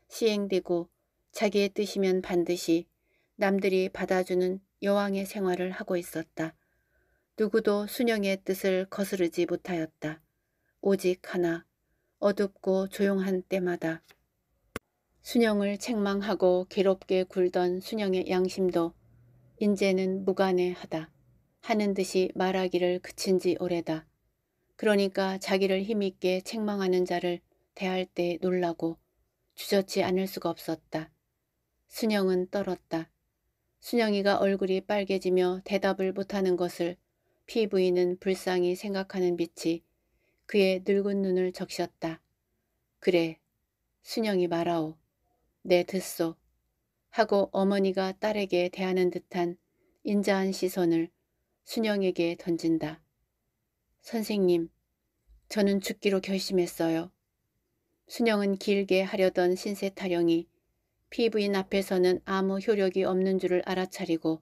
S1: 시행되고 자기의 뜻이면 반드시 남들이 받아주는 여왕의 생활을 하고 있었다. 누구도 순영의 뜻을 거스르지 못하였다. 오직 하나 어둡고 조용한 때마다 순영을 책망하고 괴롭게 굴던 순영의 양심도 인제는 무관해하다. 하는 듯이 말하기를 그친 지 오래다. 그러니까 자기를 힘있게 책망하는 자를 대할 때 놀라고 주저치 않을 수가 없었다. 순영은 떨었다. 순영이가 얼굴이 빨개지며 대답을 못하는 것을 피부인은 불쌍히 생각하는 빛이 그의 늙은 눈을 적셨다. 그래, 순영이 말하오. 내 네, 듣소. 하고 어머니가 딸에게 대하는 듯한 인자한 시선을 순영에게 던진다. 선생님, 저는 죽기로 결심했어요. 순영은 길게 하려던 신세 타령이 피부인 앞에서는 아무 효력이 없는 줄을 알아차리고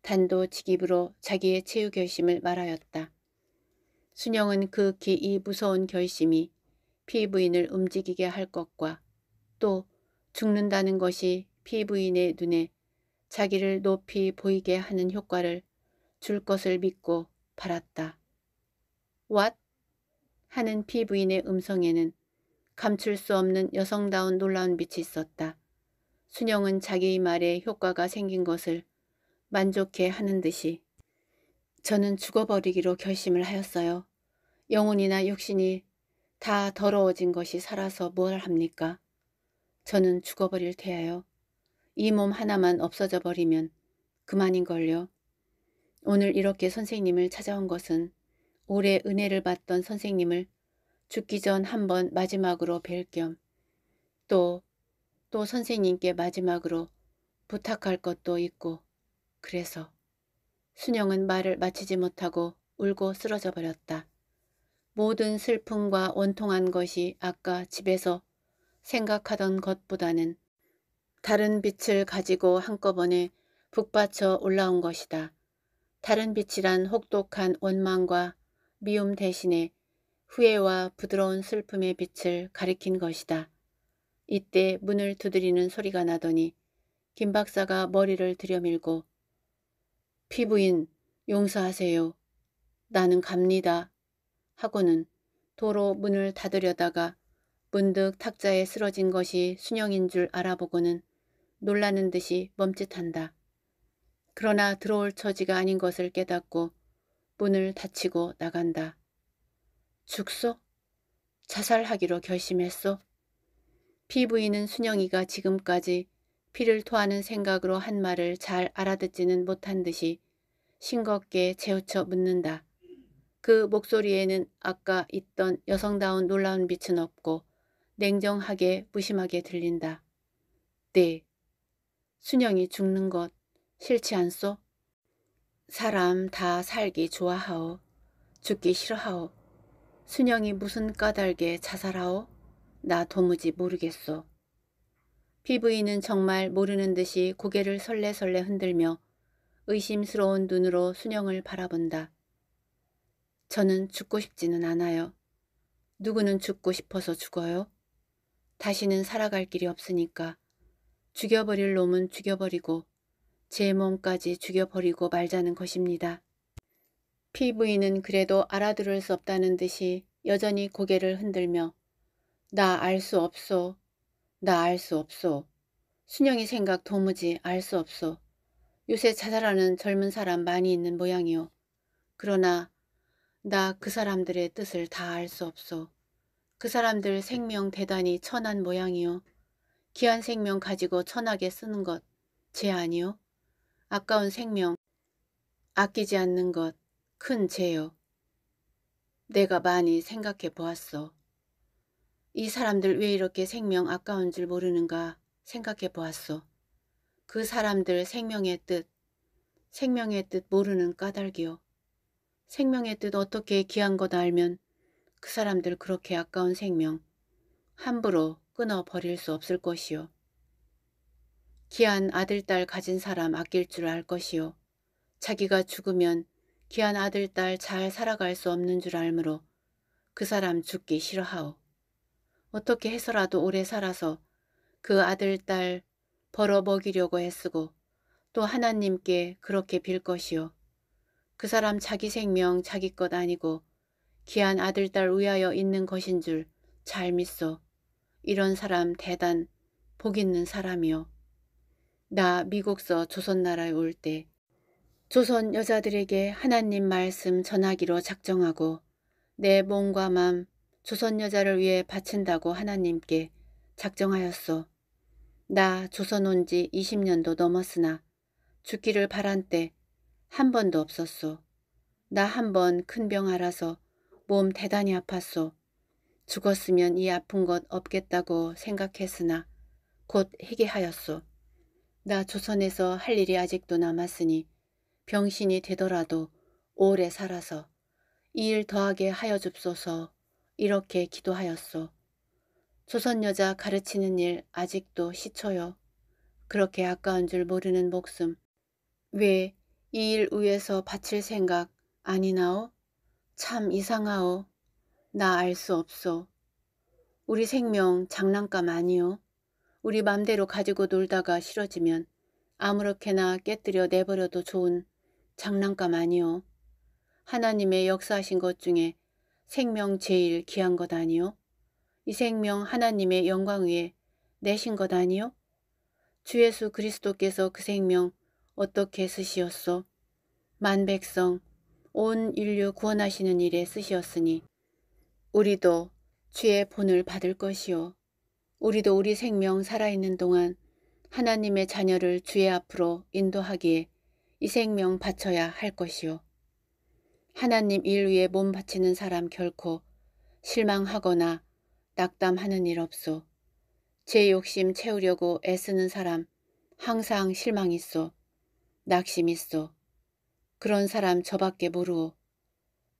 S1: 단도 직입으로 자기의 체육 결심을 말하였다. 순영은 극히이 무서운 결심이 피부인을 움직이게 할 것과 또 죽는다는 것이 피부인의 눈에 자기를 높이 보이게 하는 효과를 줄 것을 믿고 바랐다. What? 하는 피부인의 음성에는 감출 수 없는 여성다운 놀라운 빛이 있었다. 순영은 자기의 말에 효과가 생긴 것을 만족해 하는 듯이 저는 죽어버리기로 결심을 하였어요. 영혼이나 육신이 다 더러워진 것이 살아서 뭘 합니까? 저는 죽어버릴 테야요. 이 몸 하나만 없어져 버리면 그만인걸요. 오늘 이렇게 선생님을 찾아온 것은 올해 은혜를 받던 선생님을 죽기 전 한 번 마지막으로 뵐 겸 또 또 선생님께 마지막으로 부탁할 것도 있고 그래서 순영은 말을 마치지 못하고 울고 쓰러져 버렸다. 모든 슬픔과 원통한 것이 아까 집에서 생각하던 것보다는 다른 빛을 가지고 한꺼번에 북받쳐 올라온 것이다. 다른 빛이란 혹독한 원망과 미움 대신에 후회와 부드러운 슬픔의 빛을 가리킨 것이다. 이때 문을 두드리는 소리가 나더니 김 박사가 머리를 들여밀고 피부인 용서하세요. 나는 갑니다. 하고는 도로 문을 닫으려다가 문득 탁자에 쓰러진 것이 순영인 줄 알아보고는 놀라는 듯이 멈칫한다. 그러나 들어올 처지가 아닌 것을 깨닫고 문을 닫히고 나간다. 죽소? 자살하기로 결심했소? 피부인은 순영이가 지금까지 피를 토하는 생각으로 한 말을 잘 알아듣지는 못한 듯이 싱겁게 재우쳐 묻는다. 그 목소리에는 아까 있던 여성다운 놀라운 빛은 없고 냉정하게 무심하게 들린다. 네. 순영이 죽는 것. 싫지 않소? 사람 다 살기 좋아하오. 죽기 싫어하오. 순영이 무슨 까닭에 자살하오? 나 도무지 모르겠소. 피부인은 정말 모르는 듯이 고개를 설레설레 흔들며 의심스러운 눈으로 순영을 바라본다. 저는 죽고 싶지는 않아요. 누구는 죽고 싶어서 죽어요? 다시는 살아갈 길이 없으니까. 죽여버릴 놈은 죽여버리고 제 몸까지 죽여버리고 말자는 것입니다. 피부인은 그래도 알아들을 수 없다는 듯이 여전히 고개를 흔들며 나 알 수 없소. 나 알 수 없소. 순영이 생각 도무지 알 수 없소. 요새 자살하는 젊은 사람 많이 있는 모양이오. 그러나 나 그 사람들의 뜻을 다 알 수 없소. 그 사람들 생명 대단히 천한 모양이오 귀한 생명 가지고 천하게 쓰는 것, 제아니오 아까운 생명, 아끼지 않는 것, 큰 죄요. 내가 많이 생각해 보았어. 이 사람들 왜 이렇게 생명 아까운 줄 모르는가 생각해 보았어. 그 사람들 생명의 뜻, 생명의 뜻 모르는 까닭이요. 생명의 뜻 어떻게 귀한 것 알면 그 사람들 그렇게 아까운 생명 함부로 끊어버릴 수 없을 것이요. 귀한 아들딸 가진 사람 아낄 줄 알 것이요. 자기가 죽으면 귀한 아들딸 잘 살아갈 수 없는 줄 알므로 그 사람 죽기 싫어하오. 어떻게 해서라도 오래 살아서 그 아들딸 벌어 먹이려고 애쓰고 또 하나님께 그렇게 빌 것이요. 그 사람 자기 생명 자기 것 아니고 귀한 아들딸 위하여 있는 것인 줄 잘 믿소. 이런 사람 대단 복 있는 사람이요. 나 미국서 조선나라에 올 때 조선 여자들에게 하나님 말씀 전하기로 작정하고 내 몸과 마음 조선 여자를 위해 바친다고 하나님께 작정하였소. 나 조선 온 지 20년도 넘었으나 죽기를 바란 때 한 번도 없었소. 나 한 번 큰 병 알아서 몸 대단히 아팠소. 죽었으면 이 아픈 것 없겠다고 생각했으나 곧희귀하였소 나 조선에서 할 일이 아직도 남았으니 병신이 되더라도 오래 살아서 이 일 더하게 하여 줍소서 이렇게 기도하였소. 조선 여자 가르치는 일 아직도 시초요. 그렇게 아까운 줄 모르는 목숨. 왜 이 일 위에서 바칠 생각 아니나오? 참 이상하오. 나 알 수 없소. 우리 생명 장난감 아니오. 우리 맘대로 가지고 놀다가 싫어지면 아무렇게나 깨뜨려 내버려도 좋은 장난감 아니요. 하나님의 역사하신 것 중에 생명 제일 귀한 것 아니요. 이 생명 하나님의 영광 위에 내신 것 아니요? 주 예수 그리스도께서 그 생명 어떻게 쓰시었소? 만백성, 온 인류 구원하시는 일에 쓰시었으니 우리도 주의 본을 받을 것이요. 우리도 우리 생명 살아있는 동안 하나님의 자녀를 주의 앞으로 인도하기에 이 생명 바쳐야 할 것이요. 하나님 일 위에 몸 바치는 사람 결코 실망하거나 낙담하는 일 없소. 제 욕심 채우려고 애쓰는 사람 항상 실망 있소. 낙심 있소. 그런 사람 저밖에 모르오.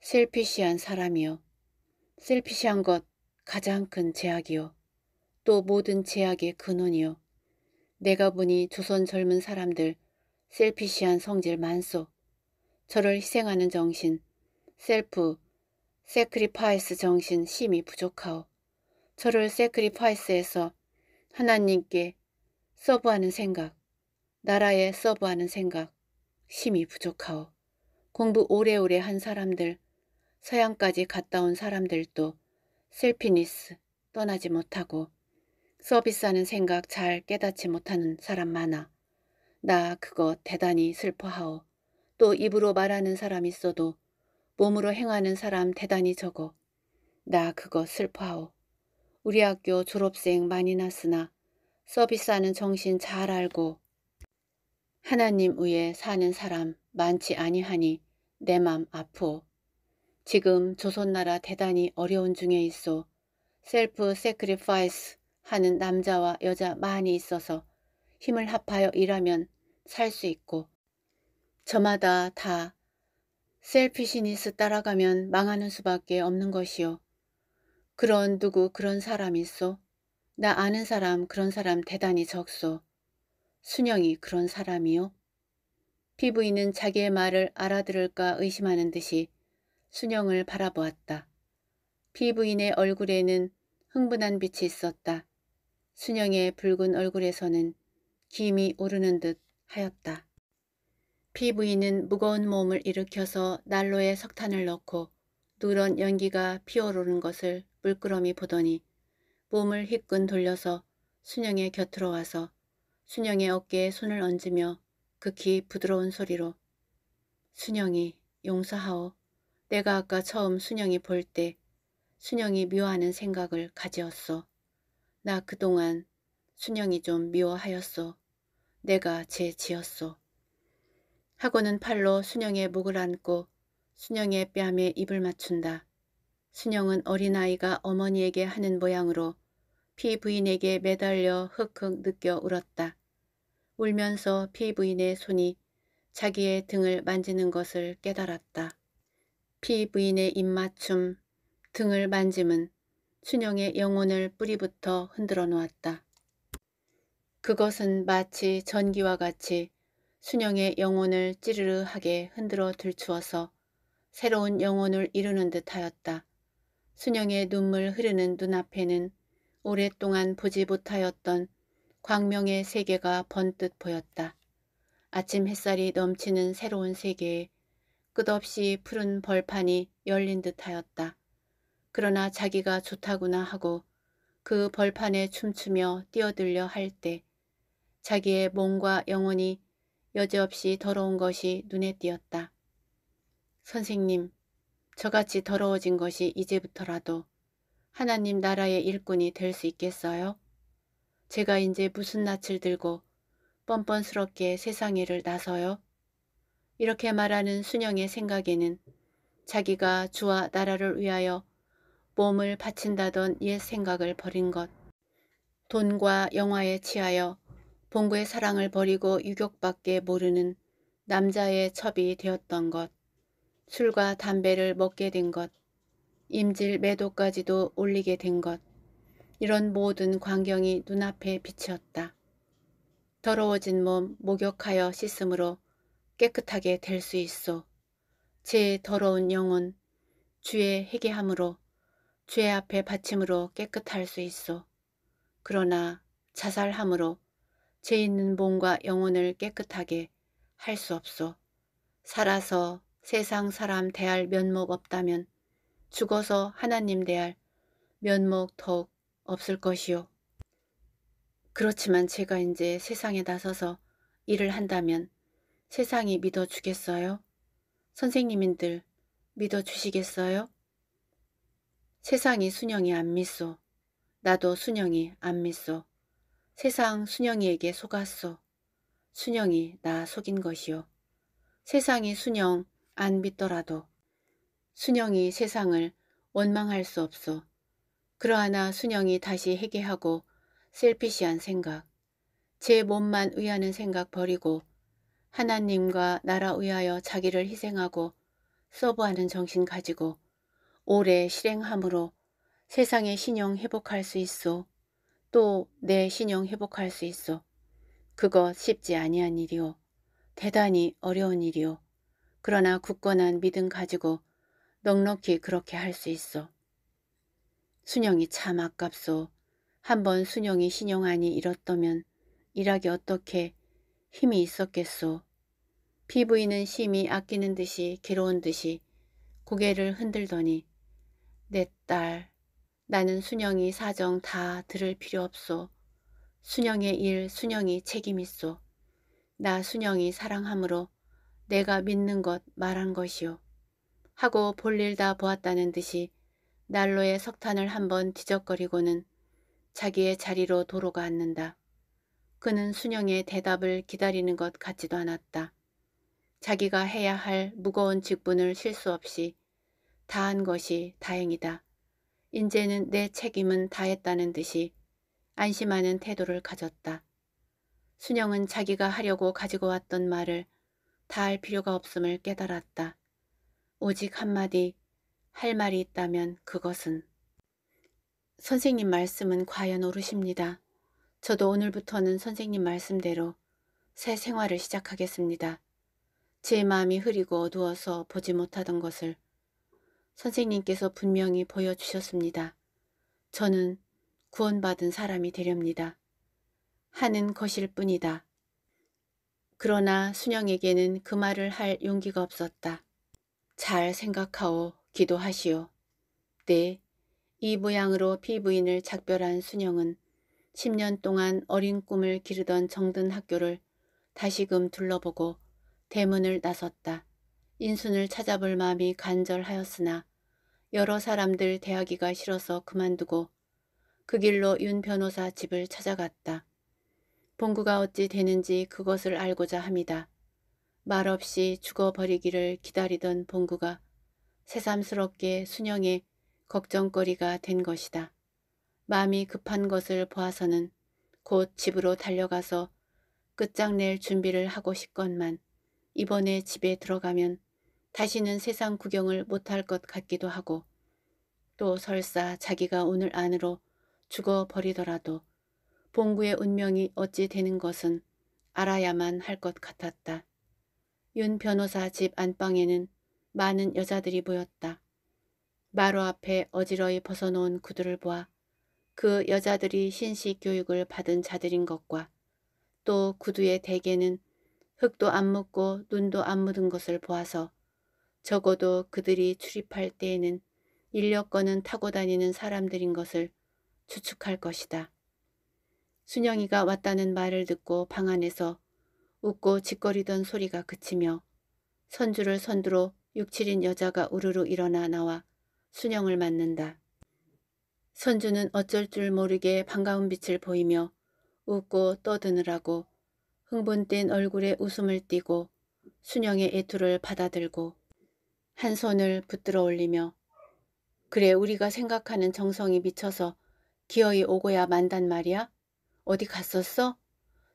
S1: 셀피시한 사람이요. 셀피시한 것 가장 큰 제약이요. 또 모든 제약의 근원이요. 내가 보니 조선 젊은 사람들 셀피시한 성질 만소, 저를 희생하는 정신, 셀프, 세크리파이스 정신 심히 부족하오. 저를 세크리파이스에서 하나님께 서브하는 생각, 나라에 서브하는 생각, 심히 부족하오. 공부 오래오래 한 사람들, 서양까지 갔다 온 사람들도 셀피니스 떠나지 못하고 서비스하는 생각 잘 깨닫지 못하는 사람 많아. 나 그거 대단히 슬퍼하오. 또 입으로 말하는 사람 있어도 몸으로 행하는 사람 대단히 적어. 나 그거 슬퍼하오. 우리 학교 졸업생 많이 났으나 서비스하는 정신 잘 알고 하나님 위에 사는 사람 많지 아니하니 내 맘 아프. 지금 조선나라 대단히 어려운 중에 있어. 셀프 세크리파이스 하는 남자와 여자 많이 있어서 힘을 합하여 일하면 살 수 있고 저마다 다 셀피시니스 따라가면 망하는 수밖에 없는 것이요. 그런 누구 그런 사람 있소? 나 아는 사람 그런 사람 대단히 적소. 순영이 그런 사람이요? 피부인은 자기의 말을 알아들을까 의심하는 듯이 순영을 바라보았다. 피부인의 얼굴에는 흥분한 빛이 있었다. 순영의 붉은 얼굴에서는 김이 오르는 듯 하였다. 피부인은 무거운 몸을 일으켜서 난로에 석탄을 넣고 누런 연기가 피어오르는 것을 물끄러미 보더니 몸을 희끈 돌려서 순영의 곁으로 와서 순영의 어깨에 손을 얹으며 극히 부드러운 소리로 순영이 용서하오. 내가 아까 처음 순영이 볼 때 순영이 묘하는 생각을 가지었소. 나 그동안 순영이 좀 미워하였소. 내가 죄 지었소. 하고는 팔로 순영의 목을 안고 순영의 뺨에 입을 맞춘다. 순영은 어린아이가 어머니에게 하는 모양으로 피부인에게 매달려 흑흑 느껴 울었다. 울면서 피부인의 손이 자기의 등을 만지는 것을 깨달았다. 피부인의 입맞춤, 등을 만짐은 춘영의 영혼을 뿌리부터 흔들어 놓았다. 그것은 마치 전기와 같이 순영의 영혼을 찌르르하게 흔들어 들추어서 새로운 영혼을 이루는 듯하였다. 순영의 눈물 흐르는 눈앞에는 오랫동안 보지 못하였던 광명의 세계가 번뜻 보였다. 아침 햇살이 넘치는 새로운 세계에 끝없이 푸른 벌판이 열린 듯하였다. 그러나 자기가 좋다구나 하고 그 벌판에 춤추며 뛰어들려 할 때 자기의 몸과 영혼이 여지없이 더러운 것이 눈에 띄었다. 선생님, 저같이 더러워진 것이 이제부터라도 하나님 나라의 일꾼이 될 수 있겠어요? 제가 이제 무슨 낯을 들고 뻔뻔스럽게 세상 일을 나서요? 이렇게 말하는 순영의 생각에는 자기가 주와 나라를 위하여 몸을 바친다던 옛 생각을 버린 것. 돈과 영화에 취하여 봉구의 사랑을 버리고 유격밖에 모르는 남자의 첩이 되었던 것. 술과 담배를 먹게 된 것. 임질 매도까지도 올리게 된 것. 이런 모든 광경이 눈앞에 비치었다. 더러워진 몸 목욕하여 씻음으로 깨끗하게 될 수 있소. 제 더러운 영혼 주의 회개함으로 죄 앞에 받침으로 깨끗할 수 있어. 그러나 자살함으로 죄 있는 몸과 영혼을 깨끗하게 할 수없소 살아서 세상 사람 대할 면목 없다면 죽어서 하나님 대할 면목 더욱 없을 것이요. 그렇지만 제가 이제 세상에 나서서 일을 한다면 세상이 믿어주겠어요? 선생님인들 믿어주시겠어요? 세상이 순영이 안 믿소. 나도 순영이 안 믿소. 세상 순영이에게 속았소. 순영이 나 속인 것이요. 세상이 순영 안 믿더라도 순영이 세상을 원망할 수없소 그러하나 순영이 다시 회개하고 셀피시한 생각, 제 몸만 의하는 생각 버리고 하나님과 나라 의하여 자기를 희생하고 서브하는 정신 가지고 오래 실행함으로 세상의 신용 회복할 수 있어. 또 내신용 회복할 수 있어. 그거 쉽지 아니한 일이오. 대단히 어려운 일이오. 그러나 굳건한 믿음 가지고 넉넉히 그렇게 할 수 있어. 순영이 참 아깝소. 한번 순영이 신영안이 잃었다면 일하기 어떻게 힘이 있었겠소. 피부인은 심히 아끼는 듯이 괴로운 듯이 고개를 흔들더니 내 딸, 나는 순영이 사정 다 들을 필요 없소. 순영의 일 순영이 책임있소. 나 순영이 사랑함으로 내가 믿는 것 말한 것이요. 하고 볼 일 다 보았다는 듯이 난로에 석탄을 한번 뒤적거리고는 자기의 자리로 도로가 앉는다. 그는 순영의 대답을 기다리는 것 같지도 않았다. 자기가 해야 할 무거운 직분을 실수 없이 다한 것이 다행이다. 이제는 내 책임은 다했다는 듯이 안심하는 태도를 가졌다. 순영은 자기가 하려고 가지고 왔던 말을 다할 필요가 없음을 깨달았다. 오직 한마디 할 말이 있다면 그것은 선생님 말씀은 과연 옳으십니다. 저도 오늘부터는 선생님 말씀대로 새 생활을 시작하겠습니다. 제 마음이 흐리고 어두워서 보지 못하던 것을 선생님께서 분명히 보여주셨습니다. 저는 구원받은 사람이 되렵니다. 하는 것일 뿐이다. 그러나 순영에게는 그 말을 할 용기가 없었다. 잘 생각하오, 기도하시오. 네, 이 모양으로 피부인을 작별한 순영은 10년 동안 어린 꿈을 기르던 정든 학교를 다시금 둘러보고 대문을 나섰다. 인순을 찾아볼 마음이 간절하였으나 여러 사람들 대하기가 싫어서 그만두고 그 길로 윤 변호사 집을 찾아갔다. 봉구가 어찌 되는지 그것을 알고자 합니다. 말없이 죽어버리기를 기다리던 봉구가 새삼스럽게 순영의 걱정거리가 된 것이다. 마음이 급한 것을 보아서는 곧 집으로 달려가서 끝장낼 준비를 하고 싶건만 이번에 집에 들어가면 다시는 세상 구경을 못할 것 같기도 하고 또 설사 자기가 오늘 안으로 죽어버리더라도 봉구의 운명이 어찌 되는 것은 알아야만 할 것 같았다. 윤 변호사 집 안방에는 많은 여자들이 모였다. 마루 앞에 어지러이 벗어놓은 구두를 보아 그 여자들이 신식 교육을 받은 자들인 것과 또 구두의 대개는 흙도 안 묻고 눈도 안 묻은 것을 보아서 적어도 그들이 출입할 때에는 인력거는 타고 다니는 사람들인 것을 추측할 것이다. 순영이가 왔다는 말을 듣고 방 안에서 웃고 짓거리던 소리가 그치며 선주를 선두로 6, 7인 여자가 우르르 일어나 나와 순영을 맞는다. 선주는 어쩔 줄 모르게 반가운 빛을 보이며 웃고 떠드느라고 흥분된 얼굴에 웃음을 띠고 순영의 애투를 받아들고 한 손을 붙들어 올리며 그래 우리가 생각하는 정성이 미쳐서 기어이 오고야 만단 말이야? 어디 갔었어?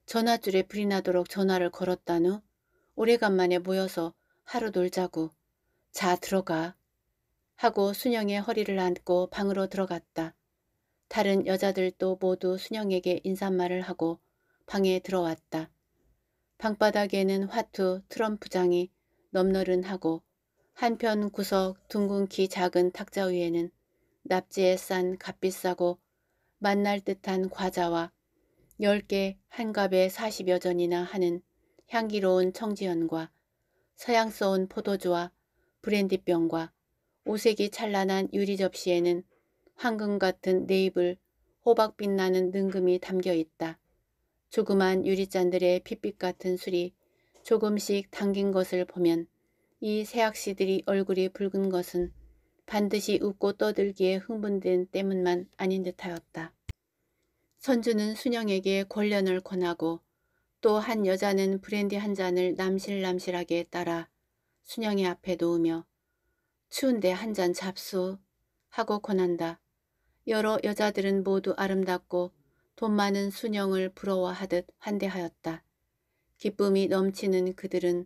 S1: 전화줄에 불이 나도록 전화를 걸었단 후 오래간만에 모여서 하루 놀자고 자 들어가 하고 순영의 허리를 안고 방으로 들어갔다. 다른 여자들도 모두 순영에게 인사말을 하고 방에 들어왔다. 방바닥에는 화투 트럼프장이 넘너른하고 한편 구석 둥근키 작은 탁자 위에는 납지에 싼 값비싸고 만날 듯한 과자와 10개 한갑에 40여 전이나 하는 향기로운 청지연과 서양스러운 포도주와 브랜디병과 오색이 찬란한 유리 접시에는 황금 같은 네잎을 호박 빛나는 능금이 담겨 있다. 조그만 유리잔들의 핏빛 같은 술이 조금씩 담긴 것을 보면 이 새악시들이 얼굴이 붉은 것은 반드시 웃고 떠들기에 흥분된 때문만 아닌 듯하였다. 선주는 순영에게 권련을 권하고 또 한 여자는 브랜디 한 잔을 남실남실하게 따라 순영의 앞에 놓으며 추운데 한 잔 잡수 하고 권한다. 여러 여자들은 모두 아름답고 돈 많은 순영을 부러워하듯 환대하였다. 기쁨이 넘치는 그들은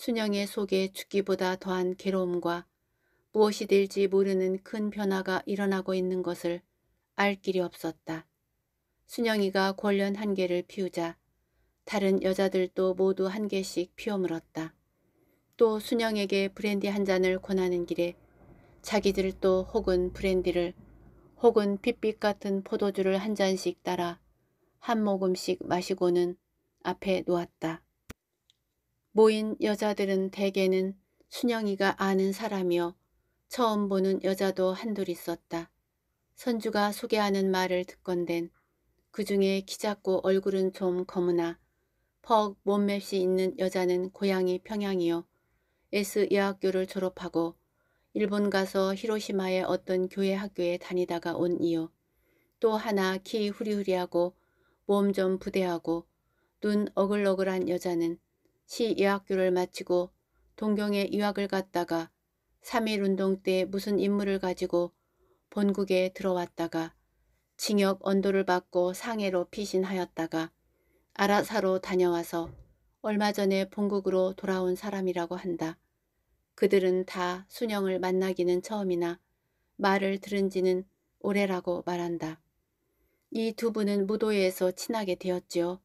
S1: 순영의 속에 죽기보다 더한 괴로움과 무엇이 될지 모르는 큰 변화가 일어나고 있는 것을 알 길이 없었다. 순영이가 권련 한 개를 피우자 다른 여자들도 모두 한 개씩 피워물었다. 또 순영에게 브랜디 한 잔을 권하는 길에 자기들도 혹은 브랜디를 혹은 핏빛 같은 포도주를 한 잔씩 따라 한 모금씩 마시고는 앞에 놓았다. 모인 여자들은 대개는 순영이가 아는 사람이요. 처음 보는 여자도 한둘 있었다. 선주가 소개하는 말을 듣건댄 그 중에 키 작고 얼굴은 좀 검으나 퍽몸맵시 있는 여자는 고향이 평양이요. S 여학교를 졸업하고 일본 가서 히로시마의 어떤 교회 학교에 다니다가 온 이요. 또 하나 키 후리후리하고 몸 좀 부대하고 눈 어글어글한 여자는 시예학교를 마치고 동경에 유학을 갔다가 3.1운동 때 무슨 임무를 가지고 본국에 들어왔다가 징역 언도를 받고 상해로 피신하였다가 아라사로 다녀와서 얼마 전에 본국으로 돌아온 사람이라고 한다. 그들은 다 순영을 만나기는 처음이나 말을 들은 지는 오래라고 말한다. 이 두 분은 무도회에서 친하게 되었지요.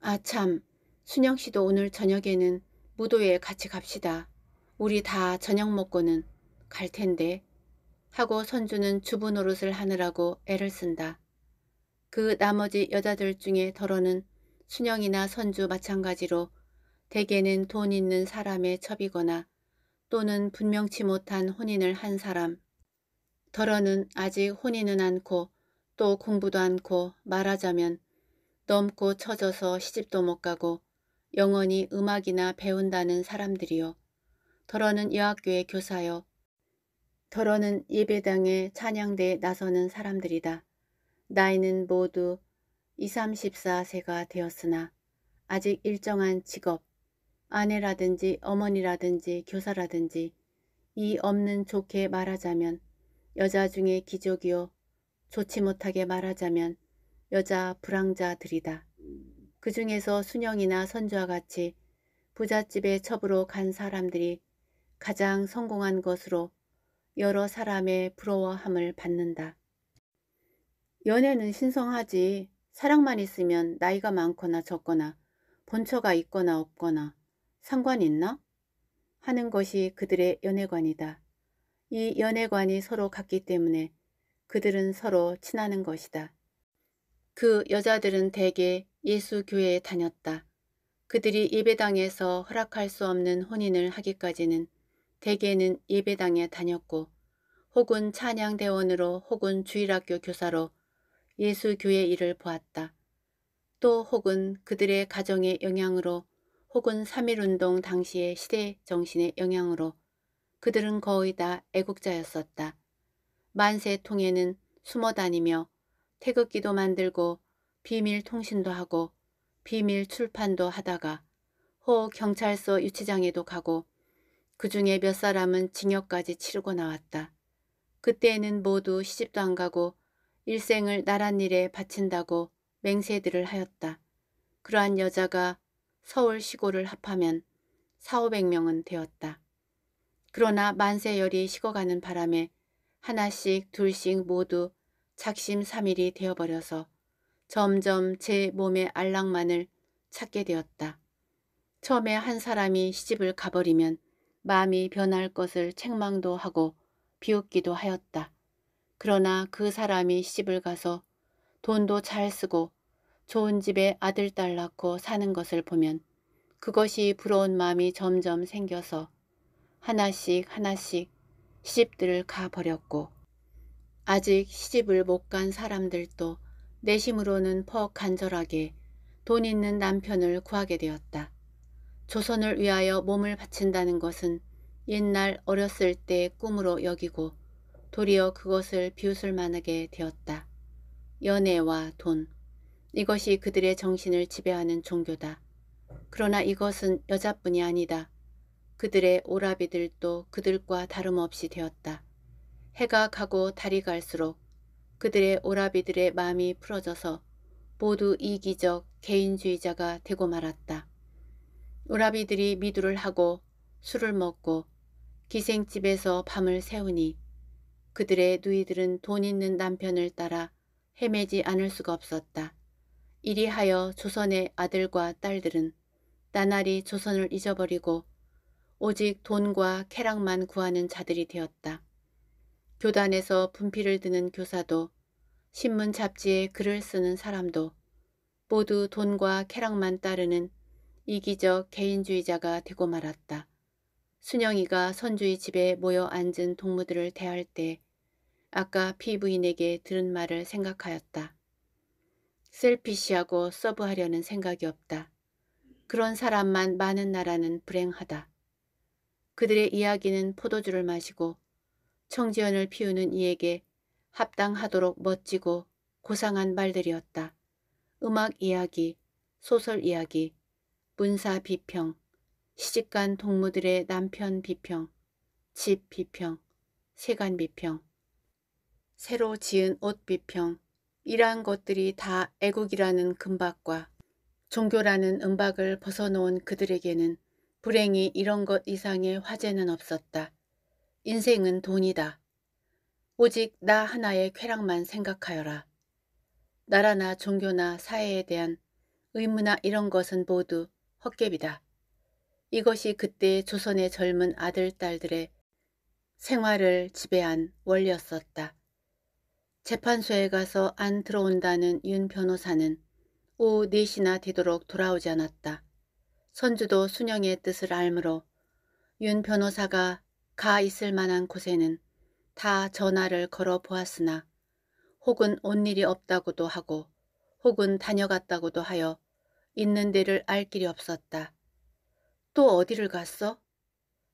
S1: 아참, 순영 씨도 오늘 저녁에는 무도에 회 같이 갑시다. 우리 다 저녁 먹고는 갈 텐데. 하고 선주는 주부 노릇을 하느라고 애를 쓴다. 그 나머지 여자들 중에 덜어는 순영이나 선주 마찬가지로 대개는 돈 있는 사람의 첩이거나 또는 분명치 못한 혼인을 한 사람. 덜어는 아직 혼인은 않고 또 공부도 않고 말하자면 넘고 처져서 시집도 못 가고 영원히 음악이나 배운다는 사람들이요. 더러는 여학교의 교사요. 더러는 예배당의 찬양대에 나서는 사람들이다. 나이는 모두 2, 34세가 되었으나 아직 일정한 직업, 아내라든지 어머니라든지 교사라든지 이 없는 좋게 말하자면 여자 중에 기적이요 좋지 못하게 말하자면 여자 불황자들이다. 그 중에서 순영이나 선주와 같이 부잣집의 첩으로 간 사람들이 가장 성공한 것으로 여러 사람의 부러워함을 받는다. 연애는 신성하지 사랑만 있으면 나이가 많거나 적거나 본처가 있거나 없거나 상관 있나? 하는 것이 그들의 연애관이다. 이 연애관이 서로 같기 때문에 그들은 서로 친하는 것이다. 그 여자들은 대개 예수 교회에 다녔다. 그들이 예배당에서 허락할 수 없는 혼인을 하기까지는 대개는 예배당에 다녔고 혹은 찬양대원으로 혹은 주일학교 교사로 예수 교회 일을 보았다. 또 혹은 그들의 가정의 영향으로 혹은 3.1운동 당시의 시대 정신의 영향으로 그들은 거의 다 애국자였었다. 만세 통에는 숨어 다니며 태극기도 만들고 비밀 통신도 하고 비밀 출판도 하다가 호 경찰서 유치장에도 가고 그 중에 몇 사람은 징역까지 치르고 나왔다. 그때에는 모두 시집도 안 가고 일생을 나란 일에 바친다고 맹세들을 하였다. 그러한 여자가 서울 시골을 합하면 4,500명은 되었다. 그러나 만세열이 식어가는 바람에 하나씩 둘씩 모두 작심삼일이 되어버려서 점점 제 몸의 안락만을 찾게 되었다. 처음에 한 사람이 시집을 가버리면 마음이 변할 것을 책망도 하고 비웃기도 하였다. 그러나 그 사람이 시집을 가서 돈도 잘 쓰고 좋은 집에 아들 딸 낳고 사는 것을 보면 그것이 부러운 마음이 점점 생겨서 하나씩 하나씩 시집들을 가버렸고 아직 시집을 못 간 사람들도 내심으로는 퍽 간절하게 돈 있는 남편을 구하게 되었다. 조선을 위하여 몸을 바친다는 것은 옛날 어렸을 때 꿈으로 여기고 도리어 그것을 비웃을 만하게 되었다. 연애와 돈, 이것이 그들의 정신을 지배하는 종교다. 그러나 이것은 여자뿐이 아니다. 그들의 오라비들도 그들과 다름없이 되었다. 해가 가고 달이 갈수록 그들의 오라비들의 마음이 풀어져서 모두 이기적 개인주의자가 되고 말았다. 오라비들이 미두를 하고 술을 먹고 기생집에서 밤을 새우니 그들의 누이들은 돈 있는 남편을 따라 헤매지 않을 수가 없었다. 이리하여 조선의 아들과 딸들은 나날이 조선을 잊어버리고 오직 돈과 쾌락만 구하는 자들이 되었다. 교단에서 분필을 드는 교사도 신문 잡지에 글을 쓰는 사람도 모두 돈과 쾌락만 따르는 이기적 개인주의자가 되고 말았다. 순영이가 선주의 집에 모여 앉은 동무들을 대할 때 아까 피부인에게 들은 말을 생각하였다. 셀피시하고 서브하려는 생각이 없다. 그런 사람만 많은 나라는 불행하다. 그들의 이야기는 포도주를 마시고 청지연을 피우는 이에게 합당하도록 멋지고 고상한 말들이었다. 음악 이야기, 소설 이야기, 문사 비평, 시집간 동무들의 남편 비평, 집 비평, 세간 비평, 새로 지은 옷 비평, 이러한 것들이 다 애국이라는 금박과 종교라는 음박을 벗어놓은 그들에게는 불행히 이런 것 이상의 화제는 없었다. 인생은 돈이다. 오직 나 하나의 쾌락만 생각하여라. 나라나 종교나 사회에 대한 의무나 이런 것은 모두 헛개비다. 이것이 그때 조선의 젊은 아들, 딸들의 생활을 지배한 원리였었다. 재판소에 가서 안 들어온다는 윤 변호사는 오후 4시나 되도록 돌아오지 않았다. 선주도 순영의 뜻을 알므로 윤 변호사가 가 있을 만한 곳에는 다 전화를 걸어 보았으나 혹은 온 일이 없다고도 하고 혹은 다녀갔다고도 하여 있는 데를 알 길이 없었다. 또 어디를 갔어?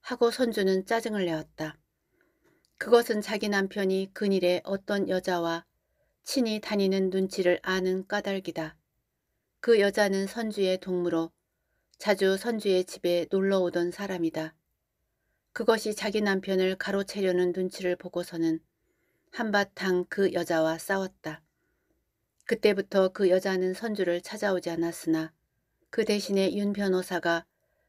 S1: 하고 선주는 짜증을 내었다. 그것은 자기 남편이 근일에 어떤 여자와 친히 다니는 눈치를 아는 까닭이다. 그 여자는 선주의 동무로 자주 선주의 집에 놀러 오던 사람이다. 그것이 자기 남편을 가로채려는 눈치를 보고서는 한바탕 그 여자와 싸웠다. 그때부터 그 여자는 선주를 찾아오지 않았으나 그 대신에 윤 변호사가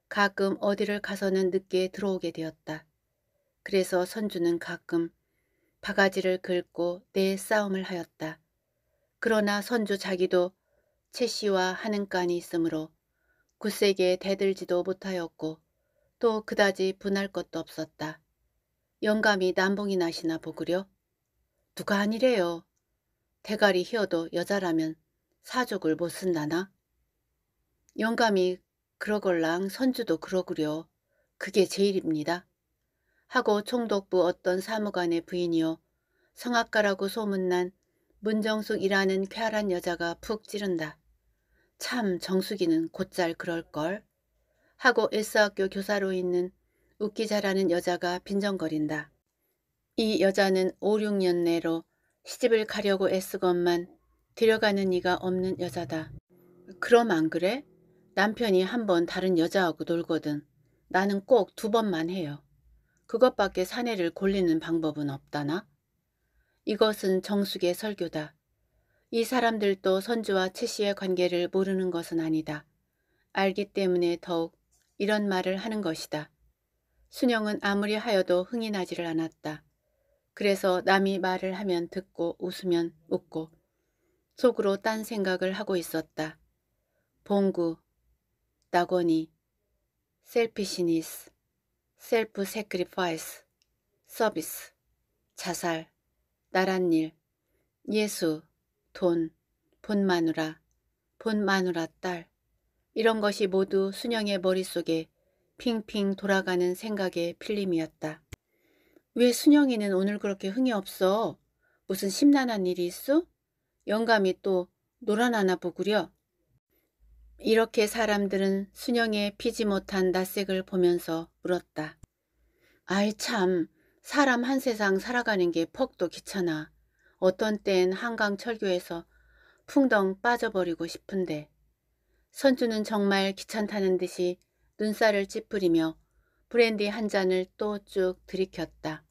S1: 가끔 어디를 가서는 늦게 들어오게 되었다. 그래서 선주는 가끔 바가지를 긁고 내 싸움을 하였다. 그러나 선주 자기도 채 씨와 하는 간이 있으므로 굳세게 대들지도 못하였고 또 그다지 분할 것도 없었다. 영감이 난봉이 나시나 보구려. 누가 아니래요. 대가리 휘어도 여자라면 사족을 못 쓴다나? 영감이 그러걸랑 선주도 그러구려. 그게 제일입니다. 하고 총독부 어떤 사무관의 부인이요. 성악가라고 소문난 문정숙이라는 쾌활한 여자가 푹 찌른다. 참 정숙이는 곧잘 그럴걸. 하고 s 학교 교사로 있는 웃기 잘하는 여자가 빈정거린다. 이 여자는 5, 6년 내로 시집을 가려고 애쓰건만 들여가는 이가 없는 여자다. 그럼 안 그래? 남편이 한 번 다른 여자하고 놀거든. 나는 꼭 두 번만 해요. 그것밖에 사내를 골리는 방법은 없다나? 이것은 정숙의 설교다. 이 사람들도 선주와 최씨의 관계를 모르는 것은 아니다. 알기 때문에 더욱 이런 말을 하는 것이다. 순영은 아무리 하여도 흥이 나지를 않았다. 그래서 남이 말을 하면 듣고 웃으면 웃고 속으로 딴 생각을 하고 있었다. 봉구, 낙원이, 셀피시니스, 셀프 세크리파이스, 서비스, 자살, 나랏일, 예수, 돈, 본마누라, 본마누라 딸, 이런 것이 모두 순영의 머릿속에 핑핑 돌아가는 생각의 필름이었다. 왜 순영이는 오늘 그렇게 흥이 없어? 무슨 심란한 일이 있어? 영감이 또 노란하나 보구려. 이렇게 사람들은 순영의 피지 못한 낯색을 보면서 물었다. 아이 참 사람 한 세상 살아가는 게 퍽도 귀찮아. 어떤 때엔 한강 철교에서 풍덩 빠져버리고 싶은데. 선주는 정말 귀찮다는 듯이 눈살을 찌푸리며 브랜디 한 잔을 또 쭉 들이켰다.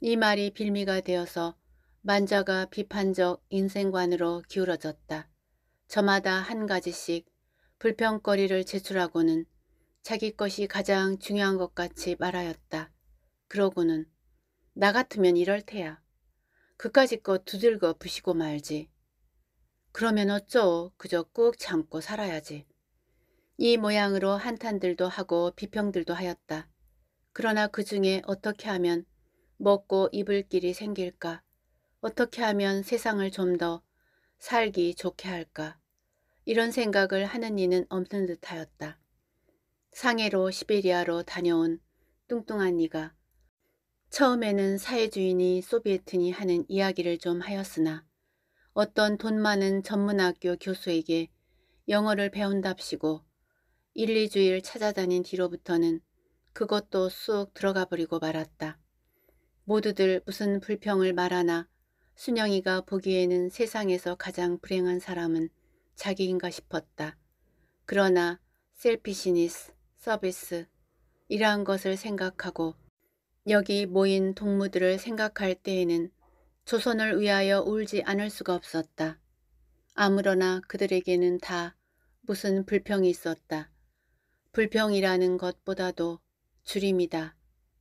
S1: 이 말이 빌미가 되어서 만자가 비판적 인생관으로 기울어졌다. 저마다 한 가지씩 불평거리를 제출하고는 자기 것이 가장 중요한 것 같이 말하였다. 그러고는 나 같으면 이럴 테야. 그까짓 것 두들겨 부시고 말지. 그러면 어쩌 그저 꾹 참고 살아야지. 이 모양으로 한탄들도 하고 비평들도 하였다. 그러나 그 중에 어떻게 하면 먹고 입을 길이 생길까? 어떻게 하면 세상을 좀 더 살기 좋게 할까? 이런 생각을 하는 이는 없는 듯하였다. 상해로 시베리아로 다녀온 뚱뚱한 이가 처음에는 사회주의니 소비에트니 하는 이야기를 좀 하였으나 어떤 돈 많은 전문학교 교수에게 영어를 배운답시고 1, 2주일 찾아다닌 뒤로부터는 그것도 쑥 들어가 버리고 말았다. 모두들 무슨 불평을 말하나 순영이가 보기에는 세상에서 가장 불행한 사람은 자기인가 싶었다. 그러나 셀피시니스, 서비스 이러한 것을 생각하고 여기 모인 동무들을 생각할 때에는 조선을 위하여 울지 않을 수가 없었다. 아무러나 그들에게는 다 무슨 불평이 있었다. 불평이라는 것보다도 줄임이다.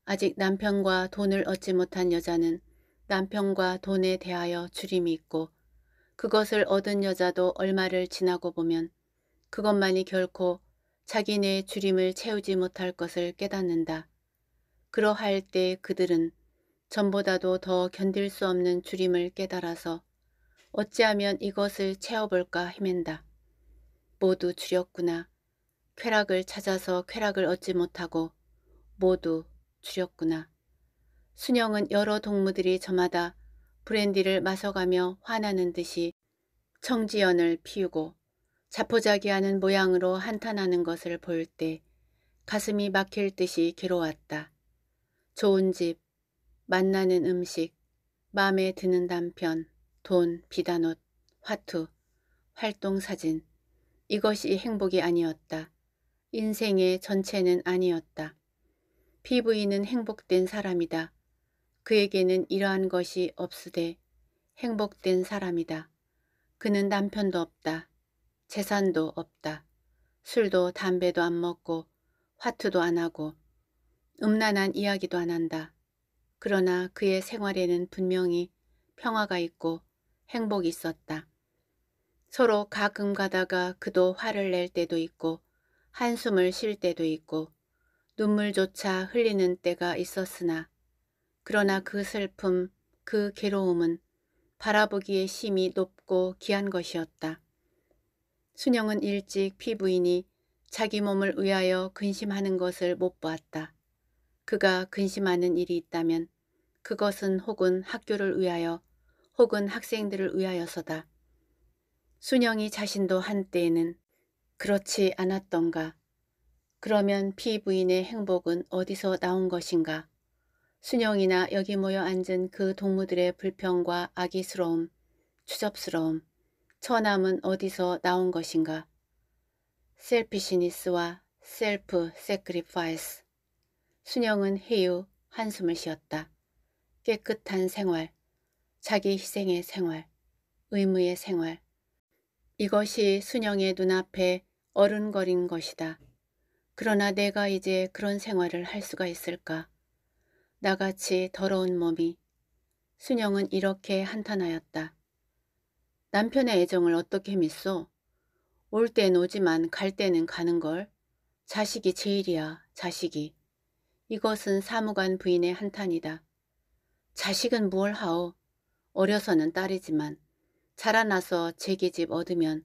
S1: 아직 남편과 돈을 얻지 못한 여자는 남편과 돈에 대하여 줄임이 있고 그것을 얻은 여자도 얼마를 지나고 보면 그것만이 결코 자기네 줄임을 채우지 못할 것을 깨닫는다. 그러할 때 그들은 전보다도 더 견딜 수 없는 줄임을 깨달아서 어찌하면 이것을 채워볼까 헤맨다. 모두 줄였구나. 쾌락을 찾아서 쾌락을 얻지 못하고 모두 줄였구나. 순영은 여러 동무들이 저마다 브랜디를 마셔가며 화나는 듯이 청지연을 피우고 자포자기하는 모양으로 한탄하는 것을 볼 때 가슴이 막힐 듯이 괴로웠다. 좋은 집, 만나는 음식, 마음에 드는 남편, 돈, 비단옷, 화투, 활동사진. 이것이 행복이 아니었다. 인생의 전체는 아니었다. 피부인은 행복된 사람이다. 그에게는 이러한 것이 없으되 행복된 사람이다. 그는 남편도 없다. 재산도 없다. 술도 담배도 안 먹고 화투도 안 하고 음란한 이야기도 안 한다. 그러나 그의 생활에는 분명히 평화가 있고 행복이 있었다. 서로 가끔 가다가 그도 화를 낼 때도 있고 한숨을 쉴 때도 있고 눈물조차 흘리는 때가 있었으나 그러나 그 슬픔, 그 괴로움은 바라보기에 심이 높고 귀한 것이었다. 순영은 일찍 피부인이 자기 몸을 의하여 근심하는 것을 못 보았다. 그가 근심하는 일이 있다면 그것은 혹은 학교를 위하여 혹은 학생들을 위하여서다. 순영이 자신도 한때에는 그렇지 않았던가. 그러면 피부인의 행복은 어디서 나온 것인가. 순영이나 여기 모여 앉은 그 동무들의 불평과 악의스러움, 추접스러움, 처남은 어디서 나온 것인가. 셀피시니스와 셀프 세크리파이스 순영은 해유 한숨을 쉬었다. 깨끗한 생활, 자기 희생의 생활, 의무의 생활. 이것이 순영의 눈앞에 어른거린 것이다. 그러나 내가 이제 그런 생활을 할 수가 있을까? 나같이 더러운 몸이. 순영은 이렇게 한탄하였다. 남편의 애정을 어떻게 믿소? 올 땐 오지만 갈 때는 가는 걸. 자식이 제일이야, 자식이. 이것은 사무관 부인의 한탄이다. 자식은 무얼 하오. 어려서는 딸이지만 자라나서 제기집 얻으면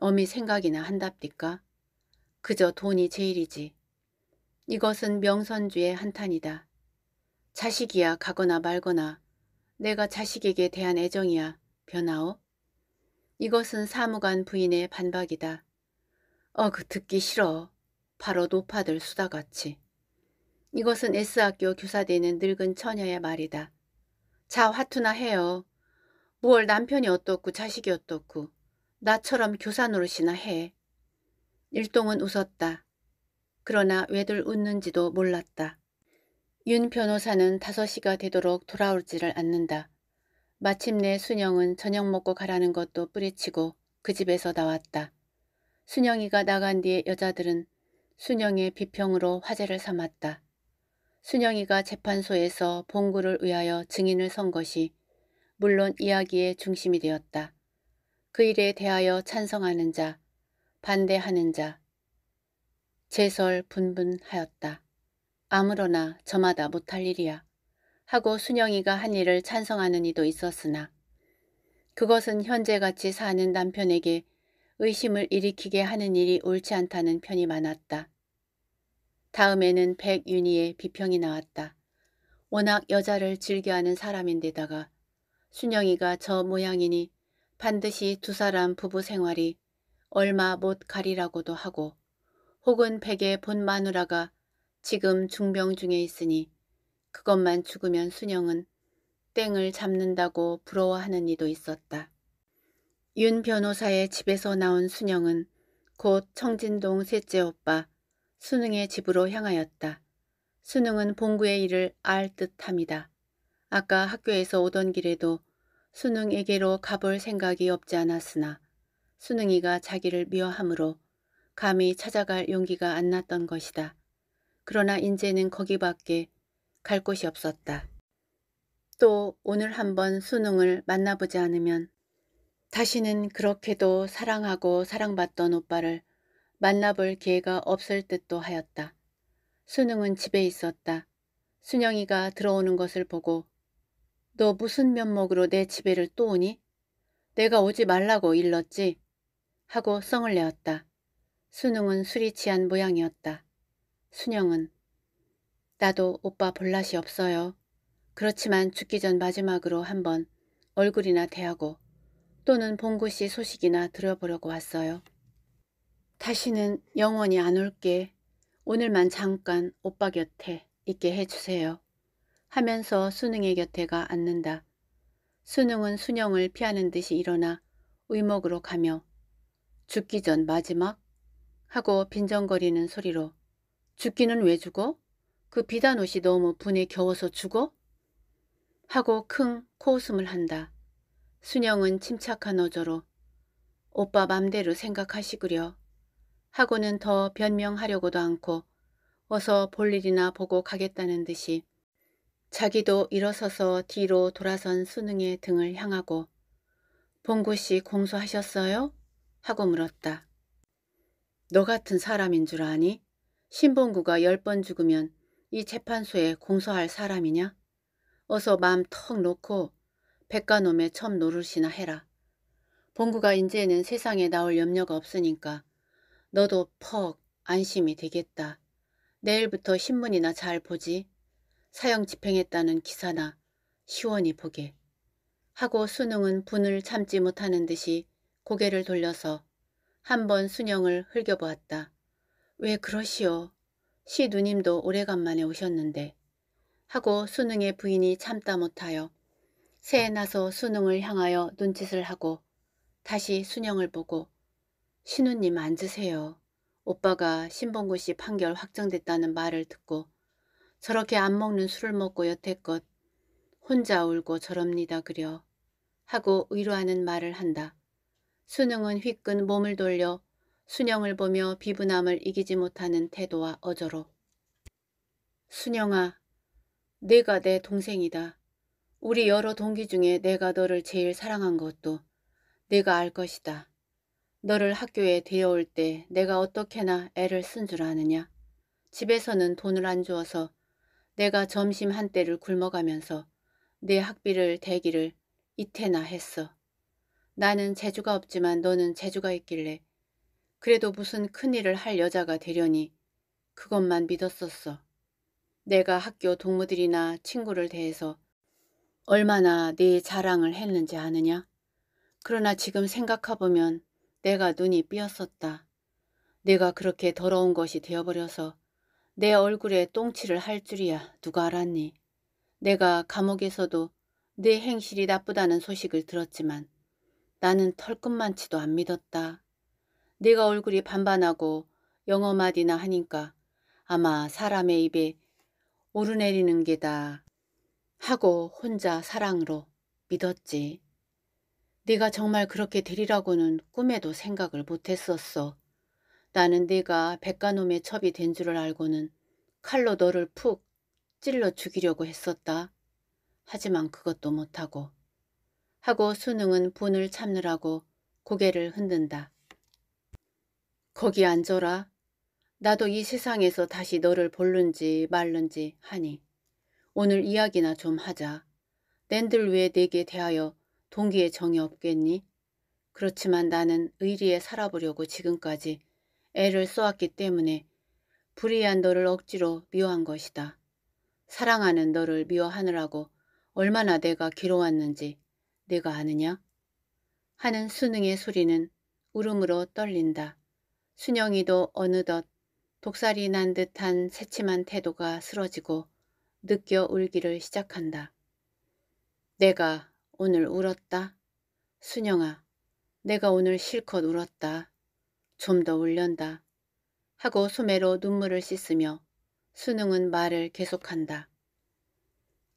S1: 어미 생각이나 한답디까? 그저 돈이 제일이지. 이것은 명선주의 한탄이다. 자식이야 가거나 말거나 내가 자식에게 대한 애정이야 변하오. 이것은 사무관 부인의 반박이다. 어그 듣기 싫어. 바로 노파들 수다같이. 이것은 S학교 교사되는 늙은 처녀의 말이다. 자 화투나 해요. 무얼 남편이 어떻고 자식이 어떻고 나처럼 교사 노릇이나 해. 일동은 웃었다. 그러나 왜들 웃는지도 몰랐다. 윤 변호사는 5시가 되도록 돌아올지를 않는다. 마침내 순영은 저녁 먹고 가라는 것도 뿌리치고 그 집에서 나왔다. 순영이가 나간 뒤에 여자들은 순영의 비평으로 화제를 삼았다. 순영이가 재판소에서 봉구를 의하여 증인을 선 것이 물론 이야기의 중심이 되었다. 그 일에 대하여 찬성하는 자, 반대하는 자, 재설 분분하였다. 아무러나 저마다 못할 일이야. 하고 순영이가 한 일을 찬성하는 이도 있었으나 그것은 현재같이 사는 남편에게 의심을 일으키게 하는 일이 옳지 않다는 편이 많았다. 다음에는 백윤희의 비평이 나왔다. 워낙 여자를 즐겨하는 사람인데다가 순영이가 저 모양이니 반드시 두 사람 부부 생활이 얼마 못 가리라고도 하고 혹은 백의 본 마누라가 지금 중병 중에 있으니 그것만 죽으면 순영은 땡을 잡는다고 부러워하는 이도 있었다. 윤 변호사의 집에서 나온 순영은 곧 청진동 셋째 오빠 수능의 집으로 향하였다. 수능은 봉구의 일을 알 듯합니다. 아까 학교에서 오던 길에도 수능에게로 가볼 생각이 없지 않았으나 수능이가 자기를 미워하므로 감히 찾아갈 용기가 안 났던 것이다. 그러나 인제는 거기밖에 갈 곳이 없었다. 또 오늘 한번 수능을 만나보지 않으면 다시는 그렇게도 사랑하고 사랑받던 오빠를 만나볼 기회가 없을 듯도 하였다. 순응은 집에 있었다. 순영이가 들어오는 것을 보고 너 무슨 면목으로 내 집에를 또 오니? 내가 오지 말라고 일렀지? 하고 성을 내었다. 순응은 술이 취한 모양이었다. 순영은 나도 오빠 볼낯이 없어요. 그렇지만 죽기 전 마지막으로 한번 얼굴이나 대하고 또는 봉구 씨 소식이나 들어보려고 왔어요. 다시는 영원히 안 올게. 오늘만 잠깐 오빠 곁에 있게 해주세요. 하면서 수능의 곁에 가 앉는다. 수능은 순영을 피하는 듯이 일어나 의목으로 가며 죽기 전 마지막? 하고 빈정거리는 소리로 죽기는 왜 죽어? 그 비단 옷이 너무 분에 겨워서 죽어? 하고 큰 코웃음을 한다. 순영은 침착한 어조로 오빠 맘대로 생각하시구려. 하고는 더 변명하려고도 않고 어서 볼 일이나 보고 가겠다는 듯이 자기도 일어서서 뒤로 돌아선 수능의 등을 향하고 봉구 씨 공소하셨어요? 하고 물었다. 너 같은 사람인 줄 아니? 신봉구가 열 번 죽으면 이 재판소에 공소할 사람이냐? 어서 마음 턱 놓고 백가놈의 첫 노릇이나 해라. 봉구가 이제는 세상에 나올 염려가 없으니까 너도 퍽 안심이 되겠다. 내일부터 신문이나 잘 보지. 사형 집행했다는 기사나 시원히 보게. 하고 순응은 분을 참지 못하는 듯이 고개를 돌려서 한 번 순영을 흘겨보았다. 왜 그러시오? 시 누님도 오래간만에 오셨는데. 하고 순응의 부인이 참다 못하여 새에 나서 순응을 향하여 눈짓을 하고 다시 순영을 보고 신우님 앉으세요. 오빠가 신봉구 씨 판결 확정됐다는 말을 듣고 저렇게 안 먹는 술을 먹고 여태껏 혼자 울고 저럽니다 그려 하고 위로하는 말을 한다. 수능은 휘끈 몸을 돌려 순영을 보며 비분함을 이기지 못하는 태도와 어조로 순영아, 내가 내 동생이다. 우리 여러 동기 중에 내가 너를 제일 사랑한 것도 내가 알 것이다. 너를 학교에 데려올 때 내가 어떻게나 애를 쓴 줄 아느냐. 집에서는 돈을 안 주어서 내가 점심 한때를 굶어가면서 내 학비를 대기를 이태나 했어. 나는 재주가 없지만 너는 재주가 있길래 그래도 무슨 큰일을 할 여자가 되려니 그것만 믿었었어. 내가 학교 동무들이나 친구를 대해서 얼마나 네 자랑을 했는지 아느냐? 그러나 지금 생각해보면 내가 눈이 삐었었다. 내가 그렇게 더러운 것이 되어버려서 내 얼굴에 똥칠을 할 줄이야 누가 알았니. 내가 감옥에서도 내 행실이 나쁘다는 소식을 들었지만 나는 털끝만치도 안 믿었다. 내가 얼굴이 반반하고 영어 말이나 하니까 아마 사람의 입에 오르내리는 게다 하고 혼자 사랑으로 믿었지. 네가 정말 그렇게 되리라고는 꿈에도 생각을 못했었어. 나는 네가 백가놈의 첩이 된 줄을 알고는 칼로 너를 푹 찔러 죽이려고 했었다. 하지만 그것도 못하고. 하고 수능은 분을 참느라고 고개를 흔든다. 거기 앉아라. 나도 이 세상에서 다시 너를 볼는지말는지 하니 오늘 이야기나 좀 하자. 낸들 왜 내게 대하여 동기에 정이 없겠니? 그렇지만 나는 의리에 살아보려고 지금까지 애를 쏘았기 때문에 불의한 너를 억지로 미워한 것이다. 사랑하는 너를 미워하느라고 얼마나 내가 괴로웠는지 내가 아느냐? 하는 수능의 소리는 울음으로 떨린다. 순영이도 어느덧 독살이 난 듯한 새침한 태도가 쓰러지고 느껴 울기를 시작한다. 내가 오늘 울었다. 순영아, 내가 오늘 실컷 울었다. 좀 더 울련다. 하고 소매로 눈물을 씻으며 수능은 말을 계속한다.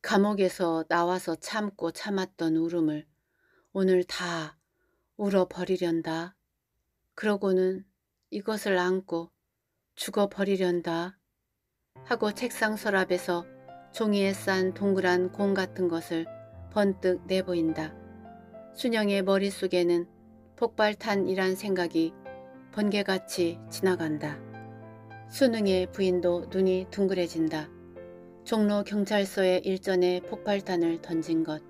S1: 감옥에서 나와서 참고 참았던 울음을 오늘 다 울어버리련다. 그러고는 이것을 안고 죽어버리련다. 하고 책상 서랍에서 종이에 싼 동그란 공 같은 것을 번뜩 내보인다. 순영의 머릿속에는 폭발탄이란 생각이 번개같이 지나간다. 수능의 부인도 눈이 둥그레진다. 종로 경찰서의 일전에 폭발탄을 던진 것,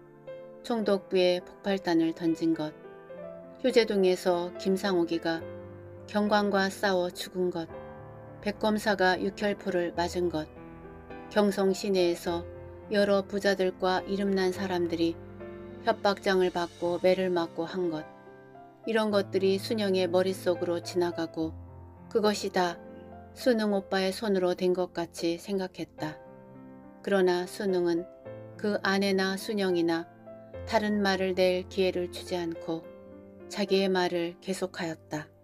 S1: 총독부에 폭발탄을 던진 것, 휴재동에서 김상옥이가 경관과 싸워 죽은 것, 백검사가 육혈포를 맞은 것, 경성 시내에서 여러 부자들과 이름난 사람들이 협박장을 받고 매를 맞고 한 것. 이런 것들이 순영의 머릿속으로 지나가고 그것이 다 수능 오빠의 손으로 된 것 같이 생각했다. 그러나 수능은 그 아내나 순영이나 다른 말을 낼 기회를 주지 않고 자기의 말을 계속하였다.